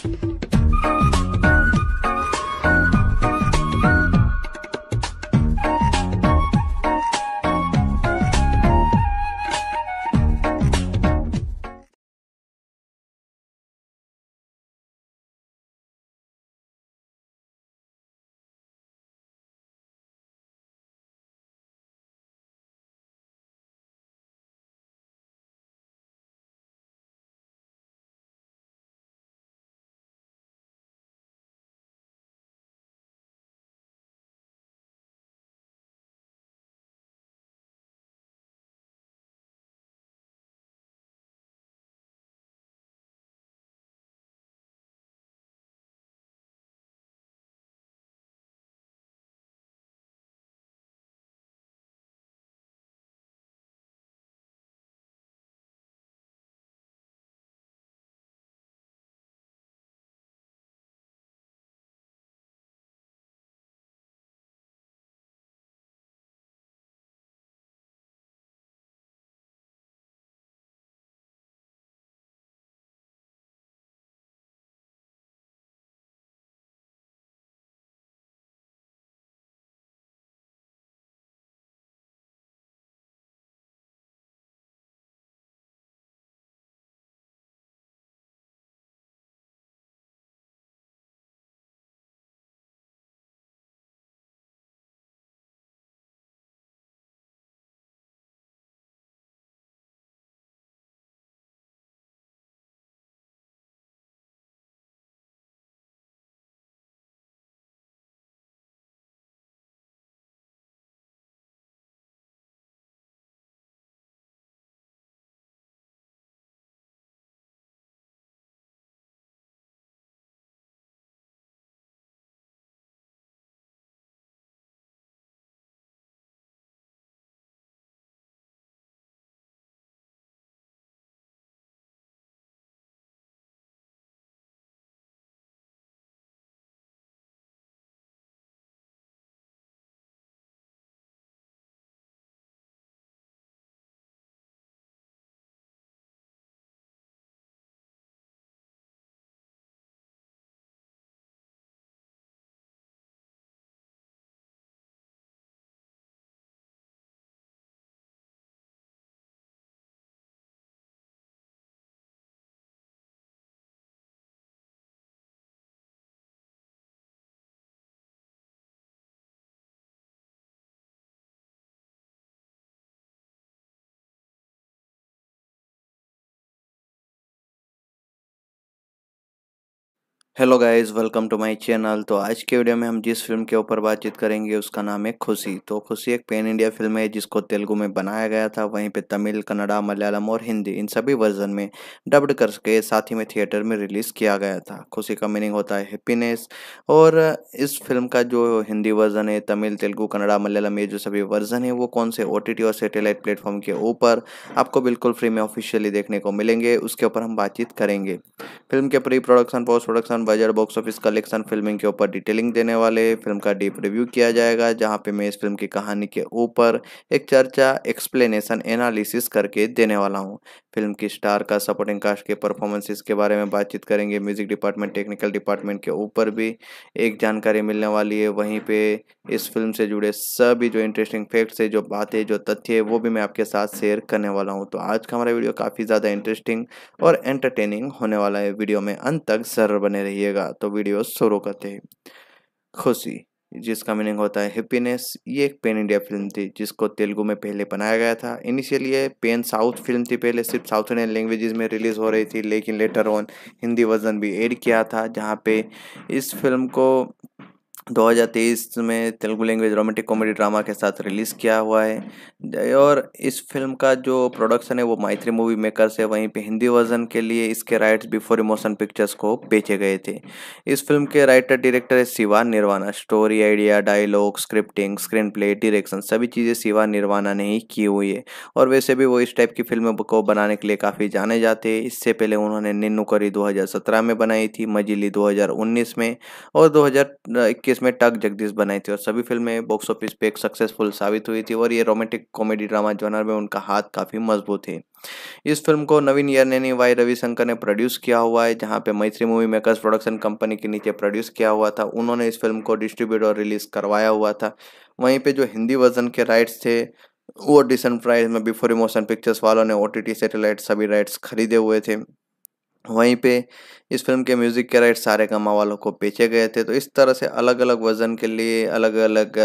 Thank you. Hello guys welcome to my channel तो आज के वीडियो में हम जिस फिल्म के ऊपर बातचीत करेंगे उसका नाम है खुशी तो खुशी एक पेन इंडिया फिल्म है जिसको तेलुगु में बनाया गया था वहीं पे तमिल कन्नड़ा मलयालम और हिंदी इन सभी वर्जन में डब्ड करके साथ ही में थिएटर में रिलीज़ किया गया था खुशी का मीनिंग होता है हैप्पीनेस और इस फिल्म का जो हिंदी वर्जन है तमिल तेलुगु कन्नड़ा मलयालम ये जो सभी वर्जन है वो कौन से ओ और सेटेलाइट प्लेटफॉर्म के ऊपर आपको बिल्कुल फ्री में ऑफिशियली देखने को मिलेंगे उसके ऊपर हम बातचीत करेंगे फिल्म के pre production post production budget box office collection filming के ऊपर डिटेलिंग देने वाले फिल्म का डीप रिव्यू किया जाएगा जहाँ पे मैं इस फिल्म की कहानी के ऊपर एक चर्चा एक्सप्लेनेशन एनालिसिस करके देने वाला हूँ फिल्म की स्टार का सपोर्टिंग कास्ट के परफॉर्मेंसेस के बारे में बातचीत करेंगे म्यूजिक डिपार्टमेंट टेक्निकल डिपार्टमेंट के ऊपर भी एक जानकारी मिलने वाली है वहीं पे इस फिल्म से जुड़े सभी जो इंटरेस्टिंग फैक्ट्स है जो बातें जो तथ्य है वो भी मैं आपके साथ शेयर करने वाला हूँ तो आज का हमारा वीडियो काफ़ी ज़्यादा इंटरेस्टिंग और एंटरटेनिंग होने वाला है वीडियो में अंत तक जरूर बने रही रहिएगा तो वीडियो शुरू करते हैं खुशी जिसका मीनिंग होता है हैप्पीनेस ये एक पेन इंडिया फिल्म थी जिसको तेलुगु में पहले बनाया गया था इनिशियली ये पेन साउथ फिल्म थी पहले सिर्फ साउथ इंडियन लैंग्वेजेस में रिलीज़ हो रही थी लेकिन लेटर ऑन हिंदी वर्जन भी एड किया था जहाँ पे इस फिल्म को 2023 में Telugu language romantic comedy drama के साथ रिलीज़ किया हुआ है और इस फिल्म का जो प्रोडक्शन है वो माइत्री मूवी मेकर है वहीं पे हिंदी वर्जन के लिए इसके राइट्स बिफोर इमोशन पिक्चर्स को बेचे गए थे इस फिल्म के राइटर डायरेक्टर है Shiva Nirvana story idea dialogue scripting screen play direction सभी चीज़ें शिवा निर्वाणा ने ही की हुई है और वैसे भी वो इस टाइप की फिल्म को बनाने के लिए काफ़ी जाने जाते हैं इससे पहले उन्होंने निन्नुकरी दो में बनाई थी मजिली दो में और दो जबकि में टग जगदीश बनाई थी और सभी फिल्में बॉक्स ऑफिस पे एक सक्सेसफुल साबित हुई थी और ये रोमांटिक कॉमेडी ड्रामा जॉनर में उनका हाथ काफ़ी मजबूत है इस फिल्म को नवीन ईयर ने वाई रविशंकर ने प्रोड्यूस किया हुआ है जहाँ पे मैत्री मूवी मेकर्स प्रोडक्शन कंपनी के नीचे प्रोड्यूस किया हुआ था उन्होंने इस फिल्म को डिस्ट्रीब्यूट और रिलीज करवाया हुआ था वहीं पर जो हिंदी वर्जन के राइट्स थे वो डिसन प्राइज में बिफोर इमोशन पिक्चर्स वालों ने ओ टी सैटेलाइट सभी राइट्स खरीदे हुए थे वहीं पे इस फिल्म के म्यूज़िक के राइट सारे गमा वालों को बेचे गए थे तो इस तरह से अलग अलग वज़न के लिए अलग अलग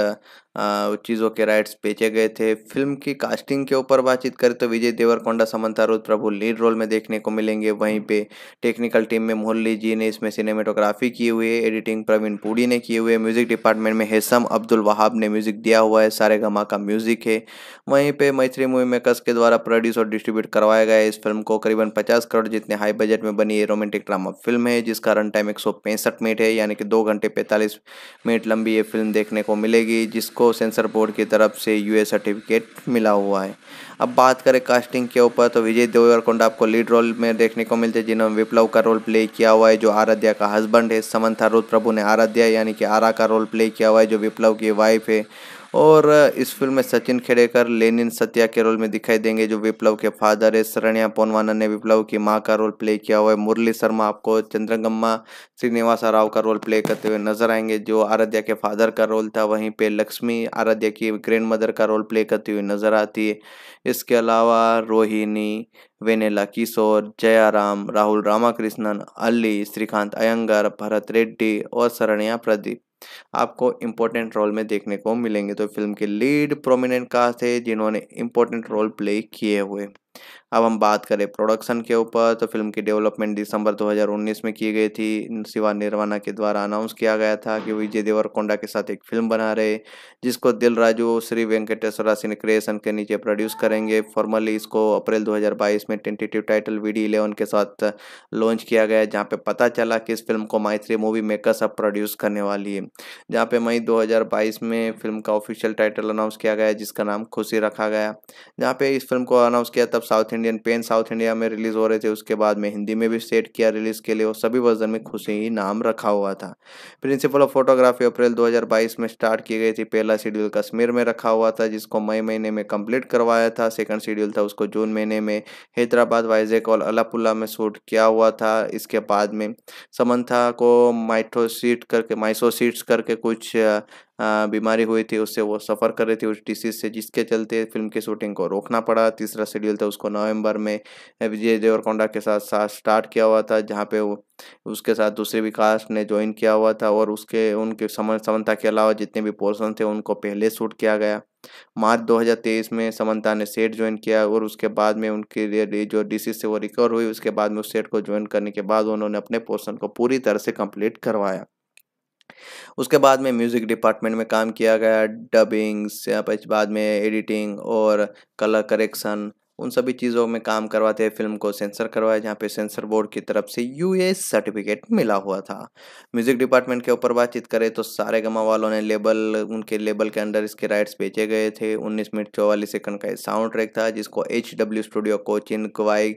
चीज़ों के राइट्स बेचे गए थे फिल्म की कास्टिंग के ऊपर बातचीत करें तो विजय देवरकोंडा समंता रुद प्रभु लीड रोल में देखने को मिलेंगे वहीं पे टेक्निकल टीम में मोहल्ली जी ने इसमें सिनेमेटोग्राफी की हुई है एडिटिंग प्रवीण पूड़ी ने की हुई है म्यूज़िक डिपार्टमेंट में हेसम अब्दुल वहाब ने म्यूज़िक दिया हुआ है सारे गमा का म्यूज़िक है वहीं पर मैत्री मूवी मेकर्स के द्वारा प्रोड्यूस और डिस्ट्रीब्यूट करवाया गया इस फिल्म को करीबन पचास करोड़ जितने हाई बजट में बनी ये रोमांटिक ड्रामा फिल्म है जिसका रन टाइम एक मिनट है यानी कि दो घंटे पैंतालीस मिनट लंबी ये फिल्म देखने को मिलेगी जिसको को सेंसर बोर्ड की तरफ से यूए सर्टिफिकेट मिला हुआ है अब बात करें कास्टिंग के ऊपर तो विजय देवरकोंडा आपको लीड रोल में देखने को मिलते हैं जिन्होंने विप्लव का रोल प्ले किया हुआ है जो आराध्या का हस्बैंड है समंथा रुद्र प्रभु ने आराध्या यानी कि आरा का रोल प्ले किया हुआ है जो विप्लव की वाइफ है और इस फिल्म में सचिन खेड़ेकर लेनिन सत्या के रोल में दिखाई देंगे जो विप्लव के फादर है शरण्या पोनवाना ने विप्लव की माँ का रोल प्ले किया हुआ है मुरली शर्मा आपको चंद्रगम्मा श्रीनिवासा राव का रोल प्ले करते हुए नजर आएंगे जो आराध्या के फादर का रोल था वहीं पे लक्ष्मी आराध्या की ग्रैंड मदर का रोल प्ले करती हुई नजर आती है इसके अलावा रोहिणी वेनेला किशोर जयाराम राहुल रामाकृष्णन अली श्रीकांत अयंगर भरत रेड्डी और शरण्या प्रदीप आपको इम्पोर्टेंट रोल में देखने को मिलेंगे तो फिल्म के लीड प्रोमिनेंट कास्ट है जिन्होंने इम्पोर्टेंट रोल प्ले किए हुए अब हम बात करें प्रोडक्शन के ऊपर तो फिल्म की डेवलपमेंट दिसंबर 2019 में की गई थी शिवा निर्वाणा के द्वारा अनाउंस किया गया था कि विजय देवरकोंडा के साथ एक फिल्म बना रहे जिसको दिल राजू श्री वेंकटेश्वरा सिंह क्रिएशन के नीचे प्रोड्यूस करेंगे फॉर्मली इसको अप्रैल 2022 में tentative title V D eleven के साथ लॉन्च किया गया जहाँ पे पता चला कि इस फिल्म को माइथ्री मूवी मेकर्स अब प्रोड्यूस करने वाली है जहाँ पे मई दो में फिल्म का ऑफिशियल टाइटल अनाउंस किया गया जिसका नाम खुशी रखा गया जहाँ पे इस फिल्म को अनाउंस किया तब south India Indian pen south India में रिलीज हो रहे थे उसके बाद में हिंदी में भी सेट किया रिलीज के लिए और सभी वर्जन में खुशी ही नाम रखा हुआ था प्रिंसिपल ऑफ फोटोग्राफी अप्रैल 2022 में स्टार्ट की गई थी पहला शेड्यूल कश्मीर में रखा हुआ था जिसको मई महीने में कंप्लीट करवाया था सेकंड शेड्यूल था उसको जून महीने में हैदराबाद वाइजेक और अलापुल्ला में शूट किया हुआ था इसके बाद में समन्था को माइट्रोसीट करके माइसोसीट्स करके कुछ बीमारी हुई थी उससे वो सफ़र कर रहे थे उस डिसीज़ से जिसके चलते फिल्म की शूटिंग को रोकना पड़ा तीसरा शेड्यूल था उसको नवंबर में विजय देवरकोंडा के साथ साथ स्टार्ट किया हुआ था जहाँ पे वो उसके साथ दूसरे भी कास्ट ने ज्वाइन किया हुआ था और उसके उनके समन समन्ता के अलावा जितने भी पोर्सन थे उनको पहले शूट किया गया मार्च 2023 में समन्ता ने सेट ज्वाइन किया और उसके बाद में उनके जो डिसीज से वो रिकवर हुई उसके बाद में उस सेट को ज्वाइन करने के बाद उन्होंने अपने पोर्सन को पूरी तरह से कंप्लीट करवाया उसके बाद में म्यूज़िक डिपार्टमेंट में काम किया गया डबिंग्स बाद में एडिटिंग और कलर करेक्शन उन सभी चीज़ों में काम करवाते हैं फिल्म को सेंसर करवाया जहाँ पे सेंसर बोर्ड की तरफ से यूएस सर्टिफिकेट मिला हुआ था म्यूज़िक डिपार्टमेंट के ऊपर बातचीत करें तो सारे गमा वालों ने लेबल उनके लेबल के अंडर इसके राइट्स बेचे गए थे 19 मिनट चौवालीस सेकंड का साउंड ट्रैक था जिसको एच डब्ल्यू स्टूडियो कोचिन क्वाई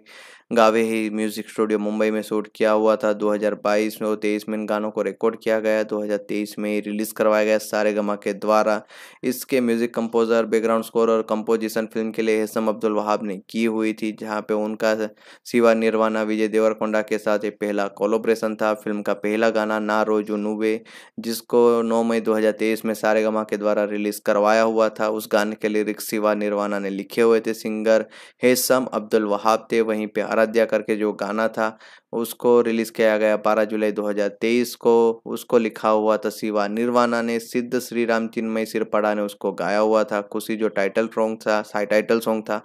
गावे ही म्यूज़िक स्टूडियो मुंबई में शूट किया हुआ था 2022 में और तेईस में इन गानों को रिकॉर्ड किया गया 2023 में ही रिलीज़ करवाया गया सारे गमा के द्वारा इसके म्यूज़िक कंपोज़र बैकग्राउंड स्कोर और कंपोजिशन फिल्म के लिए हेसम अब्दुल वहाब ने की हुई थी जहाँ पे उनका सिवा निर्वाणा विजय देवरकोंडा के साथ ये पहला कोलोब्रेशन था फिल्म का पहला गाना ना रोजो नूबे जिसको नौ मई दो में सारे गमा के द्वारा रिलीज़ करवाया हुआ था उस गाने के लिरिक्स शिवा निर्वाणा ने लिखे हुए थे सिंगर हेसम अब्दुल वहाब थे वहीं पर आराध्या करके जो गाना था उसको रिलीज़ किया गया बारह जुलाई 2023 को उसको लिखा हुआ था शिवा निर्वाणा ने सिद्ध श्री राम चिन्मय सिरपड़ा ने उसको गाया हुआ था खुशी जो टाइटल सॉन्ग था साई टाइटल सॉन्ग था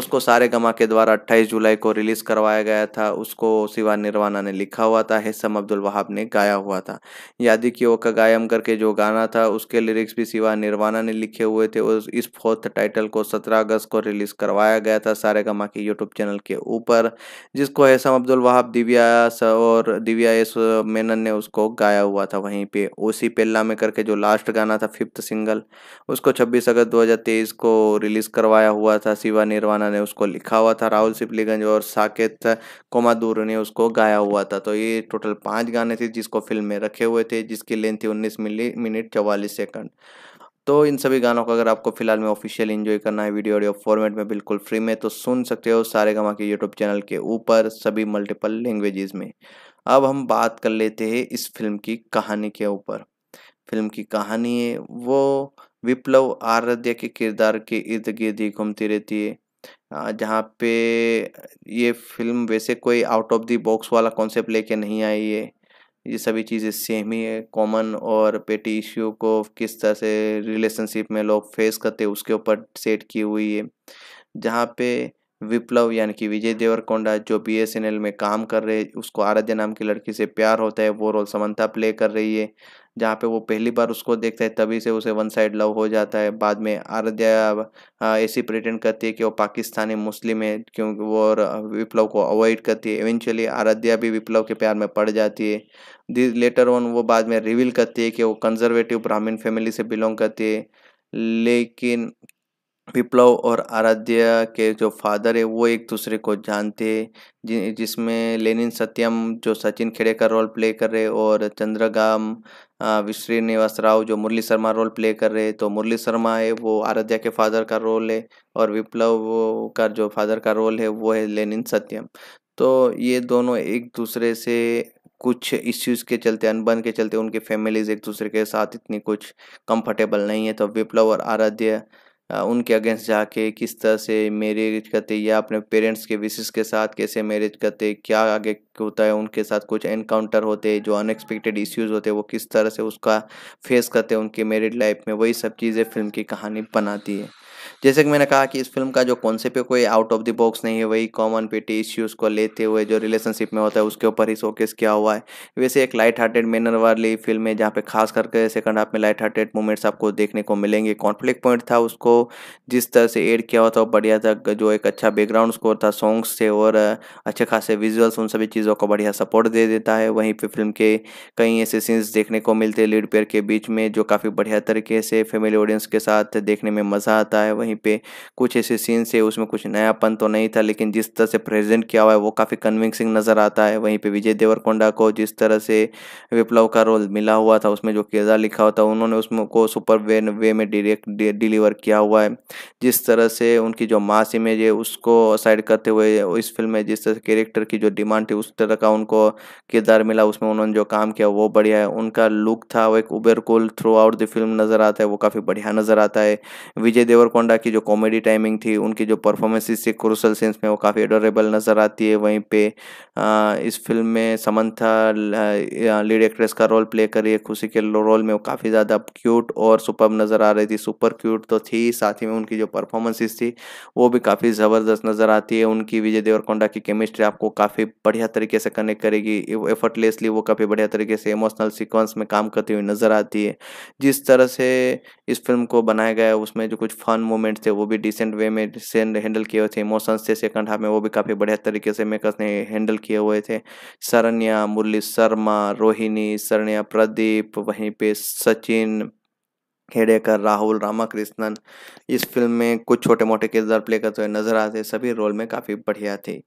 उसको सारे गमा के द्वारा 28 जुलाई को रिलीज़ करवाया गया था उसको शिवा निर्वाणा ने लिखा हुआ था हेसम अब्दुल वहाब ने गाया हुआ था यादि की ओका गायम करके जो गाना था उसके लिरिक्स भी शिवा निर्वाणा ने लिखे हुए थे और इस फोर्थ टाइटल को सत्रह अगस्त को रिलीज़ करवाया गया था सारे गमा के यूट्यूब चैनल के ऊपर जिसको हैसम अब्दुल वहाब दिव्या और दिव्या एस मेनन ने उसको गाया हुआ था वहीं पे ओसी पेल्ला में करके जो लास्ट गाना था फिफ्थ सिंगल उसको 26 अगस्त 2023 को रिलीज़ करवाया हुआ था शिवा निर्वाणा ने उसको लिखा हुआ था राहुल सिपलीगंज और साकेत कोमादूर ने उसको गाया हुआ था तो ये टोटल पाँच गाने थे जिसको फिल्म में रखे हुए थे जिसकी लेंथ थी उन्नीस मिनट चवालीस सेकंड तो इन सभी गानों का अगर आपको फिलहाल में ऑफिशियल इन्जॉय करना है वीडियो ऑडियो फॉर्मेट में बिल्कुल फ्री में तो सुन सकते हो सारे गा के यूट्यूब चैनल के ऊपर सभी मल्टीपल लैंग्वेजेस में अब हम बात कर लेते हैं इस फिल्म की कहानी के ऊपर फिल्म की कहानी है वो विप्लव आराध्य के किरदार के इर्द गिर्द ही घूमती रहती है जहाँ पे ये फिल्म वैसे कोई आउट ऑफ दी बॉक्स वाला कॉन्सेप्ट लेके नहीं आई है ये सभी चीज़ें सेम ही है कॉमन और पेटी इश्यू को किस तरह से रिलेशनशिप में लोग फेस करते हैं उसके ऊपर सेट की हुई है जहाँ पे विप्लव यानी कि विजय देवरकोंडा जो बी एस एन एल में काम कर रहे उसको आराध्या नाम की लड़की से प्यार होता है वो रोल समंता प्ले कर रही है जहाँ पे वो पहली बार उसको देखता है तभी से उसे वन साइड लव हो जाता है बाद में आराध्या हाँ, ऐसी प्रिटेंड करती है कि वो पाकिस्तानी मुस्लिम है क्योंकि वो और विप्लव को अवॉइड करती है इवेंचुअली आराध्या भी विप्लव के प्यार में पड़ जाती है दिस लेटर ऑन वो बाद में रिवील करती है कि वो कंजर्वेटिव ब्राह्मीण फैमिली से बिलोंग करती है लेकिन विप्लव और आराध्या के जो फादर है वो एक दूसरे को जानते हैं जिसमें लेनिन सत्यम जो सचिन खेड़े का रोल प्ले कर रहे और चंद्रगाम वि श्रीनिवास राव जो मुरली शर्मा रोल प्ले कर रहे तो मुरली शर्मा है वो आराध्या के फादर का रोल है और विप्लव का जो फादर का रोल है वो है लेनिन सत्यम तो ये दोनों एक दूसरे से कुछ इश्यूज के चलते अनबन के चलते उनके फैमिलीज एक दूसरे के साथ इतनी कुछ कंफर्टेबल नहीं है तो विप्लव और आराध्या उनके अगेंस्ट जाके किस तरह से मैरिज करते या अपने पेरेंट्स के विशेष के साथ कैसे मैरिज करते क्या आगे होता है उनके साथ कुछ एनकाउंटर होते जो अनएक्सपेक्टेड इश्यूज होते वो किस तरह से उसका फेस करते उनके मैरिड लाइफ में वही सब चीज़ें फिल्म की कहानी बनाती है जैसे कि मैंने कहा कि इस फिल्म का जो कॉन्सेप्ट है कोई आउट ऑफ द बॉक्स नहीं है वही कॉमन पेटी इश्यूज़ को लेते हुए जो रिलेशनशिप में होता है उसके ऊपर ही शोकेस किया हुआ है वैसे एक लाइट हार्टेड मैनर वाली फिल्म है जहाँ पे खास करके सेकंड हाफ में लाइट हार्टेड मूवमेंट्स आपको देखने को मिलेंगे कॉन्फ्लिक्ट पॉइंट था उसको जिस तरह से एड किया हुआ था बढ़िया था जो एक अच्छा बैकग्राउंड स्कोर था सॉन्ग्स थे और अच्छे खासे विजुअल्स उन सभी चीज़ों को बढ़िया सपोर्ट दे देता है वहीं पर फिल्म के कई ऐसे सीन्स देखने को मिलते हैं लीड पेयर के बीच में जो काफ़ी बढ़िया तरीके से फैमिली ऑडियंस के साथ देखने में मज़ा आता है वहीं कहीं पे कुछ ऐसे सीन्स है उसमें कुछ नयापन तो नहीं था लेकिन जिस तरह से प्रेजेंट किया हुआ है वो काफ़ी कन्विंसिंग नज़र आता है वहीं पे विजय देवरकोंडा को जिस तरह से विप्लव का रोल मिला हुआ था उसमें जो किरदार लिखा हुआ था उन्होंने उसमें को सुपर वे वे में डिरेक्ट डिलीवर किया हुआ है जिस तरह से उनकी जो मास इमेज है उसको साइड करते हुए इस फिल्म में जिस तरह कैरेक्टर की जो डिमांड थी उस तरह का उनको किरदार मिला उसमें उन्होंने जो काम किया वो बढ़िया है उनका लुक था वो एक उबेर कुल थ्रू आउट द फिल्म नज़र आता है वो काफ़ी बढ़िया नज़र आता है विजय देवरकोंडा वगैरह की जो कॉमेडी टाइमिंग थी उनकी जो परफॉर्मेंसेस थी क्रूसल सीन्स में वो काफ़ी एडोरेबल नज़र आती है वहीं पे आ, इस फिल्म में समंथा लीड एक्ट्रेस का रोल प्ले करी खुशी के रोल में वो काफ़ी ज़्यादा क्यूट और सुपर नज़र आ रही थी सुपर क्यूट तो थी साथ ही में उनकी जो परफॉर्मेंसेस थी वो भी काफ़ी ज़बरदस्त नज़र आती है उनकी विजय देवरकोंडा की केमिस्ट्री आपको काफ़ी बढ़िया तरीके से कनेक्ट करेगी एफर्टलेसली वो काफ़ी बढ़िया तरीके से इमोशनल सिक्वेंस में काम करती हुई नज़र आती है जिस तरह से इस फिल्म को बनाया गया है उसमें जो कुछ फन मोमेंट मोमेंट थे वो भी डिसेंट वे में डिसेंट हैंडल किए हुए थे इमोशंस थे सेकंड हाफ में वो भी काफ़ी बढ़िया तरीके से मेकर्स ने हैंडल किए हुए थे सरन्या मुरली शर्मा रोहिणी सरन्या प्रदीप वहीं पे सचिन हेडेकर राहुल रामाकृष्णन इस फिल्म में कुछ छोटे मोटे किरदार प्ले करते हुए नजर आते सभी रोल में काफ़ी बढ़िया थे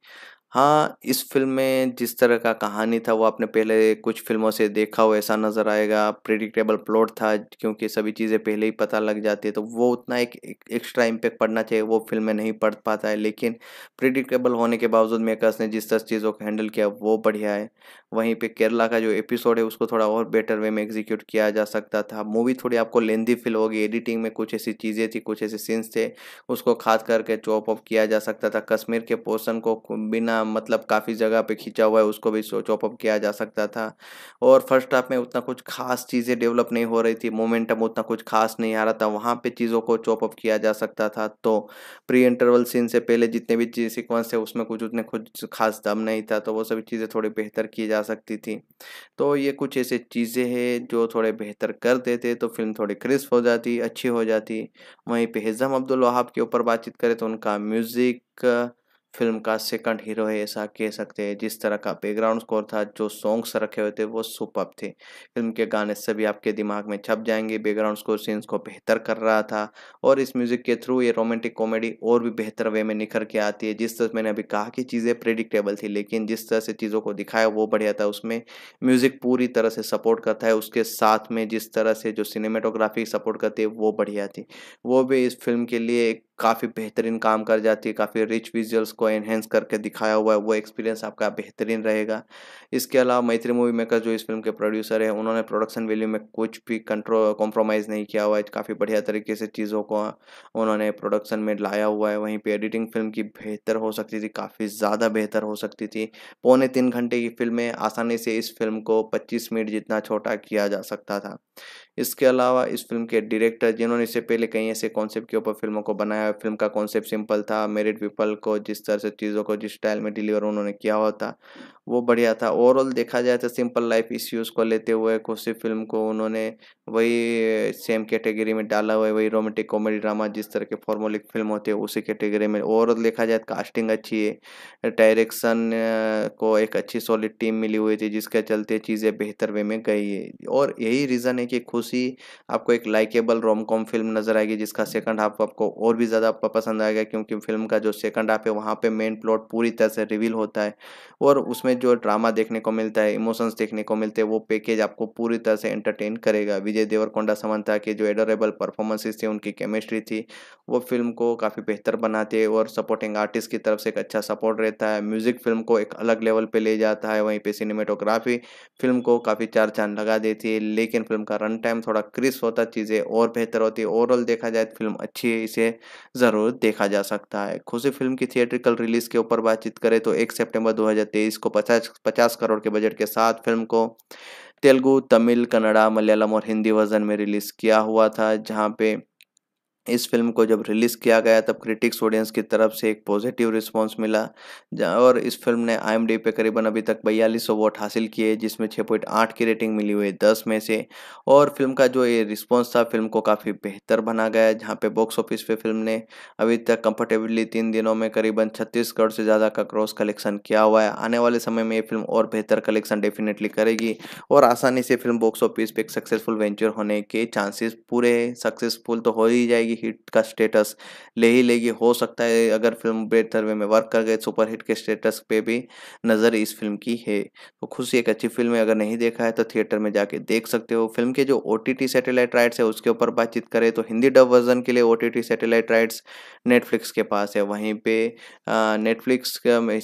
हाँ, इस फ़िल्म में जिस तरह का कहानी था वो आपने पहले कुछ फ़िल्मों से देखा हो ऐसा नज़र आएगा, प्रेडिक्टेबल प्लॉट था क्योंकि सभी चीज़ें पहले ही पता लग जाती है तो वो उतना एक एक एक्स्ट्रा इम्पेक्ट पड़ना चाहिए वो फ़िल्म में नहीं पड़ पाता है लेकिन प्रेडिक्टेबल होने के बावजूद मेकर्स ने जिस तरह चीज़ों को हैंडल किया वो बढ़िया है। वहीं पर केरला का जो एपिसोड है उसको थोड़ा और बेटर वे में एग्ज़ीक्यूट किया जा सकता था। मूवी थोड़ी आपको लेंदी फ़ील होगी, एडिटिंग में कुछ ऐसी चीज़ें थी, कुछ ऐसे सीन्स थे उसको ख़ास करके चॉप ऑफ किया जा सकता था। कश्मीर के पोर्सन को बिना मतलब काफ़ी जगह पे खींचा हुआ है उसको भी चॉपअप किया जा सकता था और फर्स्ट हाफ में उतना कुछ खास चीज़ें डेवलप नहीं हो रही थी मोमेंटम उतना कुछ खास नहीं आ रहा था वहाँ पे चीज़ों को चॉपअप किया जा सकता था तो प्री इंटरवल सीन से पहले जितने भी सिक्वेंस थे उसमें कुछ उतने कुछ खास दम नहीं था तो वो सभी चीज़ें थोड़ी बेहतर की जा सकती थी तो ये कुछ ऐसे चीज़ें हैं जो थोड़े बेहतर कर देते तो फिल्म थोड़ी क्रिस्प हो जाती अच्छी हो जाती वहीं पर हिज़म अब्दुल वहाब के ऊपर बातचीत करें तो उनका म्यूज़िक फिल्म का सेकंड हीरो है ऐसा कह सकते हैं जिस तरह का बैकग्राउंड स्कोर था जो सॉन्ग्स रखे हुए थे वो सुपर थे फिल्म के गाने सभी आपके दिमाग में छप जाएंगे बैकग्राउंड स्कोर सीन्स को बेहतर कर रहा था और इस म्यूज़िक के थ्रू ये रोमांटिक कॉमेडी और भी बेहतर वे में निखर के आती है जिस तरह मैंने अभी कहा कि चीज़ें प्रिडिक्टेबल थी लेकिन जिस तरह से चीज़ों को दिखाया वो बढ़िया था उसमें म्यूज़िक पूरी तरह से सपोर्ट करता है उसके साथ में जिस तरह से जो सिनेमेटोग्राफी सपोर्ट करती है वो बढ़िया थी वो भी इस फिल्म के लिए एक काफ़ी बेहतरीन काम कर जाती है काफ़ी रिच विजुअल्स को एनहेंस करके दिखाया हुआ है वो एक्सपीरियंस आपका बेहतरीन रहेगा इसके अलावा मैत्री मूवी मेकर जो इस फिल्म के प्रोड्यूसर है उन्होंने प्रोडक्शन वैल्यू में कुछ भी कंट्रोल कॉम्प्रोमाइज़ नहीं किया हुआ है काफ़ी बढ़िया तरीके से चीज़ों को उन्होंने प्रोडक्शन में लाया हुआ है वहीं पर एडिटिंग फिल्म की बेहतर हो सकती थी काफ़ी ज़्यादा बेहतर हो सकती थी पौने तीन घंटे की फिल्म में आसानी से इस फिल्म को पच्चीस मिनट जितना छोटा किया जा सकता था इसके अलावा इस फिल्म के डायरेक्टर जिन्होंने इससे पहले कई ऐसे कॉन्सेप्ट के ऊपर फिल्मों को बनाया फिल्म का कॉन्सेप्ट सिंपल था मेरिड पीपल को जिस तरह से चीज़ों को जिस स्टाइल में डिलीवर उन्होंने किया हुआ था वो बढ़िया था ओवरऑल देखा जाए तो सिंपल लाइफ इश्यूज को लेते हुए खुशी फिल्म को उन्होंने वही सेम कैटेगरी में डाला हुआ है वही रोमांटिक कॉमेडी ड्रामा जिस तरह के फॉर्मोलिक फिल्म होते हैं उसी कैटेगरी में ओवरऑल देखा जाए तो कास्टिंग अच्छी है डायरेक्शन को एक अच्छी सॉलिड टीम मिली हुई थी जिसके चलते चीज़ें बेहतर वे में गई है और यही रीज़न है कि खुशी आपको एक लाइकेबल रोम कॉम फिल्म नज़र आएगी जिसका सेकंड हाफ आपको और भी ज़्यादा पसंद आएगा क्योंकि फिल्म का जो सेकंड हाफ है वहाँ पे मेन प्लॉट पूरी तरह से रिवील होता है और उसमें जो ड्रामा देखने को मिलता है इमोशंस देखने को मिलते हैं वो पैकेज आपको पूरी तरह से एंटरटेन करेगा विजय देवरकोंडा समंता के जो एडोरेबल परफॉर्मेंसेज थे उनकी केमिस्ट्री थी वो फिल्म को काफ़ी बेहतर बनाते हैं और सपोर्टिंग आर्टिस्ट की तरफ से एक अच्छा सपोर्ट रहता है म्यूजिक फिल्म को एक अलग लेवल पर ले जाता है वहीं पर सिनेमेटोग्राफी फिल्म को काफ़ी चार चांद लगा देती है लेकिन फिल्म का रन टाइम थोड़ा क्रिस होता चीज़ें और बेहतर होती है ओवरऑल देखा जाए तो फिल्म अच्छी है इसे ज़रूर देखा जा सकता है खुशी फिल्म की थिएट्रिकल रिलीज़ के ऊपर बातचीत करें तो एक सेप्टेम्बर दो को पचास करोड़ के बजट के साथ फिल्म को तेलुगु तमिल कन्नड़ा मलयालम और हिंदी वर्जन में रिलीज़ किया हुआ था जहाँ पे इस फिल्म को जब रिलीज़ किया गया तब क्रिटिक्स ऑडियंस की तरफ से एक पॉजिटिव रिस्पांस मिला और इस फिल्म ने आई पे करीबन अभी तक बयालीस वोट हासिल किए जिसमें 6.8 की रेटिंग मिली हुई है दस में से और फिल्म का जो ये रिस्पांस था फिल्म को काफ़ी बेहतर बना गया जहाँ पे बॉक्स ऑफिस पे फिल्म ने अभी तक कंफर्टेबली तीन दिनों में करीबन छत्तीस करोड़ से ज़्यादा का क्रॉस कलेक्शन किया हुआ है आने वाले समय में ये फिल्म और बेहतर कलेक्शन डेफिनेटली करेगी और आसानी से फिल्म बॉक्स ऑफिस पर एक सक्सेसफुल वेंचर होने के चांसेस पूरे सक्सेसफुल तो हो ही जाएगी रहेगी हिट का स्टेटस ले ही लेगी हो सकता है अगर फिल्म बेहतर वे में वर्क कर गए सुपर हिट के स्टेटस पे भी नज़र इस फिल्म की है तो खुशी एक अच्छी फिल्म है अगर नहीं देखा है तो थिएटर में जाके देख सकते हो फिल्म के जो ओ टी सैटेलाइट राइट्स है उसके ऊपर बातचीत करें तो हिंदी डब वर्जन के लिए O T satellite rights Netflix के पास है वहीं पे Netflix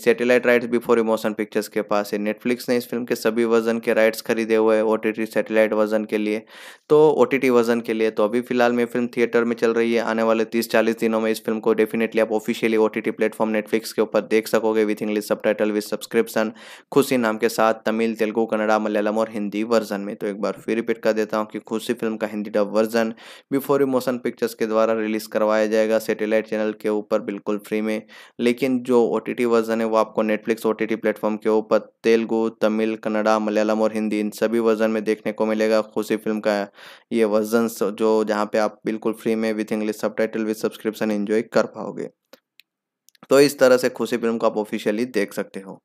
satellite rights before emotion pictures के पास है नेटफ्लिक्स ने इस फिल्म के सभी वर्जन के राइट्स खरीदे हुए हैं ओ टी सैटेलाइट वर्जन के लिए तो ओ टी वर्जन के लिए तो अभी फिलहाल में फिल्म थिएटर में चल रही है आने वाले तीस चालीस दिनों में इस फिल्म को डेफिनेटली आप ऑफिशियली ओ टी टी प्लेटफॉर्म नेटफ्लिक्स के ऊपर देख सकोगे विथ इंग्लिश सब टाइटल विथ सब्सक्रिप्शन खुशी नाम के साथ तमिल तेलुगु कन्नड़ा मलयालम और हिंदी वर्जन में तो एक बार फिर रिपीट कर देता हूँ कि खुशी फिल्म का Hindi dub version before motion pictures के द्वारा रिलीज करवाया जाएगा सेटेलाइट चैनल के ऊपर बिल्कुल फ्री में लेकिन जो ओ वर्जन है वो आपको नेटफ्लिक्स ओ टी प्लेटफॉर्म के ऊपर तेलुगु तमिल कन्नड़ा मलयालम और हिंदी इन सभी वर्जन में देखने को मिलेगा खुशी फिल्म का ये वर्जन जो जहाँ पे आप बिल्कुल फ्री में विथ इंग्लिश सब टाइटल विथ सब्सक्रिप्शन एंजॉय कर पाओगे तो इस तरह से खुशी फिल्म को आप ऑफिशियली देख सकते हो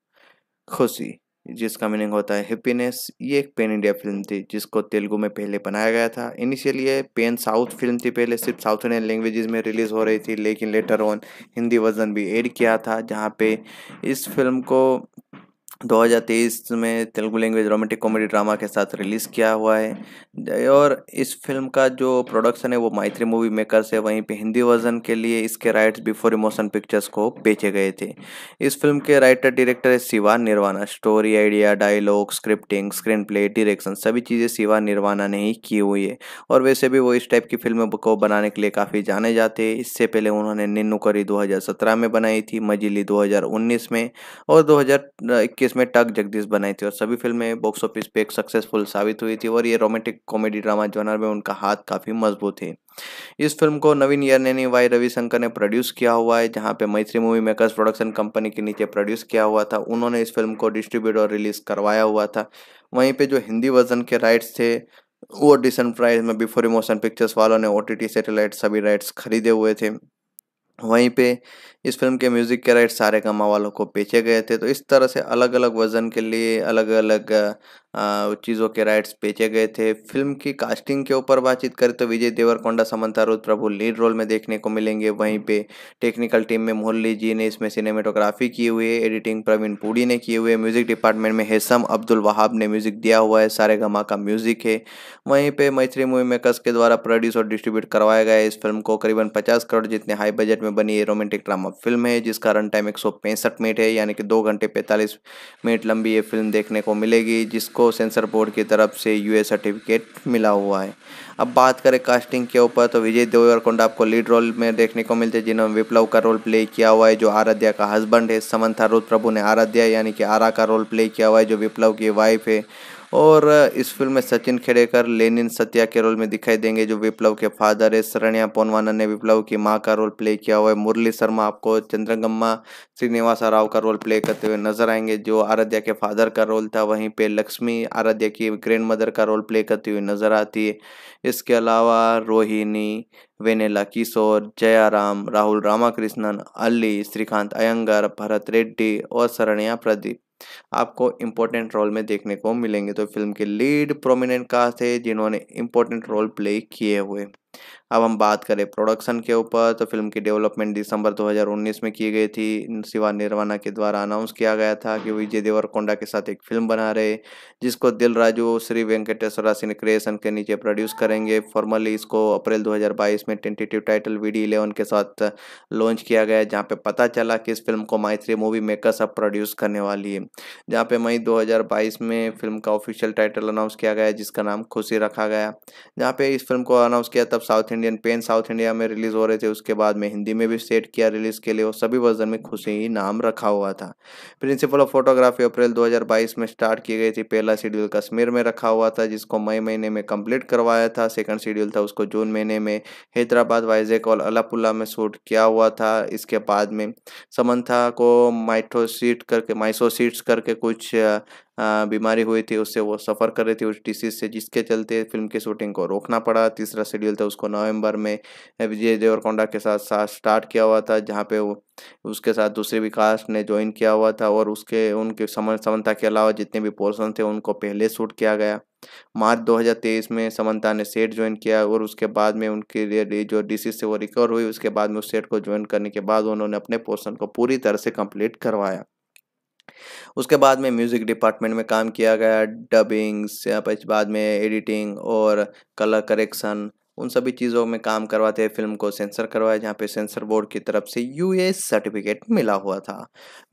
खुशी जिसका मीनिंग होता है हैप्पीनेस ये एक पेन इंडिया फिल्म थी जिसको तेलुगु में पहले बनाया गया था इनिशियली ये पेन साउथ फिल्म थी पहले सिर्फ साउथ इंडियन लैंग्वेजेस में रिलीज़ हो रही थी लेकिन लेटर ऑन हिंदी वर्जन भी एड किया था जहाँ पे इस फिल्म को 2023 में Telugu language romantic comedy drama के साथ रिलीज़ किया हुआ है और इस फिल्म का जो प्रोडक्शन है वो माइत्री मूवी मेकर्स है वहीं पे हिंदी वर्जन के लिए इसके राइट्स बिफोर इमोशन पिक्चर्स को बेचे गए थे इस फिल्म के राइटर डायरेक्टर है Shiva Nirvana story idea dialogue scripting screen play direction सभी चीज़ें शिवा निर्वाणा ने ही की हुई है और वैसे भी वो इस टाइप की फिल्म को बनाने के लिए काफ़ी जाने जाते हैं इससे पहले उन्होंने निन्नू करी में बनाई थी मजिली दो में और दो जिसमें टग जगदीश बनाई थी और सभी फिल्में बॉक्स ऑफिस पे एक सक्सेसफुल साबित हुई थी और ये रोमांटिक कॉमेडी ड्रामा जॉनर में उनका हाथ काफ़ी मजबूत है इस फिल्म को नवीन ने वाई रविशंकर ने प्रोड्यूस किया हुआ है जहाँ पे मैत्री मूवी मेकर्स प्रोडक्शन कंपनी के नीचे प्रोड्यूस किया हुआ था उन्होंने इस फिल्म को डिस्ट्रीब्यूट और रिलीज़ करवाया हुआ था वहीं पर जो हिंदी वर्जन के राइट्स थे वो डिसन प्राइस में बिफोर इमोशन पिक्चर्स वालों ने ओ टी सैटेलाइट सभी राइट्स खरीदे हुए थे वहीं पे इस फिल्म के म्यूजिक के राइट सारे गमा वालों को बेचे गए थे तो इस तरह से अलग अलग वजन के लिए अलग अलग चीज़ों के राइट्स बेचे गए थे फिल्म की कास्टिंग के ऊपर बातचीत करें तो विजय देवरकोंडा समंता रुद प्रभु लीड रोल में देखने को मिलेंगे वहीं पे टेक्निकल टीम में मोहल्ली जी ने इसमें सिनेमेटोग्राफी की हुई है एडिटिंग प्रवीण पुड़ी ने की हुई है म्यूज़िक डिपार्टमेंट में हेसम अब्दुल वहाब ने म्यूज़िक दिया हुआ है सारे गमा का म्यूज़िक है वहीं पर मैत्री मूवी मेकर्स के द्वारा प्रोड्यूस और डिस्ट्रीब्यूट करवाया गया इस फिल्म को करीबन पचास करोड़ जितने हाई बजट में बनी है रोमांटिक ड्रामा फिल्म है जिसका रन टाइम एक मिनट है यानी कि दो घंटे पैंतालीस मिनट लंबी ये फिल्म देखने को मिलेगी जिसको सेंसर बोर्ड की तरफ से यूए सर्टिफिकेट मिला हुआ है अब बात करें कास्टिंग के ऊपर तो विजय देवरकोंडा आपको लीड रोल में देखने को मिलते हैं जिन्होंने विप्लव का रोल प्ले किया हुआ है जो आराध्या का हस्बैंड है समंथा रुद्र प्रभु ने आराध्या यानी कि आरा का रोल प्ले किया हुआ है जो विप्लव की वाइफ है और इस फिल्म में सचिन खेड़ेकर लेनिन सत्या के रोल में दिखाई देंगे जो विप्लव के फादर है शरणिया पोनवाना ने विप्लव की माँ का रोल प्ले किया हुआ है मुरली शर्मा आपको चंद्रगम्मा श्रीनिवासा राव का रोल प्ले करते हुए नजर आएंगे जो आराध्या के फादर का रोल था वहीं पे लक्ष्मी आराध्या की ग्रैंड मदर का रोल प्ले करती हुई नजर आती है इसके अलावा रोहिणी वेनेला किशोर जयाराम राहुल रामाकृष्णन अली श्रीकांत अयंगर भरत रेड्डी और शरणिया प्रदीप आपको इम्पोर्टेंट रोल में देखने को मिलेंगे तो फिल्म के लीड प्रोमिनेंट कास्ट थे जिन्होंने इम्पोर्टेंट रोल प्ले किए हुए अब हम बात करें प्रोडक्शन के ऊपर तो फिल्म की डेवलपमेंट दिसंबर 2019 में की गई थी शिवा निर्वाणा के द्वारा अनाउंस किया गया था कि विजय देवरकोंडा के साथ एक फिल्म बना रहे जिसको दिल राजू श्री वेंकटेश्वरा सिंह क्रिएशन के नीचे प्रोड्यूस करेंगे फॉर्मली इसको अप्रैल 2022 में tentative title V D eleven के साथ लॉन्च किया गया जहाँ पे पता चला कि इस फिल्म को माइथ्री मूवी मेकर्स अब प्रोड्यूस करने वाली है जहाँ पे मई दो में फिल्म का ऑफिशियल टाइटल अनाउंस किया गया जिसका नाम खुशी रखा गया जहाँ पे इस फिल्म को अनाउंस किया तब south India Indian pen south India में रिलीज हो रहे थे उसके बाद में हिंदी में भी सेट किया रिलीज के लिए और सभी वर्जन में खुशी ही नाम रखा हुआ था प्रिंसिपल ऑफ फोटोग्राफी अप्रैल 2022 में स्टार्ट की गई थी पहला शेड्यूल कश्मीर में रखा हुआ था जिसको मई महीने में कंप्लीट करवाया था सेकंड शेड्यूल था उसको जून महीने में हैदराबाद वाइजेक और अलापुल्ला में शूट किया हुआ था इसके बाद में समन्था को माइट्रोसीट करके माइसोसीट्स करके कुछ बीमारी हुई थी उससे वो सफ़र कर रहे थे उस डिसीज़ से जिसके चलते फिल्म की शूटिंग को रोकना पड़ा तीसरा शेड्यूल था उसको नवंबर में विजय देवरकोंडा के साथ साथ स्टार्ट किया हुआ था जहाँ पे वो उसके साथ दूसरे भी कास्ट ने ज्वाइन किया हुआ था और उसके उनके समन समन्ता के अलावा जितने भी पोर्सन थे उनको पहले शूट किया गया मार्च 2023 में समंता ने सेट ज्वाइन किया और उसके बाद में उनके जो डिसीज से वो रिकवर हुई उसके बाद में उस सेट को ज्वाइन करने के बाद उन्होंने अपने पोर्सन को पूरी तरह से कंप्लीट करवाया उसके बाद में म्यूज़िक डिपार्टमेंट में काम किया गया डबिंग्स या फिर बाद में एडिटिंग और कलर करेक्शन उन सभी चीज़ों में काम करवाते हैं फिल्म को सेंसर करवाया जहाँ पे सेंसर बोर्ड की तरफ से यू सर्टिफिकेट मिला हुआ था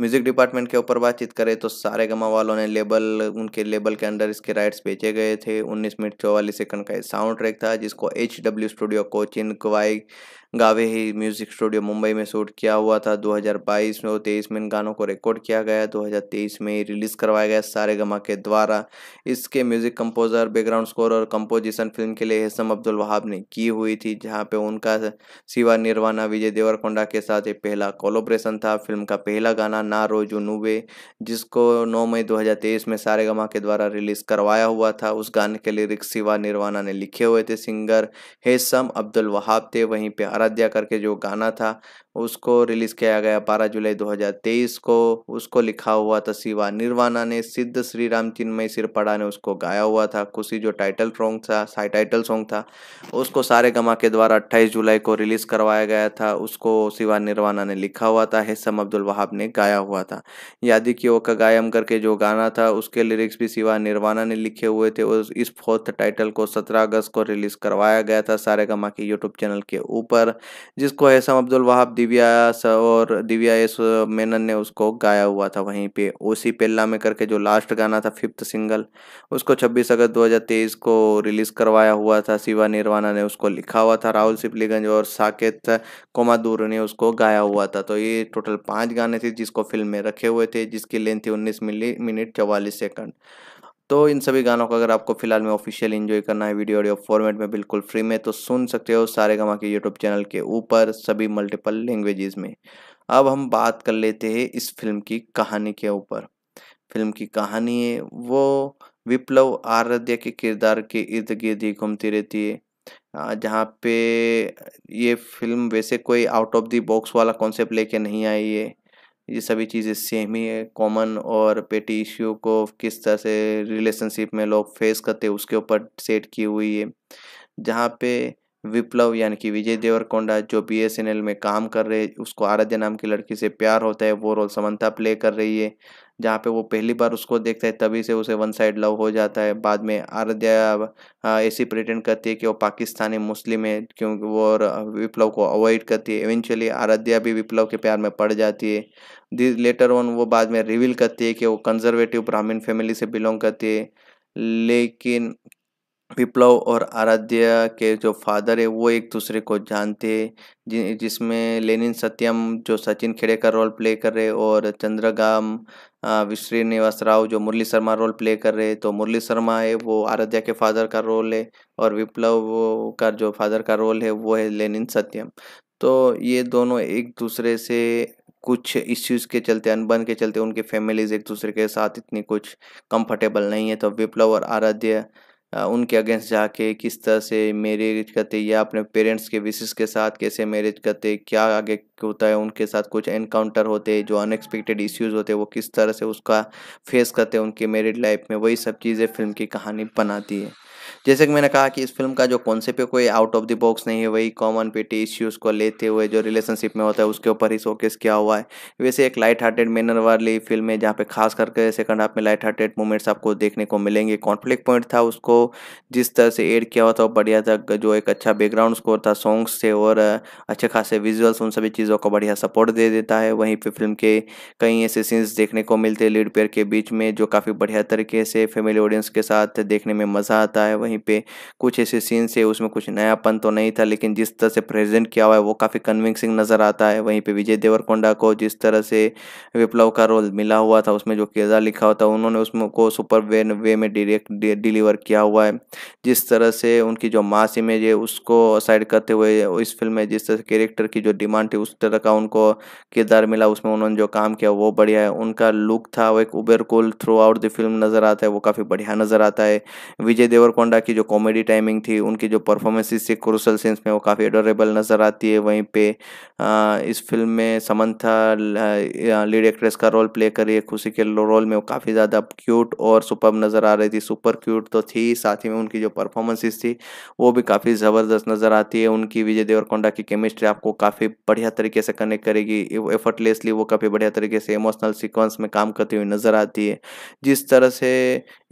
म्यूज़िक डिपार्टमेंट के ऊपर बातचीत करें तो सारे गमा वालों ने लेबल उनके लेबल के अंडर इसके राइट्स बेचे गए थे 19 मिनट चौवालीस सेकंड का साउंड ट्रैक था जिसको एच डब्ल्यू स्टूडियो कोचिन क्वाई गावे ही म्यूजिक स्टूडियो मुंबई में शूट किया हुआ था 2022 में और तेईस में इन गानों को रिकॉर्ड किया गया 2023 में रिलीज करवाया गया सारे गमा के द्वारा इसके म्यूजिक कंपोजर बैकग्राउंड स्कोर और कंपोजिशन फिल्म के लिए हेसम अब्दुल वहाब ने की हुई थी जहाँ पे उनका सिवा निर्वाणा विजय देवरकोंडा के साथ ये पहला कोलोब्रेशन था फिल्म का पहला गाना ना रोजो नूबे जिसको नौ मई दो में सारे के द्वारा रिलीज करवाया हुआ था उस गाने के लिरिक्स सिवा निर्वाणा ने लिखे हुए थे सिंगर हेसम अब्दुल वहाब थे वहीं पर उपाध्याय करके जो गाना था उसको रिलीज किया गया बारह जुलाई 2023 को उसको लिखा हुआ था शिवा निर्वाणा ने सिद्ध श्री राम चिन्मय सिरपड़ा ने उसको गाया हुआ था खुशी जो टाइटल सॉन्ग था साई टाइटल सॉन्ग था उसको सारे गमा के द्वारा 28 जुलाई को रिलीज करवाया गया था उसको शिवा निर्वाणा ने लिखा हुआ था हेसम अब्दुल वहाब ने गाया हुआ था यादि की ओ का गायम करके जो गाना था उसके लिरिक्स भी शिवा निर्वाणा ने लिखे हुए थे उस इस फोर्थ टाइटल को सत्रह अगस्त को रिलीज करवाया गया था सारे गमा के यूट्यूब चैनल के ऊपर जिसको हैसम अब्दुल वहाब दिव्या और दिव्या एस मेनन ने उसको गाया हुआ था वहीं पे ओसी पेल्ला में करके जो लास्ट गाना था फिफ्थ सिंगल उसको 26 अगस्त 2023 को रिलीज़ करवाया हुआ था शिवा निर्वाणा ने उसको लिखा हुआ था राहुल सिपलीगंज और साकेत कोमादूर ने उसको गाया हुआ था तो ये टोटल पाँच गाने थे जिसको फिल्म में रखे हुए थे जिसकी लेंथ थी उन्नीस मिनट चवालीस सेकंड तो इन सभी गानों को अगर आपको फिलहाल में ऑफिशियल इन्जॉय करना है वीडियो ऑडियो फॉर्मेट में बिल्कुल फ्री में तो सुन सकते हो सारे गमा के यूट्यूब चैनल के ऊपर सभी मल्टीपल लैंग्वेजेस में अब हम बात कर लेते हैं इस फिल्म की कहानी के ऊपर फिल्म की कहानी है वो विप्लव आराध्य के किरदार के इर्द गिर्द ही घूमती रहती है जहाँ पे ये फिल्म वैसे कोई आउट ऑफ दी बॉक्स वाला कॉन्सेप्ट लेके नहीं आई है ये सभी चीज़ें सेम ही है कॉमन और पेटी इश्यू को किस तरह से रिलेशनशिप में लोग फेस करते उसके ऊपर सेट की हुई है जहाँ पे विप्लव यानी कि विजय देवरकोंडा जो एल में काम कर रहे हैं उसको आराध्या नाम की लड़की से प्यार होता है वो रोल समंता प्ले कर रही है जहाँ पे वो पहली बार उसको देखता है तभी से उसे वन साइड लव हो जाता है बाद में आराध्या ऐसी प्रिटेंड करती है कि वो पाकिस्तानी मुस्लिम है क्योंकि वो और विप्लव को अवॉइड करती है इवेंचुअली आराध्या भी विप्लव के प्यार में पड़ जाती है लेटर ऑन वो बाद में रिवील करती है कि वो कंजर्वेटिव ब्राह्मीण फैमिली से बिलोंग करती है लेकिन विप्लव और आराध्य के जो फादर है वो एक दूसरे को जानते हैं जिसमें लेनिन सत्यम जो सचिन खेड़े का रोल प्ले कर रहे और चंद्रगाम श्रीनिवास राव जो मुरली शर्मा रोल प्ले कर रहे तो मुरली शर्मा है वो आराध्या के फादर का रोल है और विप्लव का जो फादर का रोल है वो है लेनिन सत्यम तो ये दोनों एक दूसरे से कुछ इश्यूज के चलते अनबन के चलते उनके फैमिलीज एक दूसरे के साथ इतनी कुछ कंफर्टेबल नहीं है तो विप्लव और आराध्या उनके अगेंस्ट जाके किस तरह से मैरिज करते या अपने पेरेंट्स के विशेष के साथ कैसे मैरिज करते क्या आगे होता है उनके साथ कुछ एनकाउंटर होते जो अनएक्सपेक्टेड इश्यूज होते वो किस तरह से उसका फेस करते हैं उनके मैरिड लाइफ में वही सब चीज़ें फिल्म की कहानी बनाती है जैसे कि मैंने कहा कि इस फिल्म का जो कॉन्सेप्ट है कोई आउट ऑफ द बॉक्स नहीं है वही कॉमन पेटी इश्यूज़ को लेते हुए जो रिलेशनशिप में होता है उसके ऊपर ही शोकेस किया हुआ है वैसे एक लाइट हार्टेड मैनर वाली फिल्म है जहाँ पे खास करके सेकंड हाफ में लाइट हार्टेड मूवमेंट्स आपको देखने को मिलेंगे कॉन्फ्लिक्ट पॉइंट था उसको जिस तरह से एड किया हुआ था बढ़िया था जो एक अच्छा बैकग्राउंड स्कोर था सॉन्ग्स थे और अच्छे खासे विजुअल्स उन सभी चीज़ों को बढ़िया सपोर्ट दे देता है वहीं पर फिल्म के कई ऐसे सीन्स देखने को मिलते हैं लीड पेयर के बीच में जो काफ़ी बढ़िया तरीके से फैमिली ऑडियंस के साथ देखने में मज़ा आता है वहीं पे कुछ ऐसे सीन्स है उसमें कुछ नयापन तो नहीं था लेकिन जिस तरह से प्रेजेंट किया हुआ है वो काफ़ी कन्विंसिंग नज़र आता है वहीं पे विजय देवरकोंडा को जिस तरह से विप्लव का रोल मिला हुआ था उसमें जो किरदार लिखा हुआ था उन्होंने उसमें को सुपर वे वे में डिरेक्ट डिलीवर किया हुआ है जिस तरह से उनकी जो मास इमेज है उसको साइड करते हुए इस फिल्म में जिस तरह कैरेक्टर की जो डिमांड थी उस तरह का उनको किरदार मिला उसमें उन्होंने जो काम किया वो बढ़िया है उनका लुक था वो एक उबेर थ्रू आउट द फिल्म नज़र आता है वो काफ़ी बढ़िया नज़र आता है विजय देवरकोंडा पांडा की जो कॉमेडी टाइमिंग थी उनकी जो परफॉर्मेंसेस थी क्रूसल सीन्स में वो काफ़ी एडोरेबल नज़र आती है वहीं पे आ, इस फिल्म में समंथा लीड एक्ट्रेस का रोल प्ले कर रही है खुशी के रोल में वो काफ़ी ज़्यादा क्यूट और सुपर नज़र आ रही थी सुपर क्यूट तो थी साथ ही में उनकी जो परफॉर्मेंसेस थी वो भी काफ़ी ज़बरदस्त नज़र आती है उनकी विजय देवरकोंडा की केमिस्ट्री आपको काफ़ी बढ़िया तरीके से कनेक्ट करेगी एफर्टलेसली वो काफ़ी बढ़िया तरीके से इमोशनल सिक्वेंस में काम करती हुई नज़र आती है जिस तरह से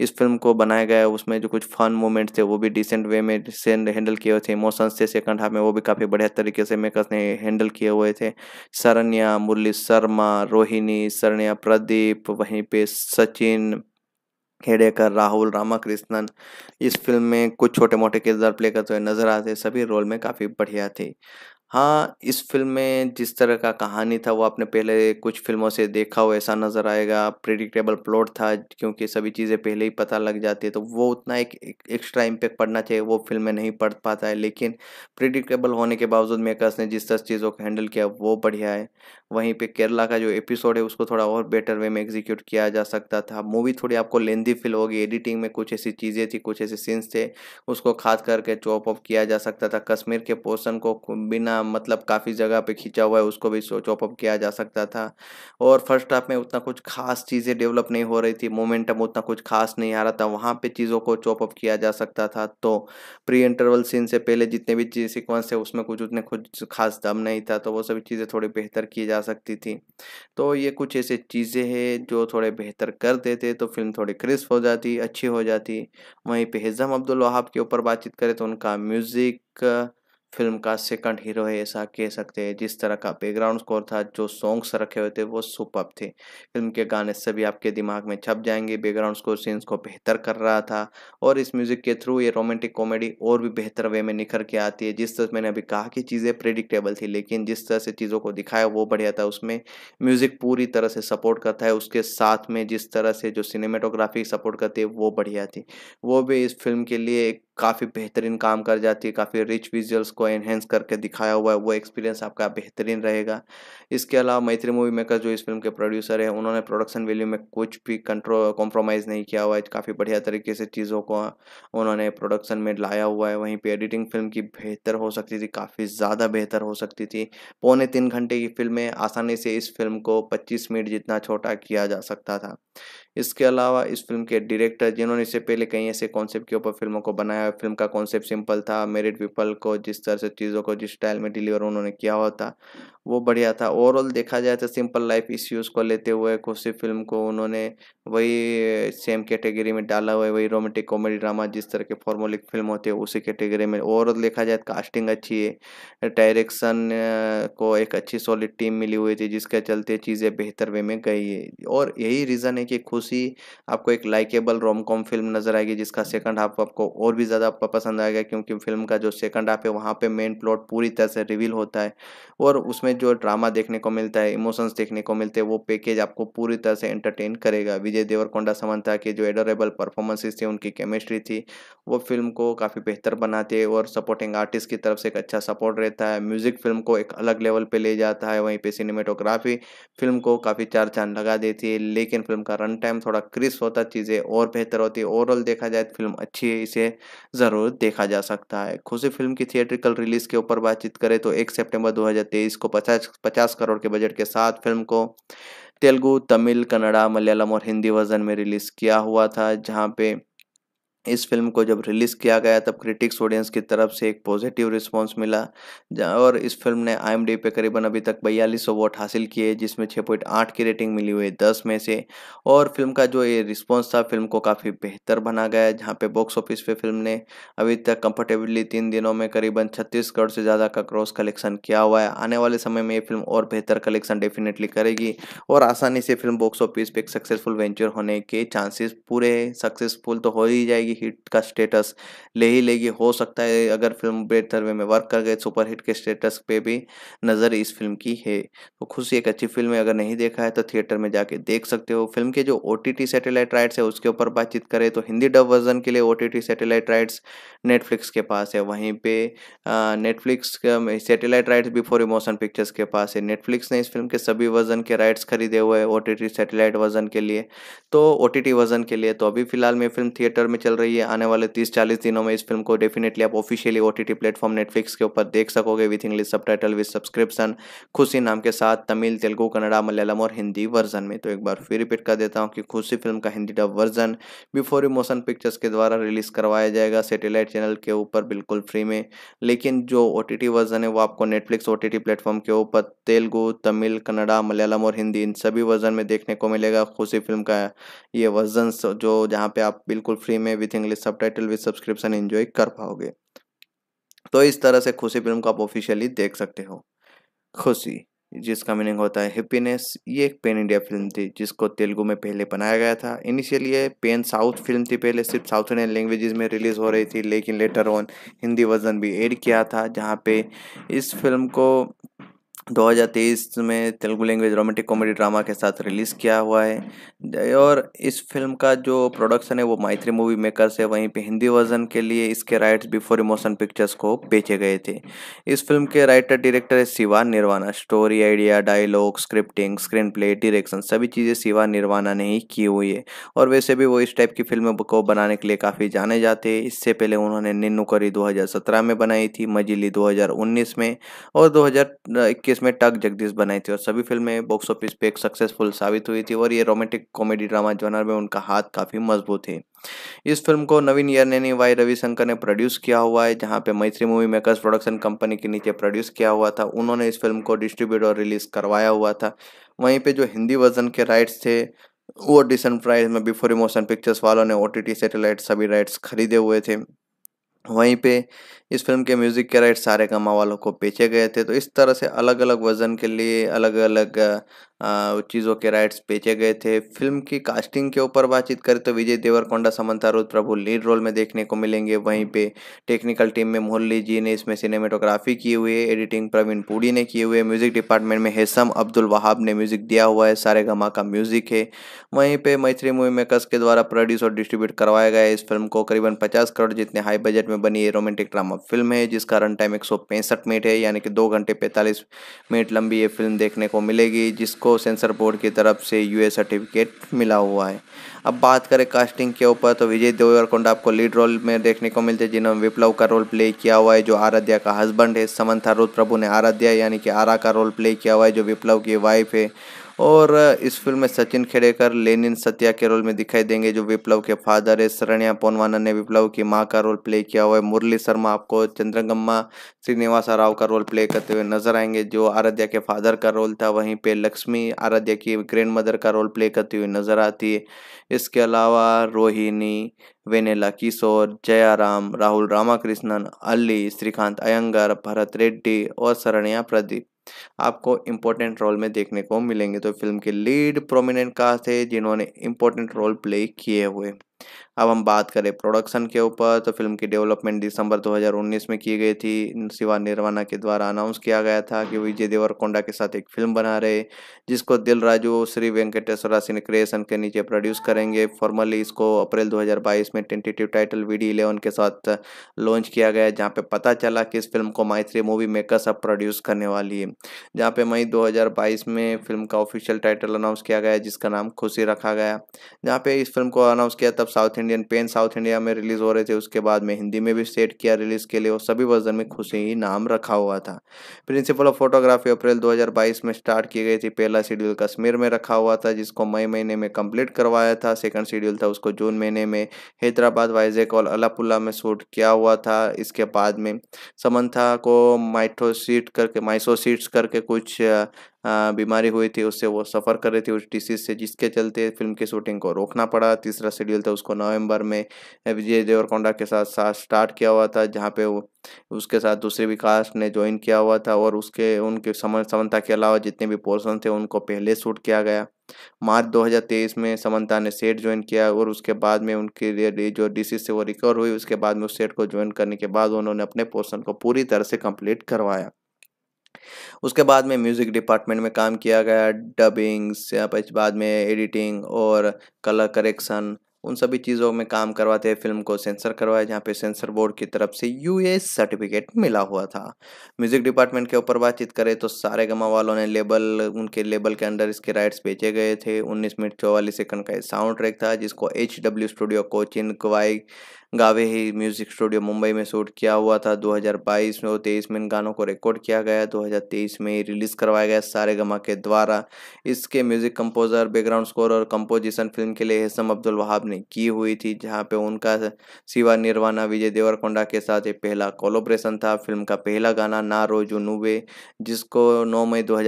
इस फिल्म को बनाया गया उसमें जो कुछ फन मोमेंट थे वो भी डिसेंट वे में से हैंडल किए हुए थे इमोशंस थे सेकंड हाफ में वो भी काफ़ी बढ़िया तरीके से मेकर्स ने हैंडल किए हुए थे सरन्या मुरली शर्मा रोहिणी सरन्या प्रदीप वहीं पे सचिन हेडेकर राहुल रामाकृष्णन इस फिल्म में कुछ छोटे मोटे किरदार प्ले करते हुए नजर आते सभी रोल में काफ़ी बढ़िया थी हाँ, इस फ़िल्म में जिस तरह का कहानी था वो आपने पहले कुछ फ़िल्मों से देखा हो ऐसा नज़र आएगा। प्रिडिक्टेबल प्लॉट था क्योंकि सभी चीज़ें पहले ही पता लग जाती है तो वो उतना एक एक्स्ट्रा इम्पैक्ट पड़ना चाहिए वो फ़िल्म में नहीं पड़ पाता है। लेकिन प्रिडिक्टेबल होने के बावजूद मेकर्स ने जिस तरह चीज़ों को हैंडल किया वो बढ़िया है। वहीं पर केरला का जो एपिसोड है उसको थोड़ा और बेटर वे में एग्ज़ीक्यूट किया जा सकता था। मूवी थोड़ी आपको लेंदी फ़ील होगी एडिटिंग में कुछ ऐसी चीज़ें थी, कुछ ऐसे सीन्स थे उसको ख़ास करके चॉप ऑफ किया जा सकता था। कश्मीर के पोर्सन को बिना मतलब काफ़ी जगह पे खींचा हुआ है उसको भी चॉपअप किया जा सकता था और फर्स्ट हाफ में उतना कुछ खास चीज़ें डेवलप नहीं हो रही थी मोमेंटम उतना कुछ खास नहीं आ रहा था वहाँ पे चीज़ों को चॉपअप किया जा सकता था तो प्री इंटरवल सीन से पहले जितने भी सिक्वेंस थे उसमें कुछ उतने कुछ खास दम नहीं था तो वो सभी चीज़ें थोड़ी बेहतर की जा सकती थी तो ये कुछ ऐसे चीज़ें हैं जो थोड़े बेहतर कर देते तो फिल्म थोड़ी क्रिस्प हो जाती अच्छी हो जाती वहीं पर हिज़म अब्दुल वहाब के ऊपर बातचीत करें तो उनका म्यूज़िक फिल्म का सेकंड हीरो है ऐसा कह सकते हैं जिस तरह का बैकग्राउंड स्कोर था जो सॉन्ग्स रखे हुए थे वो सुपर थे फिल्म के गाने सभी आपके दिमाग में छप जाएंगे बैकग्राउंड स्कोर सीन्स को बेहतर कर रहा था और इस म्यूज़िक के थ्रू ये रोमांटिक कॉमेडी और भी बेहतर वे में निखर के आती है जिस तरह मैंने अभी कहा कि चीज़ें प्रिडिक्टेबल थी लेकिन जिस तरह से चीज़ों को दिखाया वो बढ़िया था उसमें म्यूज़िक पूरी तरह से सपोर्ट करता है उसके साथ में जिस तरह से जो सिनेमेटोग्राफी सपोर्ट करती है वो बढ़िया थी वो भी इस फिल्म के लिए एक काफ़ी बेहतरीन काम कर जाती है काफ़ी रिच विजुअल्स को एनहेंस करके दिखाया हुआ है वो एक्सपीरियंस आपका बेहतरीन रहेगा इसके अलावा मैत्री मूवी मेकर जो इस फिल्म के प्रोड्यूसर है उन्होंने प्रोडक्शन वैल्यू में कुछ भी कंट्रोल कॉम्प्रोमाइज़ नहीं किया हुआ है काफ़ी बढ़िया तरीके से चीज़ों को उन्होंने प्रोडक्शन में लाया हुआ है वहीं पर एडिटिंग फिल्म की बेहतर हो सकती थी काफ़ी ज़्यादा बेहतर हो सकती थी पौने तीन घंटे की फिल्म में आसानी से इस फिल्म को पच्चीस मिनट जितना छोटा किया जा सकता था इसके अलावा इस फिल्म के डायरेक्टर जिन्होंने इससे पहले कई ऐसे कॉन्सेप्ट के ऊपर फिल्मों को बनाया फिल्म का कॉन्सेप्ट सिंपल था मेरिड पीपल को जिस तरह से चीज़ों को जिस स्टाइल में डिलीवर उन्होंने किया हुआ था वो बढ़िया था ओवरऑल देखा जाए तो सिंपल लाइफ इश्यूज को लेते हुए खुशी फिल्म को उन्होंने वही सेम कैटेगरी में डाला हुआ है वही रोमांटिक कॉमेडी ड्रामा जिस तरह के फॉर्मोलिक फिल्म होती है उसी कैटेगरी में ओवरऑल देखा जाए तो कास्टिंग अच्छी है डायरेक्शन को एक अच्छी सॉलिड टीम मिली हुई थी जिसके चलते चीज़ें बेहतर वे में गई है और यही रीज़न है कि खुशी आपको एक लाइकेबल रोम कॉम फिल्म नज़र आएगी जिसका सेकंड हाफ आपको और भी ज़्यादा पसंद आएगा क्योंकि फिल्म का जो सेकंड हाफ है वहाँ पे मेन प्लॉट पूरी तरह से रिवील होता है और उसमें जो ड्रामा देखने को मिलता है इमोशंस देखने को मिलते हैं वो पैकेज आपको पूरी तरह से एंटरटेन करेगा विजय देवरकोंडा समंता के जो एडोरेबल परफॉर्मेंसेस थे उनकी केमिस्ट्री थी वो फिल्म को काफ़ी बेहतर बनाते हैं और सपोर्टिंग आर्टिस्ट की तरफ से एक अच्छा सपोर्ट रहता है म्यूज़िक फिल्म को एक अलग लेवल पर ले जाता है वहीं पर सिनेमेटोग्राफी फिल्म को काफ़ी चार चांद लगा देती है लेकिन फिल्म का रन टाइम थोड़ा क्रिस होता चीज़ें और बेहतर होती है ओवरऑल देखा जाए तो फिल्म अच्छी है इसे ज़रूर देखा जा सकता है खुशी फिल्म की थिएट्रिकल रिलीज़ के ऊपर बातचीत करें तो एक सेप्टेम्बर दो को पचास पचास करोड़ के बजट के साथ फिल्म को तेलुगु तमिल कन्नड़ा मलयालम और हिंदी वर्जन में रिलीज़ किया हुआ था जहाँ पे इस फिल्म को जब रिलीज़ किया गया तब क्रिटिक्स ऑडियंस की तरफ से एक पॉजिटिव रिस्पांस मिला और इस फिल्म ने आई पे करीबन अभी तक बयालीस वोट हासिल किए जिसमें छः पॉइंट आठ की रेटिंग मिली हुई दस में से और फिल्म का जो ये रिस्पांस था फिल्म को काफ़ी बेहतर बना गया जहाँ पे बॉक्स ऑफिस पे फिल्म ने अभी तक कंफर्टेबली तीन दिनों में करीबन छत्तीस करोड़ से ज़्यादा का क्रॉस कलेक्शन किया हुआ है आने वाले समय में ये फिल्म और बेहतर कलेक्शन डेफिनेटली करेगी और आसानी से फिल्म बॉक्स ऑफिस पर एक सक्सेसफुल वेंचर होने के चांसेस पूरे सक्सेसफुल तो हो ही जाएगी हिट का स्टेटस ले ही लेगी हो सकता है अगर फिल्म बेहतर वे में वर्क कर गए सुपरहिट के स्टेटस पे भी नज़र इस फिल्म की है तो खुशी एक अच्छी फिल्म है अगर नहीं देखा है तो थिएटर में जाके देख सकते हो फिल्म के जो ओ सैटेलाइट राइट्स है उसके ऊपर बातचीत करें तो हिंदी डब वर्जन के लिए ओ सैटेलाइट राइट्स नेटफ्लिक्स के पास है वहीं पे Netflix satellite rights before emotion pictures के पास है नेटफ्लिक्स ने इस फिल्म के सभी वर्जन के राइट्स खरीदे हुए हैं ओ सैटेलाइट वर्जन के लिए तो ओ टी वर्जन के लिए तो अभी फिलहाल में फिल्म थिएटर में चल रही रही है आने वाले तीस चालीस दिनों में इस फिल्म को डेफिनेटली आप officially O T platform Netflix के ऊपर देख सकोगे विथ इंग्लिश सब टाइटल विथ सब्सक्रिप्शन खुशी नाम के साथ तमिल तेलुगु कन्नड़ा मलयालम और हिंदी वर्जन में तो एक बार फिर रिपीट कर देता हूँ कि खुशी फिल्म का Hindi dub version Before You Motion pictures के द्वारा रिलीज करवाया जाएगा सेटेलाइट चैनल के ऊपर बिल्कुल फ्री में लेकिन जो ओ वर्जन है वो आपको नेटफ्लिक्स ओ टी प्लेटफॉर्म के ऊपर तेलुगु तमिल कन्नड़ा मलयालम और हिंदी इन सभी वर्जन में देखने को मिलेगा खुशी फिल्म का ये वर्जन जो जहाँ पे आप बिल्कुल फ्री में विथ इंग्लिश सब टाइटल विद सब्सक्रिप्शन एंजॉय कर पाओगे तो इस तरह से खुशी फिल्म को आप ऑफिशियली देख सकते हो खुशी जिसका मीनिंग होता है हैप्पीनेस ये एक पेन इंडिया फिल्म थी जिसको तेलुगु में पहले बनाया गया था इनिशियली ये पेन साउथ फिल्म थी पहले सिर्फ साउथ इंडियन लैंग्वेजेस में रिलीज़ हो रही थी लेकिन लेटर ऑन हिंदी वर्जन भी एड किया था जहाँ पे इस फिल्म को 2023 में Telugu language romantic comedy drama के साथ रिलीज़ किया हुआ है और इस फिल्म का जो प्रोडक्शन है वो माइत्री मूवी मेकर्स है वहीं पे हिंदी वर्जन के लिए इसके राइट्स बिफोर इमोशन पिक्चर्स को बेचे गए थे इस फिल्म के राइटर डायरेक्टर है Shiva Nirvana story idea dialogue scripting screen play direction सभी चीज़ें शिवा निर्वाणा ने ही की हुई है और वैसे भी वो इस टाइप की फिल्म को बनाने के लिए काफ़ी जाने जाते हैं इससे पहले उन्होंने निन्नुकरी दो में बनाई थी मजिली दो में और दो जबकि में टग जगदीश बनाई थी और सभी फिल्में बॉक्स ऑफिस पे एक सक्सेसफुल साबित हुई थी और ये रोमांटिक कॉमेडी ड्रामा जॉनर में उनका हाथ काफ़ी मजबूत है इस फिल्म को नवीन ईयर ने वाई रविशंकर ने प्रोड्यूस किया हुआ है जहाँ पे मैत्री मूवी मेकर्स प्रोडक्शन कंपनी के नीचे प्रोड्यूस किया हुआ था उन्होंने इस फिल्म को डिस्ट्रीब्यूट और रिलीज़ करवाया हुआ था वहीं पर जो हिंदी वर्जन के राइट्स थे वो डिसेंट प्राइस में बिफोर इमोशन पिक्चर्स वालों ने ओ टी सैटेलाइट सभी राइट्स खरीदे हुए थे वहीं पे इस फिल्म के म्यूजिक के राइट सारे कमा वालों को बेचे गए थे तो इस तरह से अलग अलग वजन के लिए अलग अलग चीज़ों के राइट्स बेचे गए थे फिल्म की कास्टिंग के ऊपर बातचीत करें तो विजय देवरकोंडा समंता रुद प्रभु लीड रोल में देखने को मिलेंगे वहीं पे टेक्निकल टीम में मुरली जी ने इसमें सिनेमेटोग्राफी की हुई है एडिटिंग प्रवीण पुड़ी ने की हुई है म्यूजिक डिपार्टमेंट में हेसम अब्दुल वहाब ने म्यूजिक दिया हुआ है सारे गमा का म्यूजिक है वहीं पर मैत्री मूवी मेकर्स के द्वारा प्रोड्यूस और डिस्ट्रीब्यूट करवाया गया इस फिल्म को करीबन पचास करोड़ जितने हाई बजट में बनी है रोमांटिक ड्रामा फिल्म है जिसका रन टाइम एक मिनट है यानी कि दो घंटे पैंतालीस मिनट लंबी ये फिल्म देखने को मिलेगी जिसको सेंसर बोर्ड की तरफ से यूए सर्टिफिकेट मिला हुआ है अब बात करें कास्टिंग के ऊपर तो विजय देवरकोंडा आपको लीड रोल में देखने को मिलते हैं जिन्होंने विप्लव का रोल प्ले किया हुआ है जो आराध्या का हस्बैंड है समंथा रुद्र प्रभु ने आराध्या यानी कि आरा का रोल प्ले किया हुआ है जो विप्लव की वाइफ है और इस फिल्म में सचिन खेड़ेकर लेनिन सत्या के रोल में दिखाई देंगे जो विप्लव के फादर है शरण्या पोनवाना ने विप्लव की माँ का रोल प्ले किया हुआ है मुरली शर्मा आपको चंद्रगम्मा श्रीनिवासा राव का रोल प्ले करते हुए नजर आएंगे जो आराध्या के फादर का रोल था वहीं पे लक्ष्मी आराध्या की ग्रैंड मदर का रोल प्ले करती हुई नजर आती है इसके अलावा रोहिणी वेनेला किशोर जयाराम राहुल रामाकृष्णन अली श्रीकांत अयंगर भरत रेड्डी और शरण्या प्रदीप आपको इम्पोर्टेंट रोल में देखने को मिलेंगे तो फिल्म के लीड प्रोमिनेंट कास्ट थे जिन्होंने इम्पोर्टेंट रोल प्ले किए हुए अब हम बात करें प्रोडक्शन के ऊपर तो फिल्म की डेवलपमेंट दिसंबर 2019 में की गई थी शिवा निर्वाणा के द्वारा अनाउंस किया गया था कि विजय देवरकोंडा के साथ एक फिल्म बना रहे जिसको दिल राजू श्री वेंकटेश्वरा सिंह क्रिएशन के नीचे प्रोड्यूस करेंगे फॉर्मली इसको अप्रैल 2022 में tentative title V D eleven के साथ लॉन्च किया गया जहाँ पे पता चला कि इस फिल्म को माइथ्री मूवी मेकर्स अब प्रोड्यूस करने वाली है जहाँ पे मई दो में फिल्म का ऑफिशियल टाइटल अनाउंस किया गया जिसका नाम खुशी रखा गया जहाँ पे इस फिल्म को अनाउंस किया तब south India Indian pen south India में रिलीज़ हो रहे थे उसके बाद में हिंदी में भी सेट किया रिलीज़ के लिए और सभी वर्जन में खुशी ही नाम रखा हुआ था प्रिंसिपल ऑफ फोटोग्राफी अप्रैल 2022 में स्टार्ट की गई थी पहला शेड्यूल कश्मीर में रखा हुआ था जिसको मई महीने में कंप्लीट करवाया था सेकंड शेड्यूल था उसको जून महीने में हैदराबाद वाइजेक और अलापुल्ला में शूट किया हुआ था इसके बाद में समन्था को माइथोसीट करके माइसोसीट्स करके कुछ बीमारी हुई थी उससे वो सफ़र कर रहे थे उस डिसीज़ से जिसके चलते फिल्म की शूटिंग को रोकना पड़ा तीसरा शेड्यूल था उसको नवंबर में विजय देवरकोंडा के साथ साथ स्टार्ट किया हुआ था जहाँ पे वो उसके साथ दूसरे भी कास्ट ने ज्वाइन किया हुआ था और उसके उनके समन समन्ता के अलावा जितने भी पोर्सन थे उनको पहले शूट किया गया मार्च 2023 में समन्ता ने सेट ज्वाइन किया और उसके बाद में उनकी जो डिसीज से वो रिकवर हुई उसके बाद में उस सेट को ज्वाइन करने के बाद उन्होंने अपने पोर्सन को पूरी तरह से कंप्लीट करवाया उसके बाद में म्यूज़िक डिपार्टमेंट में काम किया गया डबिंग्स बाद में एडिटिंग और कलर करेक्शन उन सभी चीज़ों में काम करवाते हैं फिल्म को सेंसर करवाया जहाँ पे सेंसर बोर्ड की तरफ से यू सर्टिफिकेट मिला हुआ था म्यूज़िक डिपार्टमेंट के ऊपर बातचीत करें तो सारे गमा वालों ने लेबल उनके लेबल के अंडर इसके राइट्स बेचे गए थे 19 मिनट चौवालीस सेकंड का साउंड ट्रैक था जिसको एच डब्ल्यू स्टूडियो कोचिन क्वाई गावे ही म्यूजिक स्टूडियो मुंबई में शूट किया हुआ था 2022 में और तेईस में इन गानों को रिकॉर्ड किया गया 2023 में रिलीज करवाया गया सारे गमा के द्वारा इसके म्यूजिक कंपोजर बैकग्राउंड स्कोर और कंपोजिशन फिल्म के लिए हेसम अब्दुल वहाब ने की हुई थी जहाँ पे उनका सिवा निर्वाणा विजय देवरकोंडा के साथ ये पहला कोलोब्रेशन था फिल्म का पहला गाना ना रोजो नूबे जिसको नौ मई दो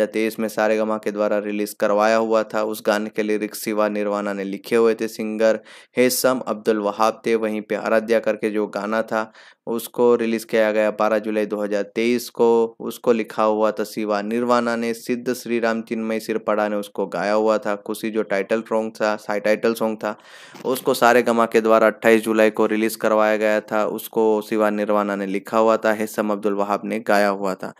में सारे गमा के द्वारा रिलीज करवाया हुआ था उस गाने के लिरिक्स सिवा निर्वाणा ने लिखे हुए थे सिंगर हेसम अब्दुल वहाब थे वहीं पर आराध्या करके जो गाना था उसको रिलीज़ किया गया बारह जुलाई 2023 को उसको लिखा हुआ था शिवा निर्वाणा ने सिद्ध श्री राम चिन्मय सिरपड़ा ने उसको गाया हुआ था खुशी जो टाइटल सॉन्ग था साई टाइटल सॉन्ग था उसको सारे गमा के द्वारा 28 जुलाई को रिलीज़ करवाया गया था उसको शिवा निर्वाणा ने लिखा हुआ था हेसम अब्दुल वहाब ने गाया हुआ था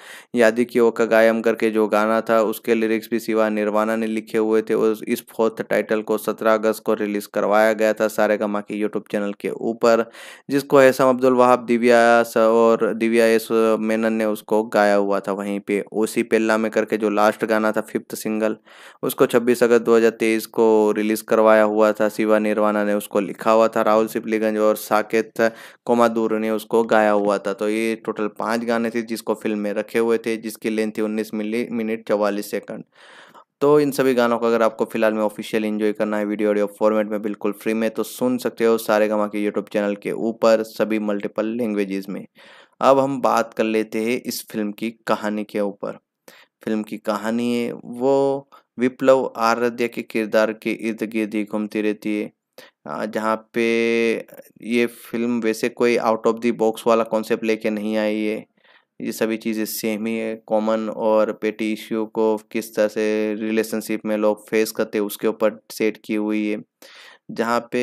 यादि की ओ का गायम करके जो गाना था उसके लिरिक्स भी शिवा निर्वाणा ने लिखे हुए थे और इस फोर्थ टाइटल को सत्रह अगस्त को रिलीज़ करवाया गया था सारे गमा के यूट्यूब चैनल के ऊपर जिसको हैसम अब्दुल वहाब दिव्या और दिव्या एस मेनन ने उसको गाया हुआ था वहीं पे ओसी पेल्ला में करके जो लास्ट गाना था फिफ्थ सिंगल उसको 26 अगस्त 2023 को रिलीज़ करवाया हुआ था शिवा निर्वाणा ने उसको लिखा हुआ था राहुल सिपलीगंज और साकेत कोमादूर ने उसको गाया हुआ था तो ये टोटल पाँच गाने थे जिसको फिल्म में रखे हुए थे जिसकी लेंथ थी उन्नीस मिनट चवालीस सेकंड तो इन सभी गानों को अगर आपको फिलहाल में ऑफिशियल इन्जॉय करना है वीडियो ऑडियो फॉर्मेट में बिल्कुल फ्री में तो सुन सकते हो सारे गमा के यूट्यूब चैनल के ऊपर सभी मल्टीपल लैंग्वेजेस में अब हम बात कर लेते हैं इस फिल्म की कहानी के ऊपर फिल्म की कहानी है वो विप्लव आराध्य के किरदार के इर्द गिर्द ही घूमती रहती है जहाँ पे ये फिल्म वैसे कोई आउट ऑफ द बॉक्स वाला कॉन्सेप्ट लेके नहीं आई है ये सभी चीज़ें सेम ही है कॉमन और पेटी इश्यू को किस तरह से रिलेशनशिप में लोग फेस करते हैं उसके ऊपर सेट की हुई है जहाँ पे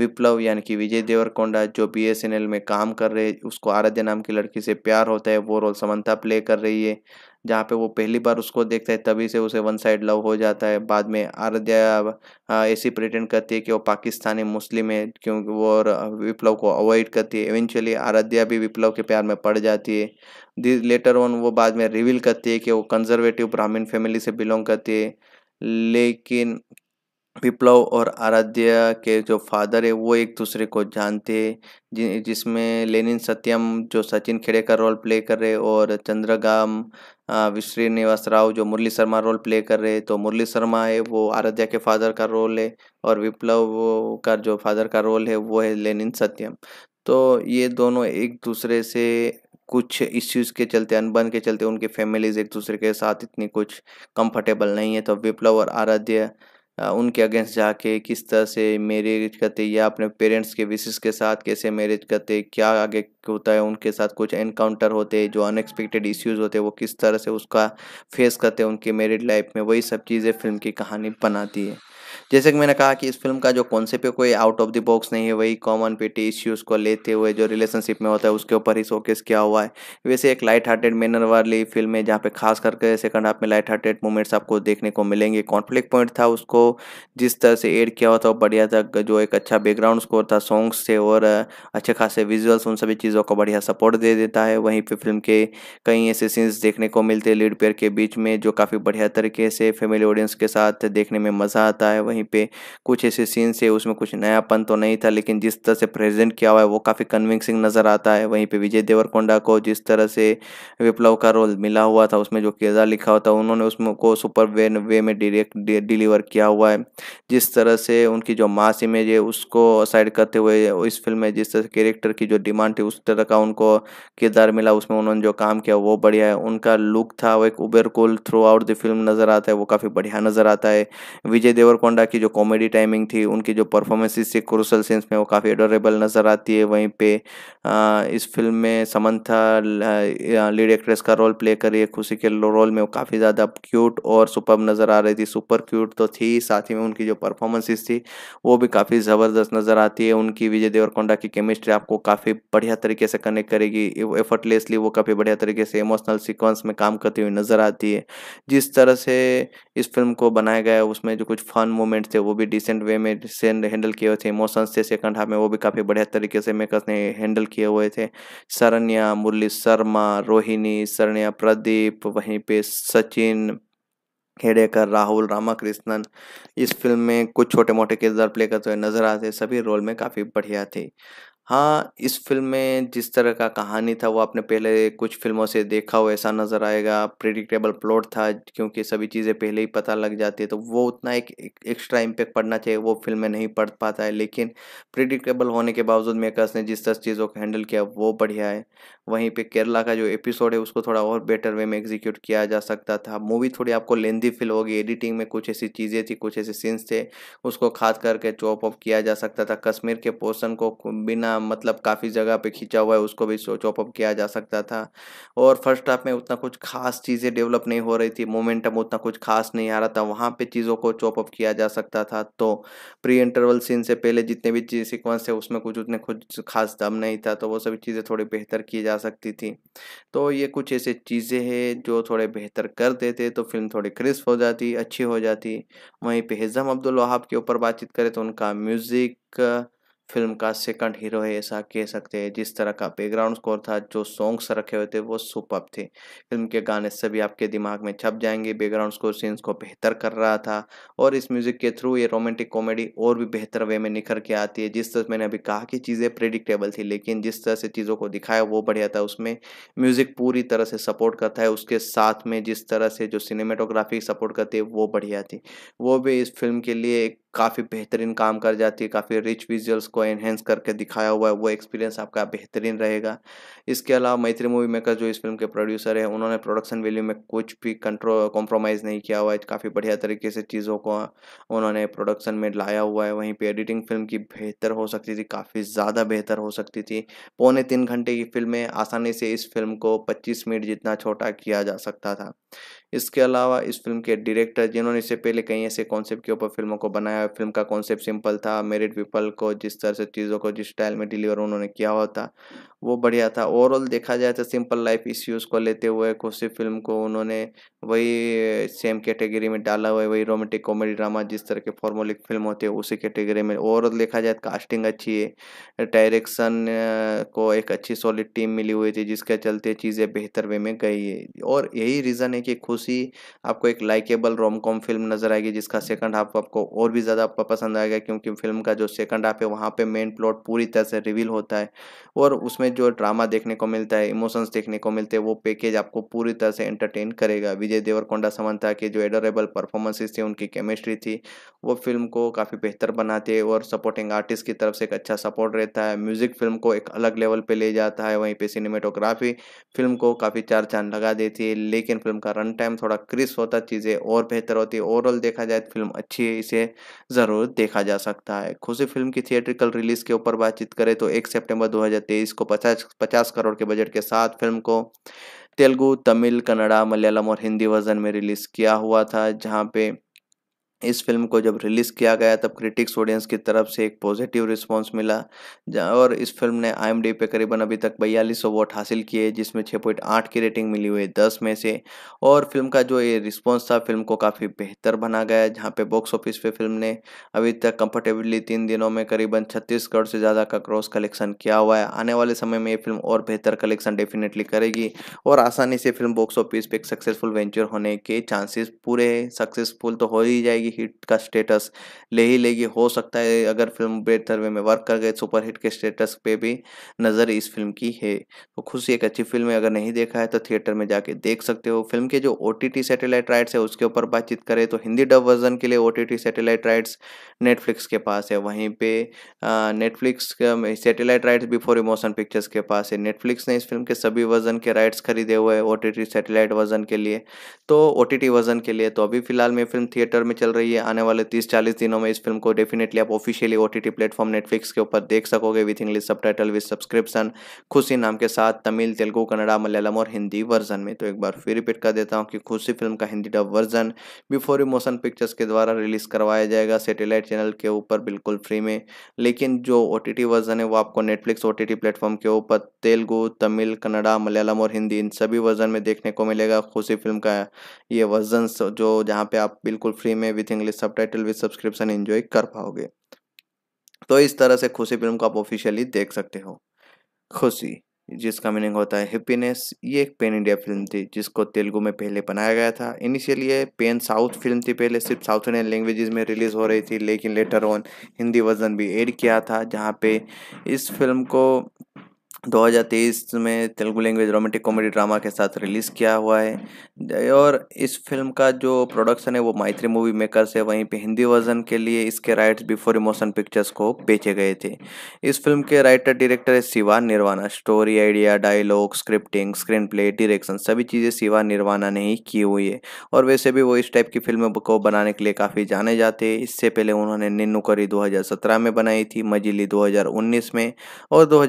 विप्लव यानी कि विजय देवरकोंडा जो बी एस एन एल में काम कर रहे उसको आराध्या नाम की लड़की से प्यार होता है वो रोल समंता प्ले कर रही है जहाँ पे वो पहली बार उसको देखता है तभी से उसे वन साइड लव हो जाता है बाद में आराध्या ऐसी प्रिटेंड करती है कि वो पाकिस्तानी मुस्लिम है क्योंकि वो और विप्लव को अवॉइड करती है इवेंचुअली आराध्या भी विप्लव के प्यार में पड़ जाती है लेटर ऑन वो बाद में रिवील करती है कि वो कंजर्वेटिव ब्राह्मीण फैमिली से बिलोंग करती है लेकिन विप्लव और आराध्या के जो फादर है वो एक दूसरे को जानते हैं जि, जिसमें लेनिन सत्यम जो सचिन खेड़े का रोल प्ले कर रहे और चंद्रगाम श्रीनिवास राव जो मुरली शर्मा रोल प्ले कर रहे तो मुरली शर्मा है वो आराध्या के फादर का रोल है और विप्लव का जो फादर का रोल है वो है लेनिन सत्यम तो ये दोनों एक दूसरे से कुछ इश्यूज़ के चलते अनबन के चलते उनके फैमिलीज एक दूसरे के साथ इतनी कुछ कंफर्टेबल नहीं है तो विप्लव और आराध्या उनके अगेंस्ट जाके किस तरह से मेरिज करते या अपने पेरेंट्स के विशेष के साथ कैसे मैरिज करते क्या आगे होता है उनके साथ कुछ एनकाउंटर होते जो अनएक्सपेक्टेड इश्यूज होते वो किस तरह से उसका फेस करते हैं उनके मैरिड लाइफ में वही सब चीज़ें फिल्म की कहानी बनाती है जैसे कि मैंने कहा कि इस फिल्म का जो कॉन्सेप्ट है कोई आउट ऑफ द बॉक्स नहीं है वही कॉमन पेटी इश्यूज़ को लेते हुए जो रिलेशनशिप में होता है उसके ऊपर ही शोकेस किया हुआ है वैसे एक लाइट हार्टेड मैनर वाली फिल्म है जहाँ पे खास करके सेकंड हाफ में लाइट हार्टेड मूवमेंट्स आपको देखने को मिलेंगे कॉन्फ्लिक्ट पॉइंट था उसको जिस तरह से एड किया हुआ था बढ़िया था जो एक अच्छा बैकग्राउंड स्कोर था सॉन्ग्स थे और अच्छे खासे विजुअल्स उन सभी चीज़ों को बढ़िया सपोर्ट दे देता है वहीं पर फिल्म के कई ऐसे सीन्स देखने को मिलते हैं लीड पेयर के बीच में जो काफ़ी बढ़िया तरीके से फैमिली ऑडियंस के साथ देखने में मज़ा आता है वहीं कहीं पे कुछ ऐसे सीन्स है उसमें कुछ नयापन तो नहीं था लेकिन जिस तरह से प्रेजेंट किया हुआ है वो काफ़ी कन्विंसिंग नज़र आता है वहीं पे विजय देवरकोंडा को जिस तरह से विप्लव का रोल मिला हुआ था उसमें जो किरदार लिखा हुआ था उन्होंने उसमें को सुपर वे वे में डिरेक्ट डिलीवर किया हुआ है जिस तरह से उनकी जो मास इमेज है उसको साइड करते हुए इस फिल्म में जिस तरह कैरेक्टर की जो डिमांड थी उस तरह का उनको किरदार मिला उसमें उन्होंने जो काम किया वो बढ़िया है उनका लुक था वो एक उबेर कुल थ्रू आउट द फिल्म नज़र आता है वो काफ़ी बढ़िया नज़र आता है विजय देवरकोंडा की जो कॉमेडी टाइमिंग थी उनकी जो परफॉर्मेंसेज थी क्रूसल सीन्स में वो काफ़ी एडोरेबल नज़र आती है वहीं पे आ, इस फिल्म में समंथा लीड एक्ट्रेस का रोल प्ले करी खुशी के रोल में वो काफ़ी ज़्यादा क्यूट और सुपर नज़र आ रही थी सुपर क्यूट तो थी साथ ही में उनकी जो परफॉर्मेंसेस थी वो भी काफ़ी ज़बरदस्त नज़र आती है उनकी विजय देवरकोंडा की केमिस्ट्री आपको काफ़ी बढ़िया तरीके से कनेक्ट करेगी एफर्टलेसली वो काफ़ी बढ़िया तरीके से इमोशनल सिक्वेंस में काम करती हुई नज़र आती है जिस तरह से इस फिल्म को बनाया गया है उसमें जो कुछ फन मोमेंट मोमेंट थे वो भी डिसेंट वे में डिसेंट हैंडल किए हुए थे इमोशंस थे सेकंड हाफ में वो भी काफ़ी बढ़िया तरीके से मेकर्स ने हैंडल किए हुए थे सरन्या मुरली शर्मा रोहिणी सरन्या प्रदीप वहीं पे सचिन हेडेकर राहुल रामाकृष्णन इस फिल्म में कुछ छोटे मोटे किरदार प्ले करते हुए नजर आते सभी रोल में काफ़ी बढ़िया थे हाँ, इस फ़िल्म में जिस तरह का कहानी था वो आपने पहले कुछ फ़िल्मों से देखा हो ऐसा नज़र आएगा। प्रिडिक्टेबल प्लॉट था क्योंकि सभी चीज़ें पहले ही पता लग जाती है तो वो उतना एक एक्स्ट्रा इम्पेक्ट पड़ना चाहिए वो फ़िल्म में नहीं पड़ पाता है। लेकिन प्रिडिक्टेबल होने के बावजूद मेकर्स ने जिस तरह चीज़ों को हैंडल किया वो बढ़िया है। वहीं पर केरला का जो एपिसोड है उसको थोड़ा और बेटर वे में एग्ज़ीक्यूट किया जा सकता था। मूवी थोड़ी आपको लेंदी फ़ील होगी एडिटिंग में कुछ ऐसी चीज़ें थी, कुछ ऐसे सीन्स थे उसको खास करके चॉप ऑफ किया जा सकता था। कश्मीर के पोर्सन को बिना मतलब काफ़ी जगह पे खींचा हुआ है उसको भी चॉपअप किया जा सकता था और फर्स्ट हाफ में उतना कुछ खास चीज़ें डेवलप नहीं हो रही थी मोमेंटम उतना कुछ खास नहीं आ रहा था वहाँ पे चीज़ों को चॉपअप किया जा सकता था तो प्री इंटरवल सीन से पहले जितने भी सिक्वेंस थे उसमें कुछ उतने कुछ खास दम नहीं था तो वो सभी चीज़ें थोड़ी बेहतर की जा सकती थी तो ये कुछ ऐसे चीज़ें हैं जो थोड़े बेहतर कर देते तो फिल्म थोड़ी क्रिस्प हो जाती अच्छी हो जाती वहीं पर हिज़म अब्दुल वहाब के ऊपर बातचीत करें तो उनका म्यूज़िक फिल्म का सेकंड हीरो है ऐसा कह सकते हैं जिस तरह का बैकग्राउंड स्कोर था जो सॉन्ग्स रखे हुए थे वो सुपर थे फिल्म के गाने सभी आपके दिमाग में छप जाएंगे बैकग्राउंड स्कोर सीन्स को बेहतर कर रहा था और इस म्यूज़िक के थ्रू ये रोमांटिक कॉमेडी और भी बेहतर वे में निखर के आती है जिस तरह मैंने अभी कहा कि चीज़ें प्रिडिक्टेबल थी लेकिन जिस तरह से चीज़ों को दिखाया वो बढ़िया था उसमें म्यूज़िक पूरी तरह से सपोर्ट करता है उसके साथ में जिस तरह से जो सिनेमेटोग्राफी सपोर्ट करती है वो बढ़िया थी वो भी इस फिल्म के लिए एक काफ़ी बेहतरीन काम कर जाती है काफ़ी रिच विजुअल्स को एनहेंस करके दिखाया हुआ है वो एक्सपीरियंस आपका बेहतरीन रहेगा इसके अलावा मैत्री मूवी मेकर जो इस फिल्म के प्रोड्यूसर है उन्होंने प्रोडक्शन वैल्यू में कुछ भी कंट्रोल कॉम्प्रोमाइज़ नहीं किया हुआ है काफ़ी बढ़िया तरीके से चीज़ों को उन्होंने प्रोडक्शन में लाया हुआ है वहीं पर एडिटिंग फिल्म की बेहतर हो सकती थी काफ़ी ज़्यादा बेहतर हो सकती थी पौने तीन घंटे की फिल्म में आसानी से इस फिल्म को पच्चीस मिनट जितना छोटा किया जा सकता था इसके अलावा इस फिल्म के डायरेक्टर जिन्होंने इससे पहले कई ऐसे कॉन्सेप्ट के ऊपर फिल्मों को बनाया फिल्म का कॉन्सेप्ट सिंपल था मेरिड पीपल को जिस तरह से चीज़ों को जिस स्टाइल में डिलीवर उन्होंने किया हुआ था वो बढ़िया था ओवरऑल देखा जाए तो सिंपल लाइफ इश्यूज़ को लेते हुए खुशी फिल्म को उन्होंने वही सेम कैटेगरी में डाला हुआ है वही रोमांटिक कॉमेडी ड्रामा जिस तरह के फॉर्मोलिक फिल्म होती है उसी कैटेगरी में ओवरऑल देखा जाए कास्टिंग तो अच्छी है डायरेक्शन को एक अच्छी सॉलिड टीम मिली हुई थी जिसके चलते चीज़ें बेहतर वे में गई है और यही रीज़न है कि खुश सी आपको एक लाइकेबल रोम कॉम फिल्म नज़र आएगी जिसका सेकंड हाफ आपको और भी ज़्यादा पसंद आएगा क्योंकि फिल्म का जो सेकंड हाफ है वहाँ पे मेन प्लॉट पूरी तरह से रिवील होता है और उसमें जो ड्रामा देखने को मिलता है इमोशंस देखने को मिलते हैं वो पैकेज आपको पूरी तरह से एंटरटेन करेगा विजय देवरकोंडा समंता के जो एडोरेबल परफॉर्मेंसेज थे उनकी केमिस्ट्री थी वो फिल्म को काफ़ी बेहतर बनाते हैं और सपोर्टिंग आर्टिस्ट की तरफ से एक अच्छा सपोर्ट रहता है म्यूज़िक फिल्म को एक अलग लेवल पर ले जाता है वहीं पर सिनेमेटोग्राफी फिल्म को काफ़ी चार चांद लगा देती है लेकिन फिल्म का रन टाइम टाइम थोड़ा क्रिस होता चीज़ें और बेहतर होती ओवरऑल देखा जाए तो फिल्म अच्छी है इसे ज़रूर देखा जा सकता है खुशी फिल्म की थिएट्रिकल रिलीज़ के ऊपर बातचीत करें तो एक सेप्टेम्बर दो को पचास पचास करोड़ के बजट के साथ फिल्म को तेलुगू तमिल कन्नड़ा मलयालम और हिंदी वर्जन में रिलीज़ किया हुआ था जहाँ पे इस फिल्म को जब रिलीज़ किया गया तब क्रिटिक्स ऑडियंस की तरफ से एक पॉजिटिव रिस्पांस मिला और इस फिल्म ने आई पे करीबन अभी तक बयालीस वोट हासिल किए जिसमें छः पॉइंट आठ की रेटिंग मिली हुई दस में से और फिल्म का जो ये रिस्पांस था फिल्म को काफ़ी बेहतर बना गया जहाँ पे बॉक्स ऑफिस पे फिल्म ने अभी तक कंफर्टेबली तीन दिनों में करीबन छत्तीस करोड़ से ज़्यादा का क्रॉस कलेक्शन किया हुआ है आने वाले समय में ये फिल्म और बेहतर कलेक्शन डेफिनेटली करेगी और आसानी से फिल्म बॉक्स ऑफिस पर एक सक्सेसफुल वेंचर होने के चांसेस पूरे सक्सेसफुल तो हो ही जाएगी हिट का स्टेटस ले ही लेगी हो सकता है अगर फिल्म बेहतर वे में वर्क कर गए सुपरहिट के स्टेटस पे भी नज़र इस फिल्म की है तो खुशी एक अच्छी फिल्म है अगर नहीं देखा है तो थिएटर में जाके देख सकते हो फिल्म के जो ओ सैटेलाइट राइट्स है उसके ऊपर बातचीत करें तो हिंदी डब वर्जन के लिए ओ सैटेलाइट राइट्स नेटफ्लिक्स के पास है वहीं पे Netflix satellite rights before emotion pictures के पास है नेटफ्लिक्स ने इस फिल्म के सभी वर्जन के राइट्स खरीदे हुए हैं ओ सैटेलाइट वर्जन के लिए तो ओ वर्जन के लिए तो अभी फिलहाल में फिल्म थिएटर में चल रही रही है आने वाले तीस चालीस दिनों में इस फिल्म को डेफिनेटली आप officially O T platform Netflix के ऊपर देख सकोगे विथ इंग्लिश सब टाइटल विथ सब्सक्रिप्शन खुशी नाम के साथ तमिल तेलुगु कन्नड़ा मलयालम और हिंदी वर्जन में तो एक बार फिर रिपीट कर देता हूँ कि खुशी फिल्म का Hindi dub version Before You Motion pictures के द्वारा रिलीज करवाया जाएगा सेटेलाइट चैनल के ऊपर बिल्कुल फ्री में लेकिन जो ओ वर्जन है वो आपको नेटफ्लिक्स ओ टी प्लेटफॉर्म के ऊपर तेलुगु तमिल कन्नड़ा मलयालम और हिंदी इन सभी वर्जन में देखने को मिलेगा खुशी फिल्म का ये वर्जन जो जहाँ पे आप बिल्कुल फ्री में विथ इंग्लिश सब टाइटल विथ सब्सक्रिप्शन एंजॉय कर पाओगे तो इस तरह से खुशी फिल्म को आप ऑफिशियली देख सकते हो खुशी जिसका मीनिंग होता है हैप्पीनेस ये एक पेन इंडिया फिल्म थी जिसको तेलुगु में पहले बनाया गया था इनिशियली ये पेन साउथ फिल्म थी पहले सिर्फ साउथ इंडियन लैंग्वेजेस में रिलीज़ हो रही थी लेकिन लेटर ऑन हिंदी वर्जन भी एड किया था जहाँ पे इस फिल्म को 2023 में Telugu language romantic comedy drama के साथ रिलीज़ किया हुआ है और इस फिल्म का जो प्रोडक्शन है वो मैत्री मूवी मेकर्स है वहीं पे हिंदी वर्जन के लिए इसके राइट्स बिफोर इमोशन पिक्चर्स को बेचे गए थे इस फिल्म के राइटर डायरेक्टर है Shiva Nirvana story idea dialogue scripting screen play direction सभी चीज़ें शिवा निर्वाणा ने ही की हुई है और वैसे भी वो इस टाइप की फिल्म को बनाने के लिए काफ़ी जाने जाते हैं इससे पहले उन्होंने निन्नुकरी दो में बनाई थी मजिली दो में और दो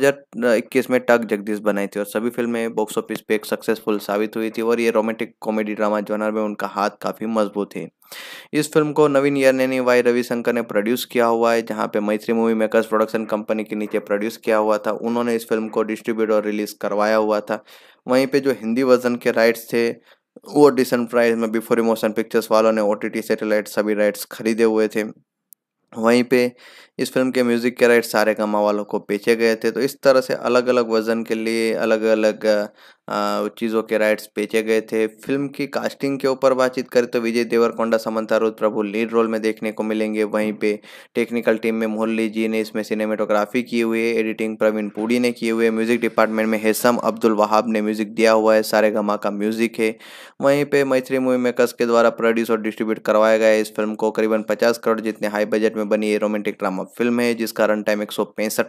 जिसमें टक जगदीश बनाई थी और सभी फिल्में बॉक्स ऑफिस पे एक सक्सेसफुल साबित हुई थी और ये रोमांटिक कॉमेडी ड्रामा जॉनर में उनका हाथ काफ़ी मजबूत है इस फिल्म को नवीन ईयर ने वाई रविशंकर ने प्रोड्यूस किया हुआ है जहाँ पे मैत्री मूवी मेकर्स प्रोडक्शन कंपनी के नीचे प्रोड्यूस किया हुआ था उन्होंने इस फिल्म को डिस्ट्रीब्यूट और रिलीज़ करवाया हुआ था वहीं पर जो हिंदी वर्जन के राइट्स थे वो डिसन प्राइज में बिफोर इमोशन पिक्चर्स वालों ने ओ टी सैटेलाइट सभी राइट्स खरीदे हुए थे वहीं पे इस फिल्म के म्यूज़िक के राइट सारे कमा वालों को बेचे गए थे तो इस तरह से अलग अलग वज़न के लिए अलग अलग चीज़ों के राइट्स बेचे गए थे फिल्म की कास्टिंग के ऊपर बातचीत करें तो विजय देवरकोंडा समंता रुद प्रभु लीड रोल में देखने को मिलेंगे वहीं पे टेक्निकल टीम में मोहल्ली जी ने इसमें सिनेमेटोग्राफी की हुई है एडिटिंग प्रवीण पुड़ी ने की हुई है म्यूज़िक डिपार्टमेंट में हैसम अब्दुल वहाब ने म्यूज़िक दिया हुआ है सारे गमा का म्यूज़िक है वहीं पर मैत्री मूवी मेकर्स के द्वारा प्रोड्यूस और डिस्ट्रीब्यूट करवाया गया इस फिल्म को करीबन पचास करोड़ जितने हाई बजट में बनी ये रोमांटिक ड्रामा फिल्म है जिसका रन टाइम एक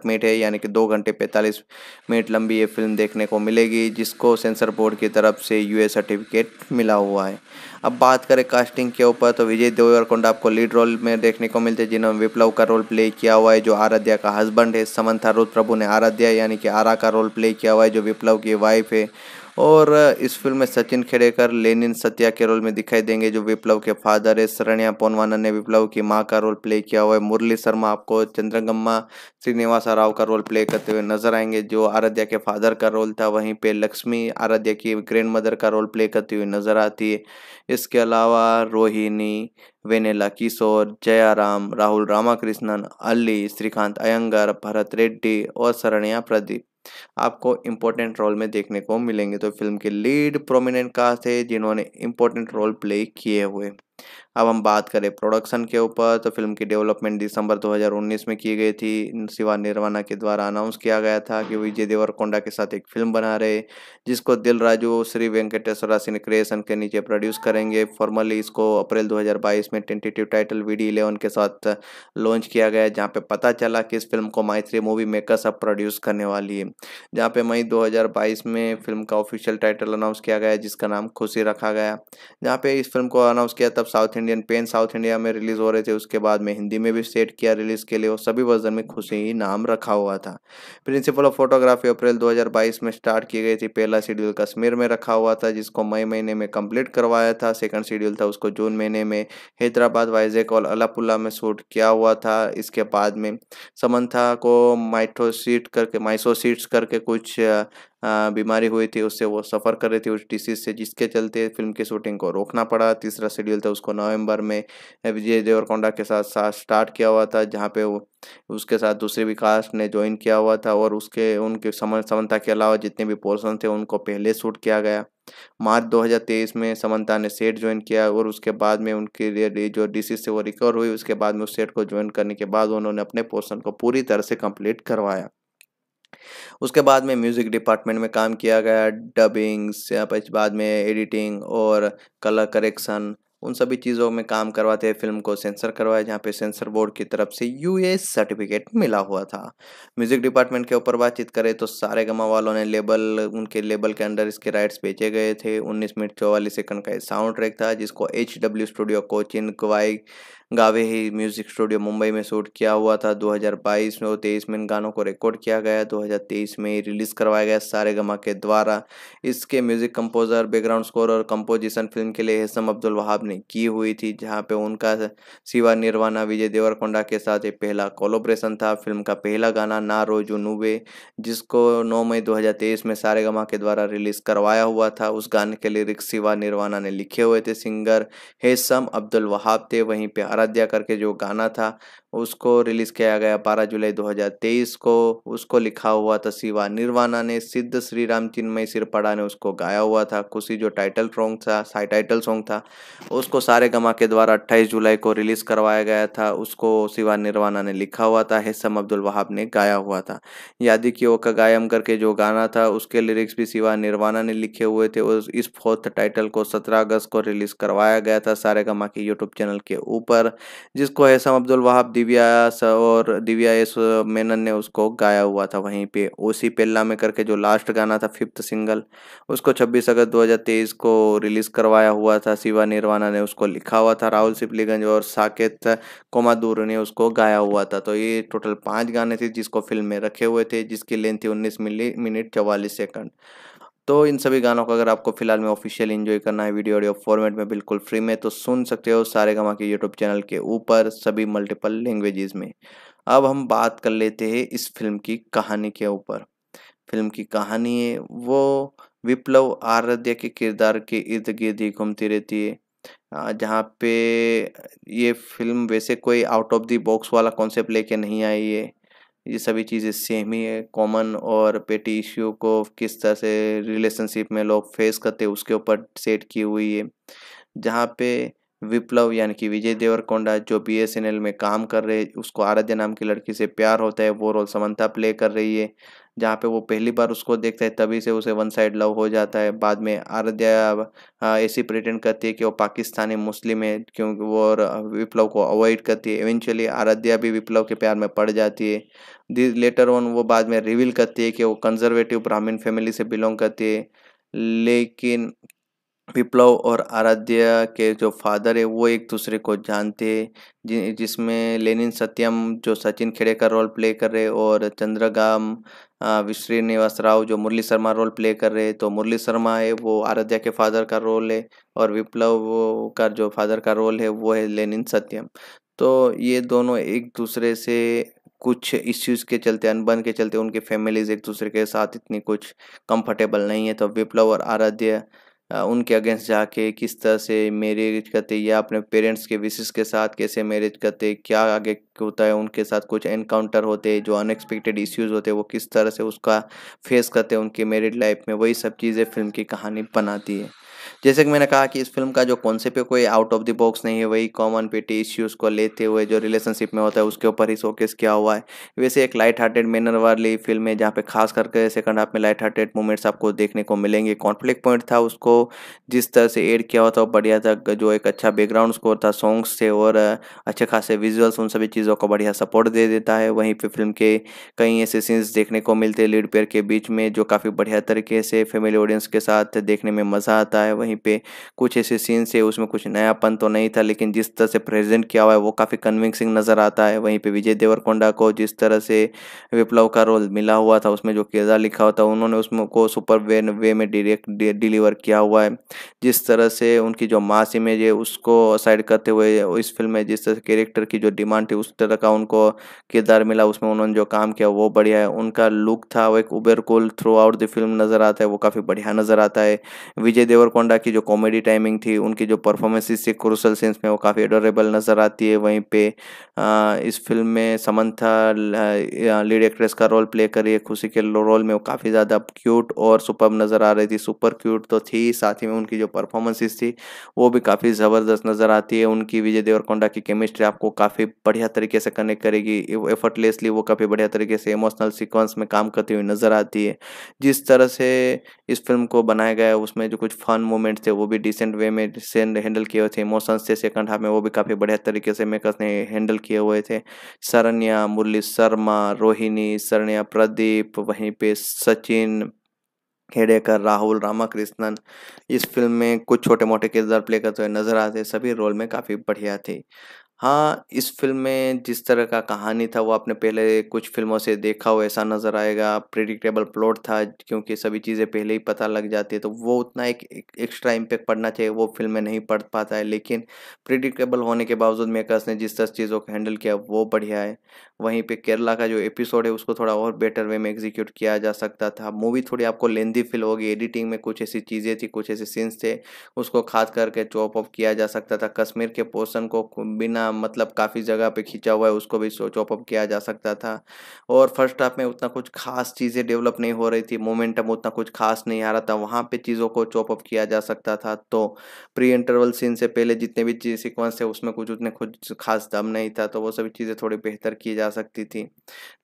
मिनट है यानी कि दो घंटे पैंतालीस मिनट लंबी ये फिल्म देखने को मिलेगी जिसको को सेंसर बोर्ड की तरफ से यूए सर्टिफिकेट मिला हुआ है अब बात करें कास्टिंग के ऊपर तो विजय देवरकोंडा आपको लीड रोल में देखने को मिलते हैं जिन्होंने विप्लव का रोल प्ले किया हुआ है जो आराध्या का हस्बैंड है समंथा रुद्र प्रभु ने आराध्या यानी कि आरा का रोल प्ले किया हुआ है जो विप्लव की वाइफ है और इस फिल्म में सचिन खेड़ेकर लेनिन सत्या के रोल में दिखाई देंगे जो विप्लव के फादर है शरण्या पोनवाना ने विप्लव की माँ का रोल प्ले किया हुआ है मुरली शर्मा आपको चंद्रगम्मा श्रीनिवासा राव का रोल प्ले करते हुए नजर आएंगे जो आराध्या के फादर का रोल था वहीं पे लक्ष्मी आराध्या की ग्रैंड मदर का रोल प्ले करती हुई नजर आती है इसके अलावा रोहिणी वेनेला किशोर जयाराम राहुल रामाकृष्णन अली श्रीकांत अयंगर भरत रेड्डी और शरण्या प्रदीप आपको इम्पोर्टेंट रोल में देखने को मिलेंगे तो फिल्म के लीड प्रोमिनेंट कास्ट थे जिन्होंने इम्पोर्टेंट रोल प्ले किए हुए अब हम बात करें प्रोडक्शन के ऊपर तो फिल्म की डेवलपमेंट दिसंबर 2019 में की गई थी शिवा निर्वाणा के द्वारा अनाउंस किया गया था कि विजय देवरकोंडा के साथ एक फिल्म बना रहे जिसको दिल राजू श्री वेंकटेश्वरा सिंह क्रिएशन के नीचे प्रोड्यूस करेंगे फॉर्मली इसको अप्रैल 2022 में tentative title V D eleven के साथ लॉन्च किया गया जहाँ पे पता चला कि इस फिल्म को माइत्री मूवी मेकर्स अब प्रोड्यूस करने वाली है जहाँ पे मई दो में फिल्म का ऑफिशियल टाइटल अनाउंस किया गया जिसका नाम खुशी रखा गया जहाँ पे इस फिल्म को अनाउंस किया तब south Indian pen south India में रिलीज हो रहे थे उसके बाद में हिंदी में भी सेट किया रिलीज के लिए और सभी वर्जन में खुशी ही नाम रखा हुआ था प्रिंसिपल ऑफ फोटोग्राफी अप्रैल 2022 में स्टार्ट की गई थी पहला शेड्यूल कश्मीर में रखा हुआ था जिसको मई महीने में कंप्लीट करवाया था सेकंड शेड्यूल था उसको जून महीने में हैदराबाद वाइजेक और अलापुल्ला में शूट किया हुआ था इसके बाद में समन्था को माइट्रोसीट करके माइसोसीट्स करके कुछ बीमारी हुई थी उससे वो सफ़र कर रहे थे उस डिसीज़ से जिसके चलते फिल्म की शूटिंग को रोकना पड़ा तीसरा शेड्यूल था उसको नवंबर में विजय देवरकोंडा के साथ साथ स्टार्ट किया हुआ था जहाँ पे वो उसके साथ दूसरे भी कास्ट ने ज्वाइन किया हुआ था और उसके उनके समन समन्ता के अलावा जितने भी पोर्सन थे उनको पहले शूट किया गया मार्च 2023 में समन्ता ने सेट ज्वाइन किया और उसके बाद में उनकी जो डिसीज से वो रिकवर हुई उसके बाद में उस सेट को ज्वाइन करने के बाद उन्होंने अपने पोर्सन को पूरी तरह से कंप्लीट करवाया उसके बाद में म्यूज़िक डिपार्टमेंट में काम किया गया डबिंग्स बाद में एडिटिंग और कलर करेक्शन उन सभी चीज़ों में काम करवाते फिल्म को सेंसर करवाया जहाँ पे सेंसर बोर्ड की तरफ से यू सर्टिफिकेट मिला हुआ था म्यूज़िक डिपार्टमेंट के ऊपर बातचीत करें तो सारे गमा वालों ने लेबल उनके लेबल के अंडर इसके राइट्स बेचे गए थे 19 मिनट चौवालीस सेकंड का साउंड ट्रैक था जिसको एच डब्ल्यू स्टूडियो कोचिन क्वाई गावे ही म्यूजिक स्टूडियो मुंबई में शूट किया हुआ था 2022 में और तेईस में इन गानों को रिकॉर्ड किया गया 2023 में रिलीज करवाया गया सारे गमा के द्वारा इसके म्यूजिक कंपोजर बैकग्राउंड स्कोर और कंपोजिशन फिल्म के लिए हेसम अब्दुल वहाब ने की हुई थी जहाँ पे उनका सिवा निर्वाणा विजय देवरकोंडा के साथ ये पहला कोलोब्रेशन था फिल्म का पहला गाना ना रोजू नूबे जिसको नौ मई दो में सारे गमा के द्वारा रिलीज करवाया हुआ था उस गाने के लिरिक्स सिवा निर्वाणा ने लिखे हुए थे सिंगर हेसम अब्दुल वहाब थे वहीं पर आराध्या करके जो गाना था उसको रिलीज़ किया गया बारह जुलाई 2023 को उसको लिखा हुआ था शिवा निर्वाणा ने सिद्ध श्री राम चिन्मय सिरपड़ा ने उसको गाया हुआ था खुशी जो टाइटल सॉन्ग था साई टाइटल सॉन्ग था उसको सारे गमा के द्वारा 28 जुलाई को रिलीज़ करवाया गया था उसको शिवा निर्वाणा ने लिखा हुआ था हेसम अब्दुल वहाब ने गाया हुआ था यादि की ओ का गायम करके जो गाना था उसके लिरिक्स भी शिवा निर्वाणा ने लिखे हुए थे उस इस फोर्थ टाइटल को सत्रह अगस्त को रिलीज़ करवाया गया था सारे गमा के यूट्यूब चैनल के ऊपर जिसको हैसम अब्दुल वहाब दिव्या और दिव्या एस मेनन ने उसको गाया हुआ था वहीं पे ओसी पेल्ला में करके जो लास्ट गाना था फिफ्थ सिंगल उसको 26 अगस्त 2023 को रिलीज करवाया हुआ था शिवा निर्वाणा ने उसको लिखा हुआ था राहुल सिपलीगंज और साकेत कोमादूर ने उसको गाया हुआ था तो ये टोटल पाँच गाने थे जिसको फिल्म में रखे हुए थे जिसकी लेंथ थी उन्नीस मिनट चवालीस सेकंड तो इन सभी गानों का अगर आपको फिलहाल में ऑफिशियल इन्जॉय करना है वीडियो ऑडियो फॉर्मेट में बिल्कुल फ्री में तो सुन सकते हो सारे गमा के यूट्यूब चैनल के ऊपर सभी मल्टीपल लैंग्वेजेस में अब हम बात कर लेते हैं इस फिल्म की कहानी के ऊपर फिल्म की कहानी है वो विप्लव आराध्य के किरदार के इर्द गिर्द ही घूमती रहती है जहाँ पे ये फिल्म वैसे कोई आउट ऑफ दी बॉक्स वाला कॉन्सेप्ट लेके नहीं आई है ये सभी चीज़ें सेम ही है कॉमन और पेटी इश्यू को किस तरह से रिलेशनशिप में लोग फेस करते उसके ऊपर सेट की हुई है जहाँ पे विप्लव यानी कि विजय देवरकोंडा जो बी एस एन एल में काम कर रहे उसको आराध्या नाम की लड़की से प्यार होता है वो रोल समंता प्ले कर रही है जहाँ पे वो पहली बार उसको देखता है तभी से उसे वन साइड लव हो जाता है बाद में आराध्या ऐसी प्रिटेंड करती है कि वो पाकिस्तानी मुस्लिम है क्योंकि वो और विप्लव को अवॉइड करती है इवेंचुअली आराध्या भी विप्लव के प्यार में पड़ जाती है लेटर ऑन वो बाद में रिवील करती है कि वो कंजर्वेटिव ब्राह्मीण फैमिली से बिलोंग करती है लेकिन विप्लव और आराध्या के जो फादर है वो एक दूसरे को जानते हैं जि, जिसमें लेनिन सत्यम जो सचिन खेड़े का रोल प्ले कर रहे और चंद्रगाम श्रीनिवास राव जो मुरली शर्मा रोल प्ले कर रहे तो मुरली शर्मा है वो आराध्या के फादर का रोल है और विप्लव का जो फादर का रोल है वो है लेनिन सत्यम तो ये दोनों एक दूसरे से कुछ इश्यूज़ के चलते अनबन के चलते उनके फैमिलीज एक दूसरे के साथ इतनी कुछ कंफर्टेबल नहीं है तो विप्लव और आराध्या उनके अगेंस्ट जाके किस तरह से मैरिज करते या अपने पेरेंट्स के विशेष के साथ कैसे मैरिज करते क्या आगे होता है उनके साथ कुछ एनकाउंटर होते जो अनएक्सपेक्टेड इश्यूज होते वो किस तरह से उसका फेस करते उनकी मैरिड लाइफ में वही सब चीज़ें फिल्म की कहानी बनाती है जैसे कि मैंने कहा कि इस फिल्म का जो कॉन्सेप्ट है कोई आउट ऑफ द बॉक्स नहीं है वही कॉमन पेटी इश्यूज़ को लेते हुए जो रिलेशनशिप में होता है उसके ऊपर ही शोकेस किया हुआ है वैसे एक लाइट हार्टेड मैनर वाली फिल्म है जहाँ पे खास करके सेकंड हाफ में लाइट हार्टेड मूवमेंट्स आपको देखने को मिलेंगे कॉन्फ्लिक पॉइंट था उसको जिस तरह से एड किया हुआ था बढ़िया था जो एक अच्छा बैकग्राउंड स्कोर था सॉन्ग्स थे और अच्छे खासे विजुअल्स उन सभी चीज़ों को बढ़िया सपोर्ट दे देता है वहीं पर फिल्म के कई ऐसे सीन्स देखने को मिलते हैं लीड पेयर के बीच में जो काफ़ी बढ़िया तरीके से फैमिली ऑडियंस के साथ देखने में मज़ा आता है वहीं कहीं पे कुछ ऐसे सीन्स है उसमें कुछ नयापन तो नहीं था लेकिन जिस तरह से प्रेजेंट किया हुआ है वो काफ़ी कन्विंसिंग नज़र आता है वहीं पे विजय देवरकोंडा को जिस तरह से विप्लव का रोल मिला हुआ था उसमें जो किरदार लिखा हुआ था उन्होंने उसमें को सुपर वे वे में डिरेक्ट डिलीवर किया हुआ है जिस तरह से उनकी जो मास इमेज है उसको साइड करते हुए इस फिल्म में जिस तरह कैरेक्टर की जो डिमांड थी उस तरह का उनको किरदार मिला उसमें उन्होंने जो काम किया वो बढ़िया है उनका लुक था वो एक uber cool throughout the film नज़र आता है वो काफ़ी बढ़िया नज़र आता है विजय देवरकोंडा की जो कॉमेडी टाइमिंग थी उनकी जो परफॉर्मेंसेस थी क्रूसल सेंस में वो काफ़ी एडोरेबल नज़र आती है वहीं पे आ, इस फिल्म में समंथा लीड एक्ट्रेस का रोल प्ले करी है खुशी के रोल में वो काफ़ी ज़्यादा क्यूट और सुपर नज़र आ रही थी सुपर क्यूट तो थी साथ ही में उनकी जो परफॉर्मेंसेस थी वो भी काफ़ी ज़बरदस्त नज़र आती है उनकी विजय देवरकोंडा की केमिस्ट्री आपको काफ़ी बढ़िया तरीके से कनेक्ट करेगी एफर्टलेसली वो काफ़ी बढ़िया तरीके से इमोशनल सिक्वेंस में काम करती हुई नज़र आती है जिस तरह से इस फिल्म को बनाया गया है उसमें जो कुछ फन मोमेंट मूवमेंट थे वो भी डिसेंट वे में डिसेंट हैंडल किए हुए थे इमोशंस थे सेकंड हाफ में वो भी काफ़ी बढ़िया तरीके से मेकर्स ने हैंडल किए हुए थे सरन्या मुरली शर्मा रोहिणी सरन्या प्रदीप वहीं पे सचिन हेडेकर राहुल रामाकृष्णन इस फिल्म में कुछ छोटे मोटे किरदार प्ले करते हुए नजर आते सभी रोल में काफ़ी बढ़िया थी हाँ, इस फ़िल्म में जिस तरह का कहानी था वो आपने पहले कुछ फ़िल्मों से देखा हो ऐसा नज़र आएगा। प्रिडिक्टेबल प्लॉट था क्योंकि सभी चीज़ें पहले ही पता लग जाती है तो वो उतना एक एक्स्ट्रा इम्पैक्ट पड़ना चाहिए वो फ़िल्म में नहीं पड़ पाता है। लेकिन प्रिडिक्टेबल होने के बावजूद मेकर्स ने जिस तरह चीज़ों को हैंडल किया वो बढ़िया है। वहीं पर केरला का जो एपिसोड है उसको थोड़ा और बेटर वे में एग्ज़ीक्यूट किया जा सकता था। मूवी थोड़ी आपको लेंदी फ़ील होगी एडिटिंग में कुछ ऐसी चीज़ें थी, कुछ ऐसे सीन्स थे उसको ख़ास करके चॉप ऑफ किया जा सकता था। कश्मीर के पोर्सन को बिना मतलब काफ़ी जगह पे खींचा हुआ है उसको भी चॉपअप किया जा सकता था और फर्स्ट हाफ में उतना कुछ खास चीज़ें डेवलप नहीं हो रही थी मोमेंटम उतना कुछ खास नहीं आ रहा था वहाँ पे चीज़ों को चॉपअप किया जा सकता था तो प्री इंटरवल सीन से पहले जितने भी सिक्वेंस थे उसमें कुछ उतने कुछ खास दम नहीं था तो वो सभी चीज़ें थोड़ी बेहतर की जा सकती थी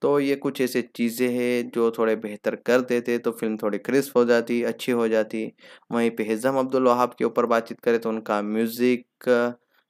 तो ये कुछ ऐसे चीज़ें हैं जो थोड़े बेहतर कर देते तो फिल्म थोड़ी क्रिस्प हो जाती अच्छी हो जाती वहीं पर हिज़म अब्दुल वहाब के ऊपर बातचीत करें तो उनका म्यूज़िक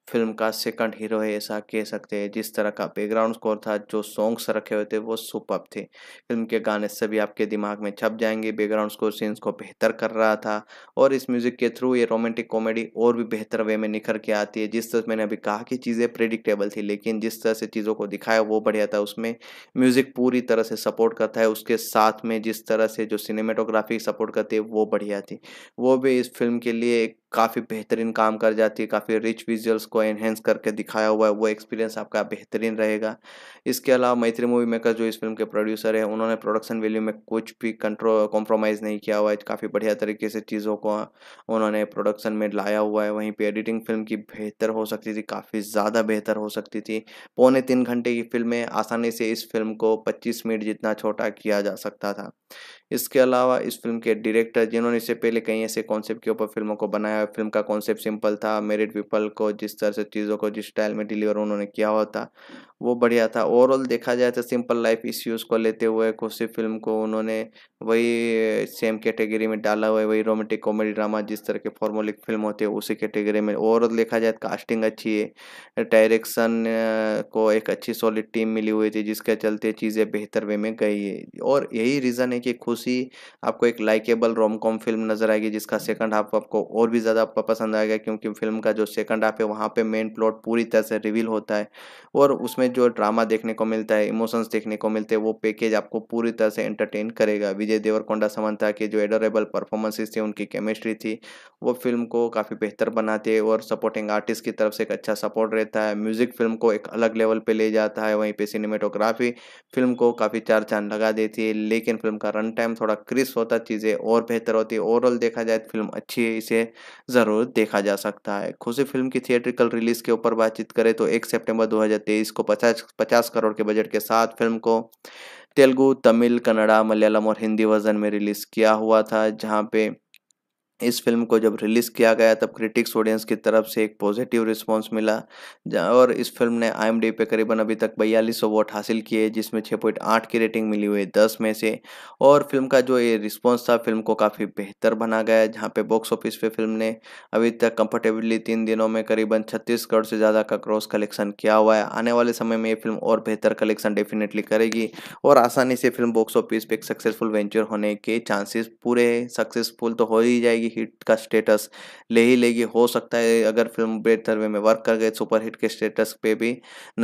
फिल्म का सेकंड हीरो है ऐसा कह सकते हैं जिस तरह का बैकग्राउंड स्कोर था जो सॉन्ग्स रखे हुए थे वो सुपर थे फिल्म के गाने सभी आपके दिमाग में छप जाएंगे बैकग्राउंड स्कोर सीन्स को बेहतर कर रहा था और इस म्यूज़िक के थ्रू ये रोमांटिक कॉमेडी और भी बेहतर वे में निखर के आती है जिस तरह मैंने अभी कहा कि चीज़ें प्रिडिक्टेबल थी लेकिन जिस तरह से चीज़ों को दिखाया वो बढ़िया था उसमें म्यूज़िक पूरी तरह से सपोर्ट करता है उसके साथ में जिस तरह से जो सिनेमेटोग्राफी सपोर्ट करती है वो बढ़िया थी वो भी इस फिल्म के लिए एक काफ़ी बेहतरीन काम कर जाती है काफ़ी रिच विजुअल्स को एनहेंस करके दिखाया हुआ है वो एक्सपीरियंस आपका बेहतरीन रहेगा इसके अलावा मैत्री मूवी मेकर जो इस फिल्म के प्रोड्यूसर है उन्होंने प्रोडक्शन वैल्यू में कुछ भी कंट्रो कॉम्प्रोमाइज़ नहीं किया हुआ है काफ़ी बढ़िया तरीके से चीज़ों को उन्होंने प्रोडक्शन में लाया हुआ है वहीं पर एडिटिंग फिल्म की बेहतर हो सकती थी काफ़ी ज़्यादा बेहतर हो सकती थी पौने तीन घंटे की फिल्म में आसानी से इस फिल्म को पच्चीस मिनट जितना छोटा किया जा सकता था इसके अलावा इस फिल्म के डायरेक्टर जिन्होंने इससे पहले कई ऐसे कॉन्सेप्ट के ऊपर फिल्मों को बनाया फिल्म का कॉन्सेप्ट सिंपल था मेरिड पीपल को जिस तरह से चीज़ों को जिस स्टाइल में डिलीवर उन्होंने किया हुआ था वो बढ़िया था ओवरऑल देखा जाए तो सिंपल लाइफ इश्यूज़ को लेते हुए कुछ फिल्म को उन्होंने वही सेम कैटेगरी में डाला हुआ है वही रोमांटिक कॉमेडी ड्रामा जिस तरह के फॉर्मोलिक फिल्म होती है उसी कैटेगरी में ओवरऑल देखा जाए तो कास्टिंग अच्छी है डायरेक्शन को एक अच्छी सॉलिड टीम मिली हुई थी जिसके चलते चीज़ें बेहतर वे में गई है और यही रीज़न है कि खुद उसी आपको एक लाइकेबल रोम कॉम फिल्म नज़र आएगी जिसका सेकंड हाफ आपको और भी ज़्यादा पसंद आएगा क्योंकि फिल्म का जो सेकंड हाफ है वहाँ पे मेन प्लॉट पूरी तरह से रिवील होता है और उसमें जो ड्रामा देखने को मिलता है इमोशंस देखने को मिलते हैं वो पैकेज आपको पूरी तरह से एंटरटेन करेगा विजय देवरकोंडा समंता के जो एडोरेबल परफॉर्मेंसेज थे उनकी केमिस्ट्री थी वो फिल्म को काफ़ी बेहतर बनाते हैं और सपोर्टिंग आर्टिस्ट की तरफ से एक अच्छा सपोर्ट रहता है म्यूज़िक फिल्म को एक अलग लेवल पे ले जाता है वहीं पे सिनेमेटोग्राफी फिल्म को काफ़ी चार चांद लगा देती है लेकिन फिल्म का रन टाइम टाइम थोड़ा क्रिस होता चीज़ें और बेहतर होती ओवरऑल देखा जाए तो फिल्म अच्छी है इसे ज़रूर देखा जा सकता है खुशी फिल्म की थिएट्रिकल रिलीज़ के ऊपर बातचीत करें तो एक सेप्टेम्बर दो को पचास पचास करोड़ के बजट के साथ फिल्म को तेलुगू तमिल कन्नड़ा मलयालम और हिंदी वर्जन में रिलीज़ किया हुआ था जहाँ पे इस फिल्म को जब रिलीज़ किया गया तब क्रिटिक्स ऑडियंस की तरफ से एक पॉजिटिव रिस्पांस मिला और इस फिल्म ने आई पे करीबन अभी तक बयालीस वोट हासिल किए जिसमें 6.8 की रेटिंग मिली हुई दस में से और फिल्म का जो ये रिस्पांस था फिल्म को काफ़ी बेहतर बना गया जहाँ पे बॉक्स ऑफिस पे फिल्म ने अभी तक कंफर्टेबली तीन दिनों में करीबन छत्तीस करोड़ से ज़्यादा का क्रॉस कलेक्शन किया हुआ है आने वाले समय में ये फिल्म और बेहतर कलेक्शन डेफिनेटली करेगी और आसानी से फिल्म बॉक्स ऑफिस पर एक सक्सेसफुल वेंचर होने के चांसेस पूरे सक्सेसफुल तो हो ही जाएगी हिट का स्टेटस ले ही लेगी हो सकता है अगर फिल्म बेहतर वे में वर्क कर गए सुपर हिट के स्टेटस पे भी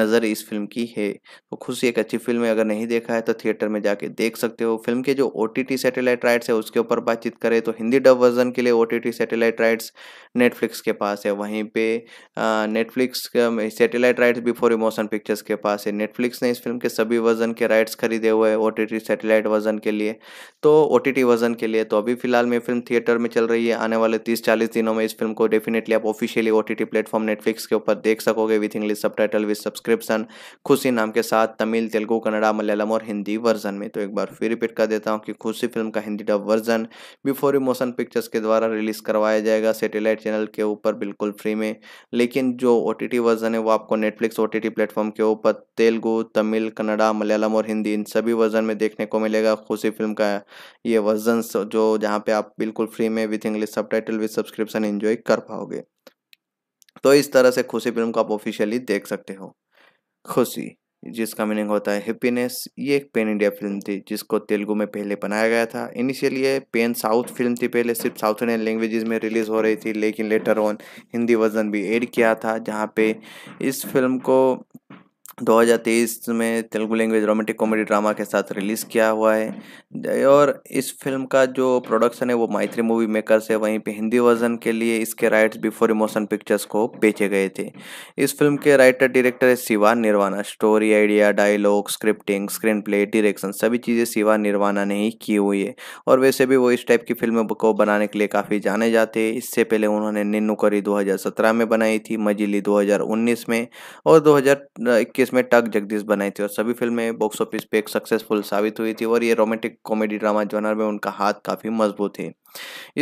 नज़र इस फिल्म की है तो खुशी एक अच्छी फिल्म है अगर नहीं देखा है तो थिएटर में जाके देख सकते हो फिल्म के जो ओ सैटेलाइट राइट्स है उसके ऊपर बातचीत करें तो हिंदी डब वर्जन के लिए ओ सैटेलाइट राइट्स नेटफ्लिक्स के पास है वहीं पे Netflix satellite rights before emotion pictures के पास है नेटफ्लिक्स ने इस फिल्म के सभी वर्जन के राइट्स खरीदे हुए हैं ओ सैटेलाइट वर्जन के लिए तो ओ वर्जन के लिए तो अभी फिलहाल में फिल्म थिएटर में चल रही रही है आने वाले तीस चालीस दिनों में इस फिल्म को डेफिनेटली आप officially O T platform Netflix के ऊपर देख सकोगे विथ इंग्लिश सब टाइटल विथ सब्सक्रिप्शन खुशी नाम के साथ तमिल तेलुगु कन्नड़ा मलयालम और हिंदी वर्जन में तो एक बार फिर रिपीट कर देता हूँ कि खुशी फिल्म का Hindi dub version Before You Motion pictures के द्वारा रिलीज करवाया जाएगा सेटेलाइट चैनल के ऊपर बिल्कुल फ्री में लेकिन जो ओ वर्जन है वो आपको नेटफ्लिक्स ओ प्लेटफॉर्म के ऊपर तेलुगु तमिल कन्नड़ा मलयालम और हिंदी इन सभी वर्जन में देखने को मिलेगा खुशी फिल्म का ये वर्जन जो जहाँ पे आप बिल्कुल फ्री में विथ इंग्लिश सब टाइटल विद सब्सक्रिप्शन एंजॉय कर पाओगे तो इस तरह से खुशी फिल्म को आप ऑफिशियली देख सकते हो खुशी जिसका मीनिंग होता है हैप्पीनेस ये एक पेन इंडिया फिल्म थी जिसको तेलुगु में पहले बनाया गया था इनिशियली ये पेन साउथ फिल्म थी पहले सिर्फ साउथ इंडियन लैंग्वेजेस में रिलीज़ हो रही थी लेकिन लेटर ऑन हिंदी वर्जन भी एड किया था जहाँ पे इस फिल्म को 2023 में Telugu language romantic comedy drama के साथ रिलीज़ किया हुआ है और इस फिल्म का जो प्रोडक्शन है वो मैत्री मूवी मेकर्स है वहीं पे हिंदी वर्जन के लिए इसके राइट्स बिफोर इमोशन पिक्चर्स को बेचे गए थे इस फिल्म के राइटर डायरेक्टर है Shiva Nirvana story idea dialogue scripting screen play direction सभी चीज़ें शिवा निर्वाणा ने ही की हुई है और वैसे भी वो इस टाइप की फिल्म को बनाने के लिए काफ़ी जाने जाते हैं इससे पहले उन्होंने निन्नुकरी दो में बनाई थी मजिली दो में और दो इसमें टक जगदीश बनाई थी और सभी फिल्में बॉक्स ऑफिस पे एक सक्सेसफुल साबित हुई थी और ये रोमांटिक कॉमेडी ड्रामा जॉनर में उनका हाथ काफ़ी मजबूत है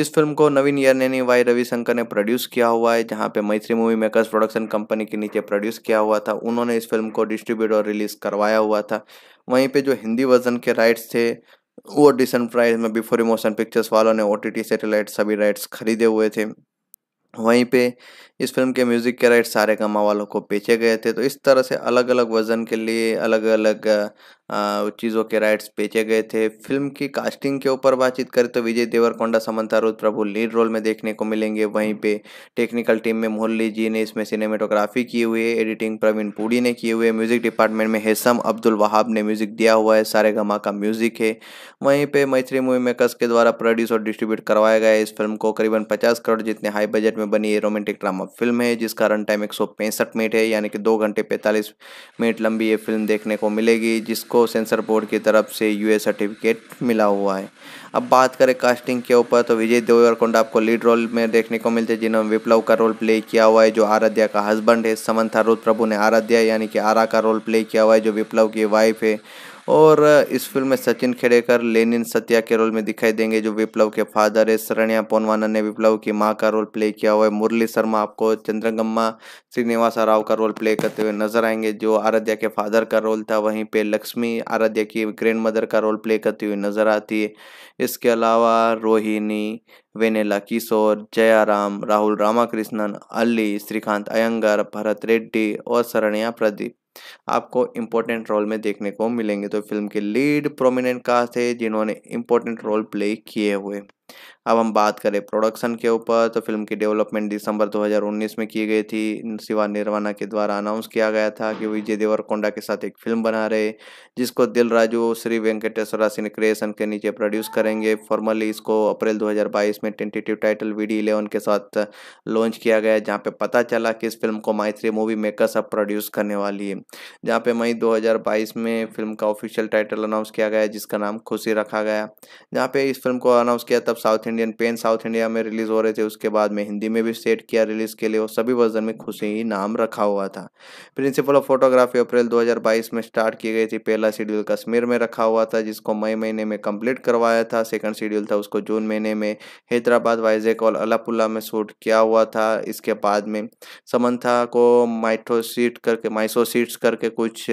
इस फिल्म को नवीन ईयर ने वाई रविशंकर ने प्रोड्यूस किया हुआ है जहाँ पे मैत्री मूवी मेकर्स प्रोडक्शन कंपनी के नीचे प्रोड्यूस किया हुआ था उन्होंने इस फिल्म को डिस्ट्रीब्यूट और रिलीज करवाया हुआ था वहीं पर जो हिंदी वर्जन के राइट्स थे वो डिसन प्राइज में बिफोर इमोशन पिक्चर्स वालों ने ओ टी सैटेलाइट सभी राइट्स खरीदे हुए थे वहीं पे इस फिल्म के म्यूजिक के राइट सारे गमा वालों को बेचे गए थे तो इस तरह से अलग अलग वजन के लिए अलग अलग चीज़ों के राइट्स बेचे गए थे फिल्म की कास्टिंग के ऊपर बातचीत करें तो विजय देवरकोंडा समंता रुद प्रभु लीड रोल में देखने को मिलेंगे वहीं पे टेक्निकल टीम में मुरली जी ने इसमें सिनेमेटोग्राफी की हुई है एडिटिंग प्रवीण पुड़ी ने की हुई है म्यूजिक डिपार्टमेंट में हेसम अब्दुल वहाब ने म्यूजिक दिया हुआ है सारे गमा का म्यूजिक है वहीं पर मैत्री मूवी मेकर्स के द्वारा प्रोड्यूस और डिस्ट्रीब्यूट करवाया गया इस फिल्म को करीबन पचास करोड़ जितने हाई बजट में बनी है रोमांटिक ड्रामा फिल्म है जिसका रन टाइम एक मिनट है यानी कि दो घंटे पैंतालीस मिनट लंबी ये फिल्म देखने को मिलेगी जिसको सेंसर बोर्ड की तरफ से यूए सर्टिफिकेट मिला हुआ है अब बात करें कास्टिंग के ऊपर तो विजय देवरकोंडा आपको लीड रोल में देखने को मिलते हैं जिन्होंने विप्लव का रोल प्ले किया हुआ है जो आराध्या का हस्बैंड है समंथा रुद्र प्रभु ने आराध्या यानी कि आरा का रोल प्ले किया हुआ है जो विप्लव की वाइफ है और इस फिल्म में सचिन खेड़ेकर लेनिन सत्या के रोल में दिखाई देंगे जो विप्लव के फादर है शरण्या पोनवाना ने विप्लव की माँ का रोल प्ले किया हुआ है मुरली शर्मा आपको चंद्रगम्मा श्रीनिवासा राव का रोल प्ले करते हुए नजर आएंगे जो आराध्या के फादर का रोल था वहीं पे लक्ष्मी आराध्या की ग्रैंड मदर का रोल प्ले करती हुई नजर आती है इसके अलावा रोहिणी वेनेला किशोर जयाराम राहुल रामाकृष्णन अली श्रीकांत अयंगर भरत रेड्डी और शरण्या प्रदीप आपको इम्पोर्टेंट रोल में देखने को मिलेंगे तो फिल्म के लीड प्रोमिनेंट कास्ट थे जिन्होंने इम्पोर्टेंट रोल प्ले किए हुए अब हम बात करें प्रोडक्शन के ऊपर तो फिल्म की डेवलपमेंट दिसंबर 2019 में की गई थी शिवा निर्वाणा के द्वारा अनाउंस किया गया था कि विजय देवरकोंडा के साथ एक फिल्म बना रहे जिसको दिल राजू श्री वेंकटेश्वरा सिंह क्रिएशन के नीचे प्रोड्यूस करेंगे फॉर्मली इसको अप्रैल 2022 में tentative title V D eleven के साथ लॉन्च किया गया जहाँ पे पता चला कि इस फिल्म को मायत्री मूवी मेकर्स अब प्रोड्यूस करने वाली है जहाँ पे मई दो में फिल्म का ऑफिशियल टाइटल अनाउंस किया गया जिसका नाम खुशी रखा गया जहाँ पे इस फिल्म को अनाउंस किया सब south Indian pen south India में रिलीज़ हो रहे थे उसके बाद में हिंदी में भी सेट किया रिलीज़ के लिए और सभी वर्जन में खुशी ही नाम रखा हुआ था प्रिंसिपल ऑफ फोटोग्राफी अप्रैल 2022 में स्टार्ट की गई थी पहला शेड्यूल कश्मीर में रखा हुआ था जिसको मई महीने में कंप्लीट करवाया था सेकंड शेड्यूल था उसको जून महीने में हैदराबाद वाइजेक और अलापुल्ला में शूट किया हुआ था इसके बाद में समन्था को माइथोसीट करके माइसोसीट्स करके कुछ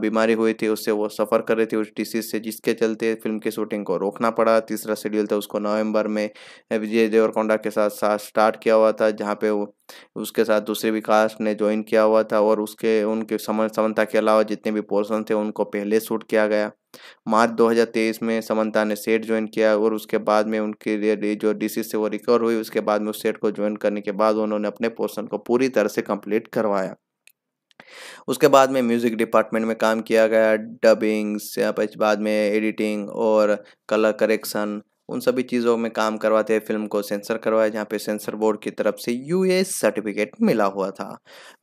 बीमारी हुई थी उससे वो सफ़र कर रहे थे उस डिसीज़ से जिसके चलते फिल्म की शूटिंग को रोकना पड़ा तीसरा शेड्यूल था उसको नवंबर में विजय देवरकोंडा के साथ साथ स्टार्ट किया हुआ था जहाँ पे वो उसके साथ दूसरे भी कास्ट ने ज्वाइन किया हुआ था और उसके उनके समन समन्ता के अलावा जितने भी पोर्सन थे उनको पहले शूट किया गया मार्च 2023 में समंता ने सेट ज्वाइन किया और उसके बाद में उनके लिए जो डिसीज से वो रिकवर हुई उसके बाद में उस सेट को ज्वाइन करने के बाद उन्होंने अपने पोर्सन को पूरी तरह से कंप्लीट करवाया उसके बाद में म्यूज़िक डिपार्टमेंट में काम किया गया डबिंग्स बाद में एडिटिंग और कलर करेक्शन उन सभी चीज़ों में काम करवाते हैं फिल्म को सेंसर करवाया जहाँ पे सेंसर बोर्ड की तरफ से यू सर्टिफिकेट मिला हुआ था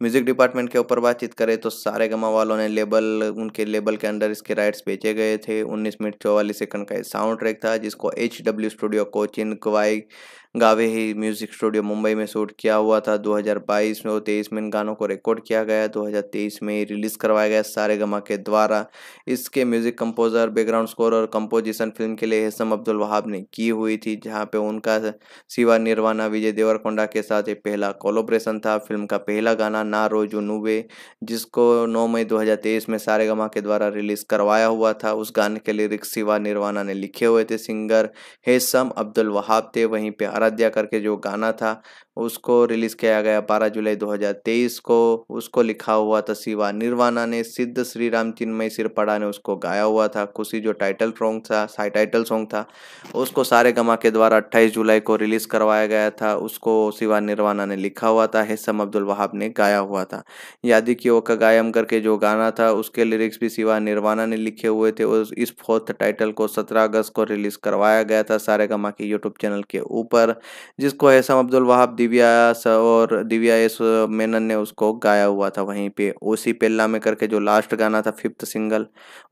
म्यूज़िक डिपार्टमेंट के ऊपर बातचीत करें तो सारे गमा वालों ने लेबल उनके लेबल के अंदर इसके राइट्स बेचे गए थे 19 मिनट चौवालीस सेकंड का ये साउंड ट्रैक था जिसको एच डब्ल्यू स्टूडियो कोचिन क्वाई गावे ही म्यूजिक स्टूडियो मुंबई में शूट किया हुआ था 2022 में और तेईस में इन गानों को रिकॉर्ड किया गया 2023 में रिलीज़ करवाया गया सारे गमा के द्वारा इसके म्यूजिक कंपोजर बैकग्राउंड स्कोर और कंपोजिशन फिल्म के लिए हेसम अब्दुल वहाब ने की हुई थी जहाँ पे उनका सिवा निर्वाणा विजय देवरकोंडा के साथ ये पहला कोलोब्रेशन था फिल्म का पहला गाना ना रोजू नुबे जिसको नौ मई दो में सारे गमा के द्वारा रिलीज़ करवाया हुआ था उस गाने के लिरिक्स सिवा निर्वाणा ने लिखे हुए थे सिंगर हेसम अब्दुल वहाब थे वहीं पर आराध्या करके जो गाना था उसको रिलीज़ किया गया बारह जुलाई 2023 को उसको लिखा हुआ था शिवा निर्वाणा ने सिद्ध श्री राम चिन्मय सिरपड़ा ने उसको गाया हुआ था खुशी जो टाइटल सॉन्ग था साई टाइटल सॉन्ग था उसको सारे गमा के द्वारा 28 जुलाई को रिलीज़ करवाया गया था उसको शिवा निर्वाणा ने लिखा हुआ था हेसम अब्दुल वहाब ने गाया हुआ था यादि की ओ का गायम करके जो गाना था उसके लिरिक्स भी शिवा निर्वाणा ने लिखे हुए थे उस इस फोर्थ टाइटल को सत्रह अगस्त को रिलीज़ करवाया गया था सारे गमा के यूट्यूब चैनल के ऊपर जिसको हैसम अब्दुल वहाब दिव्या और दिव्या एस मेनन ने उसको गाया हुआ था वहीं पे ओसी पेल्ला में करके जो लास्ट गाना था फिफ्थ सिंगल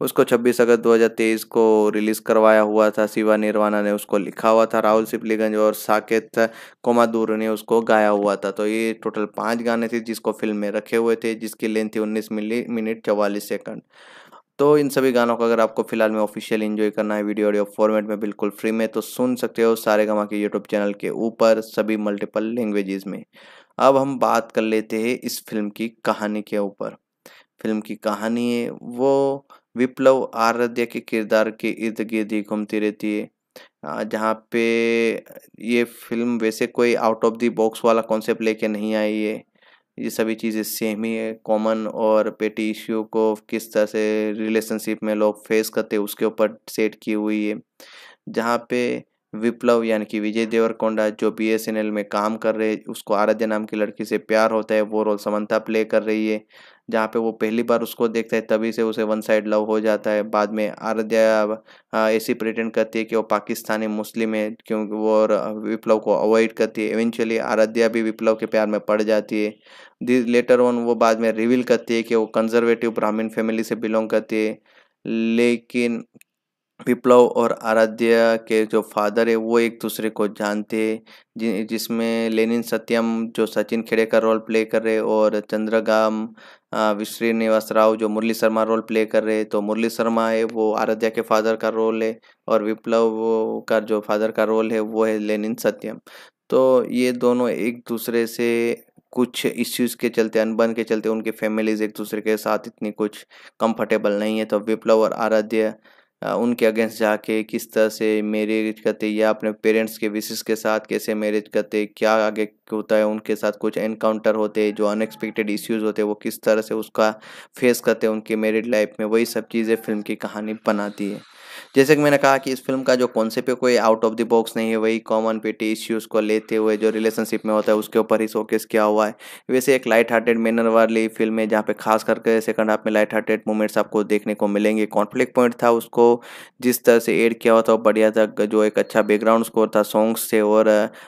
उसको 26 अगस्त 2023 को रिलीज करवाया हुआ था शिवा निर्वाणा ने उसको लिखा हुआ था राहुल सिपलीगंज और साकेत कोमादूर ने उसको गाया हुआ था तो ये टोटल पाँच गाने थे जिसको फिल्म में रखे हुए थे जिसकी लेंथ थी उन्नीस मिनट चवालीस सेकंड तो इन सभी गानों का अगर आपको फिलहाल में ऑफिशियल इन्जॉय करना है वीडियो ऑडियो फॉर्मेट में बिल्कुल फ्री में तो सुन सकते हो सारे गमा के यूट्यूब चैनल के ऊपर सभी मल्टीपल लैंग्वेजेस में अब हम बात कर लेते हैं इस फिल्म की कहानी के ऊपर फिल्म की कहानी है वो विप्लव आराध्य के किरदार के इर्द गिर्द ही घूमती रहती है जहाँ पे ये फिल्म वैसे कोई आउट ऑफ दी बॉक्स वाला कॉन्सेप्ट लेके नहीं आई है ये सभी चीज़ें सेम ही है कॉमन और पेटी इश्यू को किस तरह से रिलेशनशिप में लोग फेस करते उसके ऊपर सेट की हुई है जहाँ पे विप्लव यानी कि विजय देवरकोंडा जो बी में काम कर रहे उसको आराध्या नाम की लड़की से प्यार होता है वो रोल समंता प्ले कर रही है जहाँ पे वो पहली बार उसको देखता है तभी से उसे वन साइड लव हो जाता है बाद में आराध्या ऐसी प्रिटेंड करती है कि वो पाकिस्तानी मुस्लिम है क्योंकि वो और विप्लव को अवॉइड करती है इवेंचुअली आराध्या भी विप्लव के प्यार में पड़ जाती है लेटर ऑन वो बाद में रिवील करती है कि वो कंजर्वेटिव ब्राह्मीण फैमिली से बिलोंग करती है लेकिन विप्लव और आराध्या के जो फादर है वो एक दूसरे को जानते हैं जिसमें लेनिन सत्यम जो सचिन खेड़े का रोल प्ले कर रहे और चंद्रगाम श्रीनिवास राव जो मुरली शर्मा रोल प्ले कर रहे तो मुरली शर्मा है वो आराध्या के फादर का रोल है और विप्लव का जो फादर का रोल है वो है लेनिन सत्यम तो ये दोनों एक दूसरे से कुछ इश्यूज़ के चलते अनबन के चलते उनकी फैमिलीज एक दूसरे के साथ इतनी कुछ कंफर्टेबल नहीं है तो विप्लव और आराध्या उनके अगेंस्ट जाके किस तरह से मैरिज करते या अपने पेरेंट्स के विशेष के साथ कैसे मैरिज करते क्या आगे होता है उनके साथ कुछ एनकाउंटर होते जो अनएक्सपेक्टेड इश्यूज होते वो किस तरह से उसका फेस करते हैं उनके मैरिड लाइफ में वही सब चीज़ें फिल्म की कहानी बनाती है जैसे कि मैंने कहा कि इस फिल्म का जो कॉन्सेप्ट है कोई आउट ऑफ द बॉक्स नहीं है वही कॉमन पेटी इश्यूज़ को लेते हुए जो रिलेशनशिप में होता है उसके ऊपर ही शोकेस किया हुआ है वैसे एक लाइट हार्टेड मैनर वाली फिल्म है जहाँ पे खास करके सेकंड हाफ में लाइट हार्टेड मोमेंट्स आपको देखने को मिलेंगे कॉन्फ्लिक पॉइंट था उसको जिस तरह से एड किया हुआ था बढ़िया था जो एक अच्छा बैकग्राउंड स्कोर था सॉन्ग्स थे और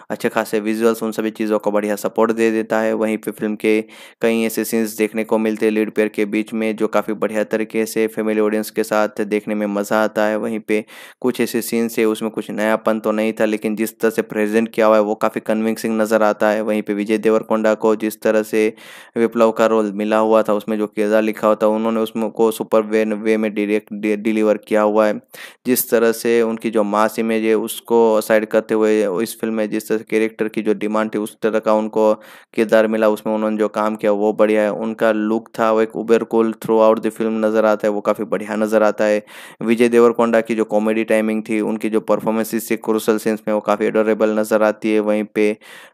अच्छे खासे विजुअल्स उन सभी चीज़ों को बढ़िया सपोर्ट दे देता है वहीं पर फिल्म के कई ऐसे सीन्स देखने को मिलते लीड पेयर के बीच में जो काफ़ी बढ़िया तरीके से फैमिली ऑडियंस के साथ देखने में मज़ा आता है वहीं कहीं पे कुछ ऐसे सीन्स है उसमें कुछ नयापन तो नहीं था लेकिन जिस तरह से प्रेजेंट किया हुआ है वो काफ़ी कन्विंसिंग नज़र आता है वहीं पे विजय देवरकोंडा को जिस तरह से विप्लव का रोल मिला हुआ था उसमें जो किरदार लिखा हुआ था उन्होंने उसमें को सुपर वे वे में डिरेक्ट डिलीवर किया हुआ है जिस तरह से उनकी जो मास इमेज है उसको साइड करते हुए इस फिल्म में जिस तरह कैरेक्टर की जो डिमांड थी उस तरह का उनको किरदार मिला उसमें उन्होंने जो काम किया वो बढ़िया है उनका लुक था वो एक uber cool throughout the film नज़र आता है वो काफ़ी बढ़िया नज़र आता है विजय देवरकोंडा की जो कॉमेडी टाइमिंग थी उनकी जो परफॉर्मेंसेस थी क्रूसल सेंस में वो काफ़ी एडोरेबल नज़र आती है वहीं पे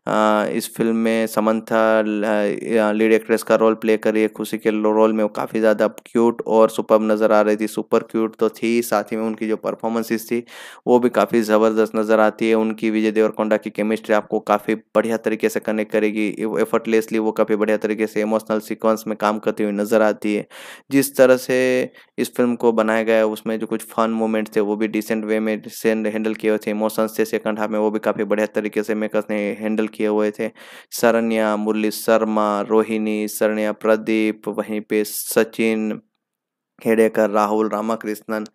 आ, इस फिल्म में समंथा लीड एक्ट्रेस का रोल प्ले करी है खुशी के रोल में वो काफ़ी ज़्यादा क्यूट और सुपर नज़र आ रही थी सुपर क्यूट तो थी साथ ही में उनकी जो परफॉर्मेंसेस थी वो भी काफ़ी ज़बरदस्त नज़र आती है उनकी विजय देवरकोंडा की केमिस्ट्री आपको काफ़ी बढ़िया तरीके से कनेक्ट करेगी एफर्टलेसली वो काफ़ी बढ़िया तरीके से इमोशनल सिक्वेंस में काम करती हुई नज़र आती है जिस तरह से इस फिल्म को बनाया गया है उसमें जो कुछ फन मोमेंट मूवमेंट थे वो भी डिसेंट वे में डिसेंट हैंडल किए हुए थे इमोशंस थे सेकंड हाफ में वो भी काफ़ी बढ़िया तरीके से मेकर्स ने हैंडल किए हुए थे सरन्या मुरली शर्मा रोहिणी सरन्या प्रदीप वहीं पे सचिन हेडेकर राहुल रामाकृष्णन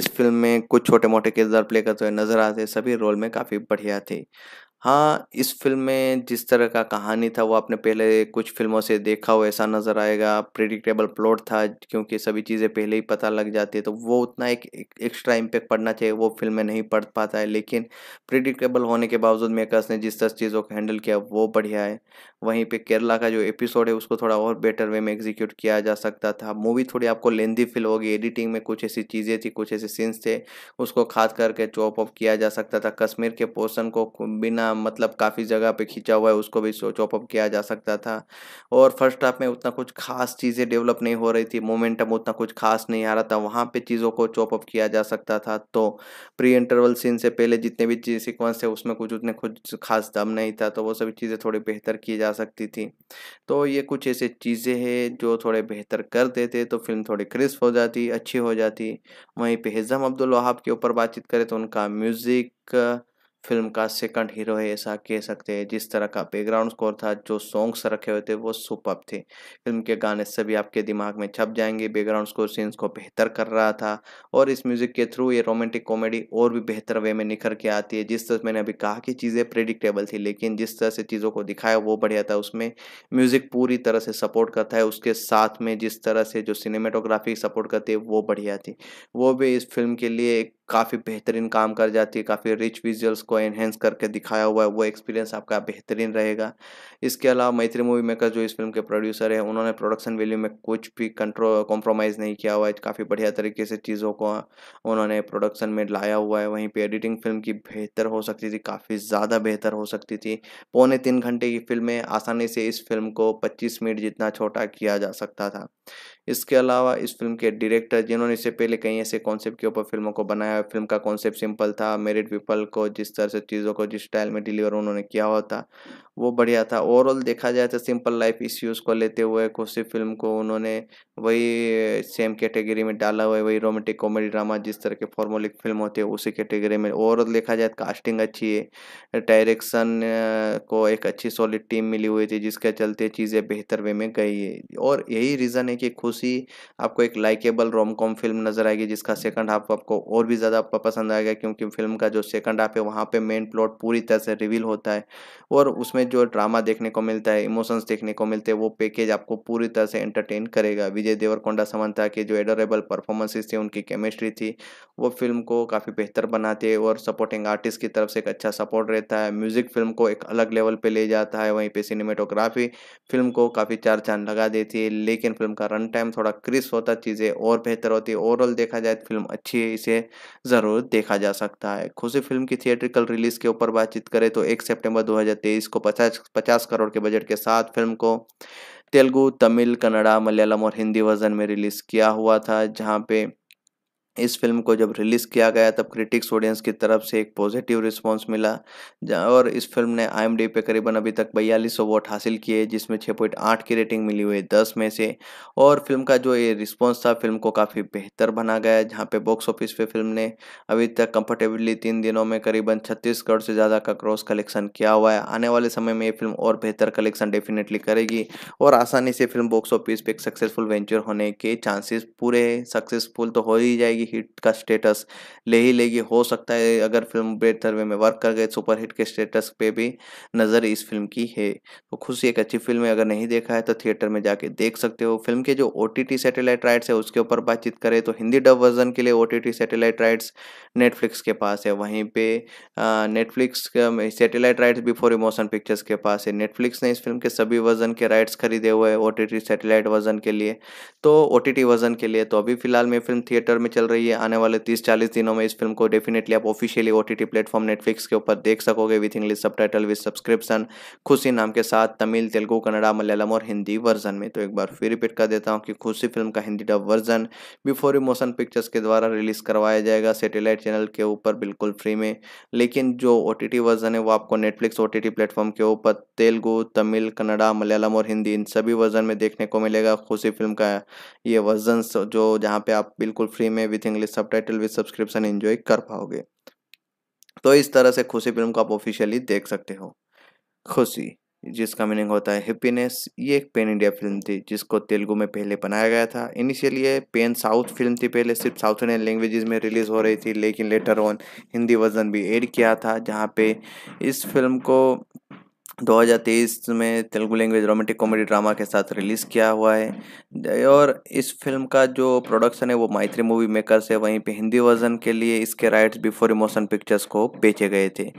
इस फिल्म में कुछ छोटे मोटे किरदार प्ले करते हुए नजर आते सभी रोल में काफ़ी बढ़िया थी हाँ, इस फ़िल्म में जिस तरह का कहानी था वो आपने पहले कुछ फ़िल्मों से देखा हो ऐसा नज़र आएगा। प्रिडिक्टेबल प्लॉट था क्योंकि सभी चीज़ें पहले ही पता लग जाती है तो वो उतना एक एक्स्ट्रा इम्पैक्ट पड़ना चाहिए वो फ़िल्म में नहीं पड़ पाता है। लेकिन प्रिडिक्टेबल होने के बावजूद मेकर्स ने जिस तरह चीज़ों को हैंडल किया वो बढ़िया है। वहीं पे केरला का जो एपिसोड है उसको थोड़ा और बेटर वे में एग्जीक्यूट किया जा सकता था मूवी थोड़ी आपको लेंदी फील होगी एडिटिंग में कुछ ऐसी चीज़ें थी कुछ ऐसे सीन्स थे उसको खाद करके चॉप अप किया जा सकता था कश्मीर के पोर्सन को बिना मतलब काफ़ी जगह पे खींचा हुआ है उसको भी चॉप अप किया जा सकता था और फर्स्ट हाफ में उतना कुछ खास चीज़ें डेवलप नहीं हो रही थी मोमेंटम उतना कुछ खास नहीं आ रहा था वहाँ पर चीज़ों को चॉप अप किया जा सकता था तो प्री इंटरवल सीन से पहले जितने भी सीक्वेंस थे उसमें कुछ उतने कुछ खास दम नहीं था तो वो सभी चीज़ें थोड़ी बेहतर की जा सकती थी तो ये कुछ ऐसे चीज़ें हैं जो थोड़े बेहतर कर देते तो फिल्म थोड़ी क्रिस्प हो जाती अच्छी हो जाती वहीं पे हिज़म अब्दुल वहाब के ऊपर बातचीत करें तो उनका म्यूज़िक फिल्म का सेकंड हीरो है ऐसा कह सकते हैं जिस तरह का बैकग्राउंड स्कोर था जो सॉन्ग्स रखे हुए थे वो सुपर थे फिल्म के गाने सभी आपके दिमाग में छप जाएंगे बैकग्राउंड स्कोर सीन्स को बेहतर कर रहा था और इस म्यूज़िक के थ्रू ये रोमांटिक कॉमेडी और भी बेहतर वे में निखर के आती है जिस तरह मैंने अभी कहा कि चीज़ें प्रिडिक्टेबल थी लेकिन जिस तरह से चीज़ों को दिखाया वो बढ़िया था उसमें म्यूज़िक पूरी तरह से सपोर्ट करता है उसके साथ में जिस तरह से जो सिनेमेटोग्राफी सपोर्ट करती है वो बढ़िया थी वो भी इस फिल्म के लिए एक काफ़ी बेहतरीन काम कर जाती है काफ़ी रिच विजुअल्स को एनहेंस करके दिखाया हुआ है वो एक्सपीरियंस आपका बेहतरीन रहेगा इसके अलावा मैत्री मूवी मेकर जो इस फिल्म के प्रोड्यूसर है उन्होंने प्रोडक्शन वैल्यू में कुछ भी कंट्रो कॉम्प्रोमाइज़ नहीं किया हुआ है काफ़ी बढ़िया तरीके से चीज़ों को उन्होंने प्रोडक्शन में लाया हुआ है वहीं पर एडिटिंग फिल्म की बेहतर हो सकती थी काफ़ी ज़्यादा बेहतर हो सकती थी पौने तीन घंटे की फिल्में आसानी से इस फिल्म को पच्चीस मिनट जितना छोटा किया जा सकता था इसके अलावा इस फिल्म के डायरेक्टर जिन्होंने इससे पहले कई ऐसे कॉन्सेप्ट के ऊपर फिल्मों को बनाया फिल्म का कॉन्सेप्ट सिंपल था मेरिड पीपल को जिस तरह से चीज़ों को जिस स्टाइल में डिलीवर उन्होंने किया हुआ था वो बढ़िया था ओवरऑल देखा जाए तो सिंपल लाइफ इश्यूज को लेते हुए खुशी फिल्म को उन्होंने वही सेम कैटेगरी में डाला हुआ है वही रोमांटिक कॉमेडी ड्रामा जिस तरह के फॉर्मोलिक फिल्म होते हैं उसी कैटेगरी में ओवरऑल देखा जाए तो कास्टिंग अच्छी है डायरेक्शन को एक अच्छी सॉलिड टीम मिली हुई थी जिसके चलते चीज़ें बेहतर वे में गई है और यही रीज़न है कि खुशी आपको एक लाइकेबल रोम कॉम फिल्म नज़र आएगी जिसका सेकंड हाफ आपको और भी ज़्यादा पसंद आएगा क्योंकि फिल्म का जो सेकंड हाफ है वहाँ पे मेन प्लॉट पूरी तरह से रिवील होता है और उसमें में जो ड्रामा देखने को मिलता है इमोशंस देखने को मिलते हैं वो पैकेज आपको पूरी तरह से एंटरटेन करेगा विजय देवरकोंडा समंता के जो एडोरेबल परफॉर्मेंसेस थे उनकी केमिस्ट्री थी वो फिल्म को काफ़ी बेहतर बनाते हैं और सपोर्टिंग आर्टिस्ट की तरफ से एक अच्छा सपोर्ट रहता है म्यूज़िक फिल्म को एक अलग लेवल पर ले जाता है वहीं पर सिनेमेटोग्राफी फिल्म को काफ़ी चार चांद लगा देती है लेकिन फिल्म का रन टाइम थोड़ा क्रिस्प होता चीज़ें और बेहतर होती है ओवरऑल देखा जाए तो फिल्म अच्छी है इसे ज़रूर देखा जा सकता है खुशी फिल्म की थिएट्रिकल रिलीज़ के ऊपर बातचीत करें तो एक सेप्टेम्बर दो को पचास पचास करोड़ के बजट के साथ फिल्म को तेलुगु तमिल कन्नड़ा मलयालम और हिंदी वर्जन में रिलीज़ किया हुआ था जहाँ पे इस फिल्म को जब रिलीज़ किया गया तब क्रिटिक्स ऑडियंस की तरफ से एक पॉजिटिव रिस्पांस मिला और इस फिल्म ने आई पे करीबन अभी तक बयालीस वोट हासिल किए जिसमें 6.8 की रेटिंग मिली हुई दस में से और फिल्म का जो ये रिस्पांस था फिल्म को काफ़ी बेहतर बना गया जहाँ पे बॉक्स ऑफिस पे फिल्म ने अभी तक कंफर्टेबली तीन दिनों में करीबन छत्तीस करोड़ से ज़्यादा का क्रॉस कलेक्शन किया हुआ है आने वाले समय में ये फिल्म और बेहतर कलेक्शन डेफिनेटली करेगी और आसानी से फिल्म बॉक्स ऑफिस पर एक सक्सेसफुल वेंचर होने के चांसेस पूरे सक्सेसफुल तो हो ही जाएगी हिट का स्टेटस ले ही लेगी हो सकता है अगर फिल्म बेहतर वे में वर्क कर गए सुपर हिट के स्टेटस पे भी नज़र इस फिल्म की है तो खुशी एक अच्छी फिल्म है अगर नहीं देखा है तो थिएटर में जाके देख सकते हो फिल्म के जो ओ सैटेलाइट राइट्स है उसके ऊपर बातचीत करें तो हिंदी डब वर्जन के लिए ओ सैटेलाइट राइट्स नेटफ्लिक्स के पास है वहीं पे Netflix satellite rights before emotion pictures के पास है नेटफ्लिक्स ने इस फिल्म के सभी वर्जन के राइट्स खरीदे हुए हैं ओ सैटेलाइट वर्जन के लिए तो ओ वर्जन के लिए तो अभी फिलहाल में फिल्म थिएटर में चल रही रही है आने वाले तीस चालीस दिनों में इस फिल्म को डेफिनेटली आप officially O T platform Netflix के ऊपर देख सकोगे विथ इंग्लिश सब टाइटल विथ सब्सक्रिप्शन खुशी नाम के साथ तमिल तेलुगू कन्नड़ा मलयालम और हिंदी वर्जन में तो एक बार फिर रिपीट कर देता हूँ कि खुशी फिल्म का Hindi dub version before motion pictures के द्वारा रिलीज करवाया जाएगा सेटेलाइट चैनल के ऊपर बिल्कुल फ्री में लेकिन जो ओ वर्जन है वो आपको नेटफ्लिक्स ओ टी प्लेटफॉर्म के ऊपर तेलुगु तमिल कन्नड़ा मलयालम और हिंदी इन सभी वर्जन में देखने को मिलेगा खुशी फिल्म का ये वर्जन जो जहाँ पे आप बिल्कुल फ्री में विथ विथ इंग्लिश सब टाइटल विद सब्सक्रिप्शन एंजॉय कर पाओगे तो इस तरह से खुशी फिल्म को आप ऑफिशियली देख सकते हो खुशी जिसका मीनिंग होता है हैप्पीनेस ये एक पेन इंडिया फिल्म थी जिसको तेलुगु में पहले बनाया गया था इनिशियली ये पेन साउथ फिल्म थी पहले सिर्फ साउथ इंडियन लैंग्वेजेस में रिलीज़ हो रही थी लेकिन लेटर ऑन हिंदी वर्जन भी एड किया था जहाँ पे इस फिल्म को 2023 में Telugu language romantic comedy drama के साथ रिलीज़ किया हुआ है और इस फिल्म का जो प्रोडक्शन है वो मैत्री मूवी मेकर्स है वहीं पे हिंदी वर्जन के लिए इसके राइट्स बिफोर इमोशन पिक्चर्स को बेचे गए थे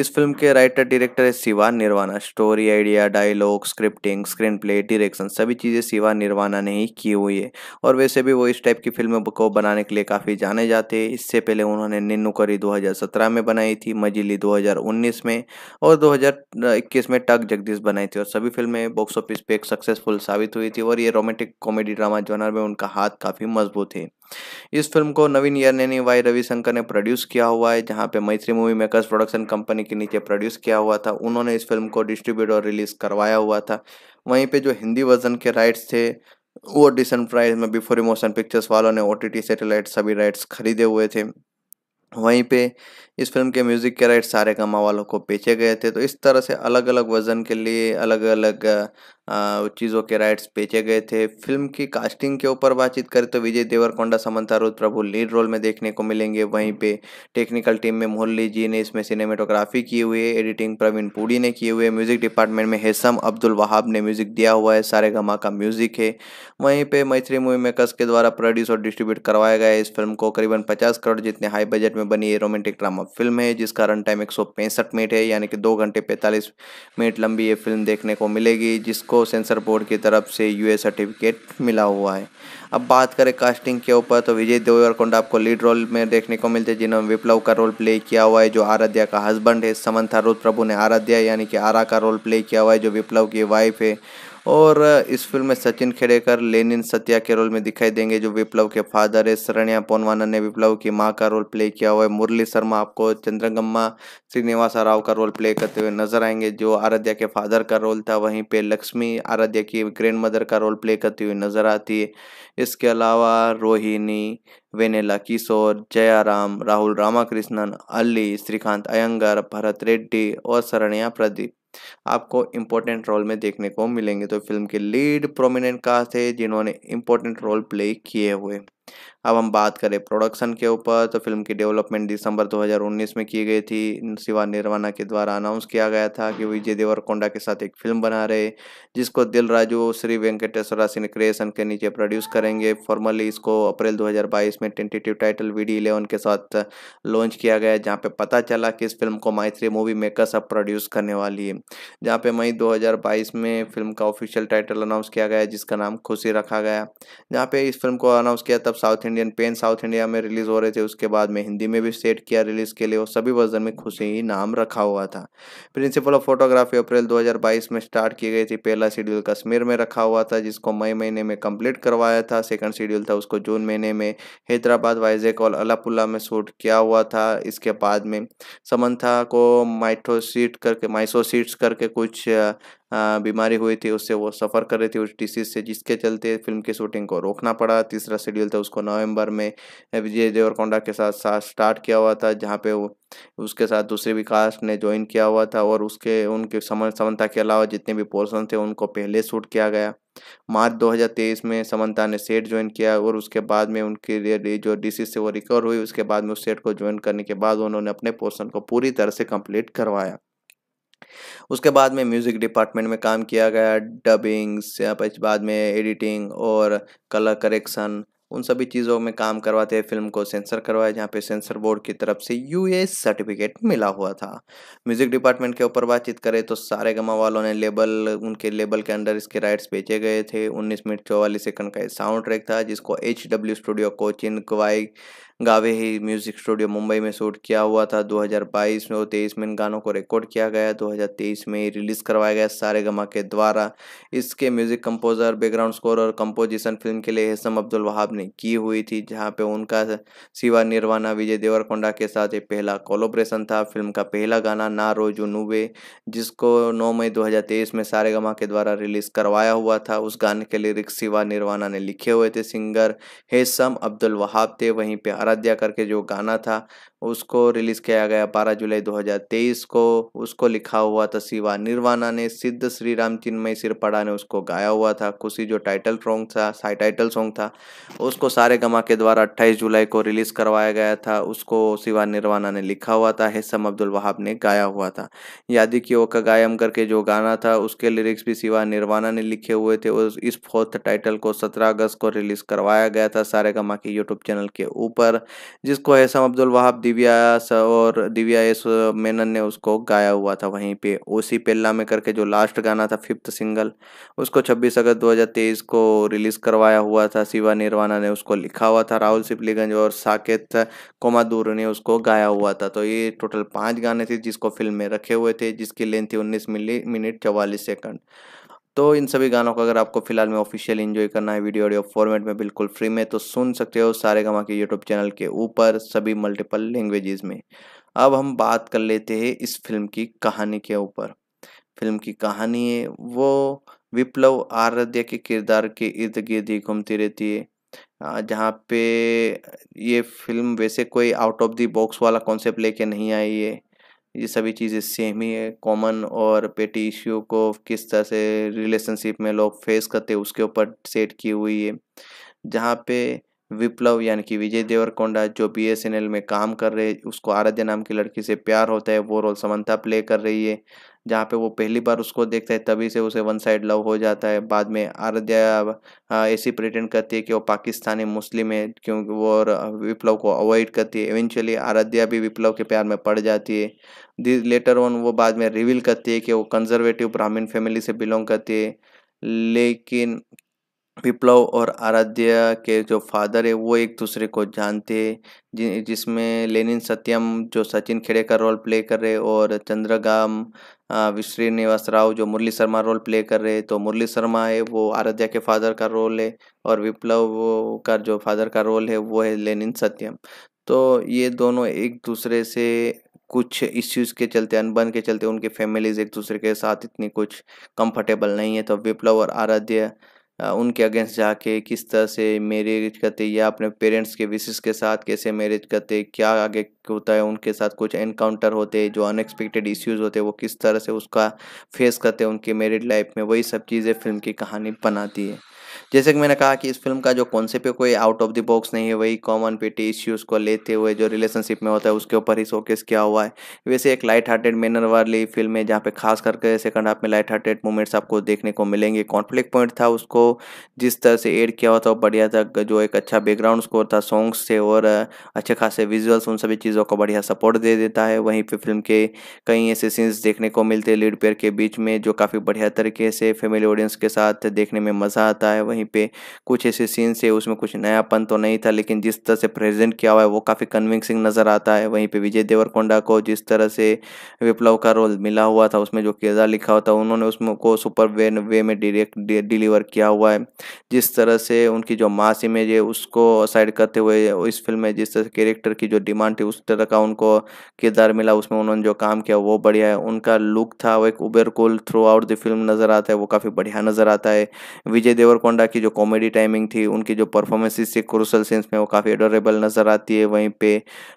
इस फिल्म के राइटर डायरेक्टर है Shiva Nirvana story idea dialogue scripting screen play direction सभी चीज़ें शिवा निर्वाणा ने ही की हुई है और वैसे भी वो इस टाइप की फिल्म को बनाने के लिए काफ़ी जाने जाते हैं इससे पहले उन्होंने निन्नुकरी दो में बनाई थी मजिली दो में और दो जिसमें टक जगदीश बनाई थी और सभी फिल्में बॉक्स ऑफिस पे एक सक्सेसफुल साबित हुई थी और ये रोमांटिक कॉमेडी ड्रामा जॉनर में उनका हाथ काफ़ी मजबूत है इस फिल्म को नवीन ईयर ने वाई रविशंकर ने प्रोड्यूस किया हुआ है जहाँ पे मैत्री मूवी मेकर्स प्रोडक्शन कंपनी के नीचे प्रोड्यूस किया हुआ था उन्होंने इस फिल्म को डिस्ट्रीब्यूट और रिलीज करवाया हुआ था वहीं पर जो हिंदी वर्जन के राइट्स थे वो डिसन प्राइज में बिफोर इमोशन पिक्चर्स वालों ने ओ टी सैटेलाइट सभी राइट्स खरीदे हुए थे वहीं पे इस फिल्म के म्यूज़िक के राइट सारे कमा वालों को बेचे गए थे तो इस तरह से अलग अलग वज़न के लिए अलग अलग चीज़ों के राइट्स बेचे गए थे फिल्म की कास्टिंग के ऊपर बातचीत करें तो विजय देवरकोंडा समंता रुद प्रभु लीड रोल में देखने को मिलेंगे वहीं पे टेक्निकल टीम में मोहल्ली जी ने इसमें सिनेमेटोग्राफी की हुई है एडिटिंग प्रवीण पुड़ी ने की हुई है म्यूज़िक डिपार्टमेंट में हेसम अब्दुल वहाब ने म्यूज़िक दिया हुआ है सारे गमा का म्यूज़िक है वहीं पर मैत्री मूवी मेकर्स के द्वारा प्रोड्यूस और डिस्ट्रीब्यूट करवाया गया है इस फिल्म को करीबन पचास करोड़ जितने हाई बजट में बनी है रोमांटिक ड्रामा ड्रामा फिल्म है जिसका रन टाइम एक मिनट है यानी कि दो घंटे पैंतालीस मिनट लंबी ये फिल्म देखने को मिलेगी जिसको सेंसर बोर्ड की तरफ से यूए सर्टिफिकेट मिला हुआ है अब बात करें कास्टिंग के ऊपर तो विजय देवरकोंडा आपको लीड रोल में देखने को मिलते हैं जिन्होंने विप्लव का रोल प्ले किया हुआ है जो आराध्या का हस्बैंड है समंथा रुद्र प्रभु ने आराध्या यानी कि आरा का रोल प्ले किया हुआ है जो विप्लव की वाइफ है और इस फिल्म में सचिन खेड़ेकर लेनिन सत्या के रोल में दिखाई देंगे जो विप्लव के फादर है शरण्या पोनवाना ने विप्लव की माँ का रोल प्ले किया हुआ है मुरली शर्मा आपको चंद्रगम्मा श्रीनिवासा राव का रोल प्ले करते हुए नजर आएंगे जो आराध्या के फादर का रोल था वहीं पे लक्ष्मी आराध्या की ग्रैंड मदर का रोल प्ले करती हुई नजर आती है इसके अलावा रोहिणी वेनेला किशोर जयाराम राहुल रामाकृष्णन अली श्रीकांत अयंगर भरत रेड्डी और शरण्या प्रदीप आपको इम्पोर्टेंट रोल में देखने को मिलेंगे तो फिल्म के लीड प्रोमिनेंट कास्ट थे जिन्होंने इम्पोर्टेंट रोल प्ले किए हुए अब हम बात करें प्रोडक्शन के ऊपर तो फिल्म की डेवलपमेंट दिसंबर 2019 में की गई थी शिवा निर्वाणा के द्वारा अनाउंस किया गया था कि विजय देवरकोंडा के साथ एक फिल्म बना रहे जिसको दिल राजू श्री वेंकटेश्वरा सिंह क्रिएशन के नीचे प्रोड्यूस करेंगे फॉर्मली इसको अप्रैल 2022 में tentative title V D eleven के साथ लॉन्च किया गया जहाँ पे पता चला कि इस फिल्म को माइथ्री मूवी मेकर्स अब प्रोड्यूस करने वाली है जहाँ पे मई दो में फिल्म का ऑफिशियल टाइटल अनाउंस किया गया जिसका नाम खुशी रखा गया जहाँ पे इस फिल्म को अनाउंस किया तब south Indian pen south India में रिलीज़ हो रहे थे उसके बाद में हिंदी में भी सेट किया रिलीज़ के लिए और सभी वर्जन में खुशी ही नाम रखा हुआ था प्रिंसिपल ऑफ फोटोग्राफी अप्रैल 2022 में स्टार्ट की गई थी पहला शेड्यूल कश्मीर में रखा हुआ था जिसको मई महीने में कंप्लीट करवाया था सेकंड शेड्यूल था उसको जून महीने में हैदराबाद वाइजेक और अलापुल्ला में शूट किया हुआ था इसके बाद में समन्था को माइट्रोसीट करके माइसोसीट्स करके कुछ बीमारी हुई थी उससे वो सफ़र कर रहे थे उस डिसीज़ से जिसके चलते फिल्म की शूटिंग को रोकना पड़ा तीसरा शेड्यूल था उसको नवंबर में विजय देवरकोंडा के साथ साथ स्टार्ट किया हुआ था जहाँ पे वो उसके साथ दूसरे भी कास्ट ने ज्वाइन किया हुआ था और उसके उनके समन समन्ता के अलावा जितने भी पोर्सन थे उनको पहले शूट किया गया मार्च 2023 में समन्ता ने सेट ज्वाइन किया और उसके बाद में उनके जो डिसीज से वो रिकवर हुई उसके बाद में उस सेट को ज्वाइन करने के बाद उन्होंने अपने पोर्सन को पूरी तरह से कंप्लीट करवाया उसके बाद में म्यूज़िक डिपार्टमेंट में काम किया गया डबिंग्स बाद में एडिटिंग और कलर करेक्शन उन सभी चीज़ों में काम करवाते हैं फिल्म को सेंसर करवाया जहाँ पे सेंसर बोर्ड की तरफ से यू सर्टिफिकेट मिला हुआ था म्यूज़िक डिपार्टमेंट के ऊपर बातचीत करें तो सारे गमा वालों ने लेबल उनके लेबल के अंडर इसके राइट्स बेचे गए थे 19 मिनट चौवालीस सेकंड का साउंड ट्रैक था जिसको एच डब्ल्यू स्टूडियो कोचिन क्वाई गावे ही म्यूजिक स्टूडियो मुंबई में शूट किया हुआ था 2022 में और तेईस में इन गानों को रिकॉर्ड किया गया 2023 में रिलीज़ करवाया गया सारे गमा के द्वारा इसके म्यूजिक कंपोजर बैकग्राउंड स्कोर और कंपोजिशन फिल्म के लिए हेसम अब्दुल वहाब ने की हुई थी जहाँ पे उनका सिवा निर्वाणा विजय देवरकोंडा के साथ ये पहला कोलोब्रेशन था फिल्म का पहला गाना ना रोजू नूबे जिसको नौ मई दो में सारे गमा के द्वारा रिलीज़ करवाया हुआ था उस गाने के लिरिक्स सिवा निर्वाणा ने लिखे हुए थे सिंगर हेसम अब्दुल वहाब थे वहीं पे आराध्या करके जो गाना था उसको रिलीज़ किया गया बारह जुलाई 2023 को उसको लिखा हुआ था शिवा निर्वाणा ने सिद्ध श्री राम चिन्मय सिरपड़ा ने उसको गाया हुआ था खुशी जो टाइटल सॉन्ग था साई टाइटल सॉन्ग था उसको सारे गमा के द्वारा 28 जुलाई को रिलीज़ करवाया गया था उसको शिवा निर्वाणा ने लिखा हुआ था हेसम अब्दुल वहाब ने गाया हुआ था यादि की ओ का गायम करके जो गाना था उसके लिरिक्स भी शिवा निर्वाणा ने लिखे हुए थे उस इस फोर्थ टाइटल को सत्रह अगस्त को रिलीज़ करवाया गया था सारे गमा के यूट्यूब चैनल के ऊपर जिसको हैसम अब्दुल वहाब दिव्या और दिव्या एस मेनन ने उसको गाया हुआ था वहीं पे ओसी पेल्ला में करके जो लास्ट गाना था फिफ्थ सिंगल उसको 26 अगस्त 2023 को रिलीज करवाया हुआ था शिवा निर्वाणा ने उसको लिखा हुआ था राहुल सिपलीगंज और साकेत कोमादूर ने उसको गाया हुआ था तो ये टोटल पाँच गाने थे जिसको फिल्म में रखे हुए थे जिसकी लेंथ थी उन्नीस मिनट चवालीस सेकंड तो इन सभी गानों को अगर आपको फिलहाल में ऑफिशियल इन्जॉय करना है वीडियो ऑडियो फॉर्मेट में बिल्कुल फ्री में तो सुन सकते हो सारे गमा के यूट्यूब चैनल के ऊपर सभी मल्टीपल लैंग्वेजेस में अब हम बात कर लेते हैं इस फिल्म की कहानी के ऊपर फिल्म की कहानी है वो विप्लव आराध्य के किरदार के इर्द गिर्द ही घूमती रहती है जहाँ पे ये फिल्म वैसे कोई आउट ऑफ दी बॉक्स वाला कॉन्सेप्ट लेके नहीं आई है ये सभी चीज़ें सेम ही है कॉमन और पेटी इश्यू को किस तरह से रिलेशनशिप में लोग फेस करते उसके ऊपर सेट की हुई है जहाँ पे विप्लव यानी कि विजय देवरकोंडा जो बीएसएनएल में काम कर रहे उसको आराध्या नाम की लड़की से प्यार होता है वो रोल समंता प्ले कर रही है जहाँ पे वो पहली बार उसको देखता है तभी से उसे वन साइड लव हो जाता है बाद में आराध्या ऐसी प्रिटेंड करती है कि वो पाकिस्तानी मुस्लिम है क्योंकि वो और विप्लव को अवॉइड करती है इवेंचुअली आराध्या भी विप्लव के प्यार में पड़ जाती है लेटर ऑन वो बाद में रिवील करती है कि वो कंजर्वेटिव ब्राह्मीण फैमिली से बिलोंग करती है लेकिन विप्लव और आराध्या के जो फादर है वो एक दूसरे को जानते हैं जिसमें लेनिन सत्यम जो सचिन खेड़े का रोल प्ले कर रहे और चंद्रगाम विश्रीनिवास राव जो मुरली शर्मा रोल प्ले कर रहे तो मुरली शर्मा है वो आराध्या के फादर का रोल है और विप्लव का जो फादर का रोल है वो है लेनिन सत्यम तो ये दोनों एक दूसरे से कुछ इश्यूज़ के चलते अनबन के चलते उनके फैमिलीज एक दूसरे के साथ इतनी कुछ कंफर्टेबल नहीं है तो विप्लव और आराध्या उनके अगेंस्ट जाके किस तरह से मैरिज करते या अपने पेरेंट्स के विशेष के साथ कैसे मैरिज करते क्या आगे होता है उनके साथ कुछ एनकाउंटर होते जो अनएक्सपेक्टेड इश्यूज होते वो किस तरह से उसका फेस करते हैं उनके मैरिड लाइफ में वही सब चीज़ें फिल्म की कहानी बनाती है जैसे कि मैंने कहा कि इस फिल्म का जो कॉन्सेप्ट है कोई आउट ऑफ द बॉक्स नहीं है वही कॉमन पेटी इश्यूज़ को लेते हुए जो रिलेशनशिप में होता है उसके ऊपर ही शोकेस किया हुआ है वैसे एक लाइट हार्टेड मैनर वाली फिल्म है जहाँ पे खास करके सेकंड हाफ में लाइट हार्टेड मोमेंट्स आपको देखने को मिलेंगे कॉन्फ्लिक्ट पॉइंट था उसको जिस तरह से एड किया हुआ था बढ़िया था जो एक अच्छा बैकग्राउंड स्कोर था सॉन्ग्स से और अच्छे खासे विजुअल्स उन सभी चीज़ों को बढ़िया सपोर्ट दे देता है वहीं पर फिल्म के कई ऐसे सीन्स देखने को मिलते हैं लीड पेयर के बीच में जो काफ़ी बढ़िया तरीके से फैमिली ऑडियंस के साथ देखने में मज़ा आता है वहीं कहीं पे कुछ ऐसे सीन्स से उसमें कुछ नयापन तो नहीं था लेकिन जिस तरह से प्रेजेंट किया हुआ है वो काफ़ी कन्विंसिंग नज़र आता है वहीं पे विजय देवरकोंडा को जिस तरह से विप्लव का रोल मिला हुआ था उसमें जो किरदार लिखा हुआ था उन्होंने उसमें को सुपर वे वे में डिरेक्ट डिलीवर किया हुआ है जिस तरह से उनकी जो मास इमेज है उसको साइड करते हुए इस फिल्म में जिस तरह कैरेक्टर की जो डिमांड थी उस तरह का उनको किरदार मिला उसमें उन्होंने जो काम किया वो बढ़िया है उनका लुक था वो एक उबेर कुल थ्रू आउट द फिल्म नज़र आता है वो काफ़ी बढ़िया नज़र आता है विजय देवरकोंडा की जो कॉमेडी टाइमिंग थी उनकी जो परफॉर्मेंसेस थी क्रूसल सेंस में वो काफ़ी एडोरेबल नज़र आती है वहीं पे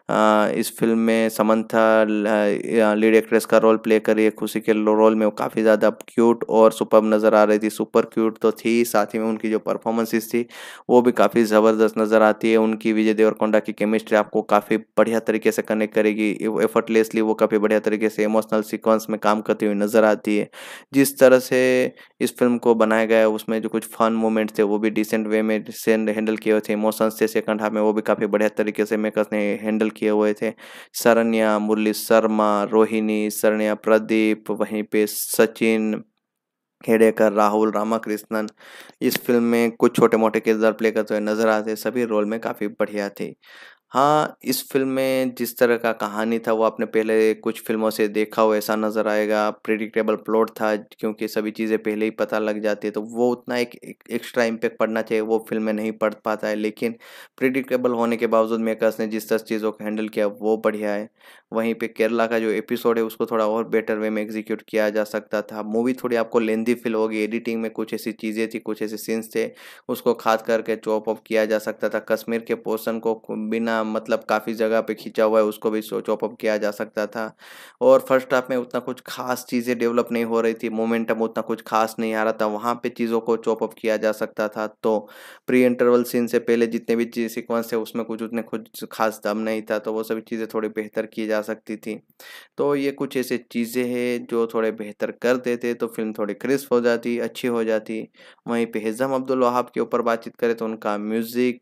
आ, इस फिल्म में समंथा लीड एक्ट्रेस का रोल प्ले करी है खुशी के रोल में वो काफ़ी ज़्यादा क्यूट और सुपर नज़र आ रही थी सुपर क्यूट तो थी साथ ही में उनकी जो परफॉर्मेंसेस थी वो भी काफ़ी ज़बरदस्त नज़र आती है उनकी विजय देवरकोंडा की केमिस्ट्री आपको काफ़ी बढ़िया तरीके से कनेक्ट करेगी एफर्टलेसली वो काफ़ी बढ़िया तरीके से इमोशनल सिक्वेंस में काम करती हुई नज़र आती है जिस तरह से इस फिल्म को बनाया गया है उसमें जो कुछ फन मोमेंट मूवमेंट थे वो भी डिसेंट वे में सेंड हैंडल किए हुए थे इमोशंस थे सेकंड हाफ में वो भी काफ़ी बढ़िया तरीके से मेकर्स ने हैंडल किए हुए थे सरन्या मुरली शर्मा रोहिणी सरन्या प्रदीप वहीं पे सचिन हेडेकर राहुल रामाकृष्णन इस फिल्म में कुछ छोटे मोटे किरदार प्ले करते हुए नजर आते सभी रोल में काफ़ी बढ़िया थी हाँ, इस फ़िल्म में जिस तरह का कहानी था वो आपने पहले कुछ फ़िल्मों से देखा हो ऐसा नज़र आएगा। प्रिडिक्टेबल प्लॉट था क्योंकि सभी चीज़ें पहले ही पता लग जाती है तो वो उतना एक एक्स्ट्रा इम्पैक्ट पड़ना चाहिए वो फ़िल्म में नहीं पड़ पाता है। लेकिन प्रिडिक्टेबल होने के बावजूद मेकर्स ने जिस तरह से चीज़ों को हैंडल किया वो बढ़िया है। वहीं पर केरला का जो एपिसोड है उसको थोड़ा और बेटर वे में एग्ज़ीक्यूट किया जा सकता था। मूवी थोड़ी आपको लेंदी फ़ील होगी एडिटिंग में कुछ ऐसी चीज़ें थी, कुछ ऐसे सीन्स थे उसको खाद करके चॉप ऑफ किया जा सकता था। कश्मीर के पोर्सन को बिना मतलब काफ़ी जगह पे खींचा हुआ है उसको भी चॉपअप किया जा सकता था और फर्स्ट हाफ में उतना कुछ खास चीज़ें डेवलप नहीं हो रही थी मोमेंटम उतना कुछ खास नहीं आ रहा था वहाँ पे चीज़ों को चॉपअप किया जा सकता था तो प्री इंटरवल सीन से पहले जितने भी सिक्वेंस थे उसमें कुछ उतने कुछ खास दम नहीं था तो वो सभी चीज़ें थोड़ी बेहतर की जा सकती थी तो ये कुछ ऐसे चीज़ें हैं जो थोड़े बेहतर कर देते तो फिल्म थोड़ी क्रिस्प हो जाती अच्छी हो जाती वहीं पे हिज़म अब्दुल वहाब के ऊपर बातचीत करें तो उनका म्यूज़िक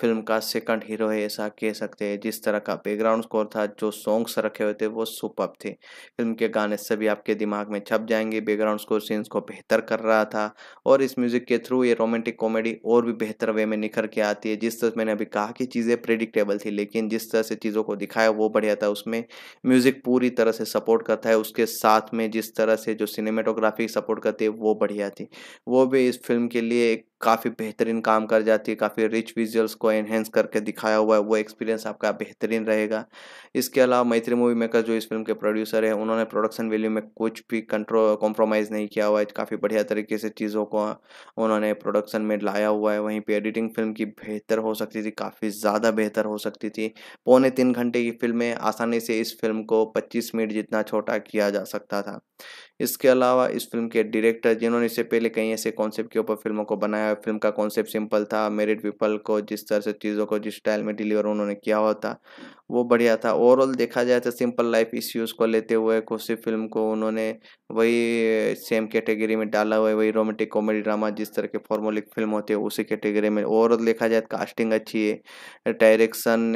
फिल्म का सेकंड हीरो है ऐसा कह सकते हैं जिस तरह का बैकग्राउंड स्कोर था जो सॉन्ग्स रखे हुए थे वो सुपर थे फिल्म के गाने सभी आपके दिमाग में छप जाएंगे बैकग्राउंड स्कोर सीन्स को बेहतर कर रहा था और इस म्यूज़िक के थ्रू ये रोमांटिक कॉमेडी और भी बेहतर वे में निखर के आती है जिस तरह मैंने अभी कहा कि चीज़ें प्रिडिक्टेबल थी लेकिन जिस तरह से चीज़ों को दिखाया वो बढ़िया था उसमें म्यूज़िक पूरी तरह से सपोर्ट करता है उसके साथ में जिस तरह से जो सिनेमेटोग्राफी सपोर्ट करती है वो बढ़िया थी वो भी इस फिल्म के लिए एक काफ़ी बेहतरीन काम कर जाती है काफ़ी रिच विजुअल्स को एनहेंस करके दिखाया हुआ है वो एक्सपीरियंस आपका बेहतरीन रहेगा इसके अलावा मैत्री मूवी मेकर जो इस फिल्म के प्रोड्यूसर है उन्होंने प्रोडक्शन वैल्यू में कुछ भी कंट्रो कॉम्प्रोमाइज़ नहीं किया हुआ है काफ़ी बढ़िया तरीके से चीज़ों को उन्होंने प्रोडक्शन में लाया हुआ है वहीं पर एडिटिंग फिल्म की बेहतर हो सकती थी काफ़ी ज़्यादा बेहतर हो सकती थी पौने तीन घंटे की फिल्म में आसानी से इस फिल्म को पच्चीस मिनट जितना छोटा किया जा सकता था इसके अलावा इस फिल्म के डायरेक्टर जिन्होंने इससे पहले कई ऐसे कॉन्सेप्ट के ऊपर फिल्मों को बनाया फिल्म का कॉन्सेप्ट सिंपल था मेरिड पीपल को जिस तरह से चीज़ों को जिस स्टाइल में डिलीवर उन्होंने किया हुआ था वो बढ़िया था ओवरऑल देखा जाए तो सिंपल लाइफ इश्यूज को लेते हुए खुशी फिल्म को उन्होंने वही सेम कैटेगरी में डाला हुआ है वही रोमांटिक कॉमेडी ड्रामा जिस तरह के फॉर्मोलिक फिल्म होते हैं उसी कैटेगरी में ओवरऑल देखा जाए तो कास्टिंग अच्छी है डायरेक्शन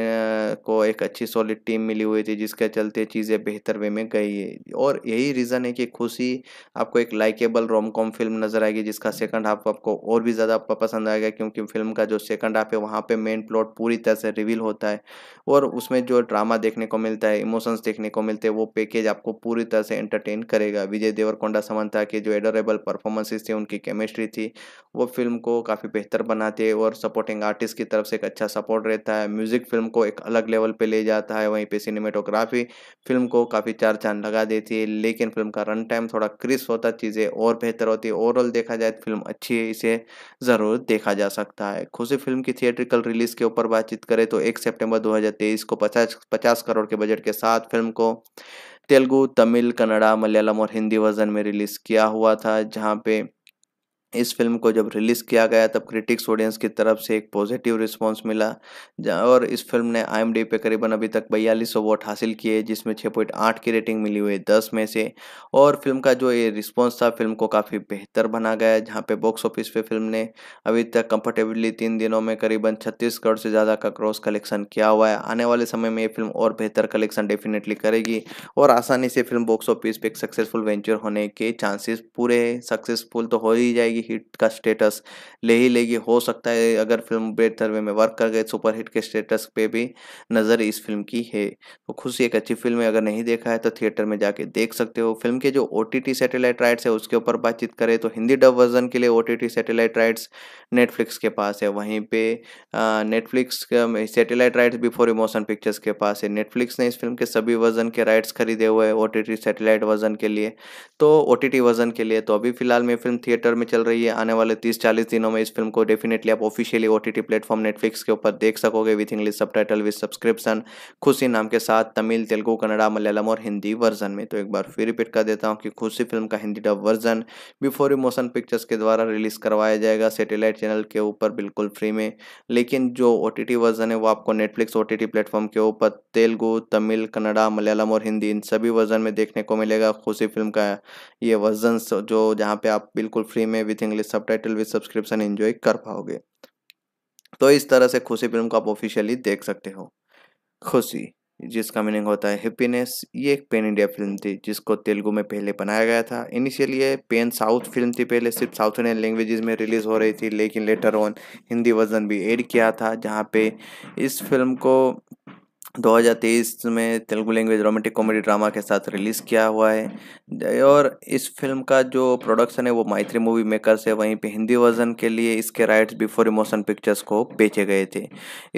को एक अच्छी सॉलिड टीम मिली हुई थी जिसके चलते चीज़ें बेहतर वे में गई है और यही रीज़न है कि खुशी आपको एक लाइकेबल रोम कॉम फिल्म नज़र आएगी जिसका सेकंड हाफ आपको और भी ज़्यादा पसंद आएगा क्योंकि फिल्म का जो सेकंड हाफ है वहाँ पे मेन प्लॉट पूरी तरह से रिवील होता है और उसमें में जो ड्रामा देखने को मिलता है इमोशंस देखने को मिलते हैं वो पैकेज आपको पूरी तरह से एंटरटेन करेगा विजय देवरकोंडा समंता के जो एडोरेबल परफॉर्मेंसेस थे उनकी केमिस्ट्री थी वो फिल्म को काफ़ी बेहतर बनाते हैं और सपोर्टिंग आर्टिस्ट की तरफ से एक अच्छा सपोर्ट रहता है म्यूजिक फिल्म को एक अलग लेवल पर ले जाता है वहीं पर सिनेमेटोग्राफी फिल्म को काफ़ी चार चांद लगा देती है लेकिन फिल्म का रन टाइम थोड़ा क्रिस्प होता चीज़ें और बेहतर होती है ओवरऑल देखा जाए तो फिल्म अच्छी है इसे ज़रूर देखा जा सकता है खुशी फिल्म की थिएट्रिकल रिलीज़ के ऊपर बातचीत करें तो एक सेप्टेम्बर दो को पचास पचास करोड़ के बजट के साथ फिल्म को तेलुगु तमिल कन्नड़ा मलयालम और हिंदी वर्जन में रिलीज किया हुआ था जहाँ पे इस फिल्म को जब रिलीज़ किया गया तब क्रिटिक्स ऑडियंस की तरफ से एक पॉजिटिव रिस्पांस मिला और इस फिल्म ने आई पे करीबन अभी तक बयालीस वोट हासिल किए जिसमें छः पॉइंट आठ की रेटिंग मिली हुई दस में से और फिल्म का जो ये रिस्पांस था फिल्म को काफ़ी बेहतर बना गया जहाँ पे बॉक्स ऑफिस पे फिल्म ने अभी तक कंफर्टेबली तीन दिनों में करीबन छत्तीस करोड़ से ज़्यादा का क्रॉस कलेक्शन किया हुआ है आने वाले समय में ये फिल्म और बेहतर कलेक्शन डेफिनेटली करेगी और आसानी से फिल्म बॉक्स ऑफिस पर एक सक्सेसफुल वेंचर होने के चांसेस पूरे सक्सेसफुल तो हो ही जाएगी लेगी हिट का स्टेटस ले ही लेगी हो सकता है अगर फिल्म बेहतर वे में वर्क कर गए सुपर हिट के स्टेटस पे भी नज़र इस फिल्म की है तो खुशी एक अच्छी फिल्म है अगर नहीं देखा है तो थिएटर में जाके देख सकते हो फिल्म के जो ओ सैटेलाइट राइट्स है उसके ऊपर बातचीत करें तो हिंदी डब वर्जन के लिए ओ सैटेलाइट राइट्स नेटफ्लिक्स के पास है वहीं पे Netflix satellite rights before emotion pictures के पास है नेटफ्लिक्स ने इस फिल्म के सभी वर्जन के राइट्स खरीदे हुए हैं ओ टी सैटेलाइट वर्जन के लिए तो ओ टी वर्जन के लिए तो अभी फिलहाल में फिल्म थिएटर में चल रही रही है आने वाले तीस चालीस दिनों में इस फिल्म को डेफिनेटली आप ऑफिशियली ओ टी टी प्लेटफॉर्म नेटफ्लिक्स के ऊपर देख सकोगे विथ इंग्लिश सब टाइटल विथ सब्सक्रिप्शन खुशी नाम के साथ तमिल तेलुगू कन्नड़ा मलयालम और हिंदी वर्जन में तो एक बार फिर रिपीट कर देता हूँ कि खुशी फिल्म का Hindi dub version before motion pictures के द्वारा रिलीज करवाया जाएगा सेटेलाइट चैनल के ऊपर बिल्कुल फ्री में लेकिन जो ओ वर्जन है वो आपको नेटफ्लिक्स ओ प्लेटफॉर्म के ऊपर तेलुगु तमिल कन्नड़ा मलयालम और हिंदी इन सभी वर्जन में देखने को मिलेगा खुशी फिल्म का ये वर्जन जो जहाँ पे आप बिल्कुल फ्री में विथ इंग्लिश सब टाइटल विद सब्सक्रिप्शन एंजॉय कर पाओगे तो इस तरह से खुशी फिल्म को आप ऑफिशियली देख सकते हो खुशी जिसका मीनिंग होता है हैप्पीनेस ये एक पेन इंडिया फिल्म थी जिसको तेलुगु में पहले बनाया गया था इनिशियली ये पेन साउथ फिल्म थी पहले सिर्फ साउथ इंडियन लैंग्वेजेस में रिलीज़ हो रही थी लेकिन लेटर ऑन हिंदी वर्जन भी एड किया था जहाँ पे इस फिल्म को 2023 में Telugu language romantic comedy drama के साथ रिलीज़ किया हुआ है और इस फिल्म का जो प्रोडक्शन है वो मैत्री मूवी मेकर्स है वहीं पे हिंदी वर्जन के लिए इसके राइट्स बिफोर इमोशन पिक्चर्स को बेचे गए थे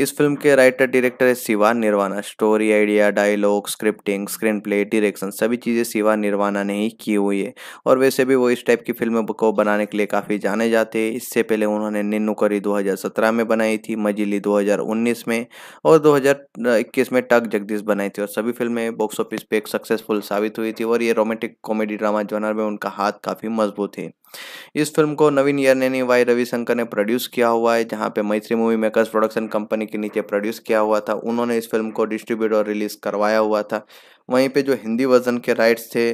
इस फिल्म के राइटर डायरेक्टर है Shiva Nirvana story idea dialogue scripting screen play direction सभी चीज़ें शिवा निर्वाणा ने ही की हुई है और वैसे भी वो इस टाइप की फिल्म को बनाने के लिए काफ़ी जाने जाते हैं इससे पहले उन्होंने निन्नुकरी दो में बनाई थी मजिली दो में और दो 2021 में टक जगदीश बनाई थी और सभी फिल्में बॉक्स ऑफिस पे एक सक्सेसफुल साबित हुई थी और ये रोमांटिक कॉमेडी ड्रामा जॉनर में उनका हाथ काफ़ी मजबूत है इस फिल्म को नवीन ने वाई रविशंकर ने प्रोड्यूस किया हुआ है जहाँ पे मैत्री मूवी मेकर्स प्रोडक्शन कंपनी के नीचे प्रोड्यूस किया हुआ था उन्होंने इस फिल्म को डिस्ट्रीब्यूट और रिलीज़ करवाया हुआ था वहीं पर जो हिंदी वर्जन के राइट्स थे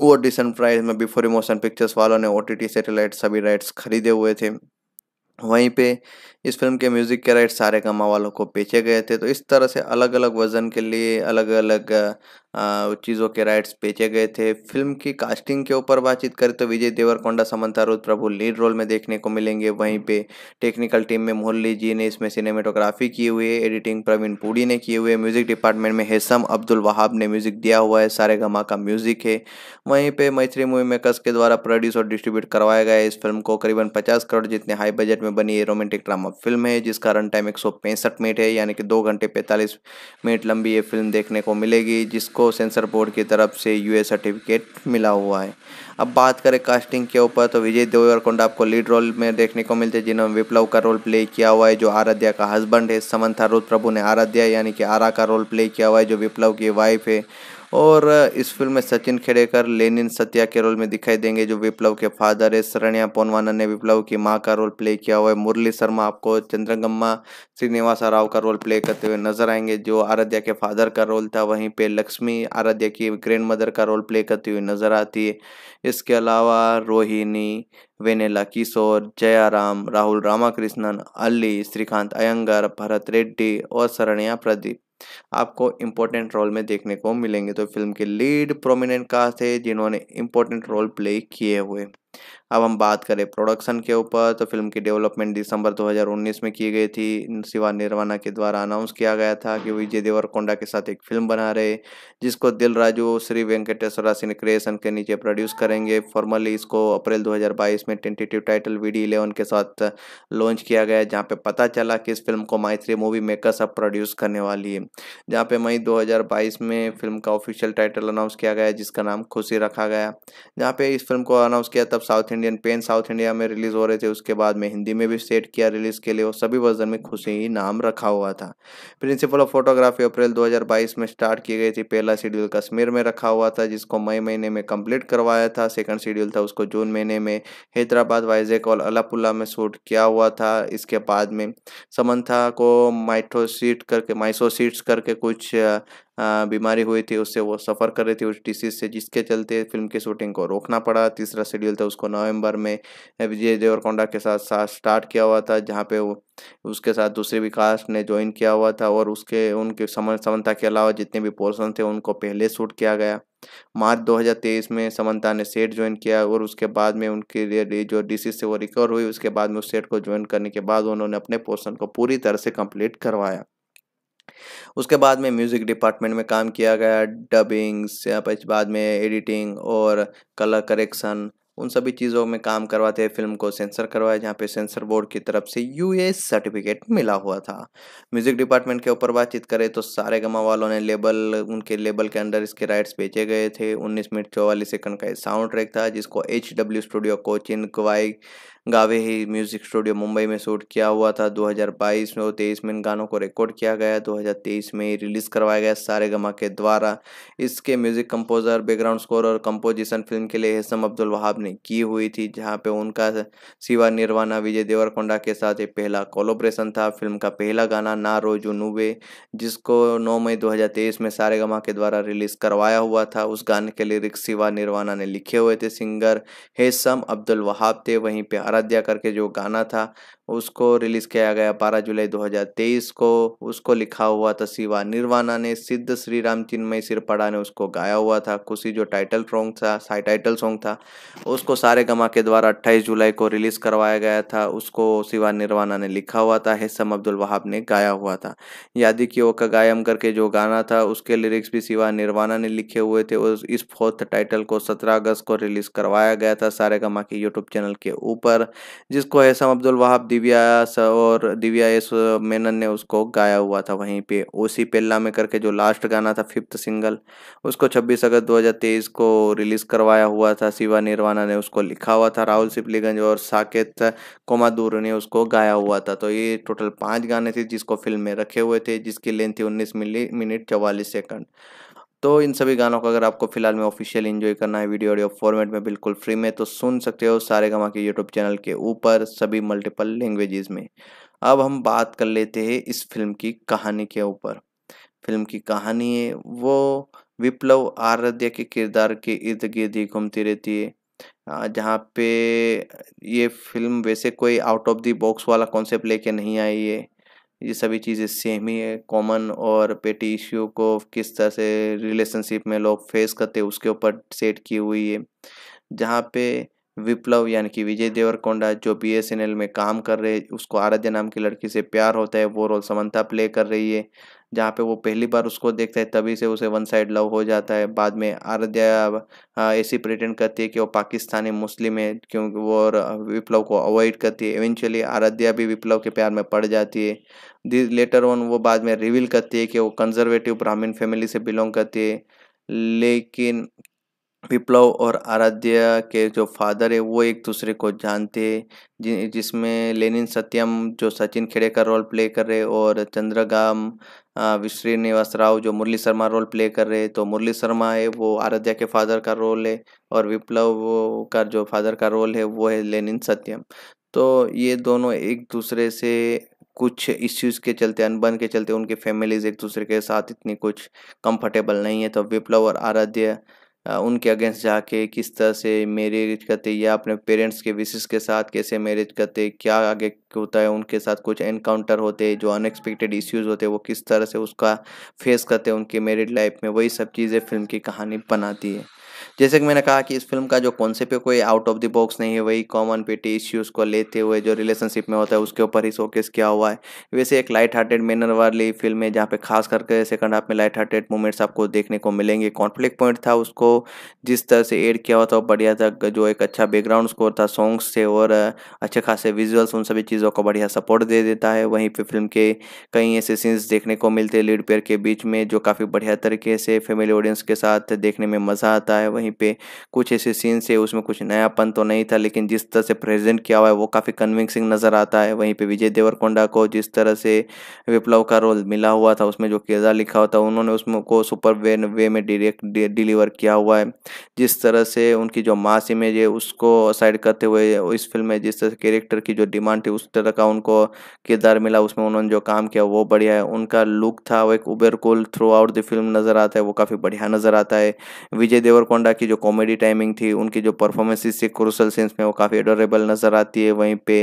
वो डिसन प्राइस में बिफोर इमोशन पिक्चर्स वालों ने ओ टी सैटेलाइट सभी राइट्स खरीदे हुए थे वहीं पे इस फिल्म के म्यूजिक के राइट सारे गमा वालों को बेचे गए थे तो इस तरह से अलग अलग वजन के लिए अलग अलग चीज़ों के राइट्स बेचे गए थे फिल्म की कास्टिंग के ऊपर बातचीत करें तो विजय देवरकोंडा समंता रुद प्रभु लीड रोल में देखने को मिलेंगे वहीं पे टेक्निकल टीम में मुरली जी ने इसमें सिनेमेटोग्राफी की हुई है एडिटिंग प्रवीण पुड़ी ने की हुई है म्यूज़िक डिपार्टमेंट में हेसम अब्दुल वहाब ने म्यूज़िक दिया हुआ है सारे गमा का म्यूज़िक है वहीं पर मैत्री मूवी मेकर्स के द्वारा प्रोड्यूस और डिस्ट्रीब्यूट करवाया गया इस फिल्म को करीबन पचास करोड़ जितने हाई बजट में बनी है रोमांटिक ड्रामा ड्रामा फिल्म है जिसका रन टाइम एक मिनट है यानी कि दो घंटे पैंतालीस मिनट लंबी ये फिल्म देखने को मिलेगी जिसको सेंसर बोर्ड की तरफ से यूए सर्टिफिकेट मिला हुआ है अब बात करें कास्टिंग के ऊपर तो विजय देवरकोंडा आपको लीड रोल में देखने को मिलते हैं जिन्होंने विप्लव का रोल प्ले किया हुआ है जो आराध्या का हस्बैंड है समंथा रुद्र प्रभु ने आराध्या यानी कि आरा का रोल प्ले किया हुआ है जो विप्लव की वाइफ है और इस फिल्म में सचिन खेड़ेकर लेनिन सत्या के रोल में दिखाई देंगे जो विप्लव के फादर है शरण्या पोनवाना ने विप्लव की माँ का रोल प्ले किया हुआ है मुरली शर्मा आपको चंद्रगम्मा श्रीनिवासा राव का रोल प्ले करते हुए नजर आएंगे जो आराध्या के फादर का रोल था वहीं पे लक्ष्मी आराध्या की ग्रैंड मदर का रोल प्ले करती हुई नजर आती है इसके अलावा रोहिणी वेनेला किशोर जयाराम राहुल रामाकृष्णन अली श्रीकांत अयंगर भरत रेड्डी और शरण्या प्रदीप आपको इम्पोर्टेंट रोल में देखने को मिलेंगे तो फिल्म के लीड प्रोमिनेंट कास्ट थे जिन्होंने इम्पोर्टेंट रोल प्ले किए हुए अब हम बात करें प्रोडक्शन के ऊपर तो फिल्म की डेवलपमेंट दिसंबर 2019 में की गई थी शिवा निर्वाणा के द्वारा अनाउंस किया गया था कि विजय देवरकोंडा के साथ एक फिल्म बना रहे जिसको दिल राजू श्री वेंकटेश्वरा सिंह क्रिएशन के नीचे प्रोड्यूस करेंगे फॉर्मली इसको अप्रैल 2022 में tentative title V D eleven के साथ लॉन्च किया गया जहाँ पे पता चला कि इस फिल्म को माइथ्री मूवी मेकर्स अब प्रोड्यूस करने वाली है जहाँ पे मई दो में फिल्म का ऑफिशियल टाइटल अनाउंस किया गया जिसका नाम खुशी रखा गया जहाँ पे इस फिल्म को अनाउंस किया तब south Indian pen south India में रिलीज हो रहे थे उसके बाद में हिंदी में भी सेट किया रिलीज के लिए और सभी वर्जन में खुशी ही नाम रखा हुआ था प्रिंसिपल ऑफ फोटोग्राफी अप्रैल 2022 में स्टार्ट की गई थी पहला शेड्यूल कश्मीर में रखा हुआ था जिसको मई महीने में कंप्लीट करवाया था सेकंड शेड्यूल था उसको जून महीने में हैदराबाद वाइजेक और अलापुल्ला में शूट किया हुआ था इसके बाद में समन्था को माइट्रोसीट करके माइसोसीट्स करके कुछ बीमारी हुई थी उससे वो सफ़र कर रहे थे उस डिसीज़ से जिसके चलते फिल्म की शूटिंग को रोकना पड़ा तीसरा शेड्यूल था उसको नवंबर में विजय देवरकोंडा के साथ साथ स्टार्ट किया हुआ था जहाँ पे वो उसके साथ दूसरे भी कास्ट ने ज्वाइन किया हुआ था और उसके उनके समन समन्ता के अलावा जितने भी पोर्सन थे उनको पहले शूट किया गया मार्च 2023 में समन्ता ने सेट ज्वाइन किया और उसके बाद में उनके जो डिसीज से वो रिकवर हुई उसके बाद में उस सेट को ज्वाइन करने के बाद उन्होंने अपने पोर्सन को पूरी तरह से कंप्लीट करवाया उसके बाद में म्यूज़िक डिपार्टमेंट में काम किया गया डबिंग्स या फिर बाद में एडिटिंग और कलर करेक्शन उन सभी चीज़ों में काम करवाते हैं फिल्म को सेंसर करवाया जहाँ पे सेंसर बोर्ड की तरफ से यू सर्टिफिकेट मिला हुआ था म्यूज़िक डिपार्टमेंट के ऊपर बातचीत करें तो सारे गमा वालों ने लेबल उनके लेबल के अंदर इसके राइट्स बेचे गए थे 19 मिनट चौवालीस सेकंड का साउंड ट्रैक था जिसको एच डब्ल्यू स्टूडियो कोचिन क्वाई गावे ही म्यूजिक स्टूडियो मुंबई में शूट किया हुआ था 2022 में और तेईस में इन गानों को रिकॉर्ड किया गया 2023 में रिलीज करवाया गया सारे गमा के द्वारा इसके म्यूजिक कंपोजर बैकग्राउंड स्कोर और कंपोजिशन फिल्म के लिए हेसम अब्दुल वहाब ने की हुई थी जहाँ पे उनका सिवा निर्वाणा विजय देवरकोंडा के साथ एक पहला कोलोब्रेशन था फिल्म का पहला गाना ना रोजो नूबे जिसको नौ मई दो में सारे गमा के द्वारा रिलीज करवाया हुआ था उस गाने के लिरिक्स सिवा निर्वाणा ने लिखे हुए थे सिंगर हेसम अब्दुल वहाब थे वहीं पे आराध्या करके जो गाना था उसको रिलीज़ किया गया बारह जुलाई 2023 को उसको लिखा हुआ था शिवा निर्वाणा ने सिद्ध श्री राम चिन्मय सिरपड़ा ने उसको गाया हुआ था खुशी जो टाइटल सॉन्ग था साई टाइटल सॉन्ग था उसको सारे गमा के द्वारा 28 जुलाई को रिलीज़ करवाया गया था उसको शिवा निर्वाणा ने लिखा हुआ था हेसम अब्दुल वहाब ने गाया हुआ था यादि की ओ का गायम करके जो गाना था उसके लिरिक्स भी शिवा निर्वाणा ने लिखे हुए थे उस इस फोर्थ टाइटल को सत्रह अगस्त को रिलीज़ करवाया गया था सारे गमा के यूट्यूब चैनल के ऊपर जिसको हैसम अब्दुल वहाब दिव्या और दिव्या एस मेनन ने उसको गाया हुआ था वहीं पे ओसी पेल्ला में करके जो लास्ट गाना था फिफ्थ सिंगल उसको 26 अगस्त 2023 को रिलीज करवाया हुआ था शिवा निर्वाणा ने उसको लिखा हुआ था राहुल सिपलीगंज और साकेत कोमादूर ने उसको गाया हुआ था तो ये टोटल पाँच गाने थे जिसको फिल्म में रखे हुए थे जिसकी लेंथ थी उन्नीस मिनट चवालीस सेकंड तो इन सभी गानों को अगर आपको फिलहाल में ऑफिशियल इन्जॉय करना है वीडियो ऑडियो फॉर्मेट में बिल्कुल फ्री में तो सुन सकते हो सारे गमा के यूट्यूब चैनल के ऊपर सभी मल्टीपल लैंग्वेजेस में अब हम बात कर लेते हैं इस फिल्म की कहानी के ऊपर फिल्म की कहानी है वो विप्लव आराध्य के किरदार के इर्द गिर्द ही घूमती रहती है जहाँ पे ये फिल्म वैसे कोई आउट ऑफ दी बॉक्स वाला कॉन्सेप्ट लेके नहीं आई है ये सभी चीज़ें सेम ही है कॉमन और पेटी इश्यू को किस तरह से रिलेशनशिप में लोग फेस करते हैं उसके ऊपर सेट की हुई है जहाँ पे विप्लव यानी कि विजय देवरकोंडा जो बी में काम कर रहे उसको आराध्या नाम की लड़की से प्यार होता है वो रोल समंता प्ले कर रही है जहाँ पे वो पहली बार उसको देखता है तभी से उसे वन साइड लव हो जाता है बाद में आराध्या ऐसी प्रिटेंड करती है कि वो पाकिस्तानी मुस्लिम है क्योंकि वो और विप्लव को अवॉइड करती है इवेंचुअली आराध्या भी विप्लव के प्यार में पड़ जाती है दिस लेटर ऑन वो बाद में रिवील करती है कि वो कंजर्वेटिव ब्राह्मीण फैमिली से बिलोंग करती है लेकिन विप्लव और आराध्या के जो फादर है वो एक दूसरे को जानते हैं जिसमें लेनिन सत्यम जो सचिन खेड़े का रोल प्ले कर रहे और चंद्रगाम विश्रीनिवास राव जो मुरली शर्मा रोल प्ले कर रहे तो मुरली शर्मा है वो आराध्या के फादर का रोल है और विप्लव का जो फादर का रोल है वो है लेनिन सत्यम तो ये दोनों एक दूसरे से कुछ इश्यूज़ के चलते अनबन के चलते उनके फैमिलीज एक दूसरे के साथ इतनी कुछ कंफर्टेबल नहीं है तो विप्लव और आराध्या उनके अगेंस्ट जाके किस तरह से मैरिज करते या अपने पेरेंट्स के विशेष के साथ कैसे मैरिज करते क्या आगे होता है उनके साथ कुछ एनकाउंटर होते जो अनएक्सपेक्टेड इश्यूज होते वो किस तरह से उसका फेस करते हैं उनके मेरिड लाइफ में वही सब चीज़ें फिल्म की कहानी बनाती है जैसे कि मैंने कहा कि इस फिल्म का जो कॉन्सेप्ट है कोई आउट ऑफ द बॉक्स नहीं है वही कॉमन पेटी इश्यूज़ को लेते हुए जो रिलेशनशिप में होता है उसके ऊपर ही शोकेस किया हुआ है वैसे एक लाइट हार्टेड मैनर वाली फिल्म है जहाँ पे खास करके सेकंड हाफ में लाइट हार्टेड मूवमेंट्स आपको देखने को मिलेंगे कॉन्फ्लिक्ट पॉइंट था उसको जिस तरह से एड किया हुआ था बढ़िया था जो एक अच्छा बैकग्राउंड स्कोर था सॉन्ग्स थे और अच्छे खासे विजुअल्स उन सभी चीज़ों को बढ़िया सपोर्ट दे देता है वहीं पर फिल्म के कई ऐसे सीन्स देखने को मिलते हैं लीड पेयर के बीच में जो काफ़ी बढ़िया तरीके से फैमिली ऑडियंस के साथ देखने में मज़ा आता है वहीं कहीं पे कुछ ऐसे सीन से उसमें कुछ नयापन तो नहीं था लेकिन जिस तरह से प्रेजेंट किया हुआ है वो काफ़ी कन्विंसिंग नज़र आता है वहीं पे विजय देवरकोंडा को जिस तरह से विप्लव का रोल मिला हुआ था उसमें जो किरदार लिखा हुआ था उन्होंने उसमें को सुपर वे वे में डिरेक्ट डिलीवर किया हुआ है जिस तरह से उनकी जो मास इमेज है उसको साइड करते हुए इस फिल्म में जिस तरह से कैरेक्टर की जो डिमांड थी उस तरह का उनको किरदार मिला उसमें उन्होंने जो काम किया वो बढ़िया है उनका लुक था वो एक उबेर कुल थ्रू आउट द फिल्म नज़र आता है वो काफ़ी बढ़िया नज़र आता है विजय देवरकोंडा की जो कॉमेडी टाइमिंग थी उनकी जो परफॉर्मेंसिस थी क्रूसल सेंस में वो काफ़ी एडोरेबल नज़र आती है वहीं पे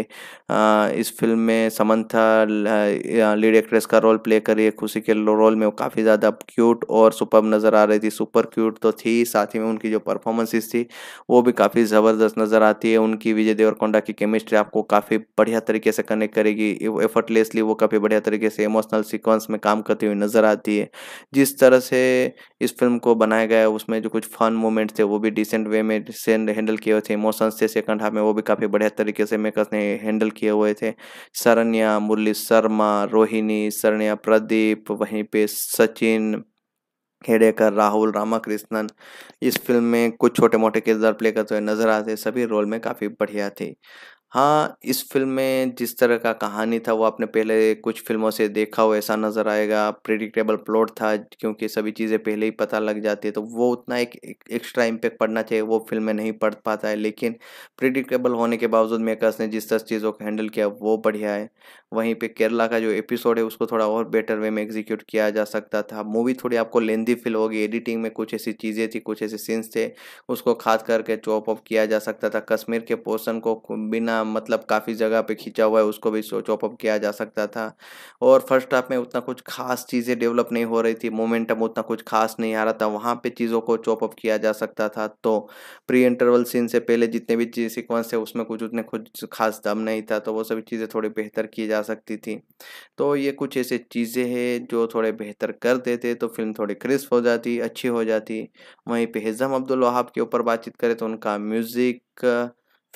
आ, इस फिल्म में समंथा लीड एक्ट्रेस का रोल प्ले करी है खुशी के रोल में वो काफ़ी ज़्यादा क्यूट और सुपर नज़र आ रही थी सुपर क्यूट तो थी साथ ही में उनकी जो परफॉर्मेंसेस थी वो भी काफ़ी ज़बरदस्त नज़र आती है उनकी विजय देवरकोंडा की केमिस्ट्री आपको काफ़ी बढ़िया तरीके से कनेक्ट करेगी एफर्टलेसली वो काफ़ी बढ़िया तरीके से इमोशनल सिक्वेंस में काम करती हुई नज़र आती है जिस तरह से इस फिल्म को बनाया गया है उसमें जो कुछ फन मोमेंट मोमेंट्स थे वो भी डिसेंट वे में डिसेंट हैंडल किए हुए थे इमोशंस थे सेकंड हाफ में वो भी काफ़ी बढ़िया तरीके से मेकर्स ने हैंडल किए हुए थे सरन्या मुरली शर्मा रोहिणी सरन्या प्रदीप वहीं पे सचिन हेडेकर राहुल रामाकृष्णन इस फिल्म में कुछ छोटे मोटे किरदार प्ले करते हुए नजर आते सभी रोल में काफ़ी बढ़िया थी हाँ, इस फ़िल्म में जिस तरह का कहानी था वो आपने पहले कुछ फ़िल्मों से देखा हो ऐसा नज़र आएगा। प्रिडिक्टेबल प्लॉट था क्योंकि सभी चीज़ें पहले ही पता लग जाती है तो वो उतना एक एक्स्ट्रा इम्पैक्ट पड़ना चाहिए वो फ़िल्म में नहीं पड़ पाता है। लेकिन प्रिडिक्टेबल होने के बावजूद मेकर्स ने जिस तरह चीज़ों को हैंडल किया वो बढ़िया है। वहीं पर केरला का जो एपिसोड है उसको थोड़ा और बेटर वे में एग्ज़ीक्यूट किया जा सकता था। मूवी थोड़ी आपको लेंदी फ़ील होगी एडिटिंग में कुछ ऐसी चीज़ें थी, कुछ ऐसे सीन्स थे उसको खास करके चॉप ऑफ किया जा सकता था। कश्मीर के पोर्सन को बिना मतलब काफ़ी जगह पे खींचा हुआ है उसको भी चॉपअप किया जा सकता था और फर्स्ट हाफ में उतना कुछ खास चीज़ें डेवलप नहीं हो रही थी मोमेंटम उतना कुछ खास नहीं आ रहा था वहाँ पे चीज़ों को चॉपअप किया जा सकता था तो प्री इंटरवल सीन से पहले जितने भी सिक्वेंस थे उसमें कुछ उतने कुछ खास दम नहीं था तो वो सभी चीज़ें थोड़ी बेहतर की जा सकती थी तो ये कुछ ऐसे चीज़ें हैं जो थोड़े बेहतर कर देते तो फिल्म थोड़ी क्रिस्प हो जाती अच्छी हो जाती वहीं पर हिज़म अब्दुल वहाब के ऊपर बातचीत करें तो उनका म्यूज़िक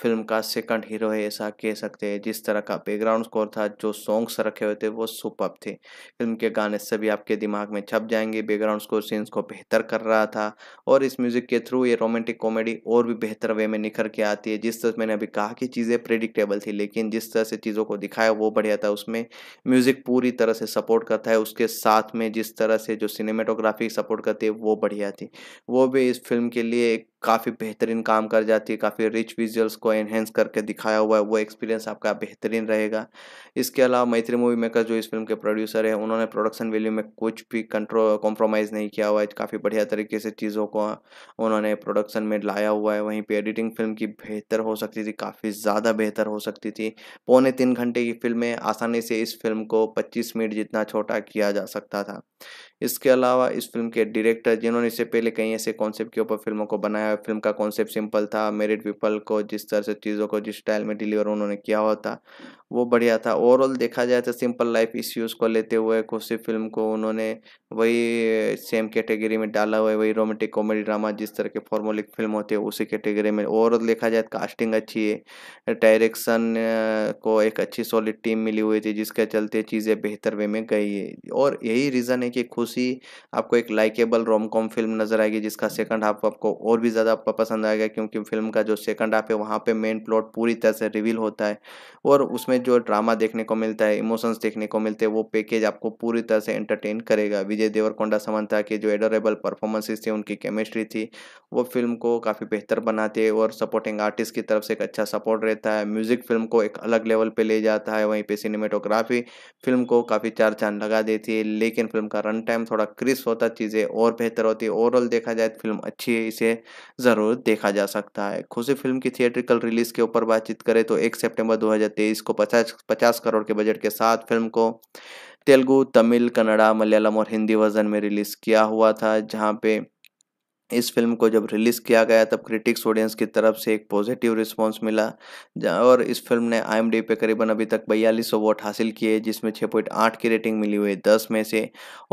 फिल्म का सेकंड हीरो है ऐसा कह सकते हैं जिस तरह का बैकग्राउंड स्कोर था जो सॉन्ग्स रखे हुए थे वो सुपअप थे फिल्म के गाने सभी आपके दिमाग में छप जाएंगे बैकग्राउंड स्कोर सीन्स को बेहतर कर रहा था और इस म्यूज़िक के थ्रू ये रोमांटिक कॉमेडी और भी बेहतर वे में निखर के आती है जिस तरह मैंने अभी कहा कि चीज़ें प्रिडिक्टेबल थी लेकिन जिस तरह से चीज़ों को दिखाया वो बढ़िया था उसमें म्यूज़िक पूरी तरह से सपोर्ट करता है उसके साथ में जिस तरह से जो सिनेमेटोग्राफी सपोर्ट करती है वो बढ़िया थी वो भी इस फिल्म के लिए एक काफ़ी बेहतरीन काम कर जाती है काफ़ी रिच विजुअल्स को एनहेंस करके दिखाया हुआ है वो एक्सपीरियंस आपका बेहतरीन रहेगा इसके अलावा मैत्री मूवी मेकर जो इस फिल्म के प्रोड्यूसर है उन्होंने प्रोडक्शन वैल्यू में कुछ भी कंट्रो कॉम्प्रोमाइज़ नहीं किया हुआ है काफ़ी बढ़िया तरीके से चीज़ों को उन्होंने प्रोडक्शन में लाया हुआ है वहीं पर एडिटिंग फिल्म की बेहतर हो सकती थी काफ़ी ज़्यादा बेहतर हो सकती थी पौने तीन घंटे की फिल्में आसानी से इस फिल्म को पच्चीस मिनट जितना छोटा किया जा सकता था इसके अलावा इस फिल्म के डायरेक्टर जिन्होंने इससे पहले कई ऐसे कॉन्सेप्ट के ऊपर फिल्मों को बनाया फिल्म का कॉन्सेप्ट सिंपल था मेरिड पीपल को जिस तरह से चीज़ों को जिस स्टाइल में डिलीवर उन्होंने किया हुआ था वो बढ़िया था ओवरऑल देखा जाए तो सिंपल लाइफ इश्यूज़ को लेते हुए कुछ फिल्म को उन्होंने वही सेम कैटेगरी में डाला हुआ है वही रोमांटिक कॉमेडी ड्रामा जिस तरह के फॉर्मोलिक फिल्म होती है उसी कैटेगरी में ओवरऑल देखा जाए तो कास्टिंग अच्छी है डायरेक्शन को एक अच्छी सॉलिड टीम मिली हुई थी जिसके चलते चीज़ें बेहतर वे में गई है और यही रीज़न है कि खुशी आपको एक लाइकेबल रोम कॉम फिल्म नज़र आएगी जिसका सेकंड हाफ आपको और भी ज़्यादा आपको पसंद आएगा क्योंकि फिल्म का जो सेकंड हाफ है वहाँ पे मेन प्लॉट पूरी तरह से रिवील होता है और उसमें जो ड्रामा देखने को मिलता है इमोशंस देखने को मिलते हैं वो पैकेज आपको पूरी तरह से एंटरटेन करेगा विजय देवरकोंडा समंता के जो एडोरेबल परफॉर्मेंसेज थे उनकी केमिस्ट्री थी वो फिल्म को काफ़ी बेहतर बनाती है और सपोर्टिंग आर्टिस्ट की तरफ से एक अच्छा सपोर्ट रहता है म्यूज़िक फिल्म को एक अलग लेवल पर ले जाता है वहीं पर सिनेमेटोग्राफी फिल्म को काफ़ी चार चांद लगा देती है लेकिन फिल्म का रन टाइम थोड़ा क्रिस्प होता चीज़ें और बेहतर होती है ओवरऑल देखा जाए तो फिल्म अच्छी है इसे ज़रूर देखा जा सकता है खुशी फिल्म की थिएट्रिकल रिलीज के ऊपर बातचीत करें तो एक सितंबर 2023 को 50 पचास करोड़ के बजट के साथ फिल्म को तेलुगु तमिल कन्नड़ा मलयालम और हिंदी वर्जन में रिलीज किया हुआ था जहाँ पे इस फिल्म को जब रिलीज़ किया गया तब क्रिटिक्स ऑडियंस की तरफ से एक पॉजिटिव रिस्पांस मिला और इस फिल्म ने आई पे करीबन अभी तक बयालीस वोट हासिल किए जिसमें छः पॉइंट आठ की रेटिंग मिली हुई है दस में से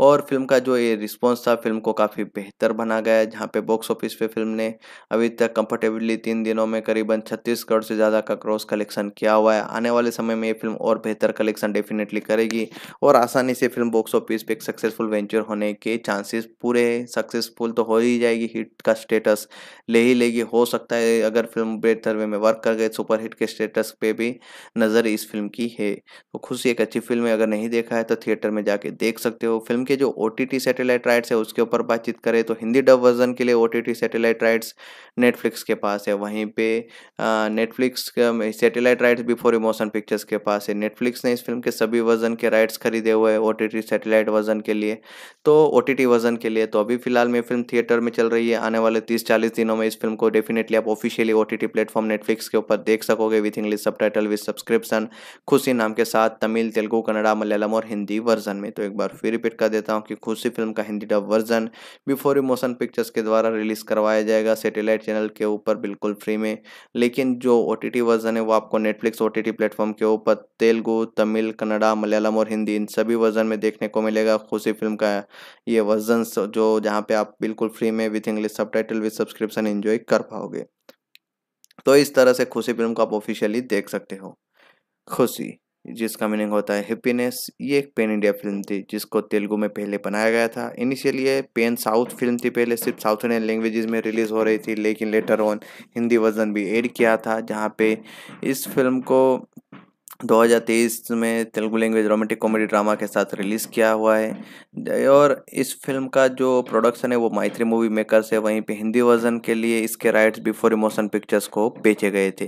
और फिल्म का जो ये रिस्पांस था फिल्म को काफ़ी बेहतर बना गया जहाँ पे बॉक्स ऑफिस पे फिल्म ने अभी तक कम्फर्टेबली तीन दिनों में करीबन छत्तीस करोड़ से ज़्यादा का क्रॉस कलेक्शन किया हुआ है आने वाले समय में ये फिल्म और बेहतर कलेक्शन डेफिनेटली करेगी और आसानी से फिल्म बॉक्स ऑफिस पर एक सक्सेसफुल वेंचर होने के चांसेस पूरे सक्सेसफुल तो हो ही जाएगी लेगी हिट का स्टेटस ले ही लेगी हो सकता है अगर फिल्म बेहतर वे में वर्क कर गए सुपर हिट के स्टेटस पे भी नज़र इस फिल्म की है तो खुशी एक अच्छी फिल्म है अगर नहीं देखा है तो थिएटर में जाके देख सकते हो फिल्म के जो ओ टी सैटेलाइट राइट्स है उसके ऊपर बातचीत करें तो हिंदी डब वर्जन के लिए O T satellite rights Netflix के पास है वहीं पे Netflix satellite rights before emotion pictures के पास है नेटफ्लिक्स ने इस फिल्म के सभी वर्जन के राइट्स खरीदे हुए हैं ओ टी सैटेलाइट वर्जन के लिए तो ओ टी टी वर्जन के लिए तो अभी फिलहाल में फिल्म थिएटर में चल रही रही है आने वाले तीस चालीस दिनों में इस फिल्म को डेफिनेटली आप ऑफिशियली ओ टी टी प्लेटफॉर्म नेटफ्लिक्स के ऊपर देख सकोगे विथ इंग्लिश सब टाइटल विथ सब्सक्रिप्शन खुशी नाम के साथ तमिल तेलुगू कन्नड़ा मलयालम और हिंदी वर्जन में तो एक बार फिर रिपीट कर देता हूँ कि खुशी फिल्म का Hindi dub version before motion pictures के द्वारा रिलीज करवाया जाएगा सेटेलाइट चैनल के ऊपर बिल्कुल फ्री में लेकिन जो ओ वर्जन है वो आपको नेटफ्लिक्स ओ टी प्लेटफॉर्म के ऊपर तेलुगु तमिल कन्नड़ा मलयालम और हिंदी इन सभी वर्जन में देखने को मिलेगा खुशी फिल्म का ये वर्जन जो जहाँ पे आप बिल्कुल फ्री में विद विथ इंग्लिश सब टाइटल विथ सब्सक्रिप्शन एंजॉय कर पाओगे तो इस तरह से खुशी फिल्म को आप ऑफिशियली देख सकते हो खुशी जिसका मीनिंग होता है हैप्पीनेस ये एक पेन इंडिया फिल्म थी जिसको तेलुगु में पहले बनाया गया था इनिशियली ये पेन साउथ फिल्म थी पहले सिर्फ साउथ इंडियन लैंग्वेज में रिलीज़ हो रही थी लेकिन लेटर ऑन हिंदी वर्जन भी एड किया था जहाँ पे इस फिल्म को 2023 में Telugu language romantic comedy drama के साथ रिलीज़ किया हुआ है और इस फिल्म का जो प्रोडक्शन है वो मैत्री मूवी मेकर्स है वहीं पे हिंदी वर्जन के लिए इसके राइट्स बिफोर इमोशन पिक्चर्स को बेचे गए थे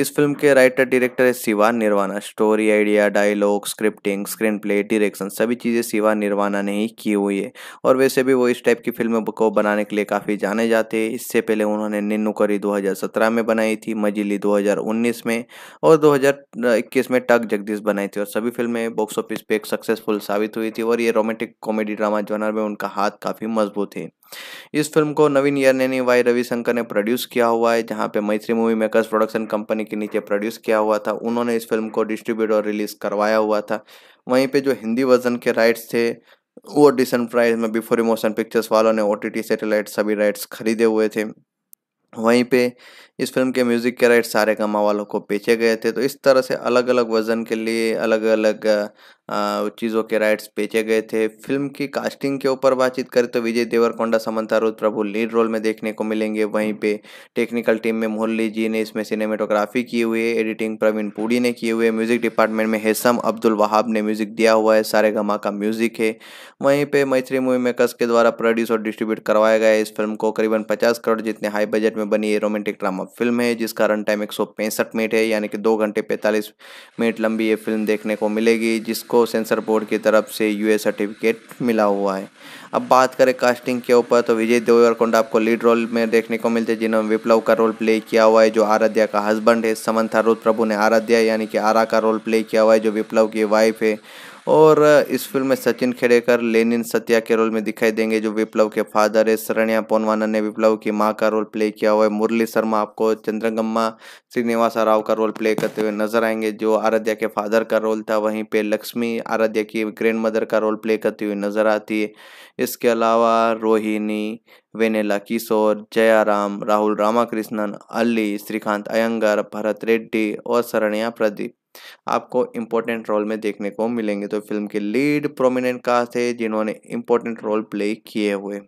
इस फिल्म के राइटर डायरेक्टर है Shiva Nirvana story idea dialogue scripting screen play direction सभी चीज़ें शिवा निर्वाणा ने ही की हुई है और वैसे भी वो इस टाइप की फिल्म को बनाने के लिए काफ़ी जाने जाते हैं इससे पहले उन्होंने निन्नुकरी दो में बनाई थी मजिली दो में और दो जिसमें टक जगदीश बनाई थी और सभी फिल्में बॉक्स ऑफिस पे एक सक्सेसफुल साबित हुई थी और ये रोमांटिक कॉमेडी ड्रामा जॉनर में उनका हाथ काफ़ी मजबूत है इस फिल्म को नवीन ईयर ने वाई रविशंकर ने प्रोड्यूस किया हुआ है जहाँ पे मैत्री मूवी मेकर्स प्रोडक्शन कंपनी के नीचे प्रोड्यूस किया हुआ था उन्होंने इस फिल्म को डिस्ट्रीब्यूट और रिलीज करवाया हुआ था वहीं पर जो हिंदी वर्जन के राइट्स थे वो डिसन प्राइज में बिफोर इमोशन पिक्चर्स वालों ने ओ टी सैटेलाइट सभी राइट्स खरीदे हुए थे वहीं पे इस फिल्म के म्यूज़िक के राइट सारे गमा वालों को बेचे गए थे तो इस तरह से अलग अलग वज़न के लिए अलग अलग चीज़ों के राइट्स बेचे गए थे फिल्म की कास्टिंग के ऊपर बातचीत करें तो विजय देवरकोंडा समंता प्रभु लीड रोल में देखने को मिलेंगे वहीं पे टेक्निकल टीम में मुरली जी ने इसमें सिनेमेटोग्राफी किए हुए एडिटिंग प्रवीण पूड़ी ने किए हुए म्यूज़िक डिपार्टमेंट में हेसम अब्दुल वहाब ने म्यूज़िक दिया हुआ है सारे गमा का म्यूज़िक है वहीं पर मैत्री मूवी मेकर्स के द्वारा प्रोड्यूस और डिस्ट्रीब्यूट करवाया गया इस फिल्म को करीबन पचास करोड़ जितने हाई बजट में बनी ये रोमांटिक ड्रामा फिल्म है जिसका रन टाइम एक मिनट है यानी कि दो घंटे पैंतालीस मिनट लंबी ये फिल्म देखने को मिलेगी जिसको इसको सेंसर बोर्ड की तरफ से यू सर्टिफिकेट मिला हुआ है अब बात करें कास्टिंग के ऊपर तो विजय देवरकोंडा आपको लीड रोल में देखने को मिलते हैं जिन्होंने विप्लव का रोल प्ले किया हुआ है जो आराध्या का हस्बैंड है समंथा रुद्र प्रभु ने आराध्या यानी कि आरा का रोल प्ले किया हुआ है जो विप्लव की वाइफ है और इस फिल्म में सचिन खेड़ेकर लेनिन सत्या के रोल में दिखाई देंगे जो विप्लव के फादर है शरण्या पोनवाना ने विप्लव की माँ का रोल प्ले किया हुआ है मुरली शर्मा आपको चंद्रगम्मा श्रीनिवासा राव का रोल प्ले करते हुए नजर आएंगे जो आराध्या के फादर का रोल था वहीं पे लक्ष्मी आराध्या की ग्रैंड मदर का रोल प्ले करती हुई नजर आती है इसके अलावा रोहिणी वेनेला किशोर जयाराम राहुल रामाकृष्णन अली श्रीकांत अयंगर भरत रेड्डी और शरण्या प्रदीप आपको इम्पोर्टेंट रोल में देखने को मिलेंगे तो फिल्म के लीड प्रोमिनेंट कास्ट थे जिन्होंने इम्पोर्टेंट रोल प्ले किए हुए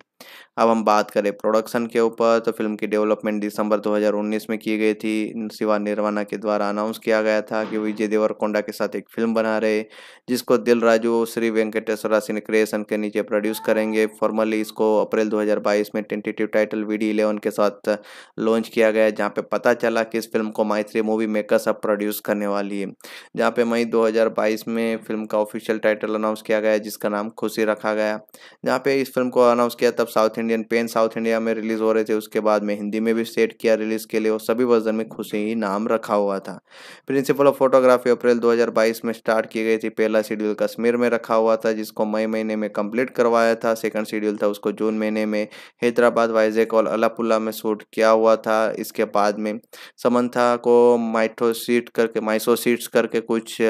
अब हम बात करें प्रोडक्शन के ऊपर तो फिल्म की डेवलपमेंट दिसंबर 2019 में की गई थी शिवा निर्वाणा के द्वारा अनाउंस किया गया था कि विजय देवरकोंडा के साथ एक फिल्म बना रहे जिसको दिल राजू श्री वेंकटेश्वरा सिंह क्रिएशन के नीचे प्रोड्यूस करेंगे फॉर्मली इसको अप्रैल 2022 में tentative title V D eleven के साथ लॉन्च किया गया जहाँ पे पता चला कि इस फिल्म को माइथ्री मूवी मेकर्स अब प्रोड्यूस करने वाली है जहाँ पे मई दो में फिल्म का ऑफिशियल टाइटल अनाउंस किया गया जिसका नाम खुशी रखा गया जहाँ पे इस फिल्म को अनाउंस किया तब south Indian pen south India में रिलीज़ हो रहे थे उसके बाद में हिंदी में भी सेट किया रिलीज़ के लिए और सभी वर्जन में खुशी ही नाम रखा हुआ था प्रिंसिपल ऑफ फोटोग्राफी अप्रैल 2022 में स्टार्ट की गई थी पहला शेड्यूल कश्मीर में रखा हुआ था जिसको मई महीने में कंप्लीट करवाया था सेकंड शेड्यूल था उसको जून महीने में हैदराबाद वाइजेक और अलापुल्ला में शूट किया हुआ था इसके बाद में समन्था को माइथोसीट करके माइसोसीट्स करके कुछ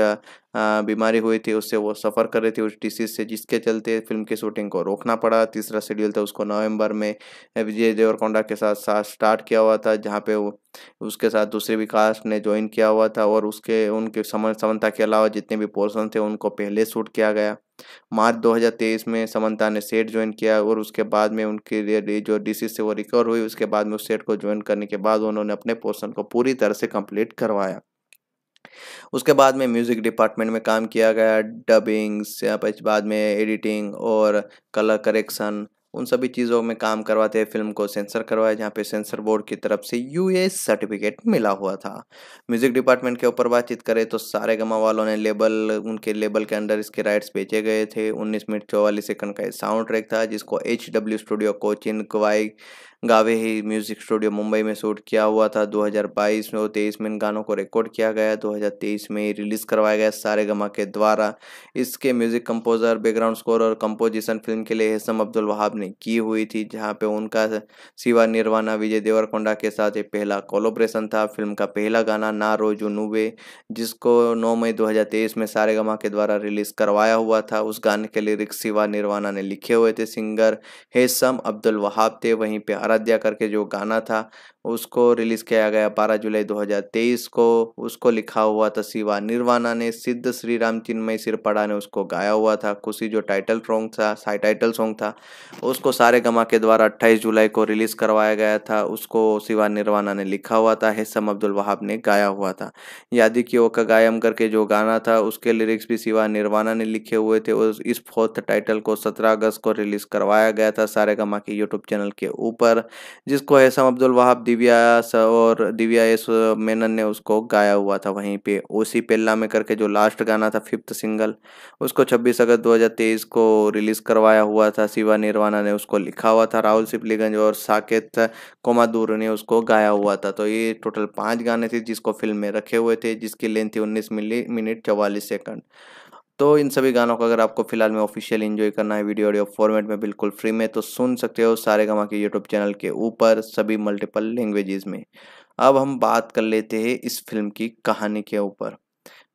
बीमारी हुई थी उससे वो सफ़र कर रहे थे उस डिसीज़ से जिसके चलते फिल्म की शूटिंग को रोकना पड़ा तीसरा शेड्यूल था उसको नवंबर में विजय देवरकोंडा के साथ साथ स्टार्ट किया हुआ था जहाँ पे वो उसके साथ दूसरे भी कास्ट ने ज्वाइन किया हुआ था और उसके उनके समन समन्ता के अलावा जितने भी पोर्सन थे उनको पहले शूट किया गया मार्च 2023 में समन्ता ने सेट ज्वाइन किया और उसके बाद में उनके जो डिसीज से वो रिकवर हुई उसके बाद में उस सेट को ज्वाइन करने के बाद उन्होंने अपने पोर्सन को पूरी तरह से कंप्लीट करवाया उसके बाद में म्यूज़िक डिपार्टमेंट में काम किया गया डबिंग्स बाद में एडिटिंग और कलर करेक्शन उन सभी चीज़ों में काम करवाते हैं फिल्म को सेंसर करवाया जहाँ पे सेंसर बोर्ड की तरफ से यू सर्टिफिकेट मिला हुआ था म्यूज़िक डिपार्टमेंट के ऊपर बातचीत करें तो सारे गमा वालों ने लेबल उनके लेबल के अंडर इसके राइट्स बेचे गए थे 19 मिनट चौवालीस सेकंड का साउंड ट्रैक था जिसको एच डब्ल्यू स्टूडियो कोचिन क्वाई गावे ही म्यूजिक स्टूडियो मुंबई में शूट किया हुआ था 2022 में और तेईस में इन गानों को रिकॉर्ड किया गया 2023 में रिलीज करवाया गया सारे गमा के द्वारा इसके म्यूजिक कंपोजर बैकग्राउंड स्कोर और कंपोजिशन फिल्म के लिए हेसम अब्दुल वहाब ने की हुई थी जहाँ पे उनका सिवा निर्वाणा विजय देवरकोंडा के साथ ये पहला कोलोब्रेशन था फिल्म का पहला गाना ना रोजू नूबे जिसको नौ मई दो में सारे गमा के द्वारा रिलीज करवाया हुआ था उस गाने के लिरिक्स सिवा निर्वाणा ने लिखे हुए थे सिंगर हेसम अब्दुल वहाब थे वहीं पर आराध्या करके जो गाना था उसको रिलीज किया गया बारह जुलाई 2023 को उसको लिखा हुआ था शिवा निर्वाणा ने सिद्ध श्री राम चिन्मय सिरपड़ा ने उसको गाया हुआ था खुशी जो टाइटल सॉन्ग था टाइटल सॉन्ग था उसको सारे गमा के द्वारा 28 जुलाई को रिलीज करवाया गया था उसको शिवा निर्वाणा ने लिखा हुआ था हेसम अब्दुल वहाब ने गाया हुआ था यादि की ओ का गायम करके जो गाना था उसके लिरिक्स भी शिवा निर्वाणा ने लिखे हुए थे उस इस फोर्थ टाइटल को सत्रह अगस्त को रिलीज करवाया गया था सारे गमा के यूट्यूब चैनल के ऊपर जिसको हैसम अब्दुल वहाब दिव्या और दिव्या एस मेनन ने उसको गाया हुआ था वहीं पे ओसी पेल्ला में करके जो लास्ट गाना था फिफ्थ सिंगल उसको 26 अगस्त 2023 को रिलीज करवाया हुआ था शिवा निर्वाणा ने उसको लिखा हुआ था राहुल सिपलीगंज और साकेत कोमादूर ने उसको गाया हुआ था तो ये टोटल पाँच गाने थे जिसको फिल्म में रखे हुए थे जिसकी लेंथ थी उन्नीस मिनट चवालीस सेकंड तो इन सभी गानों को अगर आपको फिलहाल में ऑफिशियल इन्जॉय करना है वीडियो ऑडियो फॉर्मेट में बिल्कुल फ्री में तो सुन सकते हो सारे गमा के यूट्यूब चैनल के ऊपर सभी मल्टीपल लैंग्वेजेस में अब हम बात कर लेते हैं इस फिल्म की कहानी के ऊपर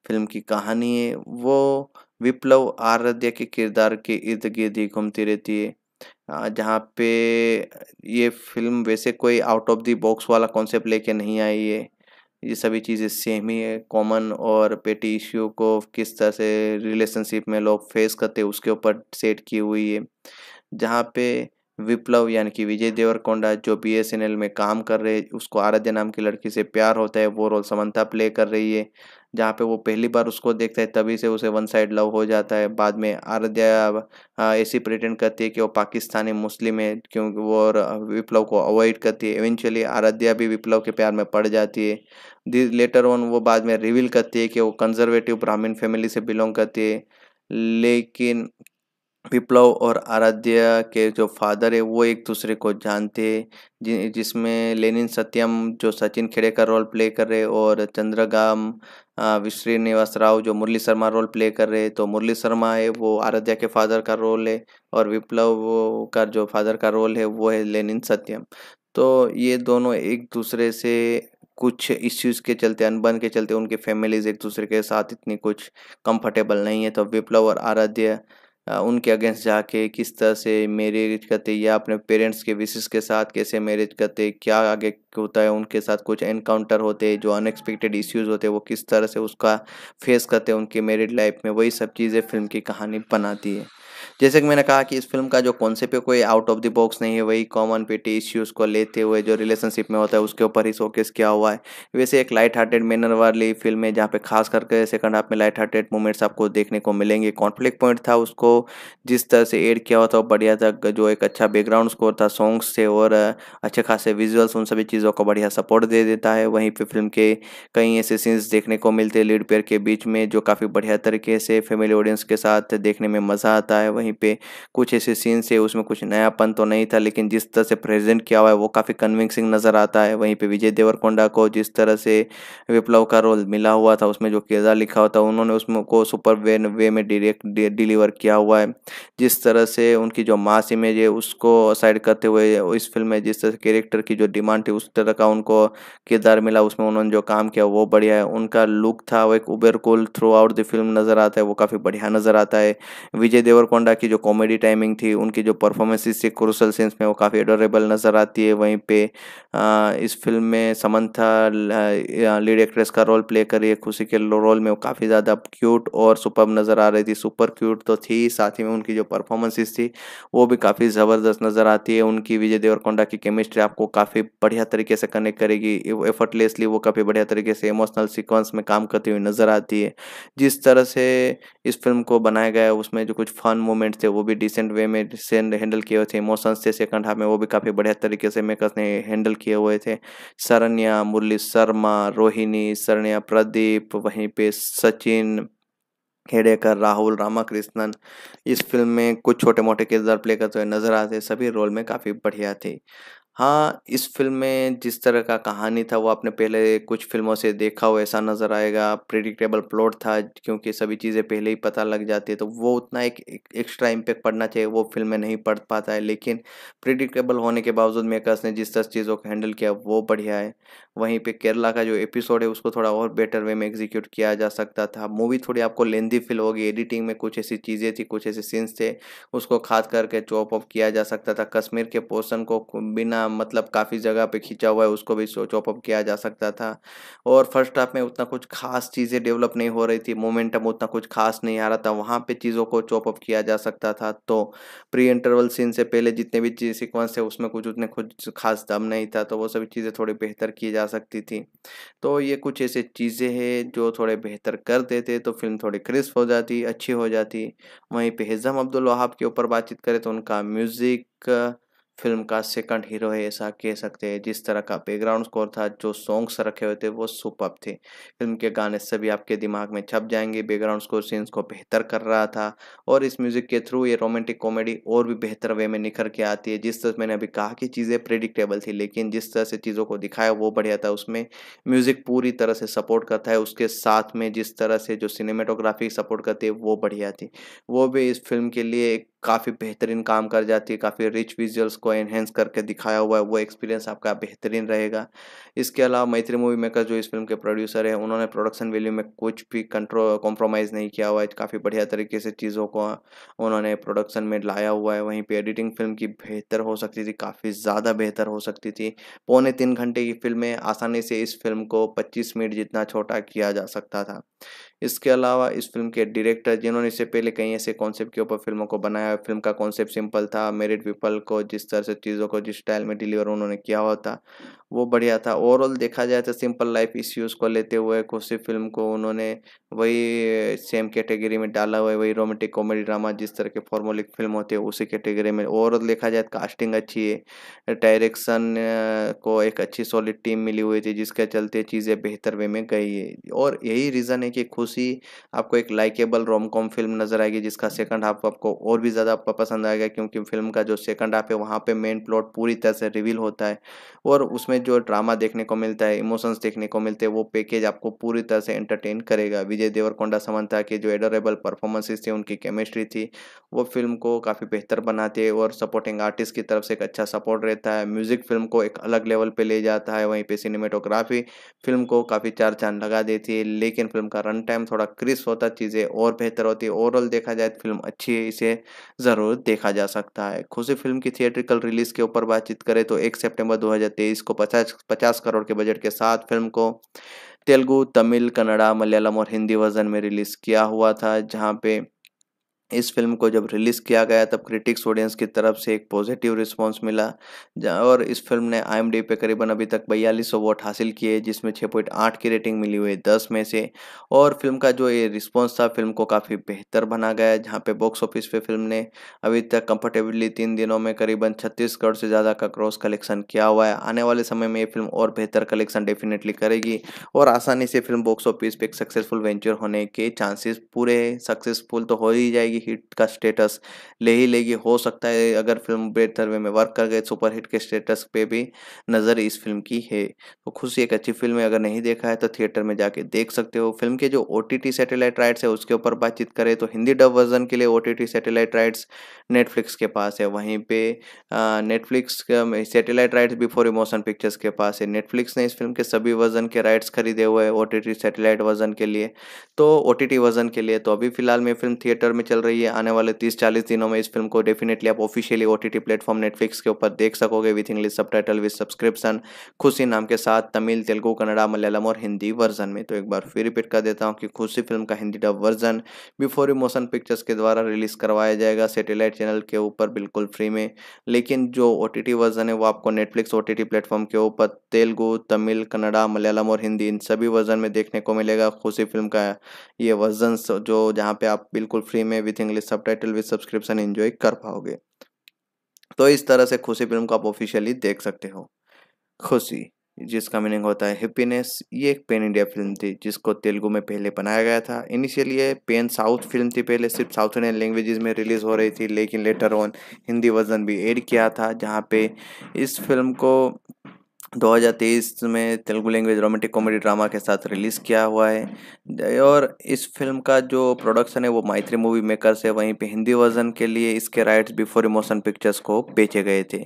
फिल्म की कहानी है वो विप्लव आराध्या के किरदार के इर्द गिर्द ही घूमती रहती है जहाँ पे ये फिल्म वैसे कोई आउट ऑफ दी बॉक्स वाला कॉन्सेप्ट लेके नहीं आई है ये सभी चीज़ें सेम ही है कॉमन और पेटी इश्यू को किस तरह से रिलेशनशिप में लोग फेस करते हैं उसके ऊपर सेट की हुई है जहाँ पे विप्लव यानी कि विजय देवरकोंडा जो बी एस एन एल में काम कर रहे उसको आराध्या नाम की लड़की से प्यार होता है वो रोल समंता प्ले कर रही है जहाँ पे वो पहली बार उसको देखता है तभी से उसे वन साइड लव हो जाता है बाद में आराध्या ऐसी प्रिटेंड करती है कि वो पाकिस्तानी मुस्लिम है क्योंकि वो और विप्लव को अवॉइड करती है इवेंचुअली आराध्या भी विप्लव के प्यार में पड़ जाती है लेटर ऑन वो बाद में रिवील करती है कि वो कंजर्वेटिव ब्राह्मीण फैमिली से बिलोंग करती है लेकिन विप्लव और आराध्या के जो फादर है वो एक दूसरे को जानते हैं जिसमें लेनिन सत्यम जो सचिन खेड़े का रोल प्ले कर रहे और चंद्रगाम श्रीनिवास राव जो मुरली शर्मा रोल प्ले कर रहे तो मुरली शर्मा है वो आराध्या के फादर का रोल है और विप्लव का जो फादर का रोल है वो है लेनिन सत्यम तो ये दोनों एक दूसरे से कुछ इश्यूज के चलते अनबन के चलते उनकी फैमिलीज एक दूसरे के साथ इतनी कुछ कंफर्टेबल नहीं है तो विप्लव और आराध्या उनके अगेंस्ट जाके किस तरह से मैरिज करते या अपने पेरेंट्स के विशेष के साथ कैसे मैरिज करते क्या आगे होता है उनके साथ कुछ एनकाउंटर होते जो अनएक्सपेक्टेड इश्यूज़ होते वो किस तरह से उसका फेस करते उनकी मेरिड लाइफ में वही सब चीज़ें फिल्म की कहानी बनाती है जैसे कि मैंने कहा कि इस फिल्म का जो कॉन्सेप्ट है कोई आउट ऑफ द बॉक्स नहीं है वही कॉमन पेटी इश्यूज़ को लेते हुए जो रिलेशनशिप में होता है उसके ऊपर ही शोकेस किया हुआ है वैसे एक लाइट हार्टेड मैनर वाली फिल्म है जहाँ पे खास करके सेकंड हाफ में लाइट हार्टेड मोमेंट्स आपको देखने को मिलेंगे कॉन्फ्लिक्ट पॉइंट था उसको जिस तरह से एड किया हुआ था बढ़िया था जो एक अच्छा बैकग्राउंड स्कोर था सॉन्ग्स से और अच्छे खासे विजुअल्स उन सभी चीज़ों को बढ़िया सपोर्ट दे देता है वहीं पर फिल्म के कई ऐसे सीन्स देखने को मिलते हैं लीड पेयर के बीच में जो काफ़ी बढ़िया तरीके से फैमिली ऑडियंस के साथ देखने में मज़ा आता है वहीं कहीं पे कुछ ऐसे सीन से उसमें कुछ नयापन तो नहीं था लेकिन जिस तरह से प्रेजेंट किया हुआ है वो काफ़ी कन्विंसिंग नज़र आता है वहीं पे विजय देवरकोंडा को जिस तरह से विप्लव का रोल मिला हुआ था उसमें जो किरदार लिखा हुआ था उन्होंने उसमें को सुपर वे वे में डिरेक्ट डिलीवर किया हुआ है जिस तरह से उनकी जो मास इमेज है उसको साइड करते हुए इस फिल्म में जिस तरह कैरेक्टर की जो डिमांड थी उस तरह का उनको किरदार मिला उसमें उन्होंने जो काम किया वो बढ़िया है उनका लुक था वो एक उबेर कुल थ्रू आउट द फिल्म नज़र आता है वो काफ़ी बढ़िया नज़र आता है विजय देवरकोंडा की जो कॉमेडी टाइमिंग थी उनकी जो परफॉर्मेंसेस थी क्रूशल सेंस में वो काफ़ी एडोरेबल नज़र आती है वहीं पे आ, इस फिल्म में समंथा लीड एक्ट्रेस का रोल प्ले करी है खुशी के रोल में वो काफ़ी ज़्यादा क्यूट और सुपर नज़र आ रही थी सुपर क्यूट तो थी साथ ही में उनकी जो परफॉर्मेंसेस थी वो भी काफ़ी ज़बरदस्त नज़र आती है उनकी विजय देवरकोंडा की केमिस्ट्री आपको काफ़ी बढ़िया तरीके से कनेक्ट करेगी एफर्टलेसली वो काफ़ी बढ़िया तरीके से इमोशनल सिक्वेंस में काम करती हुई नज़र आती है जिस तरह से इस फिल्म को बनाया गया है उसमें जो कुछ फन मोमेंट मोमेंट्स थे वो भी डिसेंट वे में डिसेंट हैंडल किए हुए थे इमोशंस थे सेकंड हाफ में वो भी काफ़ी बढ़िया तरीके से मेकर्स ने हैंडल किए हुए थे सरन्या मुरली शर्मा रोहिणी सरन्या प्रदीप वहीं पे सचिन हेडेकर राहुल रामाकृष्णन इस फिल्म में कुछ छोटे मोटे किरदार प्ले करते हुए नजर आते सभी रोल में काफ़ी बढ़िया थे हाँ, इस फ़िल्म में जिस तरह का कहानी था वो आपने पहले कुछ फ़िल्मों से देखा हो ऐसा नज़र आएगा। प्रिडिक्टेबल प्लॉट था क्योंकि सभी चीज़ें पहले ही पता लग जाती है तो वो उतना एक एक्स्ट्रा इम्पैक्ट पड़ना चाहिए वो फ़िल्म में नहीं पड़ पाता है। लेकिन प्रिडिक्टेबल होने के बावजूद मेकर्स ने जिस तरह चीज़ों को हैंडल किया वो बढ़िया है। वहीं पर केरला का जो एपिसोड है उसको थोड़ा और बेटर वे में एग्ज़ीक्यूट किया जा सकता था। मूवी थोड़ी आपको लेंदी फ़ील होगी एडिटिंग में कुछ ऐसी चीज़ें थी, कुछ ऐसे सीन्स थे उसको खास करके चॉप ऑफ किया जा सकता था। कश्मीर के पोर्सन को बिना मतलब काफ़ी जगह पे खींचा हुआ है उसको भी चॉपअप किया जा सकता था और फर्स्ट हाफ में उतना कुछ खास चीज़ें डेवलप नहीं हो रही थी मोमेंटम उतना कुछ खास नहीं आ रहा था वहाँ पे चीज़ों को चॉपअप किया जा सकता था तो प्री इंटरवल सीन से पहले जितने भी सिक्वेंस थे उसमें कुछ उतने कुछ खास दम नहीं था तो वो सभी चीज़ें थोड़ी बेहतर की जा सकती थी तो ये कुछ ऐसे चीज़ें हैं जो थोड़े बेहतर कर देते तो फिल्म थोड़ी क्रिस्प हो जाती अच्छी हो जाती वहीं पर हिज़म अब्दुल वहाब के ऊपर बातचीत करें तो उनका म्यूज़िक फिल्म का सेकंड हीरो है ऐसा कह सकते हैं जिस तरह का बैकग्राउंड स्कोर था जो सॉन्ग्स रखे हुए थे वो सुपर थे फिल्म के गाने सभी आपके दिमाग में छप जाएंगे बैकग्राउंड स्कोर सीन्स को बेहतर कर रहा था और इस म्यूज़िक के थ्रू ये रोमांटिक कॉमेडी और भी बेहतर वे में निखर के आती है जिस तरह मैंने अभी कहा कि चीज़ें प्रिडिक्टेबल थी लेकिन जिस तरह से चीज़ों को दिखाया वो बढ़िया था उसमें म्यूज़िक पूरी तरह से सपोर्ट करता है उसके साथ में जिस तरह से जो सिनेमेटोग्राफी सपोर्ट करती है वो बढ़िया थी वो भी इस फिल्म के लिए एक काफ़ी बेहतरीन काम कर जाती है काफ़ी रिच विजुअल्स को एनहेंस करके दिखाया हुआ है वो एक्सपीरियंस आपका बेहतरीन रहेगा इसके अलावा मैत्री मूवी मेकर जो इस फिल्म के प्रोड्यूसर है उन्होंने प्रोडक्शन वैल्यू में कुछ भी कंट्रो कॉम्प्रोमाइज़ नहीं किया हुआ है काफ़ी बढ़िया तरीके से चीज़ों को उन्होंने प्रोडक्शन में लाया हुआ है वहीं पर एडिटिंग फिल्म की बेहतर हो सकती थी काफ़ी ज़्यादा बेहतर हो सकती थी पौने तीन घंटे की फिल्म में आसानी से इस फिल्म को पच्चीस मिनट जितना छोटा किया जा सकता था इसके अलावा इस फिल्म के डायरेक्टर जिन्होंने इससे पहले कई ऐसे कॉन्सेप्ट के ऊपर फिल्मों को बनाया फिल्म का कॉन्सेप्ट सिंपल था मेरिड पीपल को जिस तरह से चीज़ों को जिस स्टाइल में डिलीवर उन्होंने किया हुआ था वो बढ़िया था ओवरऑल देखा जाए तो सिंपल लाइफ इश्यूज़ को लेते हुए कुछ फिल्म को उन्होंने वही सेम कैटेगरी में डाला हुआ है वही रोमांटिक कॉमेडी ड्रामा जिस तरह के फॉर्मोलिक फिल्म होते हैं उसी कैटेगरी में ओवरऑल देखा जाए तो कास्टिंग अच्छी है डायरेक्शन को एक अच्छी सॉलिड टीम मिली हुई थी जिसके चलते चीज़ें बेहतर वे में गई है और यही रीज़न है कि खुद सी आपको एक लाइकेबल रोम कॉम फिल्म नज़र आएगी जिसका सेकंड हाफ आपको और भी ज़्यादा पसंद आएगा क्योंकि फिल्म का जो सेकंड हाफ है वहाँ पे मेन प्लॉट पूरी तरह से रिवील होता है और उसमें जो ड्रामा देखने को मिलता है इमोशंस देखने को मिलते हैं वो पैकेज आपको पूरी तरह से एंटरटेन करेगा विजय देवरकोंडा समंता के जो एडोरेबल परफॉर्मेंसेज थे उनकी केमिस्ट्री थी वो फिल्म को काफ़ी बेहतर बनाती है और सपोर्टिंग आर्टिस्ट की तरफ से एक अच्छा सपोर्ट रहता है म्यूज़िक फिल्म को एक अलग लेवल पर ले जाता है वहीं पर सिनेमेटोग्राफी फिल्म को काफ़ी चार चांद लगा देती है लेकिन फिल्म का रन टाइम टाइम थोड़ा क्रिस होता चीज़ें और बेहतर होती है ओवरऑल देखा जाए तो फिल्म अच्छी है इसे ज़रूर देखा जा सकता है खुशी फिल्म की थिएट्रिकल रिलीज़ के ऊपर बातचीत करें तो एक सेप्टेम्बर दो को पचास पचास करोड़ के बजट के साथ फिल्म को तेलुगू तमिल कन्नड़ा मलयालम और हिंदी वर्जन में रिलीज़ किया हुआ था जहाँ पे इस फिल्म को जब रिलीज़ किया गया तब क्रिटिक्स ऑडियंस की तरफ से एक पॉजिटिव रिस्पांस मिला और इस फिल्म ने आई पे करीबन अभी तक बयालीस वोट हासिल किए जिसमें 6.8 की रेटिंग मिली हुई दस में से और फिल्म का जो ये रिस्पांस था फिल्म को काफ़ी बेहतर बना गया जहाँ पे बॉक्स ऑफिस पे फिल्म ने अभी तक कम्फर्टेबली तीन दिनों में करीबन छत्तीस करोड़ से ज़्यादा का क्रॉस कलेक्शन किया हुआ है आने वाले समय में ये फिल्म और बेहतर कलेक्शन डेफिनेटली करेगी और आसानी से फिल्म बॉक्स ऑफिस पर एक सक्सेसफुल वेंचर होने के चांसेस पूरे सक्सेसफुल तो हो ही जाएगी लेगी हिट का स्टेटस ले ही लेगी हो सकता है अगर फिल्म बेहतर वे में वर्क कर गए सुपर हिट के स्टेटस पे भी नज़र इस फिल्म की है तो खुशी एक अच्छी फिल्म है अगर नहीं देखा है तो थिएटर में जाके देख सकते हो फिल्म के जो ओ टी सैटेलाइट राइट्स है उसके ऊपर बातचीत करें तो हिंदी डब वर्जन के लिए O T satellite rights Netflix के पास है वहीं पे Netflix satellite rights before emotion pictures के पास है नेटफ्लिक्स ने इस फिल्म के सभी वर्जन के राइट्स खरीदे हुए हैं ओ टी सैटेलाइट वर्जन के लिए तो ओ टी टी वर्जन के लिए तो अभी फिलहाल में फिल्म थिएटर में चल रही रही है आने वाले तीस चालीस दिनों में इस फिल्म को डेफिनेटली आप ऑफिशियली ओ टी टी प्लेटफॉर्म नेटफ्लिक्स के ऊपर देख सकोगे विथ इंग्लिश सब टाइटल विथ सब्सक्रिप्शन खुशी नाम के साथ तमिल तेलुगू कन्नड़ा मलयालम और हिंदी वर्जन में तो एक बार फिर रिपीट कर देता हूँ कि खुशी फिल्म का Hindi dub version before motion pictures के द्वारा रिलीज करवाया जाएगा सेटेलाइट चैनल के ऊपर बिल्कुल फ्री में लेकिन जो ओ वर्जन है वो आपको नेटफ्लिक्स ओ प्लेटफॉर्म के ऊपर तेलुगु तमिल कन्नड़ा मलयालम और हिंदी इन सभी वर्जन में देखने को मिलेगा खुशी फिल्म का ये वर्जन जो जहाँ पे आप बिल्कुल फ्री में विद विथ इंग्लिश सब टाइटल विथ सब्सक्रिप्शन एंजॉय कर पाओगे तो इस तरह से खुशी फिल्म को आप ऑफिशियली देख सकते हो खुशी जिसका मीनिंग होता है हैप्पीनेस ये एक पेन इंडिया फिल्म थी जिसको तेलुगु में पहले बनाया गया था इनिशियली ये पेन साउथ फिल्म थी पहले सिर्फ साउथ इंडियन लैंग्वेजेस में रिलीज़ हो रही थी लेकिन लेटर ऑन हिंदी वर्जन भी एड किया था जहाँ पे इस फिल्म को 2023 में Telugu language romantic comedy drama के साथ रिलीज़ किया हुआ है और इस फिल्म का जो प्रोडक्शन है वो मैत्री मूवी मेकर्स है वहीं पे हिंदी वर्जन के लिए इसके राइट्स बिफोर इमोशन पिक्चर्स को बेचे गए थे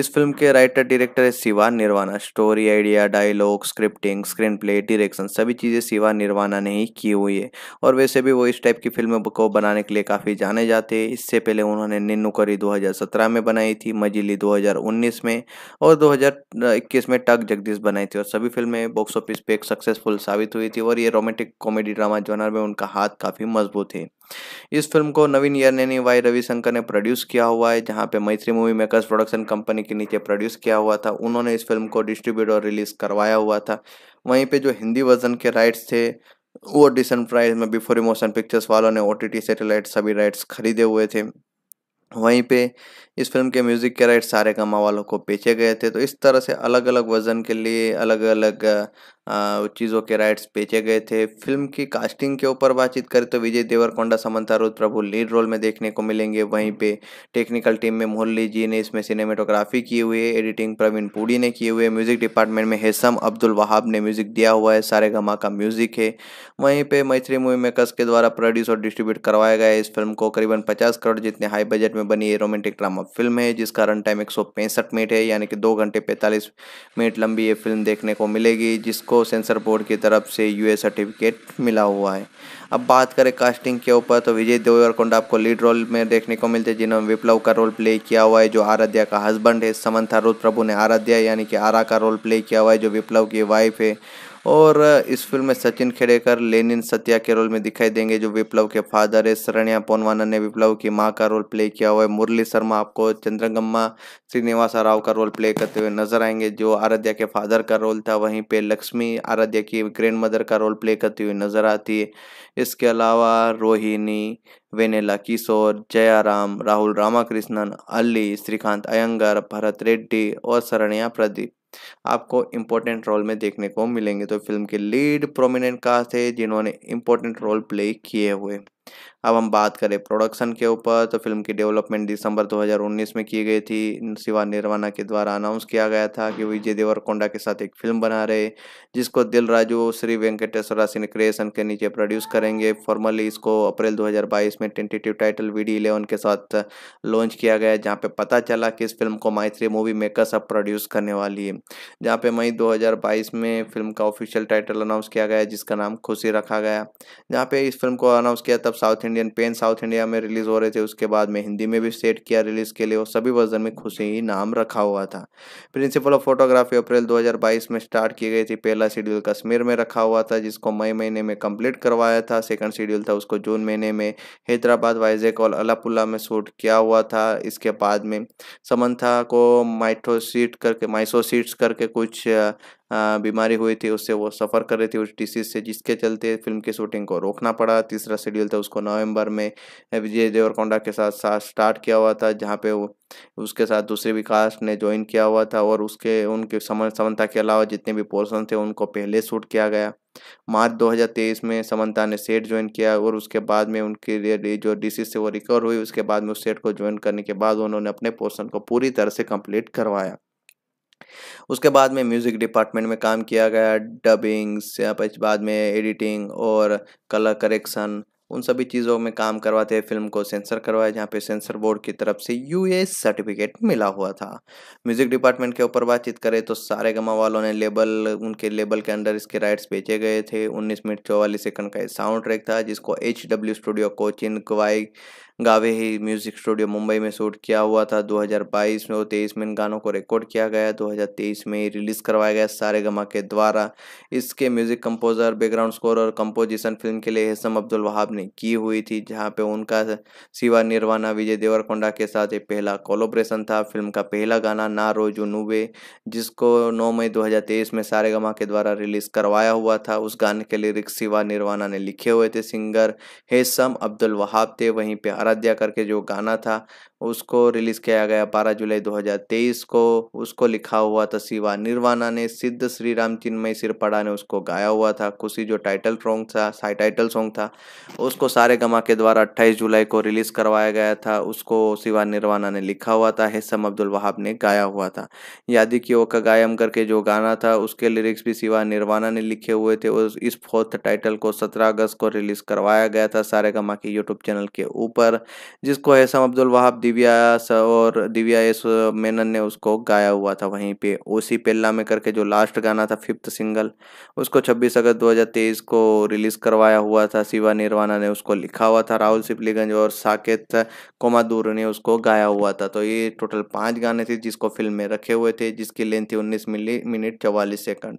इस फिल्म के राइटर डायरेक्टर है Shiva Nirvana story idea dialogue scripting screen play direction सभी चीज़ें शिवा निर्वाणा ने ही की हुई है और वैसे भी वो इस टाइप की फिल्म को बनाने के लिए काफ़ी जाने जाते हैं इससे पहले उन्होंने निन्नुकरी दो में बनाई थी मजिली दो में और दो इसमें टक जगदीश बनाई थी और सभी फिल्में बॉक्स ऑफिस पे एक सक्सेसफुल साबित हुई थी और ये रोमांटिक कॉमेडी ड्रामा जॉनर में उनका हाथ काफ़ी मजबूत है इस फिल्म को नवीन ईयर ने वाई रविशंकर ने प्रोड्यूस किया हुआ है जहाँ पे मैत्री मूवी मेकर्स प्रोडक्शन कंपनी के नीचे प्रोड्यूस किया हुआ था उन्होंने इस फिल्म को डिस्ट्रीब्यूट और रिलीज करवाया हुआ था वहीं पर जो हिंदी वर्जन के राइट्स थे वो डिसन प्राइस में बिफोर इमोशन पिक्चर्स वालों ने ओ टी सैटेलाइट सभी राइट्स खरीदे हुए थे वहीं पे इस फिल्म के म्यूज़िक के राइट सारे कमा वालों को बेचे गए थे तो इस तरह से अलग अलग वज़न के लिए अलग अलग चीज़ों के राइट्स बेचे गए थे फिल्म की कास्टिंग के ऊपर बातचीत करें तो विजय देवरकोंडा समंता प्रभु लीड रोल में देखने को मिलेंगे वहीं पे टेक्निकल टीम में मुरली जी ने इसमें सिनेमेटोग्राफी की हुई है एडिटिंग प्रवीण पुड़ी ने की हुई है म्यूज़िक डिपार्टमेंट में हेसम अब्दुल वहाब ने म्यूज़िक दिया हुआ है सारे गमा का म्यूज़िक है वहीं पर मैत्री मूवी मेकर्स के द्वारा प्रोड्यूस और डिस्ट्रीब्यूट करवाया गया इस फिल्म को करीबन पचास करोड़ जितने हाई बजट में बनी है रोमांटिक ड्रामा फिल्म है जिसका रन टाइम एक मिनट है यानी कि दो घंटे पैंतालीस मिनट लंबी ये फिल्म देखने को मिलेगी जिसको सेंसर बोर्ड की तरफ से यूए सर्टिफिकेट मिला हुआ है अब बात करें कास्टिंग के ऊपर तो विजय देवरकोंडा आपको लीड रोल में देखने को मिलते हैं जिन्होंने विप्लव का रोल प्ले किया हुआ है जो आराध्या का हस्बैंड है समंथा रुद्र प्रभु ने आराध्या यानी कि आरा का रोल प्ले किया हुआ है जो विप्लव की वाइफ है और इस फिल्म में सचिन खेड़ेकर लेनिन सत्या के रोल में दिखाई देंगे जो विप्लव के फादर है शरण्या पोनवाना ने विप्लव की माँ का रोल प्ले किया हुआ है मुरली शर्मा आपको चंद्रगम्मा श्रीनिवासा राव का रोल प्ले करते हुए नजर आएंगे जो आराध्या के फादर का रोल था वहीं पे लक्ष्मी आराध्या की ग्रैंड मदर का रोल प्ले करती हुई नजर आती है इसके अलावा रोहिणी वेनेला किशोर जयाराम राहुल रामाकृष्णन अली श्रीकांत अयंगर भरत रेड्डी और शरण्या प्रदीप आपको इम्पोर्टेंट रोल में देखने को मिलेंगे तो फिल्म के लीड प्रोमिनेंट कास्ट थे जिन्होंने इम्पोर्टेंट रोल प्ले किए हुए अब हम बात करें प्रोडक्शन के ऊपर तो फिल्म की डेवलपमेंट दिसंबर 2019 में की गई थी शिवा निर्वाणा के द्वारा अनाउंस किया गया था कि विजय देवरकोंडा के साथ एक फिल्म बना रहे जिसको दिल राजू श्री वेंकटेश्वरा सिंह क्रिएशन के नीचे प्रोड्यूस करेंगे फॉर्मली इसको अप्रैल 2022 में tentative title V D eleven के साथ लॉन्च किया गया जहाँ पे पता चला कि इस फिल्म को माइथ्री मूवी मेकर्स अब प्रोड्यूस करने वाली है जहाँ पे मई दो में फिल्म का ऑफिशियल टाइटल अनाउंस किया गया जिसका नाम खुशी रखा गया जहाँ पे इस फिल्म को अनाउंस किया तब south Indian pen south India में रिलीज़ हो रहे थे उसके बाद में हिंदी में भी सेट किया रिलीज़ के लिए और सभी वर्जन में खुशी ही नाम रखा हुआ था प्रिंसिपल ऑफ फोटोग्राफी अप्रैल 2022 में स्टार्ट की गई थी पहला शेड्यूल कश्मीर में रखा हुआ था जिसको मई महीने में कंप्लीट करवाया था सेकंड शेड्यूल था उसको जून महीने में हैदराबाद वाइजेक और अलापुल्ला में शूट किया हुआ था इसके बाद में समन्था को माइट्रोसीट करके माइसोसीट्स करके कुछ बीमारी हुई थी उससे वो सफ़र कर रहे थे उस डिसीज़ से जिसके चलते फिल्म की शूटिंग को रोकना पड़ा तीसरा शेड्यूल था उसको नवंबर में विजय देवरकोंडा के साथ साथ स्टार्ट किया हुआ था जहाँ पे वो उसके साथ दूसरे भी कास्ट ने ज्वाइन किया हुआ था और उसके उनके समन समन्ता के अलावा जितने भी पोर्सन थे उनको पहले शूट किया गया मार्च 2023 में समन्ता ने सेट ज्वाइन किया और उसके बाद में उनके जो डिसीज से वो रिकवर हुई उसके बाद में उस सेट को ज्वाइन करने के बाद उन्होंने अपने पोर्सन को पूरी तरह से कंप्लीट करवाया उसके बाद में म्यूज़िक डिपार्टमेंट में काम किया गया डबिंग्स या फिर बाद में एडिटिंग और कलर करेक्शन उन सभी चीज़ों में काम करवाते हैं फिल्म को सेंसर करवाया जहाँ पे सेंसर बोर्ड की तरफ से यू सर्टिफिकेट मिला हुआ था म्यूज़िक डिपार्टमेंट के ऊपर बातचीत करें तो सारे गमा वालों ने लेबल उनके लेबल के अंदर इसके राइट्स बेचे गए थे 19 मिनट चौवालीस सेकंड का साउंड ट्रैक था जिसको एच डब्ल्यू स्टूडियो कोचिन क्वाई गावे ही म्यूजिक स्टूडियो मुंबई में शूट किया हुआ था 2022 में और तेईस में इन गानों को रिकॉर्ड किया गया 2023 में रिलीज करवाया गया सारे गमा के द्वारा इसके म्यूजिक कंपोजर बैकग्राउंड स्कोर और कंपोजिशन फिल्म के लिए हेसम अब्दुल वहाब ने की हुई थी जहाँ पे उनका सिवा निर्वाणा विजय देवरकोंडा के साथ ये पहला कोलोब्रेशन था फिल्म का पहला गाना ना रोजू नूबे जिसको नौ मई दो में सारे गमा के द्वारा रिलीज करवाया हुआ था उस गाने के लिरिक्स सिवा निर्वाणा ने लिखे हुए थे सिंगर हेसम अब्दुल वहाब थे वहीं पर आराध्या करके जो गाना था उसको रिलीज़ किया गया 12 जुलाई 2023 को उसको लिखा हुआ था शिवा निर्वाणा ने सिद्ध श्री राम चिन्मय सिरपड़ा ने उसको गाया हुआ था खुशी जो टाइटल सॉन्ग था टाइटल सॉन्ग था उसको सारे गमा के द्वारा 28 जुलाई को रिलीज़ करवाया गया था उसको शिवा निर्वाणा ने लिखा हुआ था हेसम अब्दुल वहाब ने गाया हुआ था यादि की ओ का गायम करके जो गाना था उसके लिरिक्स भी शिवा निर्वाणा ने लिखे हुए थे उस इस फोर्थ टाइटल को सत्रह अगस्त को रिलीज़ करवाया गया था सारे गमा के यूट्यूब चैनल के ऊपर जिसको हैसम अब्दुल वहाब दिव्या और दिव्या एस मेनन ने उसको गाया हुआ था वहीं पे ओसी पेल्ला में करके जो लास्ट गाना था फिफ्थ सिंगल उसको 26 अगस्त 2023 को रिलीज करवाया हुआ था शिवा निर्वाणा ने उसको लिखा हुआ था राहुल सिपलीगंज और साकेत कोमादूर ने उसको गाया हुआ था तो ये टोटल पाँच गाने थे जिसको फिल्म में रखे हुए थे जिसकी लेंथ थी उन्नीस मिनट चवालीस सेकंड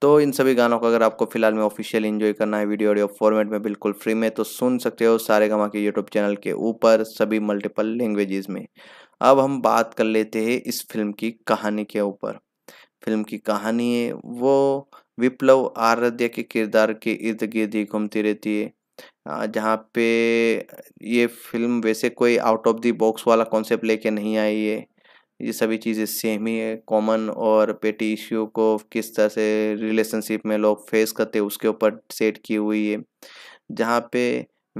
तो इन सभी गानों को अगर आपको फिलहाल में ऑफिशियल इन्जॉय करना है वीडियो ऑडियो फॉर्मेट में बिल्कुल फ्री में तो सुन सकते हो सारे गांव के यूट्यूब चैनल के ऊपर सभी मल्टीपल लैंग्वेजेस में अब हम बात कर लेते हैं इस फिल्म की कहानी के ऊपर फिल्म की कहानी है वो विप्लव आराध्य के किरदार के इर्द गिर्द ही घूमती रहती है जहाँ पे ये फिल्म वैसे कोई आउट ऑफ दी बॉक्स वाला कॉन्सेप्ट लेके नहीं आई है ये सभी चीज़ें सेम ही है कॉमन और पेटी इश्यू को किस तरह से रिलेशनशिप में लोग फेस करते हैं उसके ऊपर सेट की हुई है जहाँ पे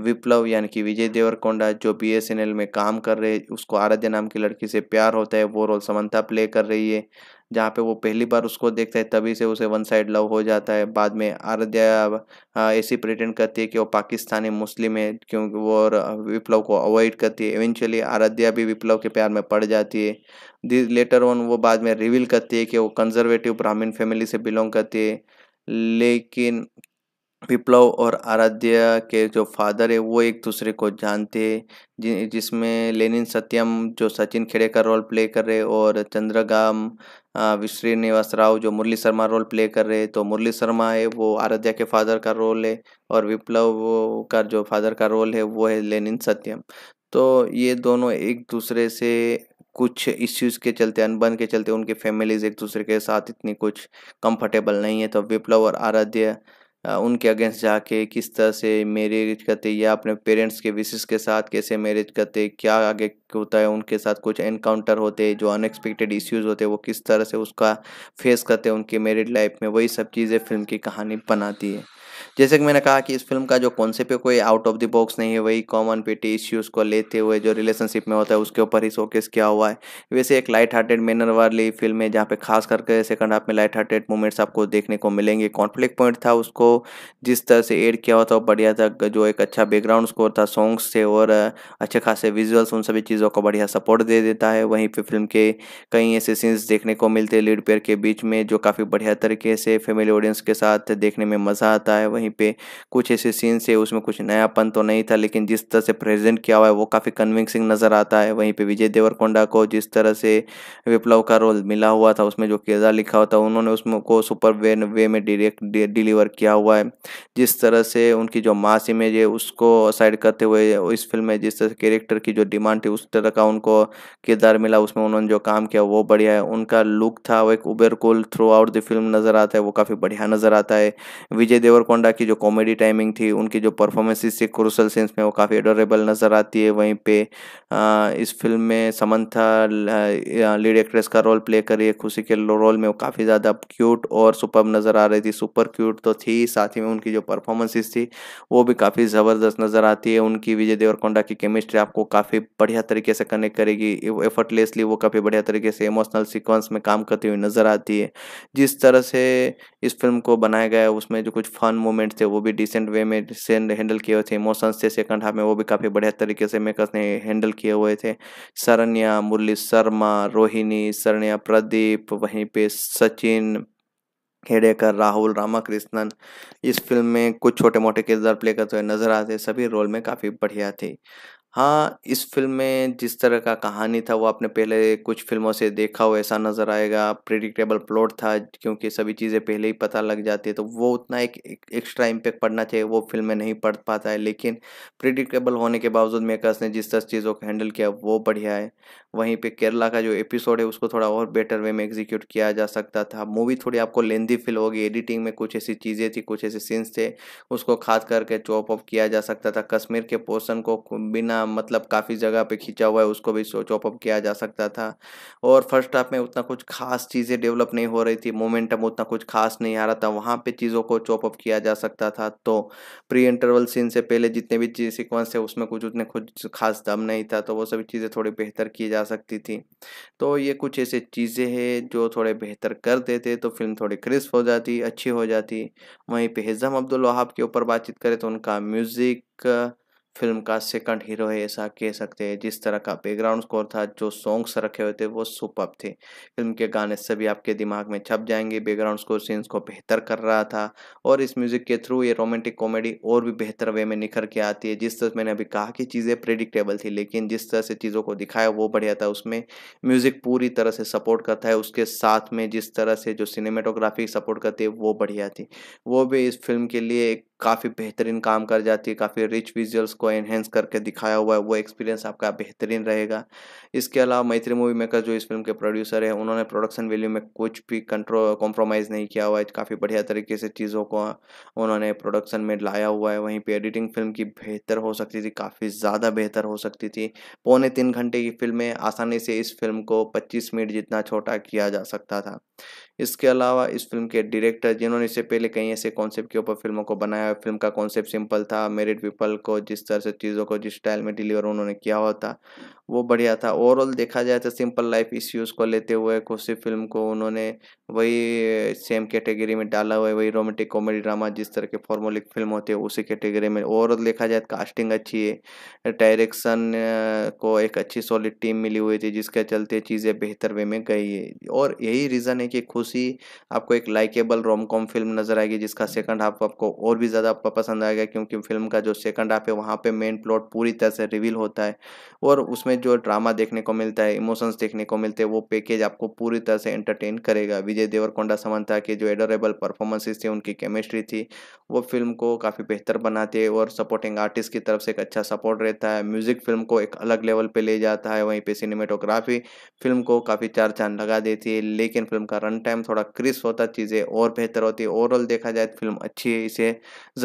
विप्लव यानी कि विजय देवरकोंडा जो एल में काम कर रहे उसको आराध्या नाम की लड़की से प्यार होता है वो रोल समंथा प्ले कर रही है जहाँ पे वो पहली बार उसको देखता है तभी से उसे वन साइड लव हो जाता है बाद में आराध्या ऐसी प्रिटेंड करती है कि वो पाकिस्तानी मुस्लिम है क्योंकि वो और विप्लव को अवॉइड करती है इवेंचुअली आराध्या भी विप्लव के प्यार में पड़ जाती है दि लेटर ऑन वो बाद में रिवील करती है कि वो कंजर्वेटिव ब्राह्मीण फैमिली से बिलोंग करती है लेकिन विप्लव और आराध्या के जो फादर है वो एक दूसरे को जानते हैं जिसमें लेनिन सत्यम जो सचिन खेड़े का रोल प्ले कर रहे और चंद्रगाम श्रीनिवास राव जो मुरली शर्मा रोल प्ले कर रहे तो मुरली शर्मा है वो आराध्या के फादर का रोल है और विप्लव का जो फादर का रोल है वो है लेनिन सत्यम तो ये दोनों एक दूसरे से कुछ इश्यूज के चलते अनबन के चलते उनकी फैमिलीज एक दूसरे के साथ इतनी कुछ कंफर्टेबल नहीं है तो विप्लव और आराध्या उनके अगेंस्ट जाके किस तरह से मैरिज करते या अपने पेरेंट्स के विशेष के साथ कैसे मैरिज करते क्या आगे होता है उनके साथ कुछ एनकाउंटर होते जो अनएक्सपेक्टेड इश्यूज़ होते वो किस तरह से उसका फेस करते हैं उनके मेरिड लाइफ में वही सब चीज़ें फिल्म की कहानी बनाती है जैसे कि मैंने कहा कि इस फिल्म का जो कॉन्सेप्ट है कोई आउट ऑफ द बॉक्स नहीं है वही कॉमन पेटी इश्यूज़ को लेते हुए जो रिलेशनशिप में होता है उसके ऊपर ही शोकेस किया हुआ है वैसे एक लाइट हार्टेड मैनर वाली फिल्म है जहाँ पे खास करके सेकंड हाफ में लाइट हार्टेड मोमेंट्स आपको देखने को मिलेंगे कॉन्फ्लिक्ट पॉइंट था उसको जिस तरह से एड किया हुआ था बढ़िया था जो एक अच्छा बैकग्राउंड स्कोर था सॉन्ग्स थे और अच्छे खासे विजुअल्स उन सभी चीज़ों को बढ़िया सपोर्ट दे देता है वहीं पर फिल्म के कई ऐसे सीन्स देखने को मिलते हैं लीड पेयर के बीच में जो काफ़ी बढ़िया तरीके से फैमिली ऑडियंस के साथ देखने में मज़ा आता है वहीं कहीं पे कुछ ऐसे सीन से उसमें कुछ नयापन तो नहीं था लेकिन जिस तरह से प्रेजेंट किया हुआ है वो काफ़ी कन्विंसिंग नज़र आता है वहीं पे विजय देवरकोंडा को जिस तरह से विप्लव का रोल मिला हुआ था उसमें जो किरदार लिखा हुआ था उन्होंने उसमें को सुपर वे वे में डिरेक्ट डिलीवर किया हुआ है जिस तरह से उनकी जो मास इमेज है उसको साइड करते हुए इस फिल्म में जिस तरह से कैरेक्टर की जो डिमांड थी उस तरह का उनको किरदार मिला उसमें उन्होंने जो काम किया वो बढ़िया है उनका लुक था वो एक उबेर कुल थ्रू आउट द फिल्म नज़र आता है वो काफ़ी बढ़िया नज़र आता है विजय देवरकोंडा की जो कॉमेडी टाइमिंग थी उनकी जो परफॉर्मेंसिस थी क्रूसल सेंस में वो काफ़ी एडोरेबल नज़र आती है वहीं पे आ, इस फिल्म में समंथा लीड एक्ट्रेस का रोल प्ले रही है खुशी के रोल में वो काफ़ी ज़्यादा क्यूट और सुपर नज़र आ रही थी सुपर क्यूट तो थी साथ ही में उनकी जो परफॉर्मेंसेस थी वो भी काफ़ी ज़बरदस्त नज़र आती है उनकी विजय देवरकोंडा की केमिस्ट्री आपको काफ़ी बढ़िया तरीके से कनेक्ट करेगी एफर्टलेसली वो काफ़ी बढ़िया तरीके से इमोशनल सिक्वेंस में काम करती हुई नज़र आती है जिस तरह से इस फिल्म को बनाया गया है उसमें जो कुछ फन मोमेंट पॉइंट थे वो भी डिसेंट वे में हैंडल किए हुए थे इमोशंस थे सेकंड हाफ में वो भी काफ़ी बढ़िया तरीके से मेकर्स ने हैंडल किए हुए थे सरन्या मुरली शर्मा रोहिणी सरन्या प्रदीप वहीं पे सचिन हेडेकर राहुल रामाकृष्णन इस फिल्म में कुछ छोटे मोटे किरदार प्ले करते हुए नजर आते सभी रोल में काफ़ी बढ़िया थी हाँ, इस फ़िल्म में जिस तरह का कहानी था वो आपने पहले कुछ फ़िल्मों से देखा हो ऐसा नज़र आएगा। प्रिडिक्टेबल प्लॉट था क्योंकि सभी चीज़ें पहले ही पता लग जाती है तो वो उतना एक एक्स्ट्रा इम्पैक्ट पड़ना चाहिए वो फ़िल्म में नहीं पड़ पाता है। लेकिन प्रिडिक्टेबल होने के बावजूद मेकर्स ने जिस तरह चीज़ों को हैंडल किया वो बढ़िया है। वहीं पे केरला का जो एपिसोड है उसको थोड़ा और बेटर वे में एग्जीक्यूट किया जा सकता था मूवी थोड़ी आपको लेंदी फील होगी एडिटिंग में कुछ ऐसी चीज़ें थी कुछ ऐसे सीन्स थे उसको खाद करके चॉप अप किया जा सकता था कश्मीर के पोर्सन को बिना मतलब काफ़ी जगह पे खींचा हुआ है उसको भी चॉप अप किया जा सकता था और फर्स्ट हाफ में उतना कुछ खास चीज़ें डेवलप नहीं हो रही थी मोमेंटम उतना कुछ खास नहीं आ रहा था वहाँ पर चीज़ों को चॉप अप किया जा सकता था तो प्री इंटरवल सीन से पहले जितने भी सीक्वेंस है उसमें कुछ उतने कुछ खास दम नहीं था तो वो सभी चीज़ें थोड़ी बेहतर की जा सकती थी तो ये कुछ ऐसे चीज़ें हैं जो थोड़े बेहतर कर देते तो फिल्म थोड़ी क्रिस्प हो जाती अच्छी हो जाती वहीं पे हिज़म अब्दुल वहाब के ऊपर बातचीत करें तो उनका म्यूज़िक फिल्म का सेकंड हीरो है ऐसा कह सकते हैं जिस तरह का बैकग्राउंड स्कोर था जो सॉन्ग्स रखे हुए थे वो सुपर थे फिल्म के गाने सभी आपके दिमाग में छप जाएंगे बैकग्राउंड स्कोर सीन्स को बेहतर कर रहा था और इस म्यूज़िक के थ्रू ये रोमांटिक कॉमेडी और भी बेहतर वे में निखर के आती है जिस तरह मैंने अभी कहा कि चीज़ें प्रिडिक्टेबल थी लेकिन जिस तरह से चीज़ों को दिखाया वो बढ़िया था उसमें म्यूज़िक पूरी तरह से सपोर्ट करता है उसके साथ में जिस तरह से जो सिनेमेटोग्राफी सपोर्ट करती है वो बढ़िया थी वो भी इस फिल्म के लिए एक काफ़ी बेहतरीन काम कर जाती है काफ़ी रिच विजुअल्स को एनहेंस करके दिखाया हुआ है वो एक्सपीरियंस आपका बेहतरीन रहेगा इसके अलावा मैत्री मूवी मेकर जो इस फिल्म के प्रोड्यूसर है उन्होंने प्रोडक्शन वैल्यू में कुछ भी कंट्रो कॉम्प्रोमाइज़ नहीं किया हुआ है काफ़ी बढ़िया तरीके से चीज़ों को उन्होंने प्रोडक्शन में लाया हुआ है वहीं पर एडिटिंग फिल्म की बेहतर हो सकती थी काफ़ी ज़्यादा बेहतर हो सकती थी पौने तीन घंटे की फिल्में आसानी से इस फिल्म को पच्चीस मिनट जितना छोटा किया जा सकता था इसके अलावा इस फिल्म के डायरेक्टर जिन्होंने इससे पहले कई ऐसे कॉन्सेप्ट के ऊपर फिल्मों को बनाया फिल्म का कॉन्सेप्ट सिंपल था मेरिड पीपल को जिस तरह से चीज़ों को जिस स्टाइल में डिलीवर उन्होंने किया हुआ था वो बढ़िया था ओवरऑल देखा जाए तो सिंपल लाइफ इश्यूज को लेते हुए खुशी फिल्म को उन्होंने वही सेम कैटेगरी में डाला हुआ है वही रोमांटिक कॉमेडी ड्रामा जिस तरह के फॉर्मोलिक फिल्म होते हैं उसी कैटेगरी में ओवरऑल देखा जाए तो कास्टिंग अच्छी है डायरेक्शन को एक अच्छी सॉलिड टीम मिली हुई थी जिसके चलते चीज़ें बेहतर वे में गई है और यही रीज़न है कि खुशी आपको एक लाइकेबल रोम कॉम फिल्म नज़र आएगी जिसका सेकंड हाफ आपको और भी ज़्यादा पसंद आएगा क्योंकि फिल्म का जो सेकंड हाफ है वहाँ पे मेन प्लॉट पूरी तरह से रिवील होता है और उसमें में जो ड्रामा देखने को मिलता है इमोशंस देखने को मिलते हैं वो पैकेज आपको पूरी तरह से एंटरटेन करेगा विजय देवरकोंडा समंता के जो एडोरेबल परफॉर्मेंसेस थे उनकी केमिस्ट्री थी वो फिल्म को काफ़ी बेहतर बनाती है और सपोर्टिंग आर्टिस्ट की तरफ से एक अच्छा सपोर्ट रहता है म्यूजिक फिल्म को एक अलग लेवल पर ले जाता है वहीं पर सिनेमेटोग्राफी फिल्म को काफ़ी चार चांद लगा देती है लेकिन फिल्म का रन टाइम थोड़ा क्रिस्प होता चीज़ें और बेहतर होती ओवरऑल देखा जाए तो फिल्म अच्छी है इसे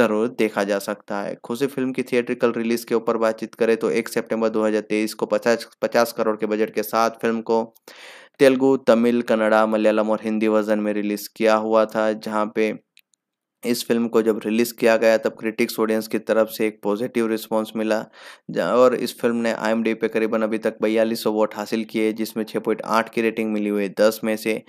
ज़रूर देखा जा सकता है खुशी फिल्म की थिएट्रिकल रिलीज़ के ऊपर बातचीत करें तो एक सेप्टेम्बर दो को पचास पचास करोड़ के बजट के साथ फिल्म को तेलुगु तमिल कन्नड़ा मलयालम और हिंदी वर्जन में रिलीज़ किया हुआ था जहाँ पे इस फिल्म को जब रिलीज़ किया गया तब क्रिटिक्स ऑडियंस की तरफ से एक पॉजिटिव रिस्पांस मिला और इस फिल्म ने आई पे करीबन अभी तक बयालीस वोट हासिल किए जिसमें 6.8 की रेटिंग मिली हुई है दस में से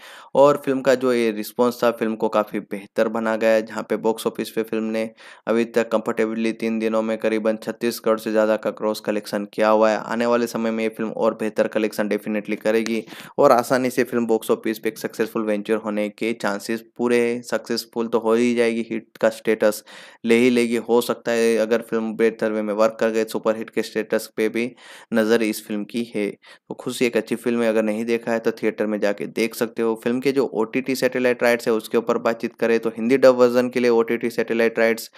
और फिल्म का जो ये रिस्पांस था फिल्म को काफ़ी बेहतर बना गया जहाँ पे बॉक्स ऑफिस पे फिल्म ने अभी तक कम्फर्टेबली तीन दिनों में करीबन छत्तीस करोड़ से ज़्यादा का क्रॉस कलेक्शन किया हुआ है आने वाले समय में ये फिल्म और बेहतर कलेक्शन डेफिनेटली करेगी और आसानी से फिल्म बॉक्स ऑफिस पर एक सक्सेसफुल वेंचर होने के चांसेस पूरे सक्सेसफुल तो हो ही जाएगी लेगी हिट का स्टेटस ले ही लेगी हो सकता है अगर फिल्म बेहतर वे में वर्क कर गए सुपर हिट के स्टेटस पे भी नज़र इस फिल्म की है तो खुशी एक अच्छी फिल्म है अगर नहीं देखा है तो थिएटर में जाके देख सकते हो फिल्म के जो ओ सैटेलाइट राइट्स है उसके ऊपर बातचीत करें तो हिंदी डब वर्जन के लिए ओ सैटेलाइट राइट्स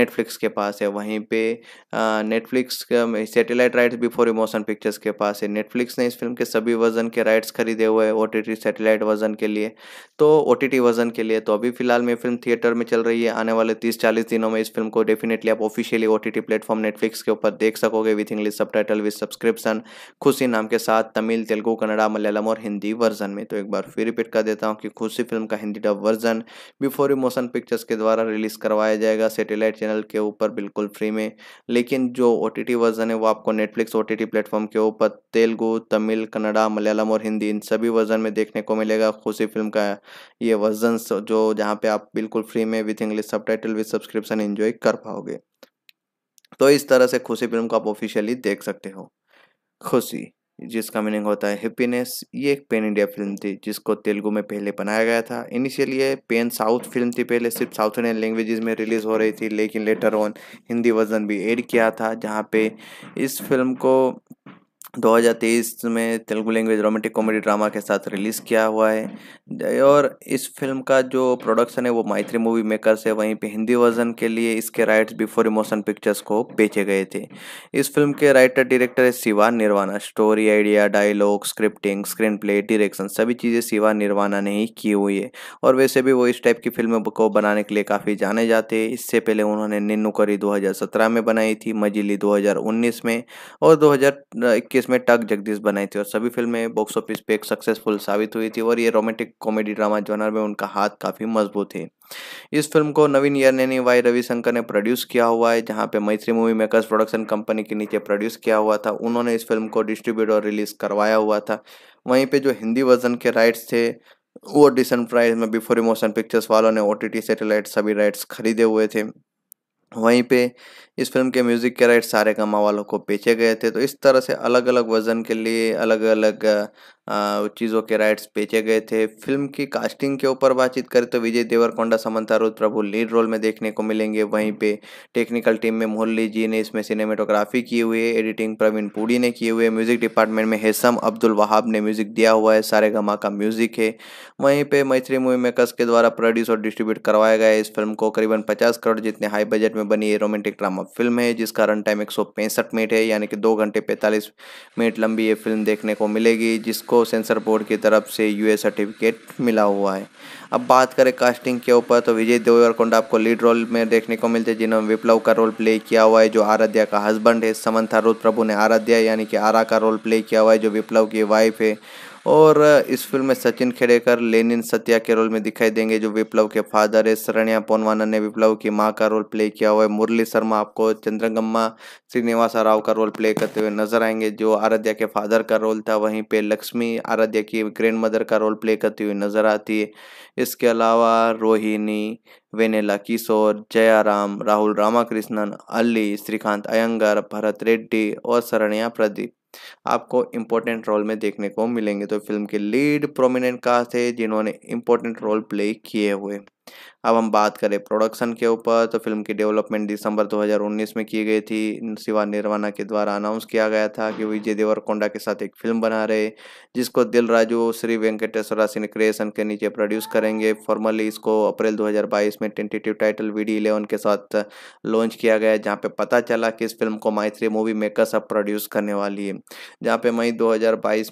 नेटफ्लिक्स के पास है वहीं पर Netflix satellite rights before emotion pictures के पास है नेटफ्लिक्स ने इस फिल्म के सभी वर्जन के राइट्स खरीदे हुए हैं ओ सैटेलाइट वर्जन के लिए तो ओ वर्जन के लिए तो अभी फिलहाल में फिल्म थिएटर में चल रही रही है आने वाले तीस चालीस दिनों में इस फिल्म को डेफिनेटली आप ऑफिशियली ओ टी टी प्लेटफॉर्म नेटफ्लिक्स के ऊपर देख सकोगे विथ इंग्लिश सब टाइटल विथ सब्सक्रिप्शन खुशी नाम के साथ तमिल तेलुगू कन्नड़ा मलयालम और हिंदी वर्जन में तो एक बार फिर रिपीट कर देता हूँ कि खुशी फिल्म का Hindi dub version before motion pictures के द्वारा रिलीज करवाया जाएगा सेटेलाइट चैनल के ऊपर बिल्कुल फ्री में लेकिन जो ओ वर्जन है वो आपको नेटफ्लिक्स ओ टी प्लेटफॉर्म के ऊपर तेलुगु तमिल कन्नड़ा मलयालम और हिंदी इन सभी वर्जन में देखने को मिलेगा खुशी फिल्म का ये वर्जन जो जहाँ पे आप बिल्कुल फ्री में विद विथ इंग्लिश सब टाइटल विथ सब्सक्रिप्शन एंजॉय कर पाओगे तो इस तरह से खुशी फिल्म को आप ऑफिशियली देख सकते हो खुशी जिसका मीनिंग होता है हैप्पीनेस ये एक पेन इंडिया फिल्म थी जिसको तेलुगु में पहले बनाया गया था इनिशियली ये पेन साउथ फिल्म थी पहले सिर्फ साउथ इंडियन लैंग्वेजेस में रिलीज़ हो रही थी लेकिन लेटर ऑन हिंदी वर्जन भी एड किया था जहाँ पे इस फिल्म को 2023 में Telugu language romantic comedy drama के साथ रिलीज़ किया हुआ है और इस फिल्म का जो प्रोडक्शन है वो मैत्री मूवी मेकर्स है वहीं पे हिंदी वर्जन के लिए इसके राइट्स बिफोर इमोशन पिक्चर्स को बेचे गए थे इस फिल्म के राइटर डायरेक्टर है Shiva Nirvana story idea dialogue scripting screen play direction सभी चीज़ें शिवा निर्वाणा ने ही की हुई है और वैसे भी वो इस टाइप की फिल्म को बनाने के लिए काफ़ी जाने जाते हैं इससे पहले उन्होंने निन्नुकरी दो में बनाई थी मजिली दो में और दो में टक जगदीश बनाई थी और सभी फिल्में बॉक्स ऑफिस पे एक सक्सेसफुल साबित हुई थी और ये रोमांटिक कॉमेडी ड्रामा जॉनर में उनका हाथ काफ़ी मजबूत है इस फिल्म को नवीन ईयर यानी वाई रविशंकर ने प्रोड्यूस किया हुआ है जहाँ पे मैत्री मूवी मेकर्स प्रोडक्शन कंपनी के नीचे प्रोड्यूस किया हुआ था उन्होंने इस फिल्म को डिस्ट्रीब्यूट और रिलीज करवाया हुआ था वहीं पर जो हिंदी वर्जन के राइट्स थे वो डिसन प्राइज में बिफोर इमोशन पिक्चर्स वालों ने ओ टी सैटेलाइट सभी राइट्स खरीदे हुए थे वहीं पे इस फिल्म के म्यूजिक के राइट सारे गमा वालों को बेचे गए थे तो इस तरह से अलग अलग वजन के लिए अलग अलग चीज़ों के राइट्स बेचे गए थे फिल्म की कास्टिंग के ऊपर बातचीत करें तो विजय देवरकोंडा समंता प्रभु लीड रोल में देखने को मिलेंगे वहीं पे टेक्निकल टीम में मुरली जी ने इसमें सिनेमेटोग्राफी की हुई है एडिटिंग प्रवीण पुड़ी ने किए हुए म्यूज़िक डिपार्टमेंट में हेसम अब्दुल वहाब ने म्यूज़िक दिया हुआ है सारे गमा का म्यूज़िक है वहीं पर मैत्री मूवी मेकर्स के द्वारा प्रोड्यूस और डिस्ट्रीब्यूट करवाया गया इस फिल्म को करीबन पचास करोड़ जितने हाई बजट में बनी है रोमांटिक ड्रामा फिल्म है जिसका रन टाइम एक मिनट है यानी कि दो घंटे पैंतालीस मिनट लंबी ये फिल्म देखने को मिलेगी जिसको सेंसर बोर्ड की तरफ से यूए सर्टिफिकेट मिला हुआ है अब बात करें कास्टिंग के ऊपर तो विजय देवरकोंडा आपको लीड रोल में देखने को मिलते हैं जिन्होंने विप्लव का रोल प्ले किया हुआ है जो आराध्या का हस्बैंड है समंथा रुद्र प्रभु ने आराध्या यानी कि आरा का रोल प्ले किया हुआ है जो विप्लव की वाइफ है और इस फिल्म में सचिन खेड़ेकर लेनिन सत्या के रोल में दिखाई देंगे जो विप्लव के फादर है शरण्या पोनवाना ने विप्लव की माँ का रोल प्ले किया हुआ है मुरली शर्मा आपको चंद्रगम्मा श्रीनिवासा राव का रोल प्ले करते हुए नजर आएंगे जो आराध्या के फादर का रोल था वहीं पे लक्ष्मी आराध्या की ग्रैंड मदर का रोल प्ले करती हुई नजर आती है इसके अलावा रोहिणी वेनेला किशोर जयाराम राहुल रामाकृष्णन अली श्रीकांत अयंगर भरत रेड्डी और शरण्या प्रदीप आपको इम्पोर्टेंट रोल में देखने को मिलेंगे तो फिल्म के लीड प्रोमिनेंट कास्ट थे जिन्होंने इम्पोर्टेंट रोल प्ले किए हुए अब हम बात करें प्रोडक्शन के ऊपर तो फिल्म की डेवलपमेंट दिसंबर 2019 में की गई थी शिवा निर्वाणा के द्वारा अनाउंस किया गया था कि विजय देवरकोंडा के साथ एक फिल्म बना रहे जिसको दिल राजू श्री वेंकटेश्वर सिंह क्रिएशन के नीचे प्रोड्यूस करेंगे फॉर्मली इसको अप्रैल 2022 में tentative title V D eleven के साथ लॉन्च किया गया जहाँ पे पता चला कि इस फिल्म को माइथ्री मूवी मेकर्स अब प्रोड्यूस करने वाली है जहाँ पे मई दो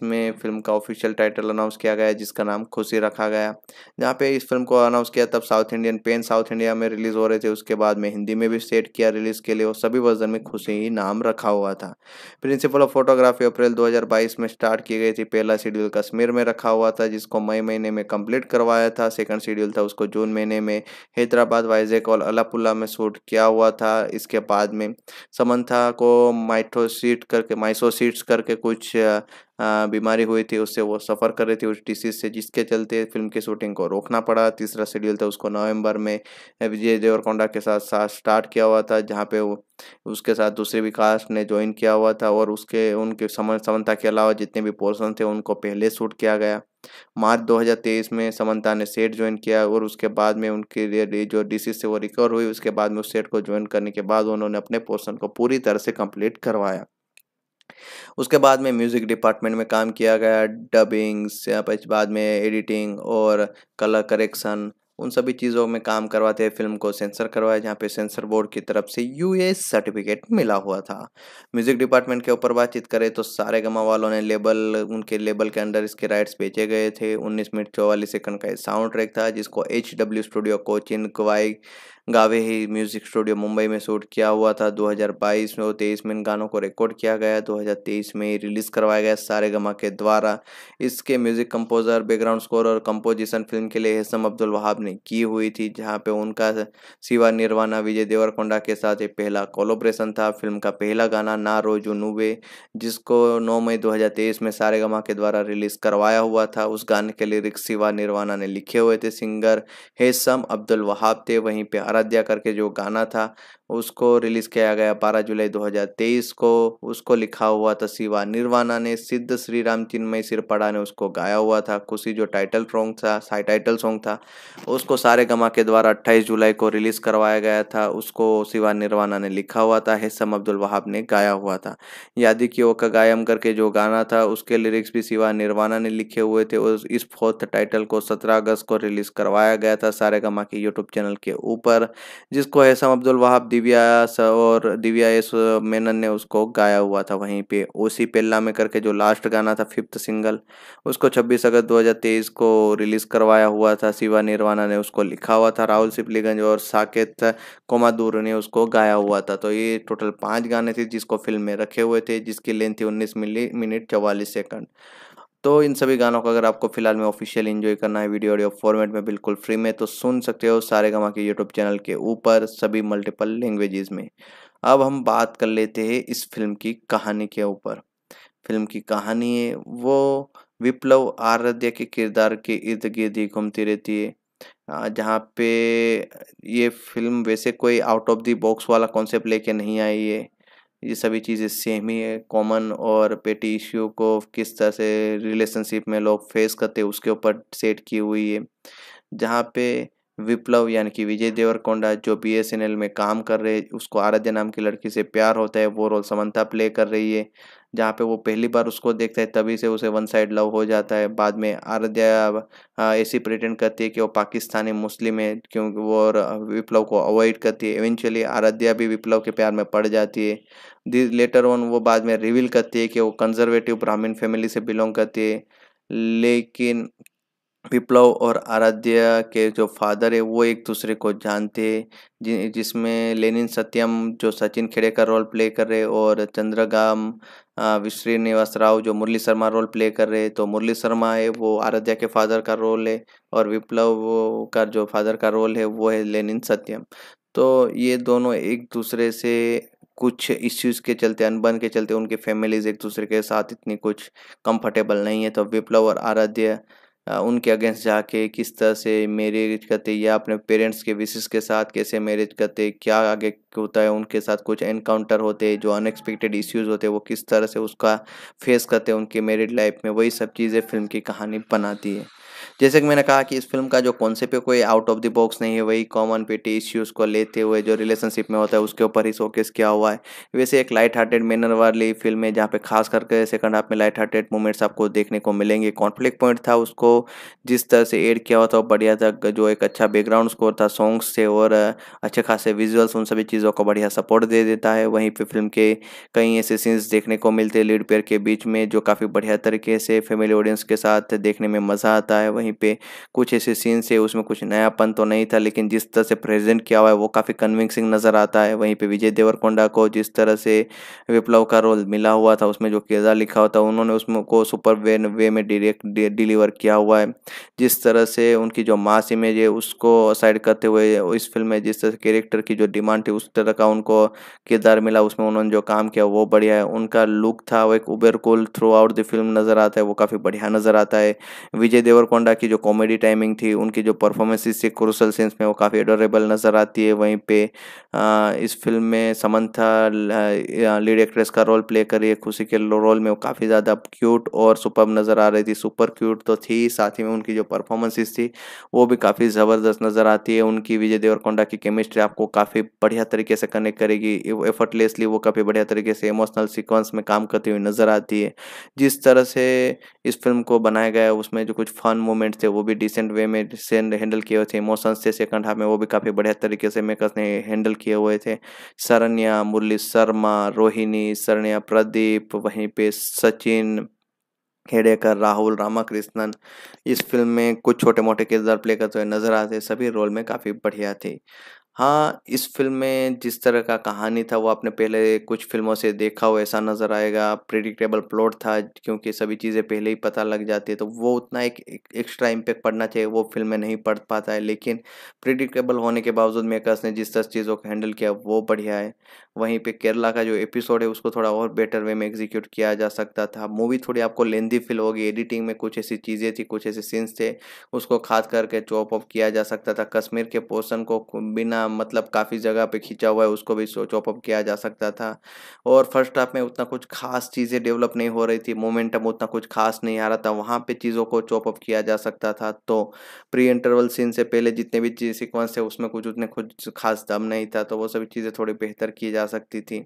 में फिल्म का ऑफिशियल टाइटल अनाउंस किया गया जिसका नाम खुशी रखा गया जहाँ पे इस फिल्म को अनाउंस किया तब south Indian pen south India में रिलीज़ हो रहे थे उसके बाद में हिंदी में भी सेट किया रिलीज़ के लिए और सभी वर्जन में खुशी ही नाम रखा हुआ था प्रिंसिपल ऑफ फोटोग्राफी अप्रैल 2022 में स्टार्ट की गई थी पहला शेड्यूल कश्मीर में रखा हुआ था जिसको मई महीने में कंप्लीट करवाया था सेकंड शेड्यूल था उसको जून महीने में हैदराबाद वाइजेक और अलापुल्ला में शूट किया हुआ था इसके बाद में समन्था को माइट्रोसीट करके माइसोसीट्स करके कुछ हाँ, बीमारी हुई थी उससे वो सफ़र कर रहे थे उस डिसीज़ से जिसके चलते फिल्म की शूटिंग को रोकना पड़ा तीसरा शेड्यूल था उसको नवंबर में विजय देवरकोंडा के साथ साथ स्टार्ट किया हुआ था जहाँ पे वो उसके साथ दूसरे भी कास्ट ने ज्वाइन किया हुआ था और उसके उनके समन समन्ता के अलावा जितने भी पोर्सन थे उनको पहले शूट किया गया मार्च 2023 में समन्ता ने सेट ज्वाइन किया और उसके बाद में उनके लिए जो डिसीज से वो रिकवर हुई उसके बाद में उस सेट को ज्वाइन करने के बाद उन्होंने अपने पोर्सन को पूरी तरह से कंप्लीट करवाया उसके बाद में म्यूज़िक डिपार्टमेंट में काम किया गया डबिंग्स बाद में एडिटिंग और कलर करेक्शन उन सभी चीज़ों में काम करवाते हैं फिल्म को सेंसर करवाया जहाँ पे सेंसर बोर्ड की तरफ से यू सर्टिफिकेट मिला हुआ था म्यूज़िक डिपार्टमेंट के ऊपर बातचीत करें तो सारे गमा वालों ने लेबल उनके लेबल के अंडर इसके राइट्स बेचे गए थे 19 मिनट चौवालीस सेकंड का साउंड ट्रैक था जिसको एच डब्ल्यू स्टूडियो कोचिन क्वाई गावे ही म्यूजिक स्टूडियो मुंबई में शूट किया हुआ था 2022 में और तेईस में इन गानों को रिकॉर्ड किया गया 2023 में रिलीज़ करवाया गया सारे गमा के द्वारा इसके म्यूजिक कंपोज़र बैकग्राउंड स्कोर और कंपोजिशन फिल्म के लिए हेसम अब्दुल वहाब ने की हुई थी जहाँ पे उनका सिवा निर्वाणा विजय देवरकोंडा के साथ ये पहला कोलोब्रेशन था फिल्म का पहला गाना ना रोजू नूबे जिसको नौ मई दो में सारे गमा के द्वारा रिलीज़ करवाया हुआ था उस गाने के लिरिक्स सिवा निर्वाणा ने लिखे हुए थे सिंगर हेसम अब्दुल वहाब थे वहीं पर आराध्या करके जो गाना था उसको रिलीज़ किया गया बारह जुलाई 2023 को उसको लिखा हुआ था शिवा निर्वाणा ने सिद्ध श्री राम चिन्मय सिरपड़ा ने उसको गाया हुआ था खुशी जो टाइटल सॉन्ग था साई टाइटल सॉन्ग था उसको सारे गमा के द्वारा 28 जुलाई को रिलीज़ करवाया गया था उसको शिवा निर्वाणा ने लिखा हुआ था हेसम अब्दुल वहाब ने गाया हुआ था यादि की ओ का गायम करके जो गाना था उसके लिरिक्स भी शिवा निर्वाणा ने लिखे हुए थे उस इस फोर्थ टाइटल को सत्रह अगस्त को रिलीज़ करवाया गया था सारे गमा के यूट्यूब चैनल के ऊपर जिसको हैसम अब्दुल वहाब दिव्या और दिव्या एस मेनन ने उसको गाया हुआ था वहीं पे ओसी पेल्ला में करके जो लास्ट गाना था फिफ्थ सिंगल उसको 26 अगस्त 2023 को रिलीज़ करवाया हुआ था शिवा निर्वाणा ने उसको लिखा हुआ था राहुल सिपलीगंज और साकेत कोमादूर ने उसको गाया हुआ था तो ये टोटल पाँच गाने थे जिसको फिल्म में रखे हुए थे जिसकी लेंथ थी उन्नीस मिनट चवालीस सेकंड तो इन सभी गानों का अगर आपको फिलहाल में ऑफिशियल इन्जॉय करना है वीडियो ऑडियो फॉर्मेट में बिल्कुल फ्री में तो सुन सकते हो सारे गाँव के यूट्यूब चैनल के ऊपर सभी मल्टीपल लैंग्वेजेस में अब हम बात कर लेते हैं इस फिल्म की कहानी के ऊपर फिल्म की कहानी है वो विप्लव आराध्या के किरदार के इर्द गिर्द ही घूमती रहती है जहाँ पे ये फिल्म वैसे कोई आउट ऑफ दी बॉक्स वाला कॉन्सेप्ट लेके नहीं आई है ये सभी चीज़ें सेम ही है कॉमन और पेटी इश्यू को किस तरह से रिलेशनशिप में लोग फेस करते हैं उसके ऊपर सेट की हुई है जहाँ पे विप्लव यानी कि विजय देवरकोंडा जो बी में काम कर रहे उसको आराध्या नाम की लड़की से प्यार होता है वो रोल समंता प्ले कर रही है जहाँ पे वो पहली बार उसको देखता है तभी से उसे वन साइड लव हो जाता है बाद में आराध्या ऐसी प्रिटेंड करती है कि वो पाकिस्तानी मुस्लिम है क्योंकि वो और विप्लव को अवॉइड करती है इवेंचुअली आराध्या भी विप्लव के प्यार में पड़ जाती है दि लेटर ऑन वो बाद में रिवील करती है कि वो कंजर्वेटिव ब्राह्मीण फैमिली से बिलोंग करती है लेकिन विप्लव और आराध्या के जो फादर है वो एक दूसरे को जानते हैं जिसमें लेनिन सत्यम जो सचिन खेड़े का रोल प्ले कर रहे और चंद्रगाम श्रीनिवास राव जो मुरली शर्मा रोल प्ले कर रहे तो मुरली शर्मा है वो आराध्या के फादर का रोल है और विप्लव का जो फादर का रोल है वो है लेनिन सत्यम तो ये दोनों एक दूसरे से कुछ इश्यूज के चलते अनबन के चलते उनकी फैमिलीज एक दूसरे के साथ इतनी कुछ कंफर्टेबल नहीं है तो विप्लव और आराध्या उनके अगेंस्ट जाके किस तरह से मैरिज करते या अपने पेरेंट्स के विशेष के साथ कैसे मैरिज करते क्या आगे होता है उनके साथ कुछ एनकाउंटर होते जो अनएक्सपेक्टेड इश्यूज़ होते वो किस तरह से उसका फेस करते हैं उनके मैरिड लाइफ में वही सब चीज़ें फिल्म की कहानी बनाती है जैसे कि मैंने कहा कि इस फिल्म का जो कॉन्सेप्ट है कोई आउट ऑफ द बॉक्स नहीं है वही कॉमन पेटी इश्यूज़ को लेते हुए जो रिलेशनशिप में होता है उसके ऊपर ही शोकेस किया हुआ है वैसे एक लाइट हार्टेड मैनर वाली फिल्म है जहाँ पे खास करके सेकंड हाफ में लाइट हार्टेड मोमेंट्स आपको देखने को मिलेंगे कॉन्फ्लिक्ट पॉइंट था उसको जिस तरह से एड किया हुआ था बढ़िया था जो एक अच्छा बैकग्राउंड स्कोर था सॉन्ग्स से और अच्छे खासे विजुअल्स उन सभी चीज़ों को बढ़िया सपोर्ट दे देता है वहीं पर फिल्म के कई ऐसे सीन्स देखने को मिलते लीड पेयर के बीच में जो काफ़ी बढ़िया तरीके से फैमिली ऑडियंस के साथ देखने में मज़ा आता है वहीं कहीं पे कुछ ऐसे सीन से उसमें कुछ नयापन तो नहीं था लेकिन जिस तरह से प्रेजेंट किया हुआ है वो काफ़ी कन्विंसिंग नज़र आता है वहीं पे विजय देवरकोंडा को जिस तरह से विप्लव का रोल मिला हुआ था उसमें जो किरदार लिखा हुआ था उन्होंने उसमें को सुपर वे वे में डिरेक्ट डिलीवर किया हुआ है जिस तरह से उनकी जो मास इमेज है उसको साइड करते हुए इस फिल्म में जिस तरह से कैरेक्टर की जो डिमांड थी उस तरह का उनको किरदार मिला उसमें उन्होंने जो काम किया वो बढ़िया है उनका लुक था वो एक uber cool throughout the film नज़र आता है वो काफ़ी बढ़िया नज़र आता है विजय देवरकोंडा की जो कॉमेडी टाइमिंग थी उनकी जो परफॉर्मेंसेस थी क्रूसल सेंस में वो काफ़ी एडोरेबल नज़र आती है वहीं पे आ, इस फिल्म में समंथा लीड एक्ट्रेस का रोल प्ले करी है खुशी के रोल में वो काफ़ी ज़्यादा क्यूट और सुपर नज़र आ रही थी सुपर क्यूट तो थी साथ ही में उनकी जो परफॉर्मेंसेस थी वो भी काफ़ी ज़बरदस्त नज़र आती है उनकी विजय देवरकोंडा की केमिस्ट्री आपको काफ़ी बढ़िया तरीके से कनेक्ट करेगी एफर्टलेसली वो काफ़ी बढ़िया तरीके से इमोशनल सिक्वेंस में काम करती हुई नज़र आती है जिस तरह से इस फिल्म को बनाया गया है उसमें जो कुछ फन मोमेंट मोमेंट्स थे वो भी डिसेंट वे में सेंड हैंडल किए हुए थे इमोशंस थे सेकंड हाफ में वो भी काफ़ी बढ़िया तरीके से मेकर्स ने हैंडल किए हुए थे सरन्या मुरली शर्मा रोहिणी सरण्या प्रदीप वहीं पे सचिन खेडेकर राहुल रामाकृष्णन इस फिल्म में कुछ छोटे मोटे किरदार प्ले करते हुए नजर आते सभी रोल में काफ़ी बढ़िया थी हाँ, इस फ़िल्म में जिस तरह का कहानी था वो आपने पहले कुछ फ़िल्मों से देखा हो ऐसा नज़र आएगा, प्रिडिक्टेबल प्लॉट था क्योंकि सभी चीज़ें पहले ही पता लग जाती है तो वो उतना एक एक्स्ट्रा इम्पैक्ट पड़ना चाहिए वो फ़िल्म में नहीं पड़ पाता है लेकिन प्रिडिक्टेबल होने के बावजूद मेकर्स ने जिस तरह चीज़ों को हैंडल किया वो बढ़िया है। वहीं पर केरला का जो एपिसोड है उसको थोड़ा और बेटर वे में एग्ज़ीक्यूट किया जा सकता था। मूवी थोड़ी आपको लेंदी फ़ील होगी, एडिटिंग में कुछ ऐसी चीज़ें थी, कुछ ऐसे सीन्स थे उसको खास करके चॉप ऑफ किया जा सकता था। कश्मीर के पोर्सन को बिना मतलब काफ़ी जगह पे खींचा हुआ है उसको भी चॉपअप किया जा सकता था और फर्स्ट हाफ में उतना कुछ खास चीज़ें डेवलप नहीं हो रही थी मोमेंटम उतना कुछ खास नहीं आ रहा था वहाँ पे चीज़ों को चॉपअप किया जा सकता था तो प्री इंटरवल सीन से पहले जितने भी सिक्वेंस थे उसमें कुछ उतने कुछ खास दम नहीं था तो वो सभी चीज़ें थोड़ी बेहतर की जा सकती थी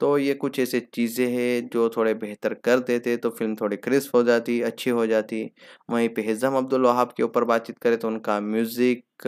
तो ये कुछ ऐसे चीज़ें हैं जो थोड़े बेहतर कर देते तो फिल्म थोड़ी क्रिस्प हो जाती अच्छी हो जाती वहीं पे हिज़म अब्दुल वहाब के ऊपर बातचीत करें तो उनका म्यूज़िक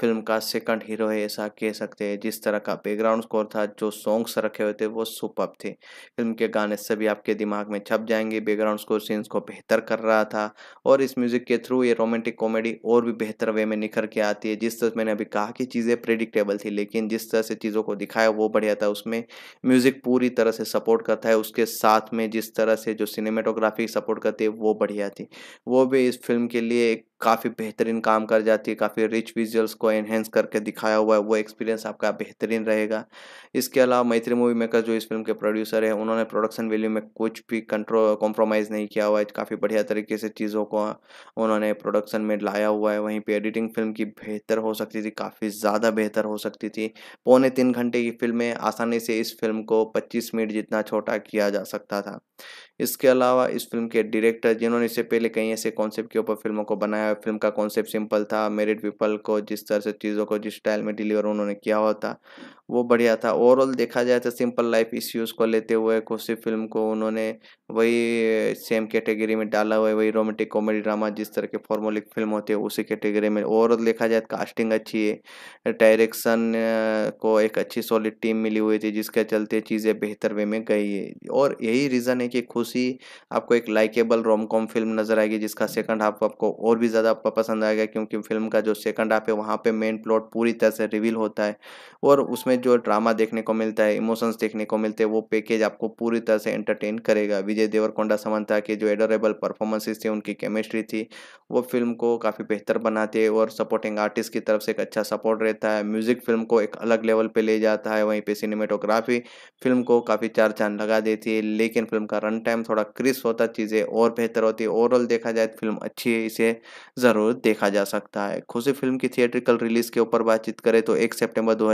फिल्म का सेकंड हीरो है ऐसा कह सकते हैं जिस तरह का बैकग्राउंड स्कोर था जो सॉन्ग्स रखे हुए थे वो सुपर थे फिल्म के गाने सभी आपके दिमाग में छप जाएंगे बैकग्राउंड स्कोर सीन्स को बेहतर कर रहा था और इस म्यूज़िक के थ्रू ये रोमांटिक कॉमेडी और भी बेहतर वे में निखर के आती है जिस तरह मैंने अभी कहा कि चीज़ें प्रिडिक्टेबल थी लेकिन जिस तरह से चीज़ों को दिखाया वो बढ़िया था उसमें म्यूज़िक पूरी तरह से सपोर्ट करता है उसके साथ में जिस तरह से जो सिनेमेटोग्राफी सपोर्ट करती है वो बढ़िया थी वो भी इस फिल्म के लिए एक काफ़ी बेहतरीन काम कर जाती है काफ़ी रिच विजुअल्स को एनहेंस करके दिखाया हुआ है वो एक्सपीरियंस आपका बेहतरीन रहेगा इसके अलावा मैत्री मूवी मेकर जो इस फिल्म के प्रोड्यूसर है उन्होंने प्रोडक्शन वैल्यू में कुछ भी कंट्रो कॉम्प्रोमाइज़ नहीं किया हुआ है काफ़ी बढ़िया तरीके से चीज़ों को उन्होंने प्रोडक्शन में लाया हुआ है वहीं पर एडिटिंग फिल्म की बेहतर हो सकती थी काफ़ी ज़्यादा बेहतर हो सकती थी पौने तीन घंटे की फिल्म में आसानी से इस फिल्म को पच्चीस मिनट जितना छोटा किया जा सकता था इसके अलावा इस फिल्म के डायरेक्टर जिन्होंने इससे पहले कई ऐसे कॉन्सेप्ट के ऊपर फिल्मों को बनाया फिल्म का कॉन्सेप्ट सिंपल था मेरिड पीपल को जिस तरह से चीज़ों को जिस स्टाइल में डिलीवर उन्होंने किया हुआ था वो बढ़िया था ओवरऑल देखा जाए तो सिंपल लाइफ इश्यूज को लेते हुए खुशी फिल्म को उन्होंने वही सेम कैटेगरी में डाला हुआ है वही रोमांटिक कॉमेडी ड्रामा जिस तरह के फॉर्मोलिक फिल्म होते हैं उसी कैटेगरी में ओवरऑल देखा जाए तो कास्टिंग अच्छी है डायरेक्शन को एक अच्छी सॉलिड टीम मिली हुई थी जिसके चलते चीज़ें बेहतर वे में गई है और यही रीज़न है कि खुशी आपको एक लाइकेबल रोम कॉम फिल्म नज़र आएगी जिसका सेकंड हाफ आपको और भी ज़्यादा पसंद आएगा क्योंकि फिल्म का जो सेकंड हाफ है वहाँ पे मेन प्लॉट पूरी तरह से रिवील होता है और उसमें में जो ड्रामा देखने को मिलता है इमोशंस देखने को मिलते हैं वो पैकेज आपको पूरी तरह से एंटरटेन करेगा विजय देवरकोंडा समंता के जो एडोरेबल परफॉर्मेंसेस थे उनकी केमिस्ट्री थी वो फिल्म को काफ़ी बेहतर बनाती है और सपोर्टिंग आर्टिस्ट की तरफ से एक अच्छा सपोर्ट रहता है म्यूजिक फिल्म को एक अलग लेवल पर ले जाता है वहीं पर सिनेमेटोग्राफी फिल्म को काफ़ी चार चांद लगा देती है लेकिन फिल्म का रन टाइम थोड़ा क्रिस होता चीज़ें और बेहतर होती है ओवरऑल देखा जाए तो फिल्म अच्छी है इसे ज़रूर देखा जा सकता है खुशी फिल्म की थिएट्रिकल रिलीज़ के ऊपर बातचीत करें तो एक सेप्टेम्बर दो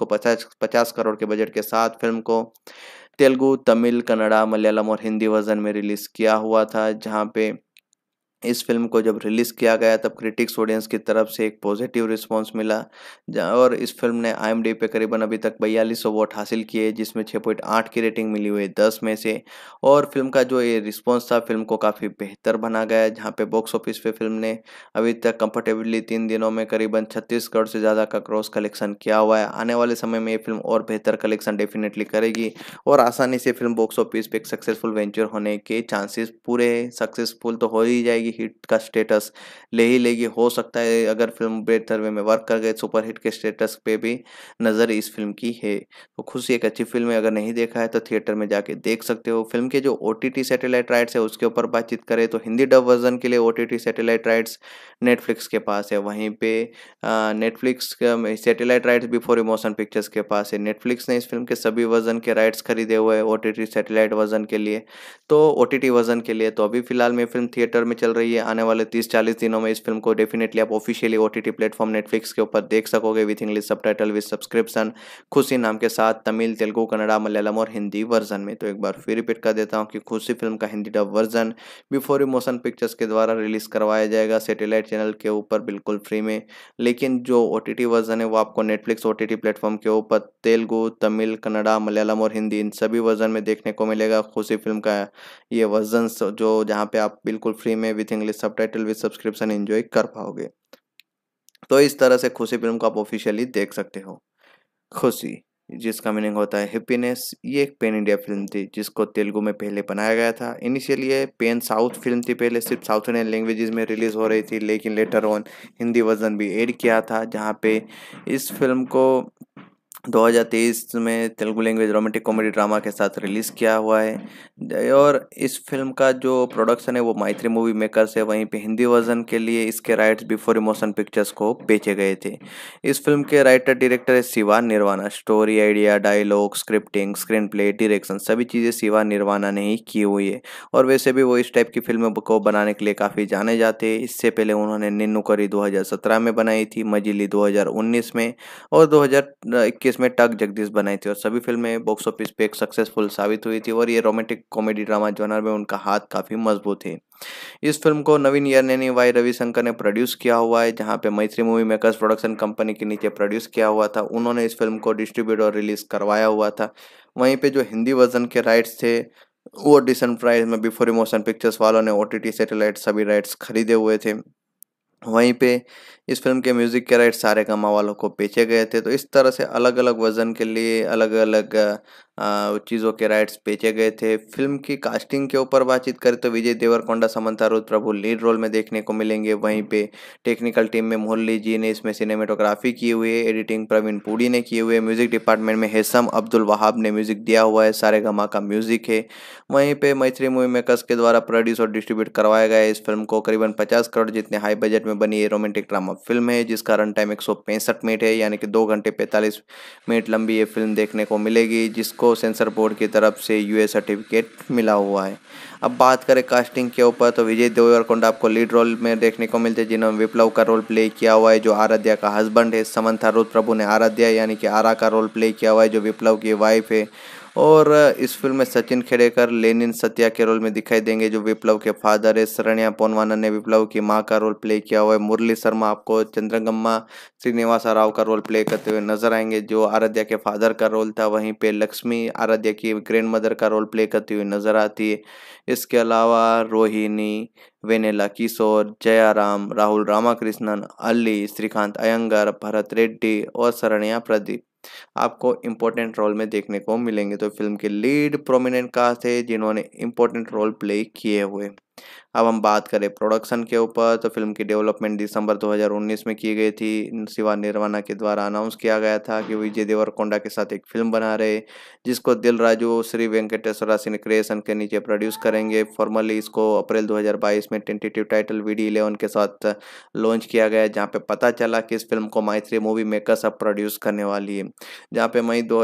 को पचास पचास करोड़ के बजट के साथ फिल्म को तेलुगु तमिल कन्नड़ा मलयालम और हिंदी वर्जन में रिलीज़ किया हुआ था जहाँ पे इस फिल्म को जब रिलीज़ किया गया तब क्रिटिक्स ऑडियंस की तरफ से एक पॉजिटिव रिस्पांस मिला और इस फिल्म ने आई पे करीबन अभी तक बयालीस वोट हासिल किए जिसमें 6.8 की रेटिंग मिली हुई है दस में से और फिल्म का जो ये रिस्पांस था फिल्म को काफ़ी बेहतर बना गया जहाँ पे बॉक्स ऑफिस पे फिल्म ने अभी तक कम्फर्टेबली तीन दिनों में करीबन छत्तीस करोड़ से ज़्यादा का क्रॉस कलेक्शन किया हुआ है आने वाले समय में ये फिल्म और बेहतर कलेक्शन डेफिनेटली करेगी और आसानी से फिल्म बॉक्स ऑफिस पर एक सक्सेसफुल वेंचर होने के चांसेस पूरे सक्सेसफुल तो हो ही जाएगी लेगी हिट का स्टेटस ले ही लेगी हो सकता है अगर फिल्म बेहतर वे में वर्क कर गए सुपर हिट के स्टेटस पे भी नज़र इस फिल्म की है तो खुशी एक अच्छी फिल्म है अगर नहीं देखा है तो थिएटर में जाके देख सकते हो फिल्म के जो ओ सैटेलाइट राइट्स है उसके ऊपर बातचीत करें तो हिंदी डब वर्जन के लिए ओ सैटेलाइट राइट्स नेटफ्लिक्स के पास है वहीं पर Netflix satellite rights before emotion pictures के पास है नेटफ्लिक्स ने इस फिल्म के सभी वर्जन के राइट्स खरीदे हुए हैं ओ टी सैटेलाइट वर्जन के लिए तो ओ टी वर्जन के लिए तो अभी फिलहाल में फिल्म थिएटर में चल रही रही है आने वाले तीस चालीस दिनों में इस फिल्म को डेफिनेटली आप officially O T platform Netflix के ऊपर देख सकोगे विथ इंग्लिश सब टाइटल विथ सब्सक्रिप्शन खुशी नाम के साथ तमिल तेलुगू कन्नड़ा मलयालम और हिंदी वर्जन में तो एक बार फिर रिपीट कर देता हूँ कि खुशी फिल्म का Hindi dub version before motion pictures के द्वारा रिलीज करवाया जाएगा सेटेलाइट चैनल के ऊपर बिल्कुल फ्री में लेकिन जो ओ वर्जन है वो आपको नेटफ्लिक्स ओ प्लेटफॉर्म के ऊपर तेलुगु तमिल कन्नड़ा मलयालम और हिंदी इन सभी वर्जन में देखने को मिलेगा खुशी फिल्म का ये वर्जन जो जहाँ पे आप बिल्कुल फ्री में विद विथ इंग्लिश सब टाइटल विथ सब्सक्रिप्शन एंजॉय कर पाओगे तो इस तरह से खुशी फिल्म को आप ऑफिशियली देख सकते हो खुशी जिसका मीनिंग होता है हैप्पीनेस ये एक पेन इंडिया फिल्म थी जिसको तेलुगु में पहले बनाया गया था इनिशियली ये पेन साउथ फिल्म थी पहले सिर्फ साउथ इंडियन लैंग्वेजेस में रिलीज़ हो रही थी लेकिन लेटर ऑन हिंदी वर्जन भी एड किया था जहाँ पे इस फिल्म को 2023 में Telugu language romantic comedy drama के साथ रिलीज़ किया हुआ है और इस फिल्म का जो प्रोडक्शन है वो माइत्री मूवी मेकर्स है वहीं पे हिंदी वर्जन के लिए इसके राइट्स बिफोर इमोशन पिक्चर्स को बेचे गए थे इस फिल्म के राइटर डायरेक्टर है Shiva Nirvana story idea dialogue scripting screen play direction सभी चीज़ें शिवा निर्वाणा ने ही की हुई है और वैसे भी वो इस टाइप की फिल्म को बनाने के लिए काफ़ी जाने जाते हैं इससे पहले उन्होंने निन्नुकरी दो में बनाई थी मजिली दो में और दो 2021 में टक जगदीश बनाई थी और सभी फिल्में बॉक्स ऑफिस पे एक सक्सेसफुल साबित हुई थी और ये रोमांटिक कॉमेडी ड्रामा जॉनर में उनका हाथ काफ़ी मजबूत है इस फिल्म को नवीन ने वाई रविशंकर ने प्रोड्यूस किया हुआ है जहाँ पे मैत्री मूवी मेकर्स प्रोडक्शन कंपनी के नीचे प्रोड्यूस किया हुआ था उन्होंने इस फिल्म को डिस्ट्रीब्यूट और रिलीज करवाया हुआ था वहीं पे जो हिंदी वर्जन के राइट्स थे वो डिस प्राइस में बिफोर इमोशन पिक्चर्स वालों ने ओ टी सैटेलाइट सभी राइट्स खरीदे हुए थे वहीं पे इस फिल्म के म्यूज़िक के राइट सारे कमा वालों को बेचे गए थे तो इस तरह से अलग अलग वज़न के लिए अलग अलग चीज़ों के राइट्स बेचे गए थे फिल्म की कास्टिंग के ऊपर बातचीत करें तो विजय देवरकोंडा समंता रुद प्रभु लीड रोल में देखने को मिलेंगे वहीं पे टेक्निकल टीम में मोहल्ली जी ने इसमें सिनेमेटोग्राफी की हुई है एडिटिंग प्रवीण पुड़ी ने किए हुए म्यूज़िक डिपार्टमेंट में हेसम अब्दुल वहाब ने म्यूज़िक दिया हुआ है सारे गमा का म्यूज़िक है वहीं पर मैत्री मूवी मेकर्स के द्वारा प्रोड्यूस और डिस्ट्रीब्यूट करवाया गया इस फिल्म को करीबन पचास करोड़ जितने हाई बजट में बनी है रोमांटिक ड्रामा फिल्म है जिसका रन टाइम एक मिनट है यानी कि दो घंटे पैंतालीस मिनट लंबी ये फिल्म देखने को मिलेगी जिसको सेंसर बोर्ड की तरफ से यूए सर्टिफिकेट मिला हुआ है अब बात करें कास्टिंग के ऊपर तो विजय देवरकोंडा आपको लीड रोल में देखने को मिलते हैं जिन्होंने विप्लव का रोल प्ले किया हुआ है जो आराध्या का हस्बैंड है समंथा रुद्र प्रभु ने आराध्या यानी कि आरा का रोल प्ले किया हुआ है जो विप्लव की वाइफ है और इस फिल्म में सचिन खेड़ेकर लेनिन सत्या के रोल में दिखाई देंगे जो विप्लव के फादर है शरण्या पोनवाना ने विप्लव की माँ का रोल प्ले किया हुआ है मुरली शर्मा आपको चंद्रगम्मा श्रीनिवासा राव का रोल प्ले करते हुए नजर आएंगे जो आराध्या के फादर का रोल था वहीं पे लक्ष्मी आराध्या की ग्रैंड मदर का रोल प्ले करती हुई नजर आती है इसके अलावा रोहिणी वेनेला किशोर जयाराम राहुल रामाकृष्णन अली श्रीकांत अयंगर भरत रेड्डी और शरण्या प्रदीप आपको इम्पोर्टेंट रोल में देखने को मिलेंगे तो फिल्म के लीड प्रोमिनेंट कास्ट थे जिन्होंने इम्पोर्टेंट रोल प्ले किए हुए अब हम बात करें प्रोडक्शन के ऊपर तो फिल्म की डेवलपमेंट दिसंबर 2019 में की गई थी शिवा निर्वाणा के द्वारा अनाउंस किया गया था कि विजय देवरकोंडा के साथ एक फिल्म बना रहे जिसको दिल राजू श्री वेंकटेश्वर सिंह क्रिएशन के नीचे प्रोड्यूस करेंगे फॉर्मली इसको अप्रैल 2022 में tentative title V D eleven के साथ लॉन्च किया गया जहाँ पे पता चला कि इस फिल्म को माइथ्री मूवी मेकर्स अब प्रोड्यूस करने वाली है जहाँ पे मई दो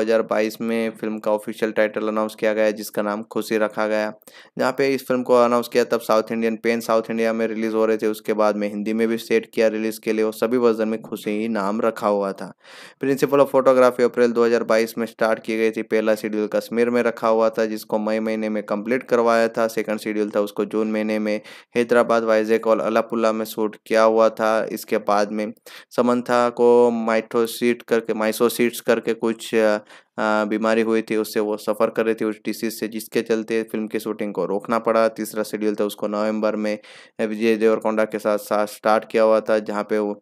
में फिल्म का ऑफिशियल टाइटल अनाउंस किया गया जिसका नाम खुशी रखा गया जहाँ पे इस फिल्म को अनाउंस किया तब south Indian pen south India में रिलीज़ हो रहे थे उसके बाद में हिंदी में भी सेट किया रिलीज़ के लिए और सभी वर्जन में खुशी ही नाम रखा हुआ था प्रिंसिपल ऑफ फोटोग्राफी अप्रैल 2022 में स्टार्ट की गई थी पहला शेड्यूल कश्मीर में रखा हुआ था जिसको मई महीने में कंप्लीट करवाया था सेकंड शेड्यूल था उसको जून महीने में हैदराबाद वाइजेक और अलापुल्ला में शूट किया हुआ था इसके बाद में समन्था को माइथोसीट करके माइसोसीट्स करके कुछ हाँ, बीमारी हुई थी उससे वो सफ़र कर रहे थे उस डिसीज़ से जिसके चलते फिल्म की शूटिंग को रोकना पड़ा तीसरा शेड्यूल था उसको नवंबर में विजय देवरकोंडा के साथ साथ स्टार्ट किया हुआ था जहाँ पे वो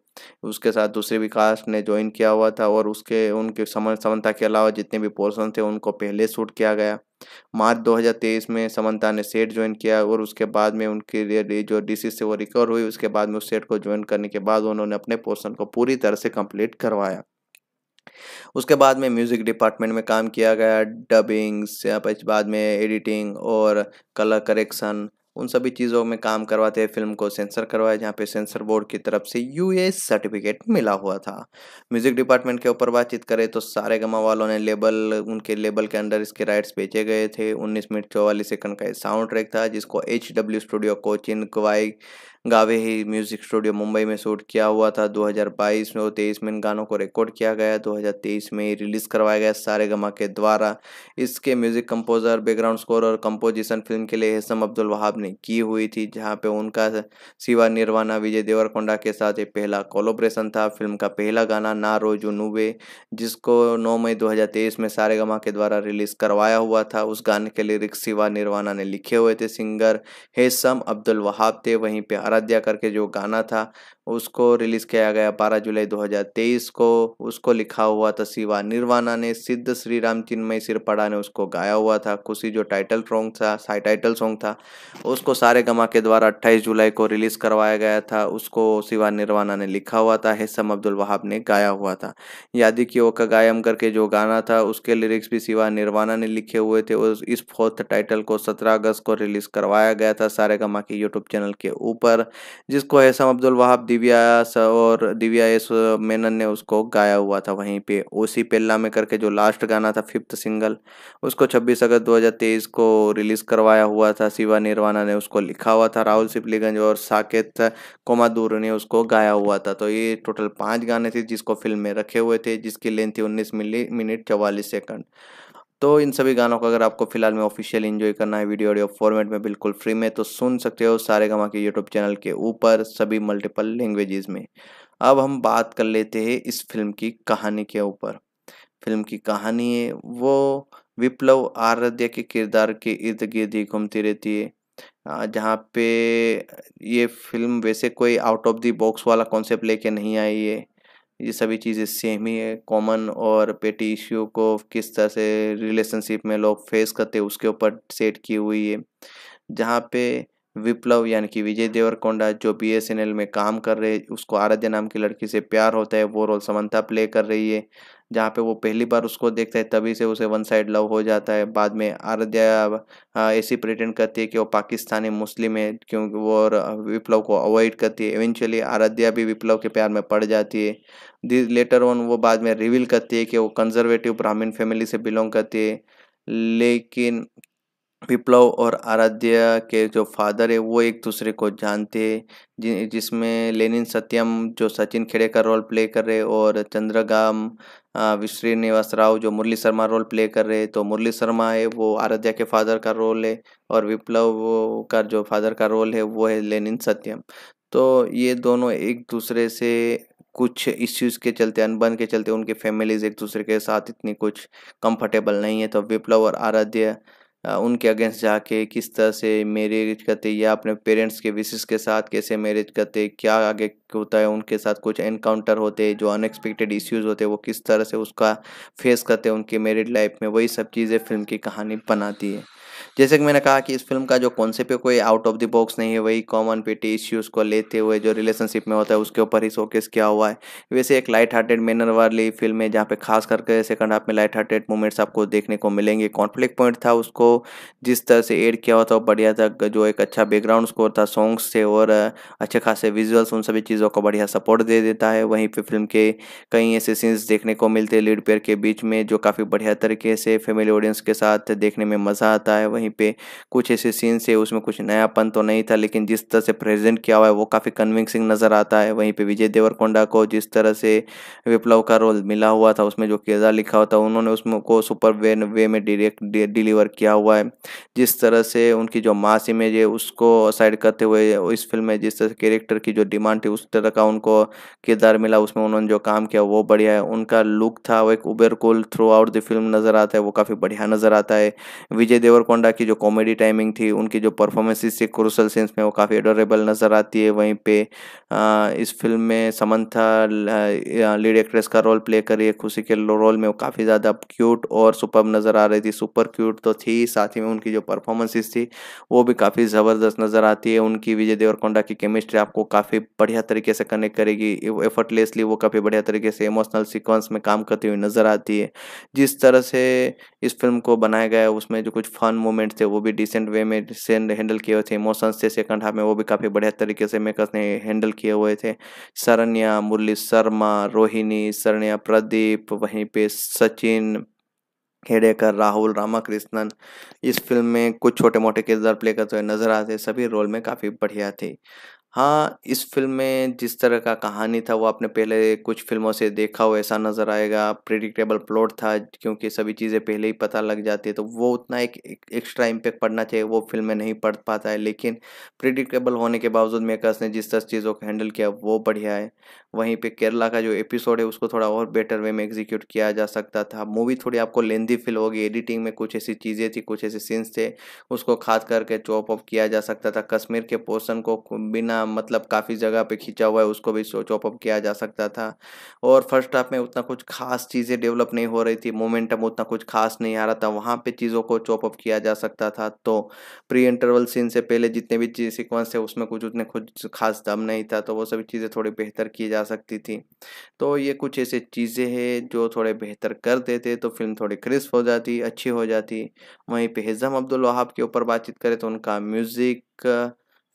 उसके साथ दूसरे भी कास्ट ने ज्वाइन किया हुआ था और उसके उनके समन समन्ता के अलावा जितने भी पोर्सन थे उनको पहले शूट किया गया मार्च 2023 में समन्ता ने सेट ज्वाइन किया और उसके बाद में उनके लिए जो डिसीज से वो रिकवर हुई उसके बाद में उस सेट को ज्वाइन करने के बाद उन्होंने अपने पोर्सन को पूरी तरह से कंप्लीट करवाया उसके बाद में म्यूज़िक डिपार्टमेंट में काम किया गया डबिंग बाद में एडिटिंग और कलर करेक्शन उन सभी चीज़ों में काम करवाते हैं फिल्म को सेंसर करवाया जहाँ पे सेंसर बोर्ड की तरफ से यू सर्टिफिकेट मिला हुआ था म्यूज़िक डिपार्टमेंट के ऊपर बातचीत करें तो सारे गमा वालों ने लेबल उनके लेबल के अंडर इसके राइट्स बेचे गए थे 19 मिनट चौवालीस सेकंड का साउंड ट्रैक था जिसको एच डब्ल्यू स्टूडियो कोचिन क्वाई गावे ही म्यूजिक स्टूडियो मुंबई में शूट किया हुआ था 2022 में और 23 में इन गानों को रिकॉर्ड किया गया 2023 में रिलीज करवाया गया सारे गमा के द्वारा इसके म्यूजिक कंपोजर बैकग्राउंड स्कोर और कंपोजिशन फिल्म के लिए हेसम अब्दुल वहाब ने की हुई थी जहाँ पे उनका सिवा निर्वाणा विजय देवरकोंडा के साथ ये पहला कोलोब्रेशन था फिल्म का पहला गाना ना रोजू नूबे जिसको नौ मई दो में सारे गमा के द्वारा रिलीज करवाया हुआ था उस गाने के लिरिक्स सिवा निर्वाणा ने लिखे हुए थे सिंगर हेसम अब्दुल वहाब थे वहीं पर आराध्या करके जो गाना था उसको रिलीज़ किया गया बारह जुलाई 2023 को उसको लिखा हुआ था शिवा निर्वाणा ने सिद्ध श्री राम चिन्मय सिरपड़ा ने उसको गाया हुआ था खुशी जो टाइटल सॉन्ग था साई टाइटल सॉन्ग था उसको सारे गमा के द्वारा 28 जुलाई को रिलीज़ करवाया गया था उसको शिवा निर्वाणा ने लिखा हुआ था हेसम अब्दुल वहाब ने गाया हुआ था यादि की ओ का गायम करके जो गाना था उसके लिरिक्स भी शिवा निर्वाणा ने लिखे हुए थे और इस फोर्थ टाइटल को सत्रह अगस्त को रिलीज़ करवाया गया था सारे गमा के यूट्यूब चैनल के ऊपर जिसको हैसम अब्दुल वहाब दिव्या और दिव्या एस मेनन ने उसको गाया हुआ था वहीं पे ओसी पेल्ला में करके जो लास्ट गाना था फिफ्थ सिंगल उसको 26 अगस्त 2023 को रिलीज़ करवाया हुआ था शिवा निर्वाणा ने उसको लिखा हुआ था राहुल सिपलीगंज और साकेत कोमादूर ने उसको गाया हुआ था तो ये टोटल पाँच गाने थे जिसको फिल्म में रखे हुए थे जिसकी लेंथ थी उन्नीस मिनट चवालीस सेकंड तो इन सभी गानों को अगर आपको फिलहाल में ऑफिशियल इन्जॉय करना है वीडियो ऑडियो फॉर्मेट में बिल्कुल फ्री में तो सुन सकते हो सारे गमा के यूट्यूब चैनल के ऊपर सभी मल्टीपल लैंग्वेजेस में अब हम बात कर लेते हैं इस फिल्म की कहानी के ऊपर फिल्म की कहानी है वो विप्लव आराध्या के किरदार के इर्द गिर्द ही घूमती रहती है जहाँ पे ये फिल्म वैसे कोई आउट ऑफ दी बॉक्स वाला कॉन्सेप्ट लेके नहीं आई है ये सभी चीज़ें सेम ही है कॉमन और पेटी इश्यू को किस तरह से रिलेशनशिप में लोग फेस करते हैं उसके ऊपर सेट की हुई है जहाँ पे विप्लव यानी कि विजय देवरकोंडा जो बी एस एन एल में काम कर रहे उसको आराध्या नाम की लड़की से प्यार होता है वो रोल समंता प्ले कर रही है जहाँ पे वो पहली बार उसको देखता है तभी से उसे वन साइड लव हो जाता है बाद में आराध्या ऐसी प्रिटेंड करती है कि वो पाकिस्तानी मुस्लिम है क्योंकि वो और विप्लव को अवॉइड करती है इवेंचुअली आराध्या भी विप्लव के प्यार में पड़ जाती है दि लेटर ऑन वो बाद में रिवील करती है कि वो कंजर्वेटिव ब्राह्मीण फैमिली से बिलोंग करती है लेकिन विप्लव और आराध्या के जो फादर है वो एक दूसरे को जानते हैं जिसमें लेनिन सत्यम जो सचिन खेड़े का रोल प्ले कर रहे और चंद्रगाम श्रीनिवास राव जो मुरली शर्मा रोल प्ले कर रहे तो मुरली शर्मा है वो आराध्या के फादर का रोल है और विप्लव का जो फादर का रोल है वो है लेनिन सत्यम तो ये दोनों एक दूसरे से कुछ इश्यूज के चलते अनबन के चलते उनके फैमिलीज एक दूसरे के साथ इतनी कुछ कंफर्टेबल नहीं है तो विप्लव और आराध्या उनके अगेंस्ट जाके किस तरह से मैरिज करते या अपने पेरेंट्स के विशेष के साथ कैसे मैरिज करते क्या आगे होता है उनके साथ कुछ एनकाउंटर होते जो अनएक्सपेक्टेड इश्यूज होते वो किस तरह से उसका फेस करते उनके मैरिड लाइफ में वही सब चीज़ें फिल्म की कहानी बनाती है जैसे कि मैंने कहा कि इस फिल्म का जो कॉन्सेप्ट है कोई आउट ऑफ द बॉक्स नहीं है वही कॉमन पेटी इश्यूज़ को लेते हुए जो रिलेशनशिप में होता है उसके ऊपर ही शोकेस किया हुआ है वैसे एक लाइट हार्टेड मैनर वाली फिल्म है जहाँ पे खास करके सेकंड हाफ में लाइट हार्टेड मूवमेंट्स आपको देखने को मिलेंगे कॉन्फ्लिक्ट पॉइंट था उसको जिस तरह से एड किया हुआ था बढ़िया था जो एक अच्छा बैकग्राउंड स्कोर था सॉन्ग्स से और अच्छे खासे विजुअल्स उन सभी चीज़ों को बढ़िया सपोर्ट दे देता है वहीं पर फिल्म के कई ऐसे सीन्स देखने को मिलते हैं लीड पेयर के बीच में जो काफ़ी बढ़िया तरीके से फैमिली ऑडियंस के साथ देखने में मज़ा आता है वहीं कहीं पे कुछ ऐसे सीन से उसमें कुछ नयापन तो नहीं था लेकिन जिस तरह से प्रेजेंट किया हुआ है वो काफ़ी कन्विंसिंग नज़र आता है वहीं पे विजय देवरकोंडा को जिस तरह से विप्लव का रोल मिला हुआ था उसमें जो किरदार लिखा हुआ था उन्होंने उसमें को सुपर वे वे में डिरेक्ट डिलीवर किया हुआ है जिस तरह से उनकी जो मास इमेज है उसको साइड करते हुए इस फिल्म में जिस तरह से कैरेक्टर की जो डिमांड थी उस तरह का उनको किरदार मिला उसमें उन्होंने जो काम किया वो बढ़िया है उनका लुक था वो एक उबेर कुल थ्रू आउट द फिल्म नज़र आता है वो काफ़ी बढ़िया नज़र आता है विजय देवरकोंडा की जो कॉमेडी टाइमिंग थी उनकी जो परफॉर्मेंसेस थी क्रूसल सीन्स में वो काफ़ी एडोरेबल नज़र आती है वहीं पे आ, इस फिल्म में समंथा लीड एक्ट्रेस का रोल प्ले करी है खुशी के रोल में वो काफ़ी ज़्यादा क्यूट और सुपर नज़र आ रही थी सुपर क्यूट तो थी साथ ही में उनकी जो परफॉर्मेंसेस थी वो भी काफ़ी ज़बरदस्त नज़र आती है उनकी विजय देवरकोंडा की केमिस्ट्री आपको काफ़ी बढ़िया तरीके से कनेक्ट करेगी एफर्टलेसली वो काफ़ी बढ़िया तरीके से इमोशनल सिक्वेंस में काम करती हुई नज़र आती है जिस तरह से इस फिल्म को बनाया गया है उसमें जो कुछ फन मोमेंट मोमेंट थे वो भी डिसेंट वे में सेंड हैंडल किए हुए थे इमोशंस थे सेकंड हाफ में वो भी काफ़ी बढ़िया तरीके से मेकर्स ने हैंडल किए हुए थे सरन्या मुरली शर्मा रोहिणी सरण्या प्रदीप वहीं पे सचिन हेडेकर राहुल रामाकृष्णन इस फिल्म में कुछ छोटे मोटे किरदार प्ले करते हुए नजर आते सभी रोल में काफ़ी बढ़िया थी हाँ, इस फ़िल्म में जिस तरह का कहानी था वो आपने पहले कुछ फ़िल्मों से देखा हो ऐसा नज़र आएगा, प्रिडिक्टेबल प्लॉट था क्योंकि सभी चीज़ें पहले ही पता लग जाती है तो वो उतना एक एक्स्ट्रा इम्पैक्ट पड़ना चाहिए वो फ़िल्म में नहीं पड़ पाता है लेकिन प्रिडिक्टेबल होने के बावजूद मेकर्स ने जिस तरह चीज़ों को हैंडल किया वो बढ़िया है। वहीं पर केरला का जो एपिसोड है उसको थोड़ा और बेटर वे में एग्ज़ीक्यूट किया जा सकता था। मूवी थोड़ी आपको लेंदी फ़ील होगी, एडिटिंग में कुछ ऐसी चीज़ें थी, कुछ ऐसे सीन्स थे उसको खाद करके चॉप ऑफ किया जा सकता था। कश्मीर के पोर्सन को बिना मतलब काफ़ी जगह पे खींचा हुआ है उसको भी चॉपअप किया जा सकता था और फर्स्ट हाफ में उतना कुछ खास चीज़ें डेवलप नहीं हो रही थी मोमेंटम उतना कुछ खास नहीं आ रहा था वहाँ पे चीज़ों को चॉपअप किया जा सकता था तो प्री इंटरवल सीन से पहले जितने भी सिक्वेंस थे उसमें कुछ उतने कुछ खास दम नहीं था तो वो सभी चीज़ें थोड़ी बेहतर की जा सकती थी तो ये कुछ ऐसे चीज़ें हैं जो थोड़े बेहतर कर देते तो फिल्म थोड़ी क्रिस्प हो जाती अच्छी हो जाती वहीं पे हिज़म अब्दुल वहाब के ऊपर बातचीत करें तो उनका म्यूज़िक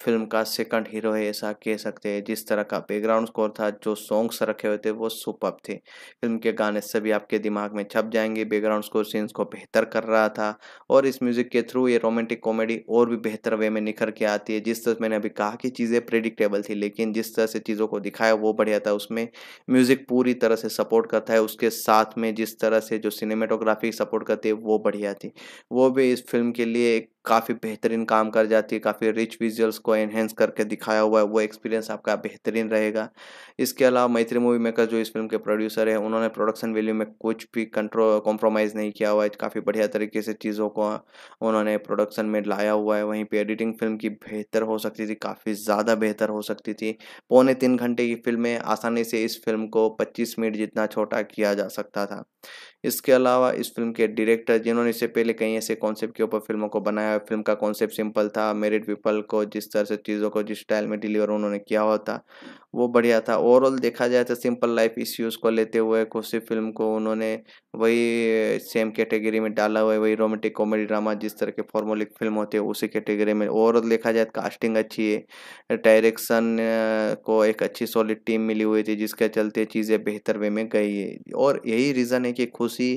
फिल्म का सेकंड हीरो है ऐसा कह सकते हैं जिस तरह का बैकग्राउंड स्कोर था जो सॉन्ग्स रखे हुए थे वो सुपर थे फिल्म के गाने सभी आपके दिमाग में छप जाएंगे बैकग्राउंड स्कोर सीन्स को बेहतर कर रहा था और इस म्यूज़िक के थ्रू ये रोमांटिक कॉमेडी और भी बेहतर वे में निखर के आती है जिस तरह मैंने अभी कहा कि चीज़ें प्रिडिक्टेबल थी लेकिन जिस तरह से चीज़ों को दिखाया वो बढ़िया था उसमें म्यूज़िक पूरी तरह से सपोर्ट करता है उसके साथ में जिस तरह से जो सिनेमेटोग्राफी सपोर्ट करती है वो बढ़िया थी वो भी इस फिल्म के लिए एक काफ़ी बेहतरीन काम कर जाती है काफ़ी रिच विजुअल्स को एनहेंस करके दिखाया हुआ है वो एक्सपीरियंस आपका बेहतरीन रहेगा इसके अलावा मैत्री मूवी मेकर जो इस फिल्म के प्रोड्यूसर है उन्होंने प्रोडक्शन वैल्यू में कुछ भी कंट्रो कॉम्प्रोमाइज़ नहीं किया हुआ है काफ़ी बढ़िया तरीके से चीज़ों को उन्होंने प्रोडक्शन में लाया हुआ है वहीं पर एडिटिंग फिल्म की बेहतर हो सकती थी काफ़ी ज़्यादा बेहतर हो सकती थी पौने तीन घंटे की फिल्म में आसानी से इस फिल्म को पच्चीस मिनट जितना छोटा किया जा सकता था इसके अलावा इस फिल्म के डायरेक्टर जिन्होंने इससे पहले कई ऐसे कॉन्सेप्ट के ऊपर फिल्मों को बनाया फिल्म का कॉन्सेप्ट सिंपल था मेरिड पीपल को जिस तरह से चीज़ों को जिस स्टाइल में डिलीवर उन्होंने किया हुआ था वो बढ़िया था ओवरऑल देखा जाए तो सिंपल लाइफ इश्यूज़ को लेते हुए कुछ फिल्म को उन्होंने वही सेम कैटेगरी में डाला हुआ है वही रोमांटिक कॉमेडी ड्रामा जिस तरह के फॉर्मोलिक फिल्म होते हैं उसी कैटेगरी में ओवरऑल देखा जाए कास्टिंग तो अच्छी है डायरेक्शन को एक अच्छी सॉलिड टीम मिली हुई थी जिसके चलते चीज़ें बेहतर वे में गई है और यही रीज़न है कि खुद खुशी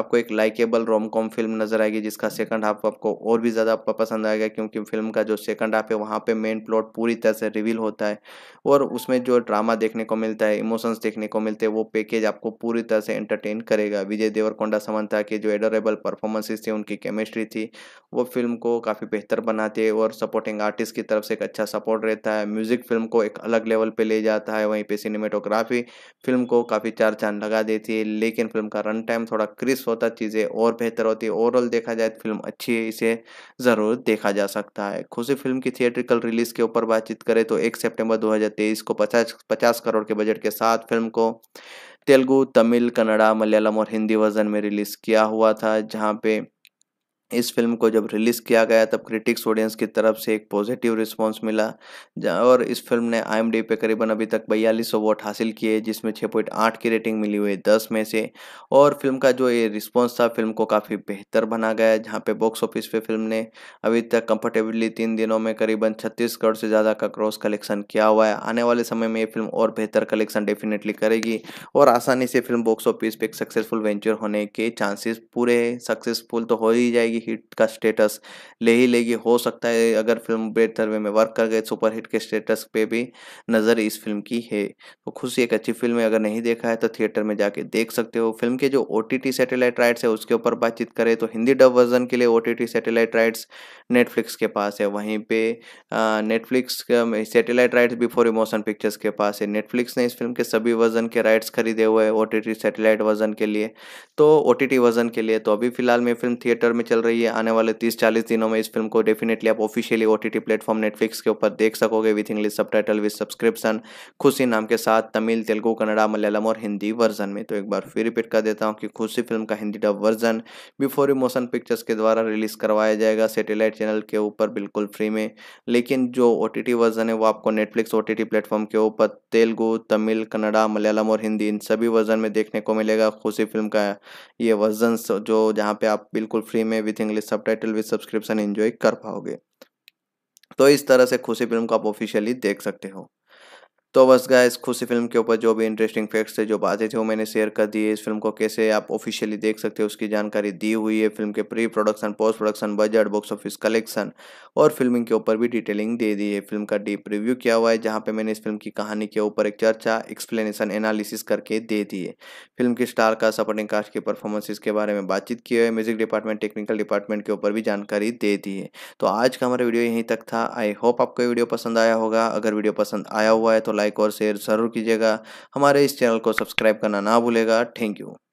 आपको एक लाइकेबल रोम कॉम फिल्म नजर आएगी जिसका सेकंड हाफ आपको और भी ज़्यादा पसंद आएगा क्योंकि फिल्म का जो सेकंड हाफ है वहाँ पे मेन प्लॉट पूरी तरह से रिवील होता है और उसमें जो ड्रामा देखने को मिलता है इमोशंस देखने को मिलते हैं वो पैकेज आपको पूरी तरह से एंटरटेन करेगा विजय देवरकोंडा समंता के जो एडोरेबल परफॉर्मेंसेज थे उनकी केमिस्ट्री थी वो फिल्म को काफ़ी बेहतर बनाती है और सपोर्टिंग आर्टिस्ट की तरफ से एक अच्छा सपोर्ट रहता है म्यूजिक फिल्म को एक अलग लेवल पर ले जाता है वहीं पर सिनेमेटोग्राफी फिल्म को काफ़ी चार चांद लगा देती है लेकिन फिल्म का रन टाइम टाइम थोड़ा क्रिस होता चीज़ें और बेहतर होती ओवरऑल देखा जाए तो फिल्म अच्छी है इसे ज़रूर देखा जा सकता है खुशी फिल्म की थिएट्रिकल रिलीज के ऊपर बातचीत करें तो एक सेप्टेम्बर दो को पचास पचास करोड़ के बजट के साथ फिल्म को तेलुगू तमिल कन्नड़ा मलयालम और हिंदी वर्जन में रिलीज़ किया हुआ था जहाँ पे इस फिल्म को जब रिलीज़ किया गया तब क्रिटिक्स ऑडियंस की तरफ से एक पॉजिटिव रिस्पांस मिला और इस फिल्म ने आई पे करीबन अभी तक बयालीस सौ वोट हासिल किए जिसमें 6.8 की रेटिंग मिली हुई है दस में से और फिल्म का जो ये रिस्पांस था फिल्म को काफ़ी बेहतर बना गया जहाँ पे बॉक्स ऑफिस पे फिल्म ने अभी तक कम्फर्टेबली तीन दिनों में करीबन छत्तीस करोड़ से ज़्यादा का क्रॉस कलेक्शन किया हुआ है आने वाले समय में ये फिल्म और बेहतर कलेक्शन डेफिनेटली करेगी और आसानी से फिल्म बॉक्स ऑफिस पे एक सक्सेसफुल वेंचर होने के चांसेस पूरे सक्सेसफुल तो हो ही जाएगी लेगी हिट का स्टेटस ले ही लेगी हो सकता है अगर फिल्म बेहतर वे में वर्क कर गए सुपर हिट के स्टेटस पे भी नज़र इस फिल्म की है तो खुशी एक अच्छी फिल्म है अगर नहीं देखा है तो थिएटर में जाके देख सकते हो फिल्म के जो ओ टी सैटेलाइट राइट्स है उसके ऊपर बातचीत करें तो हिंदी डब वर्जन के लिए O T satellite rights Netflix के पास है वहीं पर Netflix satellite rights before emotion pictures के पास है नेटफ्लिक्स ने इस फिल्म के सभी वर्जन के राइट्स खरीदे हुए हैं ओ सैटेलाइट वर्जन के लिए तो ओ वर्जन के लिए तो अभी फिलहाल में फिल्म थिएटर में चल रही रही है आने वाले तीस चालीस दिनों में इस फिल्म को डेफिनेटली आप officially O T platform Netflix के ऊपर देख सकोगे विथ इंग्लिश सब टाइटल विथ सब्सक्रिप्शन खुशी नाम के साथ तमिल तेलुगू कन्नड़ा मलयालम और हिंदी वर्जन में तो एक बार फिर रिपीट कर देता हूँ कि खुशी फिल्म का Hindi dub version before motion pictures के द्वारा रिलीज करवाया जाएगा सेटेलाइट चैनल के ऊपर बिल्कुल फ्री में लेकिन जो ओ वर्जन है वो आपको नेटफ्लिक्स ओ प्लेटफॉर्म के ऊपर तेलुगू तमिल कन्नड़ा मलयालम और हिंदी इन सभी वर्जन में देखने को मिलेगा खुशी फिल्म का ये वर्जन जो जहाँ पे आप बिल्कुल फ्री में विद विथ इंग्लिश सब टाइटल विथ सब्सक्रिप्शन एंजॉय कर पाओगे तो इस तरह से खुशी फिल्म को आप ऑफिशियली देख सकते हो तो बस गाइस खुशी फिल्म के ऊपर जो भी इंटरेस्टिंग फैक्ट्स थे जो बातें थी वो मैंने शेयर कर दी है इस फिल्म को कैसे आप ऑफिशियली देख सकते हो उसकी जानकारी दी हुई है फिल्म के pre production post production budget box office collection और फिल्मिंग के ऊपर भी डिटेलिंग दे दी है फिल्म का डीप रिव्यू किया हुआ है जहाँ पर मैंने इस फिल्म की कहानी के ऊपर एक चर्चा एक्सप्लेनेशन एनालिसिस करके दे दी है फिल्म के स्टार का सपोर्टिंग कास्ट की परफॉर्मेंसेज के बारे में बातचीत की है म्यूजिक डिपार्टमेंट टेक्निकल डिपार्टमेंट के ऊपर भी जानकारी दे दी है तो आज का हमारा वीडियो यहीं तक था आई होप आपको वीडियो पसंद आया होगा अगर वीडियो पसंद आया हुआ है तो लाइक और शेयर जरूर कीजिएगा हमारे इस चैनल को सब्सक्राइब करना ना भूलेगा थैंक यू